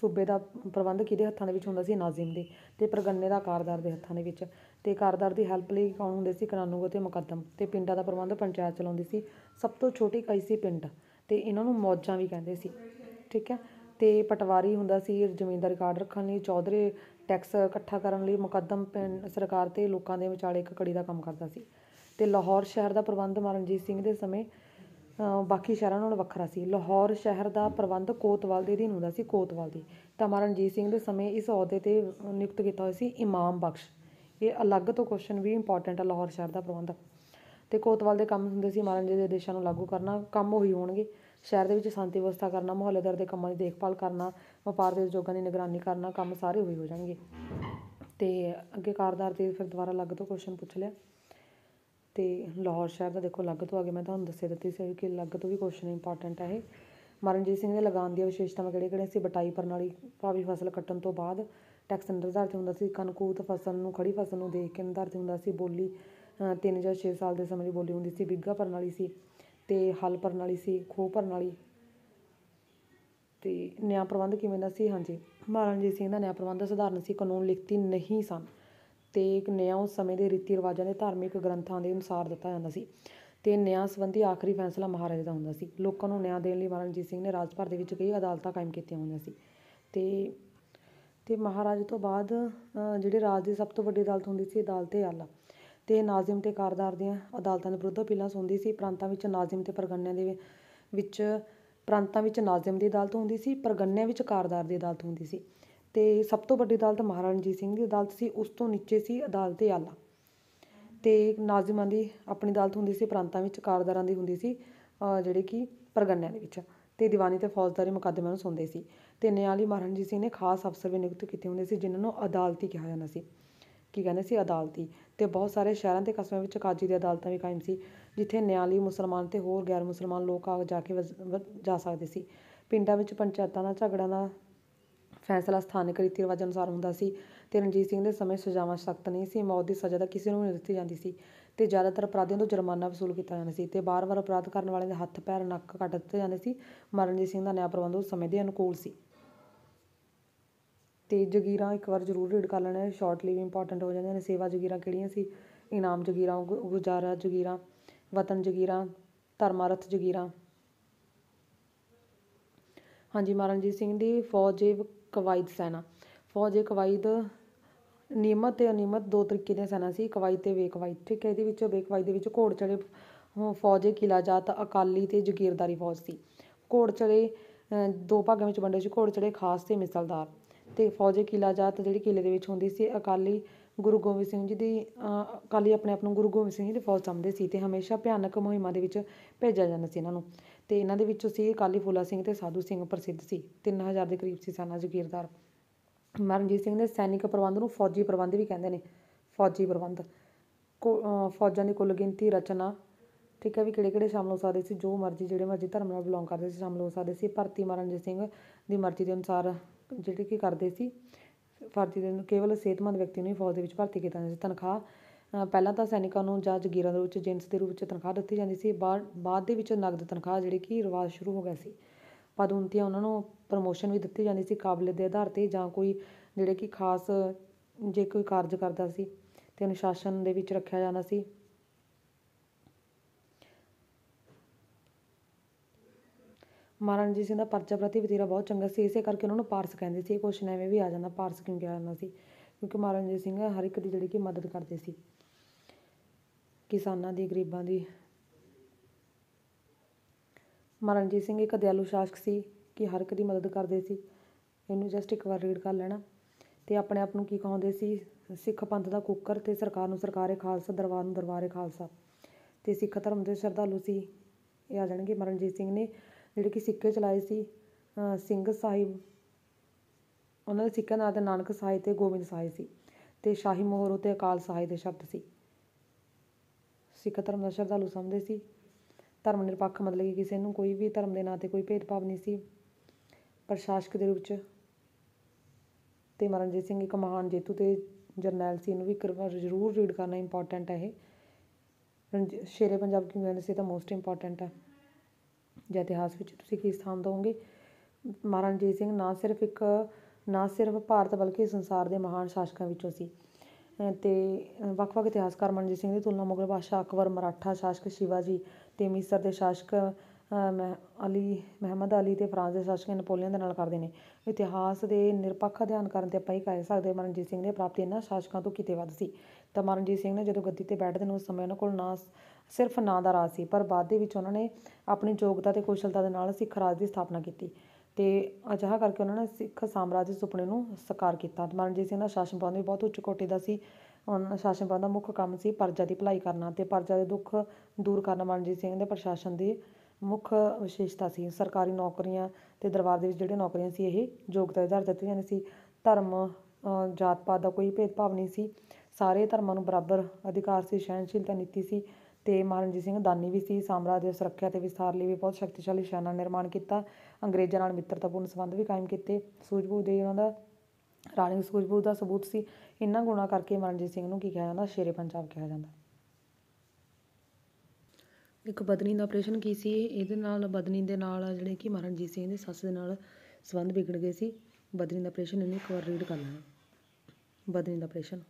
ਸੂਬੇ ਦਾ ਪ੍ਰਬੰਧ ਕਿਹਦੇ ਹੱਥਾਂ ਦੇ ਵਿੱਚ ਹੁੰਦਾ ਸੀ ਨਾਜ਼ਿਮ ਦੇ ਤੇ ਪ੍ਰਗੰਨੇ ਦਾ ਕਾਰਦਾਰ ਦੇ ਹੱਥਾਂ ਦੇ ਵਿੱਚ ਤੇ ਕਾਰਦਾਰ ਦੀ ਹੈਲਪ ਲਈ ਕੌਣ ਹੁੰਦੇ ਸੀ ਕਾਨੂੰਗੋ ਤੇ ਮੁਕੱਦਮ ਤੇ ਪਿੰਡਾਂ ਦਾ ਪ੍ਰਬੰਧ ਪੰਚਾਇਤ ਚਲਾਉਂਦੀ ਸੀ ਸਭ ਤੋਂ ਛੋਟੀ ਇਕਾਈ ਸੀ ਪਿੰਡ ਤੇ ਇਹਨਾਂ ਨੂੰ ਮੌਜਾਂ ਵੀ ਕਹਿੰਦੇ ਸੀ ਠੀਕ ਹੈ ਤੇ ਪਟਵਾਰੀ ਹੁੰਦਾ ਸੀ ਜ਼ਮੀਨ ਦਾ ਰਿਕਾਰਡ ਰੱਖਣ ਲਈ ਚੌਧਰੀ ਟੈਕਸ ਇਕੱਠਾ ਕਰਨ ਲਈ ਮੁਕੱਦਮ ਸਰਕਾਰ ਤੇ ਲੋਕਾਂ ਦੇ ਵਿਚਾਲੇ ਇੱਕ ਕੜੀ ਦਾ ਕੰਮ ਕਰਦਾ ਸੀ ਤੇ ਲਾਹੌਰ ਸ਼ਹਿਰ ਦਾ ਪ੍ਰਬੰਧ ਮਰਨਜੀਤ ਸਿੰਘ ਦੇ ਸਮੇਂ ਬਾਕੀ ਸ਼ਹਿਰਾਂ ਨਾਲੋਂ ਵੱਖਰਾ ਸੀ ਲਾਹੌਰ ਸ਼ਹਿਰ ਦਾ ਪ੍ਰਬੰਧ ਕੋਤਵਾਲ ਦੇ ਅਧੀਨ ਹੁੰਦਾ ਸੀ ਕੋਤਵਾਲ ਦੀ ਤਾਂ ਮਰਨਜੀਤ ਸਿੰਘ ਦੇ ਸਮੇਂ ਇਸ ਅਹੁਦੇ 'ਤੇ ਨਿਯੁਕਤ ਕੀਤਾ ਹੋਇਆ ਸੀ ਇਮਾਮ ਬਖਸ਼ ਇਹ ਅਲੱਗ ਤੋਂ ਕੁਐਸਚਨ ਵੀ ਇੰਪੋਰਟੈਂਟ ਹੈ ਲਾਹੌਰ ਸ਼ਹਿਰ ਦਾ ਪ੍ਰਬੰਧ ਤੇ ਕੋਤਵਾਲ ਦੇ ਕੰਮ ਹੁੰਦੇ ਸੀ ਮਹਾਰਾਜ ਦੇ ਆਦੇਸ਼ਾਂ ਨੂੰ ਲਾਗੂ ਕਰਨਾ ਕੰਮ ਹੋਈ ਹੋਣਗੇ ਸ਼ਹਿਰ ਦੇ ਵਿੱਚ ਸ਼ਾਂਤੀ ਵਿਵਸਥਾ ਕਰਨਾ ਮੁਹੱਲੇਦਾਰ ਦੇ ਕੰਮਾਂ ਦੀ ਦੇਖਭਾਲ ਕਰਨਾ ਵਪਾਰ ਦੇ ਉਦਯੋਗਾਂ ਦੀ ਨਿਗਰਾਨੀ ਕਰਨਾ ਕੰਮ ਸਾਰੇ ਹੋਈ ਹੋ ਜਾਣਗੇ ਤੇ ਅੱਗੇ ਕਾਰਦਾਰ ਤੇ ਫਿਰ ਦੁਬਾਰਾ ਲੱਗ ਤੋਂ ਕੁਐਸਚਨ ਪੁੱਛ ਲਿਆ ਤੇ ਲਾਹੌਰ ਸ਼ਹਿਰ ਦਾ ਦੇਖੋ ਲੱਗ ਤੋਂ ਅੱਗੇ ਮੈਂ ਤੁਹਾਨੂੰ ਦੱਸੇ ਦਿੱਤੀ ਸੀ ਕਿ ਲੱਗ ਤੋਂ ਵੀ ਕੁਐਸਚਨ ਇੰਪੋਰਟੈਂਟ ਹੈ ਇਹ ਮਰਨਜੀਤ ਸਿੰਘ ਦੇ ਲਗਾਨ ਦੀਆਂ ਵਿਸ਼ੇਸ਼ਤਾਵਾਂ ਕਿਹੜੇ ਕਿਹੜੇ ਸੀ ਬਟਾਈ ਪ੍ਰਣਾਲੀ ਭਾਵੀ ਫਸਲ ਕੱਟਣ ਤੋਂ ਬਾਅਦ ਟੈਕਸ ਨਿਰਧਾਰਿਤ ਹੁੰਦਾ ਸੀ ਕਨਕੂਤ ਫਸਲ ਨੂੰ ਖੜੀ ਫਸਲ ਨੂੰ ਦੇਖ ਕੇ ਨਿਰਧਾਰਿਤ ਹੁੰਦਾ ਸੀ ਬੋਲੀ ਤਿੰਨ ਜਾਂ 6 ਸਾਲ ਦੇ ਸਮੇਂ ਦੀ ਬੋਲੀ ਹੁੰਦੀ ਸੀ ਬਿੱਗਾ ਭਰਨ ਵਾਲੀ ਸੀ ਤੇ ਹਲ ਭਰਨ ਵਾਲੀ ਸੀ ਖੋ ਭਰਨ ਵਾਲੀ ਤੇ ਨਿਆਂ ਪ੍ਰਬੰਧ ਕਿਵੇਂ ਦਾ ਸੀ ਹਾਂਜੀ ਮਹਾਰਾਜ ਜੀ ਸਿੰਘ ਦਾ ਨਿਆਂ ਪ੍ਰਬੰਧ ਸਧਾਰਨ ਸੀ ਕਾਨੂੰਨ ਲਿਖਤੀ ਨਹੀਂ ਸਨ ਤੇ ਇੱਕ ਨਿਆਂ ਉਸ ਸਮੇਂ ਦੇ ਰੀਤੀ ਰਿਵਾਜਾਂ ਦੇ ਧਾਰਮਿਕ ਗ੍ਰੰਥਾਂ ਦੇ ਅਨੁਸਾਰ ਦਿੱਤਾ ਜਾਂਦਾ ਸੀ ਤੇ ਨਿਆਂ ਸੰਬੰਧੀ ਆਖਰੀ ਫੈਸਲਾ ਮਹਾਰਾਜ ਦਾ ਹੁੰਦਾ ਸੀ ਲੋਕਾਂ ਨੂੰ ਨਿਆਂ ਦੇਣ ਲਈ ਮਹਾਰਾਜ ਜੀ ਸਿੰਘ ਨੇ ਰਾਜ ਭਰ ਦੇ ਵਿੱਚ ਕਈ ਅਦਾਲਤਾਂ ਕਾਇਮ ਕੀਤੀਆਂ ਹੋਈਆਂ ਸੀ ਤੇ ਤੇ ਮਹਾਰਾਜ ਤੋਂ ਬਾਅਦ ਜਿਹੜੇ ਰਾਜ ਦੀ ਸਭ ਤੋਂ ਵੱਡੀ ਅਦਾਲਤ ਹੁੰਦੀ ਸੀ ਅਦਾਲਤ ਏ ਆਲਾ ਤੇ ਨਾਜ਼ਿਮ ਤੇ ਕਾਰਦਾਰ ਦੀਆਂ ਅਦਾਲਤਾਂ ਦੇ ਵਿਰੁੱਧ ਅਪੀਲਾਂ ਸੁਣਦੀ ਸੀ ਪ੍ਰਾਂਤਾਂ ਵਿੱਚ ਨਾਜ਼ਿਮ ਤੇ ਪਰਗਨਿਆਂ ਦੇ ਵਿੱਚ ਪ੍ਰਾਂਤਾਂ ਵਿੱਚ ਨਾਜ਼ਿਮ ਦੀ ਅਦਾਲਤ ਹੁੰਦੀ ਸੀ ਪਰਗਨਿਆਂ ਵਿੱਚ ਕਾਰਦਾਰ ਦੀ ਅਦਾਲਤ ਹੁੰਦੀ ਸੀ ਤੇ ਸਭ ਤੋਂ ਵੱਡੀ ਅਦਾਲਤ ਮਹਾਰਾਜਾ ਸਿੰਘ ਦੀ ਅਦਾਲਤ ਸੀ ਉਸ ਤੋਂ ਨੀਚੇ ਸੀ ਅਦਾਲਤ ਏ ਆਲਾ ਤੇ ਨਾਜ਼ਿਮਾਂ ਦੀ ਆਪਣੀ ਅਦਾਲਤ ਹੁੰਦੀ ਸੀ ਪ੍ਰਾਂਤਾਂ ਵਿੱਚ ਕਾਰਦਾਰਾਂ ਦੀ ਹੁੰਦੀ ਸੀ ਜਿਹੜੇ ਕਿ ਪਰਗਨਿਆਂ ਦੇ ਵਿੱਚ ਤੇ ਦੀਵਾਨੀ ਤੇ ਫੌਜਦਾਰੀ ਮੁਕੱਦਮਿਆਂ ਨੂੰ ਸੁਣਦੇ ਸੀ ਤੇ ਨਿਆਲੀ ਮਹਾਰਾਜਾ ਰਣਜੀਤ ਸਿੰਘ ਨੇ ਖਾਸ ਅਫਸਰ ਵੀ ਨਿਯੁਕਤ ਕੀਤੇ ਹੁੰਦੇ ਸੀ ਜਿਨ੍ਹਾਂ ਨੂੰ ਅਦਾਲਤੀ ਕਿਹਾ ਜਾਂਦਾ ਸੀ ਕੀ ਕਹਿੰਦੇ ਸੀ ਅਦਾਲਤੀ ਤੇ ਬਹੁਤ ਸਾਰੇ ਸ਼ਹਿਰਾਂ ਤੇ ਕਸਬਿਆਂ ਵਿੱਚ ਕਾਜੀ ਦੀਆਂ ਅਦਾਲਤਾਂ ਵੀ ਕਾਇਮ ਸੀ ਜਿੱਥੇ ਨਿਆਂ ਲਈ ਮੁਸਲਮਾਨ ਤੇ ਹੋਰ ਗੈਰ ਮੁਸਲਮਾਨ ਲੋਕ ਆ ਜਾ ਕੇ ਜਾ ਸਕਦੇ ਸੀ ਪਿੰਡਾਂ ਵਿੱਚ ਪੰਚਾਇਤਾਂ ਦਾ ਝਗੜਾ ਦਾ ਫੈਸਲਾ ਸਥਾਨਕ ਰੀਤੀ ਰਿਵਾਜਾਂ ਅਨੁਸਾਰ ਹੁੰਦਾ ਸੀ ਤੇ ਰਣਜੀਤ ਸਿੰਘ ਦੇ ਸਮੇਂ ਸਜ਼ਾਵਾਂ ਸਖਤ ਨਹੀਂ ਸੀ ਮੌਤ ਦੀ ਸਜ਼ਾ ਤਾਂ ਕਿਸੇ ਨੂੰ ਨਹੀਂ ਦਿੱਤੀ ਜਾਂਦੀ ਸੀ ਤੇ ਜ਼ਿਆਦਾਤਰ ਅਪਰਾਧੀਆਂ ਤੋਂ ਜੁਰਮਾਨਾ ਵਸੂਲ ਕੀਤਾ ਜਾਂਦਾ ਸੀ ਤੇ ਬਾਰ-ਬਾਰ ਅਪਰਾਧ ਕਰਨ ਵਾਲਿਆਂ ਦੇ ਹੱਥ ਪੈਰ ਨੱਕ ਕੱਟ ਦਿੱਤੇ ਜਾਂਦੇ ਸੀ ਮਰਨਜੀਤ ਸਿੰਘ ਦਾ ਨਿਆਂ ਪ੍ਰਬੰਧ ਉਸ ਸਮੇਂ ਦੇ ਅਨੁਕੂਲ ਸੀ ਤੇ ਜਗੀਰਾਂ ਇੱਕ ਵਾਰ ਜ਼ਰੂਰ ਰੀਡ ਕਰ ਲੈਣਾ ਸ਼ਾਰਟ ਲਈ ਇੰਪੋਰਟੈਂਟ ਹੋ ਜਾਂਦੀਆਂ ਨੇ ਸੇਵਾ ਜਗੀਰਾਂ ਕਿਹੜੀਆਂ ਸੀ ਇਨਾਮ ਜਗੀਰਾਂ ਗੁਜ਼ਾਰਾ ਜਗੀਰਾਂ ਵਤਨ ਜਗੀਰਾਂ ਧਰਮਾਰਥ ਜਗੀਰਾਂ ਹਾਂਜੀ ਮਹਾਰਾਜਾ ਸਿੰਘ ਦੀ ਫੌਜ ਏ ਕਵਾਇਦ ਸੈਨਾ ਫੌਜ ਕਵਾਇਦ ਨਿਯਮਤ ਤੇ ਅਨਿਯਮਤ ਦੋ ਤਰੀਕੇ ਦੇ ਸੈਨਾ ਸੀ ਕਵਾਇਦ ਤੇ ਬੇਕਵਾਇਦ ਠੀਕ ਹੈ ਇਹਦੇ ਵਿੱਚ ਬੇਕਵਾਇਦ ਦੇ ਵਿੱਚ ਘੋੜ ਚੜੇ ਫੌਜੇ ਕਿਲਾ ਜਾਤ ਅਕਾਲੀ ਤੇ ਜ਼ਗੀਰਦਾਰੀ ਫੌਜ ਸੀ ਘੋੜ ਚੜੇ ਦੋ ਭਾਗਾਂ ਵਿੱਚ ਵੰਡੇ ਸੀ ਘੋੜ ਚੜੇ ਖਾਸ ਤੇ ਮਿਸਲਦਾਰ ਤੇ ਫੌਜ ਕਿਲਾ ਜਾਤ ਜਿਹੜੀ ਕਿਲੇ ਦੇ ਵਿੱਚ ਹੁੰਦੀ ਸੀ ਅਕਾਲੀ ਗੁਰੂ ਗੋਬਿੰਦ ਸਿੰਘ ਜੀ ਦੀ ਅਕਾਲੀ ਆਪਣੇ ਆਪ ਨੂੰ ਗੁਰੂ ਗੋਬਿੰਦ ਸਿੰਘ ਜੀ ਦੇ ਫੌਜ ਸਮਝਦੇ ਸੀ ਤੇ ਹਮੇਸ਼ਾ ਭਿਆਨਕ ਮੁਹਿੰਮਾਂ ਦੇ ਵਿੱਚ ਭੇਜਿਆ ਜਾਂਦਾ ਸੀ ਇਹਨਾਂ ਨੂੰ ਤੇ ਇਹਨਾਂ ਦੇ ਵਿੱਚੋਂ ਸੀ ਅਕਾਲੀ ਫੂਲਾ ਸਿੰਘ ਤੇ ਸਾਧੂ ਸਿੰਘ ਪ੍ਰਸਿੱਧ ਸੀ 3000 ਦੇ ਕਰੀਬ ਸੀ ਸਾਨਾ ਜ਼ਗੀਰਦਾਰ ਮਰਨਜੀਤ ਸਿੰਘ ਦੇ ਸੈਨਿਕ ਪ੍ਰਬੰਧ ਨੂੰ ਫੌਜੀ ਪ੍ਰਬੰਧ ਵੀ ਕਹਿੰਦੇ ਨੇ ਫੌਜੀ ਪ੍ਰਬੰਧ ਫੌਜਾਂ ਦੀ ਕੁੱਲ ਗਿਣਤੀ ਰਚਨਾ ਠੀਕ ਹੈ ਵੀ ਕਿਹੜੇ ਕਿਹੜੇ ਸ਼ਾਮਲ ਹੋ ਸਕਦੇ ਸੀ ਜੋ ਮਰਜ਼ੀ ਜਿਹੜੇ ਮਰਜ਼ੀ ਧਰਮ ਨਾਲ ਬਿਲੋਂਗ ਕਰਦੇ ਸੀ ਸ਼ਾਮਲ ਹੋ ਸਕਦੇ ਸੀ ਭਰਤੀ ਮਰਨਜੀਤ ਸਿੰਘ ਦੀ ਮਰਜ਼ੀ ਦੇ ਅਨੁਸਾਰ ਜਿਹੜੇ ਕਿ ਕਰਦੇ ਸੀ ਫਰਜ਼ੀ ਦੇ ਨੂੰ ਕੇਵਲ ਸਿਹਤਮੰਦ ਵਿਅਕਤੀ ਨੂੰ ਹੀ ਫੌਜ ਦੇ ਵਿੱਚ ਭਰਤੀ ਕੀਤਾ ਜਾਂਦਾ ਸੀ ਤਨਖਾਹ ਪਹਿਲਾਂ ਤਾਂ ਸੈਨਿਕਾਂ ਨੂੰ ਜਾਂ ਜਗੀਰਾਂ ਦੇ ਵਿੱਚ ਜਿੰਸ ਦੇ ਰੂਪ ਵਿੱਚ ਤਨਖਾਹ ਦਿੱਤੀ ਜਾਂਦੀ ਸੀ ਬਾਅਦ ਬਾਅਦ ਦੇ ਵਿੱਚ ਨਗਦ ਤਨਖਾਹ ਜਿਹੜੀ ਕਿ ਰਿਵਾਜ ਸ਼ੁਰੂ ਹੋ ਗਿਆ ਸੀ ਪਦਉੰਤੀਆਂ ਉਹਨਾਂ ਨੂੰ ਪ੍ਰਮੋਸ਼ਨ ਵੀ ਦਿੱਤੀ ਜਾਂਦੀ ਸੀ ਕਾਬਲੀਅਤ ਦੇ ਆਧਾਰ ਤੇ ਜਾਂ ਕੋਈ ਜਿਹੜੇ ਕਿ ਖਾਸ ਜੇ ਕੋਈ ਕਾਰਜ ਕਰਦਾ ਸੀ ਤੇ ਅਨੁਸ਼ਾਸਨ ਦੇ ਵਿੱਚ ਰੱਖਿਆ ਜਾਂਦਾ ਸੀ ਮਹਾਰਾਜਾ ਜੀ ਸਿੰਘ ਦਾ ਪਰਚਾ ਪ੍ਰਤੀ ਵਤੀਰਾ ਬਹੁਤ ਚੰਗਾ ਸੀ ਇਸੇ ਕਰਕੇ ਉਹਨਾਂ ਨੂੰ ਪਾਰਸ ਕਹਿੰਦੇ ਸੀ ਇਹ ਕੁਸ਼ਨ ਐਵੇਂ ਵੀ ਆ ਜਾਂਦਾ ਪਾਰਸ ਕਿਉਂ ਕਿਹਾ ਜਾਂਦਾ ਸੀ ਕਿਉਂਕਿ ਮਹਾਰਾਜਾ ਜੀ ਸਿੰਘ ਹਰ ਇੱਕ ਦੀ ਜਿਹੜੀ ਕਿ ਮਦਦ ਕਰਦੇ ਸੀ ਕਿਸਾਨਾਂ ਦੀ ਗਰੀਬਾਂ ਦੀ ਮਹਾਰਾਜਾ ਜੀ ਸਿੰਘ ਇੱਕ ਦਿਆਲੂ ਸ਼ਾਸਕ ਸੀ ਕਿ ਹਰ ਇੱਕ ਦੀ ਮਦਦ ਕਰਦੇ ਸੀ ਇਹਨੂੰ ਜਸਟ ਇੱਕ ਵਾਰ ਰੀਡ ਕਰ ਲੈਣਾ ਤੇ ਆਪਣੇ ਆਪ ਨੂੰ ਕੀ ਕਹਾਉਂਦੇ ਸੀ ਸਿੱਖ ਪੰਥ ਦਾ ਕੁੱਕਰ ਤੇ ਸਰਕਾਰ ਨੂੰ ਸਰਕਾਰੇ ਖਾਲਸਾ ਦਰਬਾਰ ਨੂੰ ਦਰਬਾਰੇ ਖਾਲਸਾ ਤੇ ਸਿੱਖ ਧਰਮ ਦੇ ਸ਼ਰਧਾਲੂ ਸੀ ਇਹ ਆ ਜਾਣਗੇ ਮਰਨਜੀਤ ਸਿੰਘ ਨੇ ਜਿਹੜੇ ਕਿ ਸਿੱਕੇ ਚਲਾਏ ਸੀ ਸਿੰਘ ਸਾਹਿਬ ਉਹਨਾਂ ਦੇ ਸਿੱਕਿਆਂ ਦਾ ਅਰਥ ਨਾਨਕ ਸਾਹਿਬ ਤੇ ਗੋਬਿੰਦ ਸਾਹਿਬ ਸੀ ਤੇ ਸ਼ਾਹੀ ਮੋਹਰ ਉਤੇ ਅਕਾਲ ਸਾਹਿਬ ਦੇ ਸ਼ਬਦ ਸੀ ਸਿੱਖ ਧਰਮ ਦਾ ਸ਼ਰਧਾਲੂ ਸਮਝਦੇ ਸੀ ਧਰਮ ਨਿਰਪੱਖ ਮਤਲਬ ਕਿ ਕਿਸੇ ਨੂੰ ਕੋਈ ਵੀ ਧਰਮ ਦੇ ਨਾਂ 'ਤੇ ਕੋਈ ਭੇਦਭਾਵ ਨਹੀਂ ਸੀ ਪ੍ਰਸ਼ਾਸਕ ਦੇ ਰੂਪ 'ਚ ਤੇ ਮਰਨਜੀਤ ਸਿੰਘ ਇੱਕ ਮਹਾਨ ਜੇਤੂ ਤੇ ਜਰਨੈਲ ਸੀ ਇਹਨੂੰ ਵੀ ਕਰਵਾ ਜ਼ਰੂਰ ਰੀਡ ਕਰਨਾ ਇੰਪੋਰਟੈਂਟ ਹੈ ਇਹ ਸ਼ੇਰੇ ਪੰਜਾਬ ਕਿਉਂ ਵੈਨਸ ਇਹ ਤਾਂ ਮੋਸਟ ਇੰਪੋਰਟੈਂਟ ਹੈ ਜਾਂ ਇਤਿਹਾਸ ਵਿੱਚ ਤੁਸੀਂ ਕੀ ਸਥਾਨ ਦੋਗੇ ਮਹਾਰਾਜਾ ਜੀ ਸਿੰਘ ਨਾ ਸਿਰਫ ਇੱਕ ਨਾ ਸਿਰਫ ਭਾਰਤ ਬਲਕਿ ਸੰਸਾਰ ਦੇ ਮਹਾਨ ਸ਼ਾਸਕਾਂ ਵਿੱਚੋਂ ਸੀ ਤੇ ਵੱਖ ਵੱਖ ਇਤਿਹਾਸਕਾਰ ਮਨਜੀਤ ਸਿੰਘ ਦੀ ਤੁਲਨਾ ਮੁਗਲ ਬਾਦਸ਼ਾਹ ਅਕਬਰ ਮਰਾਠਾ ਸ਼ਾਸਕ ਸ਼ਿਵਾਜੀ ਤੇ ਮਿਸਰ ਦੇ ਸ਼ਾਸਕ ਅਲੀ ਮਹਿਮਦ ਅਲੀ ਤੇ ਫਰਾਂਸ ਦੇ ਸ਼ਾਸਕ ਨਪੋਲੀਅਨ ਦੇ ਨਾਲ ਕਰਦੇ ਨੇ ਇਤਿਹਾਸ ਦੇ ਨਿਰਪੱਖ ਅਧਿਐਨ ਕਰਨ ਤੇ ਆਪਾਂ ਇਹ ਕਹਿ ਸਕਦੇ ਹਾਂ ਮਨਜੀਤ ਸਿੰਘ ਨੇ ਪ੍ਰਾਪਤੀ ਇਹਨਾਂ ਸ਼ਾਸਕਾਂ ਤੋਂ ਕਿਤੇ ਵੱਧ ਸੀ ਤਾਂ ਮਨਜੀਤ ਸਿੰਘ ਨੇ ਜਦੋਂ ਗੱਦੀ ਤੇ ਬੈਠਦੇ ਨੇ ਉਸ ਸਮੇਂ ਉਹਨਾਂ ਕੋਲ ਨਾ ਸਿਰਫ ਨਾਂ ਦਾ ਰਾਜ ਸੀ ਪਰ ਬਾਅਦ ਦੇ ਵਿੱਚ ਉਹਨਾਂ ਨੇ ਆਪਣੀ ਯੋਗਤਾ ਤੇ ਕੁਸ਼ਲਤਾ ਦੇ ਨਾਲ ਸਿੱਖ ਰਾਜ ਦੀ ਸਥਾਪਨਾ ਕੀਤੀ ਤੇ ਅਜਾਹ ਕਰਕੇ ਉਹਨਾਂ ਨੇ ਸਿੱਖ ਸਾਮਰਾਜ ਦੇ ਸੁਪਨੇ ਨੂੰ ਸਾਕਾਰ ਕੀਤਾ ਤੇ ਮਨਜੀਤ ਸਿੰਘ ਦਾ ਸ਼ਾਸਨ ਪਾਉਣ ਵੀ ਬਹੁਤ ਉੱਚ ਕੋਟੀ ਦਾ ਸੀ ਉਹਨਾਂ ਸ਼ਾਸਨ ਪਾਉਣ ਦਾ ਮੁੱਖ ਕੰਮ ਸੀ ਪਰਜਾ ਦੀ ਭਲਾਈ ਕਰਨਾ ਤੇ ਪਰਜਾ ਦੇ ਦੁੱਖ ਦੂਰ ਕਰਨਾ ਮਨਜੀਤ ਸਿੰਘ ਦੇ ਪ੍ਰਸ਼ਾਸਨ ਦੀ ਮੁੱਖ ਵਿਸ਼ੇਸ਼ਤਾ ਸੀ ਸਰਕਾਰੀ ਨੌਕਰੀਆਂ ਤੇ ਦਰਬਾਰ ਦੇ ਵਿੱਚ ਜਿਹੜੇ ਨੌਕਰੀਆਂ ਸੀ ਇਹ ਯੋਗਤਾ ਦੇ ਆਧਾਰ ਦਿੱਤੀਆਂ ਸੀ ਧਰਮ ਜਾਤ ਪਾਤ ਦਾ ਕੋਈ ਭੇਦਭਾਵ ਨਹੀਂ ਸੀ ਸਾਰੇ ਧਰਮਾਂ ਨੂੰ ਬਰਾਬਰ ਅਧਿਕਾਰ ਸੀ ਸ਼ਹਿਨਸ਼ੀਲਤਾ ਨੀਤੀ ਸੀ ਤੇ ਮਹਾਰਣਜੀਤ ਸਿੰਘ ਦਾਨੀ ਵੀ ਸੀ ਸਾਮਰਾਜ ਦੇ ਸੁਰੱਖਿਆ ਤੇ ਵਿਸਥਾਰ ਲਈ ਵੀ ਬਹੁਤ ਸ਼ਕਤੀਸ਼ਾਲੀ ਸ਼ਾਨਾ ਨਿਰਮਾਣ ਕੀਤਾ ਅੰਗਰੇਜ਼ਾਂ ਨਾਲ ਮਿੱਤਰਤਾਪੂਰਨ ਸੰਬੰਧ ਵੀ ਕਾਇਮ ਕੀਤੇ ਸੂਝਬੂਝ ਦੇ ਉਹਨਾਂ ਦਾ ਰਾਣੀ ਸੂਝਬੂਝ ਦਾ ਸਬੂਤ ਸੀ ਇਹਨਾਂ ਗੁਣਾ ਕਰਕੇ ਮਹਾਰਣਜੀਤ ਸਿੰਘ ਨੂੰ ਕੀ ਕਿਹਾ ਜਾਂਦਾ ਸ਼ੇਰੇ ਪੰਜਾਬ ਕਿਹਾ ਜਾਂਦਾ ਇੱਕ ਬਦਨੀ ਦਾ ਆਪਰੇਸ਼ਨ ਕੀ ਸੀ ਇਹਦੇ ਨਾਲ ਬਦਨੀ ਦੇ ਨਾਲ ਜਿਹੜੇ ਕਿ ਮਹਾਰਣਜੀਤ ਸਿੰਘ ਦੇ ਸੱਸ ਦੇ ਨਾਲ ਸੰਬੰਧ ਵਿਗੜ ਗਏ ਸੀ ਬਦਨੀ ਦਾ ਆਪਰੇਸ਼ਨ ਇਹਨੂੰ ਇੱਕ ਵਾਰ ਰੀਡ ਕਰ ਲੈਣਾ ਬਦਨੀ ਦਾ ਆਪਰੇਸ਼ਨ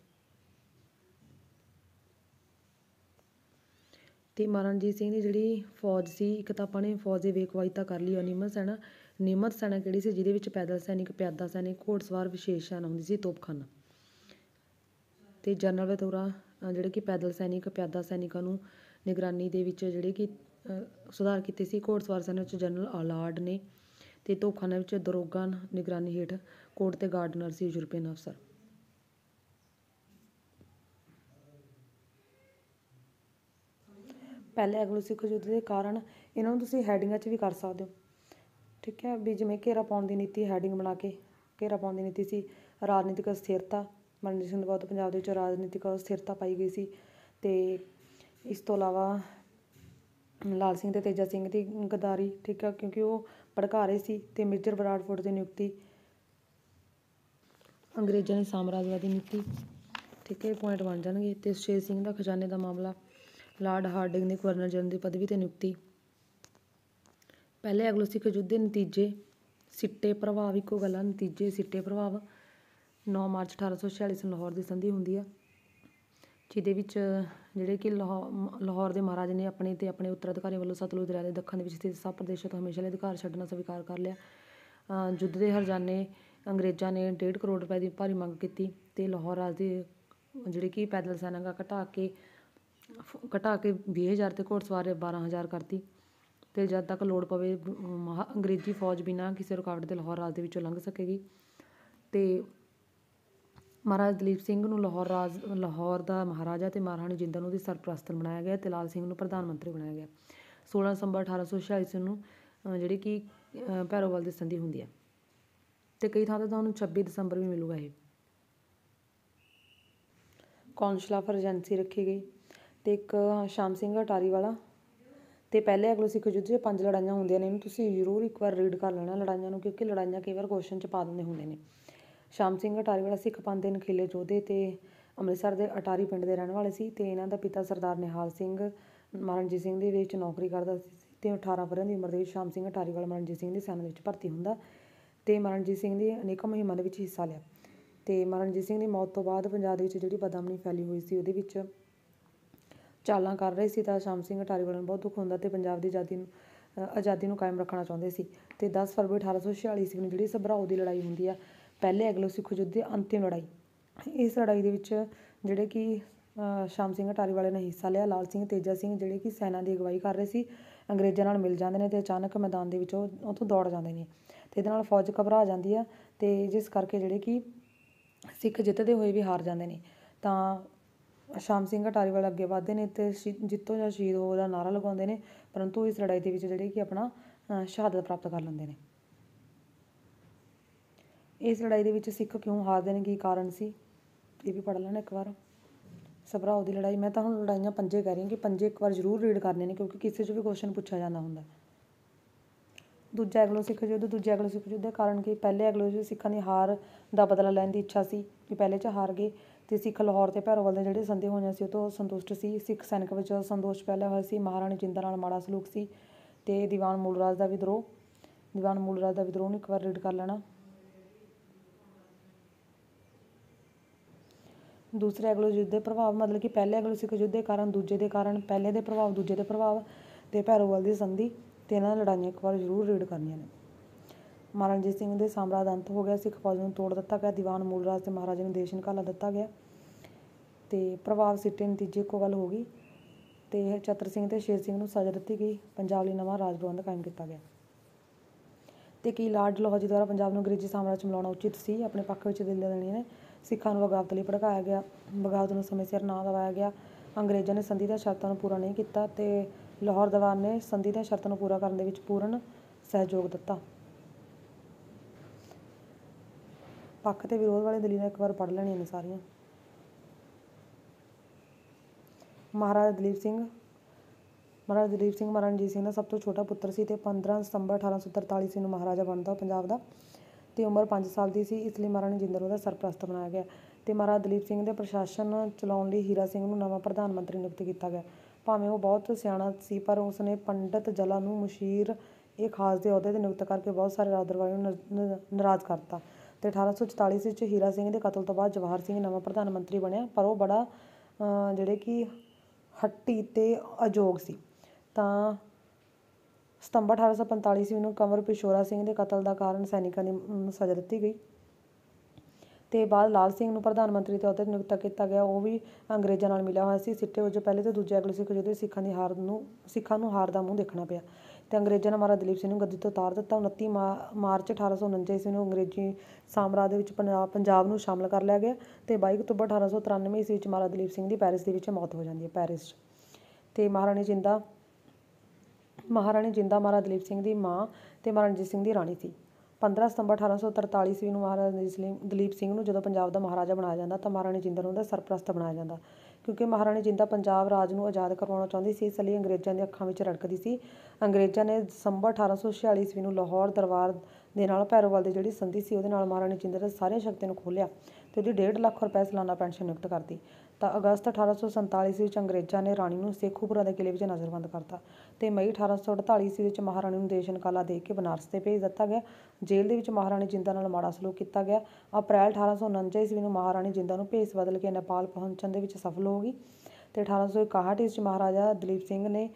ਤੇ ਮਰਨਜੀਤ ਸਿੰਘ ਦੀ ਜਿਹੜੀ ਫੌਜ ਸੀ ਇੱਕ ਤਾਂ ਆਪਾਂ ਨੇ ਫੌਜ ਦੇ ਬੇਕਵਾਈ ਤਾਂ ਕਰ ਲਈ ਅਨਿਮਲ ਸੈਨਾ ਨਿਯਮਤ ਸੈਨਾ ਕਿਹੜੀ ਸੀ ਜਿਹਦੇ ਵਿੱਚ ਪੈਦਲ ਸੈਨਿਕ ਪਿਆਦਾ ਸੈਨਿਕ ਘੋੜਸਵਾਰ ਵਿਸ਼ੇਸ਼ ਸੈਨਾ ਹੁੰਦੀ ਸੀ ਤੋਪਖਾਨਾ ਤੇ ਜਨਰਲ ਬਤੌਰਾ ਜਿਹੜੇ ਕਿ ਪੈਦਲ ਸੈਨਿਕ ਪਿਆਦਾ ਸੈਨਿਕਾਂ ਨੂੰ ਨਿਗਰਾਨੀ ਦੇ ਵਿੱਚ ਜਿਹੜੇ ਕਿ ਸੁਧਾਰ ਕੀਤੇ ਸੀ ਘੋੜਸਵਾਰ ਸੈਨਾ ਵਿੱਚ ਜਨਰਲ ਅਲਾਰਡ ਨੇ ਤੇ ਤੋਪਖਾਨਾ ਵਿੱਚ ਦਰੋਗਾ ਨਿਗਰਾਨੀ ਹੇਠ ਕੋਟ ਤੇ ਗਾਰਡਨਰ ਸੀ ਯੂਰਪੀਅਨ ਅਫਸਰ ਪਹਿਲੇ ਸਿੱਖ ਯੁੱਧ ਦੇ ਕਾਰਨ ਇਹਨਾਂ ਨੂੰ ਤੁਸੀਂ ਹੈਡਿੰਗਾਂ 'ਚ ਵੀ ਕਰ ਸਕਦੇ ਹੋ ਠੀਕ ਹੈ ਵੀ ਜਿਵੇਂ ਘੇਰਾ ਪਾਉਣ ਦੀ ਨੀਤੀ ਹੈਡਿੰਗ ਬਣਾ ਕੇ ਘੇਰਾ ਪਾਉਣ ਦੀ ਨੀਤੀ ਸੀ ਰਾਜਨੀਤਿਕ ਸਥਿਰਤਾ ਮਨਜੀਤ ਸਿੰਘ ਬਾਅਦ ਪੰਜਾਬ ਦੇ ਵਿੱਚ ਰਾਜਨੀਤਿਕ ਸਥਿਰਤਾ ਪਾਈ ਗਈ ਸੀ ਤੇ ਇਸ ਤੋਂ ਇਲਾਵਾ ਲਾਲ ਸਿੰਘ ਤੇ ਤੇਜਾ ਸਿੰਘ ਦੀ ਗਦਾਰੀ ਠੀਕ ਹੈ ਕਿਉਂਕਿ ਉਹ ਭੜਕਾ ਰਹੇ ਸੀ ਤੇ ਮੇਜਰ ਬਰਾਡਫੋਰਡ ਦੀ ਨਿਯੁਕਤੀ ਅੰਗਰੇਜ਼ਾਂ ਦੀ ਸਾਮਰਾਜਵਾਦੀ ਨੀਤੀ ਠੀਕ ਹੈ ਪੁਆਇੰਟ ਬਣ ਜਾਣਗੇ ਤੇ ਸ਼ੇਰ ਸਿੰਘ ਦਾ ਖਜ਼ਾਨੇ ਦਾ ਮਾਮਲਾ ਲਾਰਡ ਹਾਰਡਿੰਗ ਨੇ ਗਵਰਨਰ ਜਨਰਲ ਦੀ ਪਦਵੀ ਤੇ ਨਿਯੁਕਤੀ ਪਹਿਲੇ ਸਿੱਖ ਯੁੱਧ ਦੇ ਨਤੀਜੇ ਸਿੱਟੇ ਪ੍ਰਭਾਵ ਇੱਕੋ ਗੱਲ ਨਤੀਜੇ ਸਿੱਟੇ ਪ੍ਰਭਾਵ 9 ਮਾਰਚ 1846 ਨੂੰ ਲਾਹੌਰ ਦੀ ਸੰਧੀ ਹੁੰਦੀ ਆ ਜਿਹਦੇ ਵਿੱਚ ਜਿਹੜੇ ਕਿ ਲਾਹੌਰ ਦੇ ਮਹਾਰਾਜ ਨੇ ਆਪਣੇ ਤੇ ਆਪਣੇ ਉੱਤਰਾਧਿਕਾਰੀ ਵੱਲੋਂ ਸਤਲੁਜ ਦਰਿਆ ਦੇ ਦੱਖਣ ਦੇ ਵਿੱਚ ਸਥਿਤ ਸਭ ਪ੍ਰਦੇਸ਼ਾਂ ਤੋਂ ਹਮੇਸ਼ਾ ਲਈ ਅਧਿਕਾਰ ਛੱਡਣਾ ਸਵੀਕਾਰ ਕਰ ਲਿਆ ਯੁੱਧ ਦੇ ਹਰਜਾਨੇ ਅੰਗਰੇਜ਼ਾਂ ਨੇ 1.5 ਕਰੋੜ ਰੁਪਏ ਦੀ ਭਾਰੀ ਮੰਗ ਕੀਤੀ ਤੇ ਲਾਹੌਰ ਰਾਜ ਦੇ ਜਿਹੜੇ ਕਿ ਪੈਦਲ ਸੈਨਾ ਘਟਾ ਕੇ ਘਟਾ ਕੇ 20000 ਤੇ ਘੋੜਸਵਾਰ 12000 ਕਰਤੀ ਤੇ ਜਦ ਤੱਕ ਲੋੜ ਪਵੇ ਮਹਾ ਅੰਗਰੇਜ਼ੀ ਫੌਜ ਬਿਨਾ ਕਿਸੇ ਰੁਕਾਵਟ ਦੇ ਲਾਹੌਰ ਰਾਜ ਦੇ ਵਿੱਚੋਂ ਲੰਘ ਸਕੇਗੀ ਤੇ ਮਹਾਰਾਜ ਦਲੀਪ ਸਿੰਘ ਨੂੰ ਲਾਹੌਰ ਰਾਜ ਲਾਹੌਰ ਦਾ ਮਹਾਰਾਜਾ ਤੇ ਮਹਾਰਾਣੀ ਜਿੰਦਾਂ ਨੂੰ ਉਹਦੀ ਸਰਪ੍ਰਸਤਨ ਬਣਾਇਆ ਗਿਆ ਤੇ ਲਾਲ ਸਿੰਘ ਨੂੰ ਪ੍ਰਧਾਨ ਮੰਤਰੀ ਬਣਾਇਆ ਗਿਆ 16 ਦਸੰਬਰ 1846 ਨੂੰ ਜਿਹੜੀ ਕਿ ਪੈਰੋਵਲ ਦੀ ਸੰਧੀ ਹੁੰਦੀ ਹੈ ਤੇ ਕਈ ਥਾਂ ਤੇ ਤੁਹਾਨੂੰ 26 ਦਸੰਬਰ ਵੀ ਮਿਲੂਗਾ ਇਹ ਕੌਂਸਲਾ ਫਰਜੈਂਸੀ ਰੱਖੀ ਗਈ ਤੇ ਇੱਕ ਸ਼ਾਮ ਸਿੰਘ ਅਟਾਰੀ ਵਾਲਾ ਤੇ ਪਹਿਲੇ ਅਗਲੇ ਸਿੱਖ ਯੁੱਧ 'ਚ ਪੰਜ ਲੜਾਈਆਂ ਹੁੰਦੀਆਂ ਨੇ ਇਹਨੂੰ ਤੁਸੀਂ ਜ਼ਰੂਰ ਇੱਕ ਵਾਰ ਰੀਡ ਕਰ ਲੈਣਾ ਲੜਾਈਆਂ ਨੂੰ ਕਿਉਂਕਿ ਲੜਾਈਆਂ ਕਈ ਵਾਰ ਕੁਐਸਚਨ 'ਚ ਪਾ ਦਿੰਦੇ ਹੁੰਦੇ ਨੇ ਸ਼ਾਮ ਸਿੰਘ ਅਟਾਰੀ ਵਾਲਾ ਸਿੱਖ ਪੰਥ ਦੇ ਨਖਿੱਲੇ ਯੋਧੇ ਤੇ ਅੰਮ੍ਰਿਤਸਰ ਦੇ ਅਟਾਰੀ ਪਿੰਡ ਦੇ ਰਹਿਣ ਵਾਲੇ ਸੀ ਤੇ ਇਹਨਾਂ ਦਾ ਪਿਤਾ ਸਰਦਾਰ ਨਿਹਾਲ ਸਿੰਘ ਮਰਨਜੀਤ ਸਿੰਘ ਦੇ ਵਿੱਚ ਨੌਕਰੀ ਕਰਦਾ ਸੀ ਤੇ 18 ਵਰਿਆਂ ਦੀ ਉਮਰ ਦੇ ਵਿੱਚ ਸ਼ਾਮ ਸਿੰਘ ਅਟਾਰੀ ਵਾਲਾ ਮਰਨਜੀਤ ਸਿੰਘ ਦੀ ਸੈਨਾ ਵਿੱਚ ਭਰਤੀ ਹੁੰਦਾ ਤੇ ਮਰਨਜੀਤ ਸਿੰਘ ਦੀ ਅਨੇਕਾਂ ਮੁਹਿੰਮਾਂ ਦੇ ਵਿੱਚ ਹਿੱਸਾ ਲਿਆ ਤੇ ਮਰਨਜੀਤ ਸਿੰਘ ਦੀ ਮੌਤ ਤੋਂ ਬਾਅਦ ਪੰਜਾਬ ਦੇ ਵਿੱਚ ਜਿਹੜੀ ਬਦਅਮਨੀ ਫੈਲੀ ਹੋਈ ਸੀ ਉਹਦੇ ਵਿੱਚ ਚਾਲਾਂ ਕਰ ਰਹੇ ਸੀ ਤਾਂ ਸ਼ਾਮ ਸਿੰਘ ਅਟਾਰੀ ਬਹੁਤ ਦੁੱਖ ਹੁੰਦਾ ਤੇ ਪੰਜਾਬ ਦੀ ਆਜ਼ਾਦੀ ਨੂੰ ਆਜ਼ਾਦੀ ਨੂੰ ਕਾਇਮ ਰੱਖਣਾ ਚਾਹੁੰਦੇ ਸੀ ਤੇ 10 ਫਰਵਰੀ 1846 ਈਸਵੀ ਨੂੰ ਜਿਹੜੀ ਸਭਰਾਓ ਦੀ ਲੜਾਈ ਹੁੰਦੀ ਆ ਪਹਿਲੇ ਐਗਲੋ ਸਿੱਖ ਯੁੱਧ ਦੀ ਅੰਤਿਮ ਲੜਾਈ ਇਸ ਲੜਾਈ ਦੇ ਵਿੱਚ ਜਿਹੜੇ ਕਿ ਸ਼ਾਮ ਸਿੰਘ ਅਟਾਰੀ ਵਾਲੇ ਨੇ ਹਿੱਸਾ ਲਿਆ ਲਾਲ ਸਿੰਘ ਤੇਜਾ ਸਿੰਘ ਜਿਹੜੇ ਕਿ ਸੈਨਾ ਦੀ ਅਗਵਾਈ ਕਰ ਰਹੇ ਸੀ ਅੰਗਰੇਜ਼ਾਂ ਨਾਲ ਮਿਲ ਜਾਂਦੇ ਨੇ ਤੇ ਅਚਾਨਕ ਮੈਦਾਨ ਦੇ ਵਿੱਚੋਂ ਉਹ ਉੱਥੋਂ ਦੌੜ ਜਾਂਦੇ ਨੇ ਤੇ ਇਹਦੇ ਨਾਲ ਫੌਜ ਘਬਰਾ ਜਾਂਦੀ ਆ ਤੇ ਜਿਸ ਕਰਕੇ ਜਿਹੜੇ ਕਿ ਸਿੱਖ ਜਿੱਤਦੇ ਹੋਏ ਵੀ ਹਾਰ ਜਾਂਦੇ ਨੇ ਤਾਂ ਸ਼ਾਮ ਸਿੰਘ ਘਟਾਰੀ ਵਾਲ ਅੱਗੇ ਵਧਦੇ ਨੇ ਤੇ ਜਿੱਤੋ ਜਾਂ ਸ਼ਹੀਦ ਹੋ ਦਾ ਨਾਰਾ ਲਗਾਉਂਦੇ ਨੇ ਪਰੰਤੂ ਇਸ ਲੜਾਈ ਦੇ ਵਿੱਚ ਜਿਹੜੇ ਕਿ ਆਪਣਾ ਸ਼ਹਾਦਤ ਪ੍ਰਾਪਤ ਕਰ ਲੈਂਦੇ ਨੇ ਇਸ ਲੜਾਈ ਦੇ ਵਿੱਚ ਸਿੱਖ ਕਿਉਂ ਹਾਰਦੇ ਨੇ ਕੀ ਕਾਰਨ ਸੀ ਇਹ ਵੀ ਪੜ ਲੈਣਾ ਇੱਕ ਵਾਰ ਸਭਰਾਉ ਦੀ ਲੜਾਈ ਮੈਂ ਤਾਂ ਹੁਣ ਲੜਾਈਆਂ ਪੰਜੇ ਕਰ ਰਹੀ ਕਿ ਪੰਜੇ ਇੱਕ ਵਾਰ ਜ਼ਰੂਰ ਰੀਡ ਕਰਨੇ ਨੇ ਕਿਉਂਕਿ ਕਿਸੇ ਜੋ ਵੀ ਕੁਐਸਚਨ ਪੁੱਛਿਆ ਜਾਂਦਾ ਹੁੰਦਾ ਦੂਜਾ ਐਗਲੋ ਸਿੱਖ ਜੁੱਧ ਦੂਜਾ ਐਗਲੋ ਸਿੱਖ ਜੁੱਧ ਦਾ ਕਾਰਨ ਕਿ ਪਹਿਲੇ ਐਗਲੋ ਸਿੱਖਾਂ ਦੀ ਹਾਰ ਦਾ ਬਦਲਾ ਲੈਣ ਦੀ ਇੱਛਾ ਸੀ ਕਿ ਪਹਿਲੇ 'ਚ ਹਾਰ ਗਏ ਤੇ ਸਿੱਖ ਲਾਹੌਰ ਤੇ ਭੈਰੋਵਾਲ ਦੇ ਜਿਹੜੇ ਸੰਧੀ ਹੋਈਆਂ ਸੀ ਉਹ ਤੋਂ ਸੰਤੁਸ਼ਟ ਸੀ ਸਿੱਖ ਸੈਨਿਕ ਵਿੱਚ ਸੰਦੋਸ਼ ਪਹਿਲਾ ਹੋਇਆ ਸੀ ਮਹਾਰਾਣੀ ਜਿੰਦਾ ਨਾਲ ਮਾੜਾ ਸਲੂਕ ਸੀ ਤੇ ਦੀਵਾਨ ਮੂਲਰਾਜ ਦਾ ਵਿਦਰੋਹ ਦੀਵਾਨ ਮੂਲਰਾਜ ਦਾ ਵਿਦਰੋਹ ਨੂੰ ਇੱਕ ਵਾਰ ਰੀਡ ਕਰ ਲੈਣਾ ਦੂਸਰੇ ਅਗਲੋ ਯੁੱਧ ਦੇ ਪ੍ਰਭਾਵ ਮਤਲਬ ਕਿ ਪਹਿਲੇ ਅਗਲੋ ਸਿੱਖ ਯੁੱਧ ਦੇ ਕਾਰਨ ਦੂਜੇ ਦੇ ਕਾਰਨ ਪਹਿਲੇ ਦੇ ਪ੍ਰਭਾਵ ਦੂਜੇ ਦੇ ਪ੍ਰਭਾਵ ਤੇ ਭੈਰੋਵਾਲ ਦੀ ਸੰਧੀ ਤੇ ਇਹਨਾਂ ਲੜਾਈਆਂ ਇੱਕ ਵਾਰ ਜ਼ਰੂਰ ਰੀਡ ਕਰਨੀਆਂ ਨੇ ਮਹਾਰਾਜਾ ਸਿੰਘ ਦੇ ਸਾਮਰਾਜ ਦਾ ਅੰਤ ਹੋ ਗਿਆ ਸਿੱਖ ਫੌਜ ਨੂੰ ਤੋੜ ਦਿੱਤਾ ਗਿਆ ਦੀਵਾਨ ਮੂਲ ਰਾਜ ਅਤੇ ਮਹਾਰਾਜੇ ਨੂੰ ਦੇਸ਼ ਨਿਕਾਲਾ ਦਿੱਤਾ ਗਿਆ ਤੇ ਪ੍ਰਭਾਵ ਸਿੱਟੇ ਨਤੀਜੇ ਕੋ ਗੱਲ ਹੋ ਗਈ ਤੇ ਚਤਰ ਸਿੰਘ ਤੇ ਸ਼ੇਰ ਸਿੰਘ ਨੂੰ ਸਜ਼ਾ ਦਿੱਤੀ ਗਈ ਪੰਜਾਬ ਲਈ ਨਵਾਂ ਰਾਜ ਪ੍ਰਬੰਧ ਕਾਇਮ ਕੀਤਾ ਗਿਆ ਤੇ ਕੀ ਲਾਰਡ ਲਾਹੌਜੀ ਦੁਆਰਾ ਪੰਜਾਬ ਨੂੰ ਅੰਗਰੇਜ਼ੀ ਸਾਮਰਾਜ 'ਚ ਮਿਲਾਉਣਾ ਉਚਿਤ ਸੀ ਆਪਣੇ ਪੱਖ ਵਿੱਚ ਦਿੱਲੀ ਦੇਣੀ ਨੇ ਸਿੱਖਾਂ ਨੂੰ ਬਗਾਵਤ ਲਈ ਭੜਕਾਇਆ ਗਿਆ ਬਗਾਵਤ ਨੂੰ ਸਮੇਂ ਸਿਰ ਨਾ ਦਵਾਇਆ ਗਿਆ ਅੰਗਰੇਜ਼ਾਂ ਨੇ ਸੰਧੀ ਦੀਆਂ ਸ਼ਰਤਾਂ ਨੂੰ ਪੂਰਾ ਨਹੀਂ ਕੀਤਾ ਤੇ ਲਾਹੌਰ ਦੀਵਾਨ ਨੇ ਸੰਧੀ ਦੀਆਂ ਸ਼ਰਤਾਂ ਨੂੰ ਪੂਰਾ ਕਰਨ ਦੇ ਵਿੱਚ ਪੂਰਨ ਸਹਿਯੋਗ ਦਿੱਤਾ ਪੱਖ ਤੇ ਵਿਰੋਧ ਵਾਲੇ ਦਲੀਲਾਂ ਇੱਕ ਵਾਰ ਪੜ ਲੈਣੀਆਂ ਨੇ ਸਾਰੀਆਂ ਮਹਾਰਾਜਾ ਦਲੀਪ ਸਿੰਘ ਮਹਾਰਾਜਾ ਦਲੀਪ ਸਿੰਘ ਮਹਾਰਾਜਾ ਜੀ ਸਿੰਘ ਦਾ ਸਭ ਤੋਂ ਛੋਟਾ ਪੁੱਤਰ ਸੀ ਤੇ 15 ਸਤੰਬਰ 1843 ਨੂੰ ਮਹਾਰਾਜਾ ਬਣਦਾ ਪੰਜਾਬ ਦਾ ਤੇ ਉਮਰ 5 ਸਾਲ ਦੀ ਸੀ ਇਸ ਲਈ ਮਹਾਰਾਜਾ ਜਿੰਦਰ ਉਹਦਾ ਸਰਪ੍ਰਸਤ ਬਣਾਇਆ ਗਿਆ ਤੇ ਮਹਾਰਾਜਾ ਦਲੀਪ ਸਿੰਘ ਦੇ ਪ੍ਰਸ਼ਾਸਨ ਚਲਾਉਣ ਲਈ ਹੀਰਾ ਸਿੰਘ ਨੂੰ ਨਵਾਂ ਪ੍ਰਧਾਨ ਮੰਤਰੀ ਨਿਯੁਕਤ ਕੀਤਾ ਗਿਆ ਭਾਵੇਂ ਉਹ ਬਹੁਤ ਸਿਆਣਾ ਸੀ ਪਰ ਉਸਨੇ ਪੰਡਤ ਜਲਾ ਨੂੰ ਮੁਸ਼ੀਰ ਇਹ ਖਾਸ ਦੇ ਅਹੁਦੇ ਤੇ ਨਿਯੁਕਤ ਕਰਕੇ ਬਹੁਤ ਸਾਰੇ ਰਾਜ ਦਰਬਾਰੀਆਂ ਨੂੰ ਨਾਰਾਜ਼ ਕਰਤਾ ਤੇ 1844 ਵਿੱਚ ਹੀਰਾ ਸਿੰਘ ਦੇ ਕਤਲ ਤੋਂ ਬਾਅਦ ਜਵਾਹਰ ਸਿੰਘ ਨਵਾਂ ਪ੍ਰਧਾਨ ਮੰਤਰੀ ਬਣਿਆ ਪਰ ਉਹ ਬੜਾ ਜਿਹੜੇ ਕਿ ਹੱਟੀ ਤੇ ਅਜੋਗ ਸੀ ਤਾਂ ਸਤੰਬਰ 1845 ਸੀ ਉਹਨੂੰ ਕਮਰ ਪਿਸ਼ੋਰਾ ਸਿੰਘ ਦੇ ਕਤਲ ਦਾ ਕਾਰਨ ਸੈਨਿਕਾਂ ਦੀ ਸਜ਼ਾ ਦਿੱਤੀ ਗਈ ਤੇ ਬਾਅਦ ਲਾਲ ਸਿੰਘ ਨੂੰ ਪ੍ਰਧਾਨ ਮੰਤਰੀ ਦੇ ਅਹੁਦੇ ਨਿਯੁਕਤ ਕੀਤਾ ਗਿਆ ਉਹ ਵੀ ਅੰਗਰੇਜ਼ਾਂ ਨਾਲ ਮਿਲਿਆ ਹੋਇਆ ਸੀ ਸਿੱਟੇ ਵਜੋਂ ਪਹਿਲੇ ਤੇ ਦੂਜੇ ਅਗਲੇ ਸਿੱਖ ਜਦੋਂ ਸਿੱਖਾਂ ਦੀ ਹਾਰ ਨੂੰ ਸਿੱਖਾਂ ਨੂੰ ਹਾਰ ਦਾ ਮੂੰਹ ਦੇਖਣਾ ਪਿਆ ਤੇ ਅੰਗਰੇਜ਼ਾਂ ਨੇ ਮਹਾਰਾਜਾ ਦਲੀਪ ਸਿੰਘ ਨੂੰ ਗੱਦੀ ਤੋਂ ਉਤਾਰ ਦਿੱਤਾ 29 ਮਾਰਚ 1849 ਈਸਵੀ ਨੂੰ ਅੰਗਰੇਜ਼ੀ ਸਾਮਰਾਜ ਦੇ ਵਿੱਚ ਪੰਜਾਬ ਨੂੰ ਸ਼ਾਮਲ ਕਰ ਲਿਆ ਗਿਆ ਤੇ 22 ਅਕਤੂਬਰ 1893 ਈਸਵੀ ਵਿੱਚ ਮਹਾਰਾਜਾ ਦਲੀਪ ਸਿੰਘ ਦੀ ਪੈਰਿਸ ਦੇ ਵਿੱਚ ਮੌਤ ਹੋ ਜਾਂਦੀ ਹੈ ਪੈਰਿਸ 'ਚ ਤੇ ਮਹਾਰਾਣੀ ਜਿੰਦਾ ਮਹਾਰਾਣੀ ਜਿੰਦਾ ਮਹਾਰਾਜਾ ਦਲੀਪ ਸਿੰਘ ਦੀ ਮਾਂ ਤੇ ਮਹਾਰਾਣੀ ਜੀ ਸਿੰਘ ਦੀ ਰਾਣੀ ਸੀ 15 ਸਤੰਬਰ 1843 ਈਸਵੀ ਨੂੰ ਮਹਾਰਾਜਾ ਦਲੀਪ ਸਿੰਘ ਨੂੰ ਜਦੋਂ ਪੰਜਾਬ ਦਾ ਮਹਾਰਾਜਾ ਬਣਾਇਆ ਜਾਂਦਾ ਤਾਂ ਮਹਾਰਾਣੀ ਜਿੰਦਾ ਨੂੰ ਦਾ ਸਰਪ੍ਰਸਤ ਬਣਾਇਆ ਜਾਂਦਾ ਕਿਉਂਕਿ ਮਹਾਰਾਣੀ ਜਿੰਦਾ ਪੰਜਾਬ ਰਾਜ ਨੂੰ ਆਜ਼ਾਦ ਕਰਵਾਉਣਾ ਚਾਹੁੰਦੀ ਸੀ ਇਸ ਲਈ ਅੰਗਰੇਜ਼ਾਂ ਦੀਆਂ ਅੱਖਾਂ ਵਿੱਚ ਰੜਕਦੀ ਸੀ ਅੰਗਰੇਜ਼ਾਂ ਨੇ ਦਸੰਬਰ 1846 ਈਸਵੀ ਨੂੰ ਲਾਹੌਰ ਦਰਬਾਰ ਦੇ ਨਾਲ ਪੈਰੋਵਾਲ ਦੀ ਜਿਹੜੀ ਸੰਧੀ ਸੀ ਉਹਦੇ ਨਾਲ ਮਹਾਰਾਣੀ ਜਿੰਦਾ ਦੇ ਸਾਰੇ ਸ਼ਕਤੀਆਂ ਨੂੰ ਖੋਲਿਆ ਤੇ ਉਹਦੀ 1.5 ਲੱਖ ਰੁਪਏ ਸਾਲਾਨਾ ਪੈਨਸ਼ਨ ਨਿਯੁਕਤ ਕਰਤੀ ਤਾਂ ਅਗਸਤ 1847 ਈਸਵੀ ਵਿੱਚ ਅੰਗਰੇਜ਼ਾਂ ਨੇ ਰਾਣੀ ਨੂੰ ਸ਼ੇਖੂਪੁਰਾ ਦੇ ਕਿਲੇ ਵਿੱਚ ਨਜ਼ਰਬੰਦ ਕਰਤਾ ਤੇ ਮਈ 1848 ਈਸਵੀ ਵਿੱਚ ਮਹਾਰਾਣੀ ਨੂੰ ਦੇਸ਼ਨਕਾਲਾ ਦੇ ਕੇ ਬਨਾਰਸ ਤੇ ਭੇਜ ਦਿੱਤਾ ਗਿਆ ਜੇਲ੍ਹ ਦੇ ਵਿੱਚ ਮਹਾਰਾਣੀ ਜਿੰਦਾ ਨਾਲ ਮਾੜਾ ਸਲੂਕ ਕੀਤਾ ਗਿਆ ਅਪ੍ਰੈਲ 1849 ਈਸਵੀ ਨੂੰ ਮਹਾਰਾਣੀ ਜਿੰਦਾ ਨੂੰ ਭੇਸ ਬਦਲ ਕੇ ਨੇਪਾਲ ਪਹੁੰਚਣ ਦੇ ਵਿੱਚ ਸਫਲ ਹੋ ਗਈ ਤੇ 1861 ਈਸਵੀ ਇਕਾਹਠ ਮਹਾਰਾਜਾ ਦਲੀਪ ਸਿੰਘ ਨੇ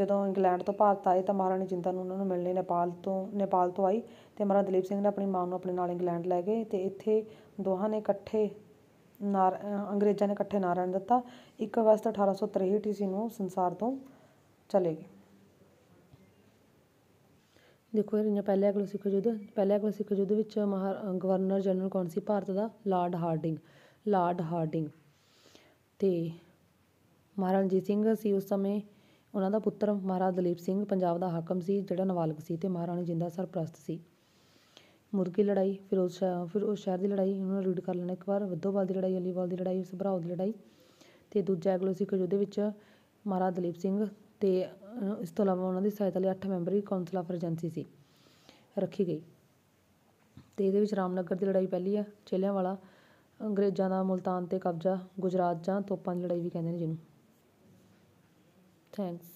ਜਦੋਂ ਇੰਗਲੈਂਡ ਤੋਂ ਭਾਰਤ ਆਏ ਤਾਂ ਮਹਾਰਾਣੀ ਜਿੰਦਾ ਨੂੰ ਉਹਨਾਂ ਨੂੰ ਮਿਲਣ ਲਈ ਨੇਪਾਲ ਤੋਂ ਨੇਪਾਲ ਤੋਂ ਆਈ ਤੇ ਮਹਾਰਾਜਾ ਦਲੀਪ ਸਿੰਘ ਨੇ ਆਪਣੀ ਮਾਂ ਨੂੰ ਆਪਣੇ ਨਾਲ ਇੰਗਲੈਂਡ ਲੈ ਗਏ ਤੇ ਇੱਥੇ ਦੋਹਾਂ ਨੇ ਇਕੱਠੇ ਨਾਰ ਅੰਗਰੇਜ਼ਾਂ ਨੇ ਇਕੱਠੇ ਨਾਰਾਇਣ ਦਿੱਤਾ 1 ਅਗਸਤ 1863 ਈਸਵੀ ਨੂੰ ਸੰਸਾਰ ਤੋਂ ਚਲੇ ਗਏ ਦੇਖੋ ਇਹ ਰਹੀਆਂ ਪਹਿਲੇ ਐਗਲੋ ਸਿੱਖ ਯੁੱਧ ਪਹਿਲੇ ਐਗਲੋ ਸਿੱਖ ਯੁੱਧ ਵਿੱਚ ਮਹਾਰ ਗਵਰਨਰ ਜਨਰਲ ਕੌਣ ਸੀ ਭਾਰਤ ਦਾ ਲਾਰਡ ਹਾਰਡਿੰਗ ਲਾਰਡ ਹਾਰਡਿੰਗ ਤੇ ਮਹਾਰਾਜਾ ਜੀ ਸਿੰਘ ਸੀ ਉਸ ਸਮੇਂ ਉਹਨਾਂ ਦਾ ਪੁੱਤਰ ਮਹਾਰਾਜ ਦਲੀਪ ਸਿੰਘ ਪੰਜਾਬ ਦਾ ਹਾਕਮ ਸੀ ਜਿਹੜਾ ਨਵਾਲਕ ਸੀ ਤੇ ਮਹਾਰਾਣੀ ਜਿੰਦਾ ਸਰਪ੍ਰਸਤ ਸੀ ਮੁਰਗੀ ਲੜਾਈ ਫਿਰੋਜ਼ ਸ਼ਾਹ ਉਹ ਸ਼ਹਿਰ ਦੀ ਲੜਾਈ ਇਹਨਾਂ ਨੂੰ ਰੀਡ ਕਰ ਲੈਣਾ ਇੱਕ ਵਾਰ ਵਧੋਵਾਲ ਦੀ ਲੜਾਈ ਅਲੀਵਾਲ ਦੀ ਲੜਾਈ ਭਰਾਓ ਦੀ ਲੜਾਈ ਅਤੇ ਦੂਜਾ ਐਗਲੋ ਸਿੱਖ ਯੁੱਧ ਵਿੱਚ ਮਹਾਰਾ ਦਲੀਪ ਸਿੰਘ ਅਤੇ ਇਸ ਤੋਂ ਇਲਾਵਾ ਉਹਨਾਂ ਦੀ ਸਹਾਇਤਾ ਲਈ ਅੱਠ ਮੈਂਬਰੀ ਕੌਂਸਲ ਆਫ ਰੈਜੈਂਸੀ ਸੀ ਰੱਖੀ ਗਈ ਅਤੇ ਇਹਦੇ ਵਿੱਚ ਰਾਮਨਗਰ ਦੀ ਲੜਾਈ ਪਹਿਲੀ ਆ ਚੇਲਿਆਂ ਵਾਲਾ ਅੰਗਰੇਜ਼ਾਂ ਦਾ ਮੁਲਤਾਨ 'ਤੇ ਕਬਜ਼ਾ ਗੁਜਰਾਤ ਜਾਂ ਤੋਪਾਂ ਦੀ ਲੜਾਈ ਵੀ ਕਹਿੰਦੇ ਨੇ ਜਿਹਨੂੰ ਥੈਂਕਸ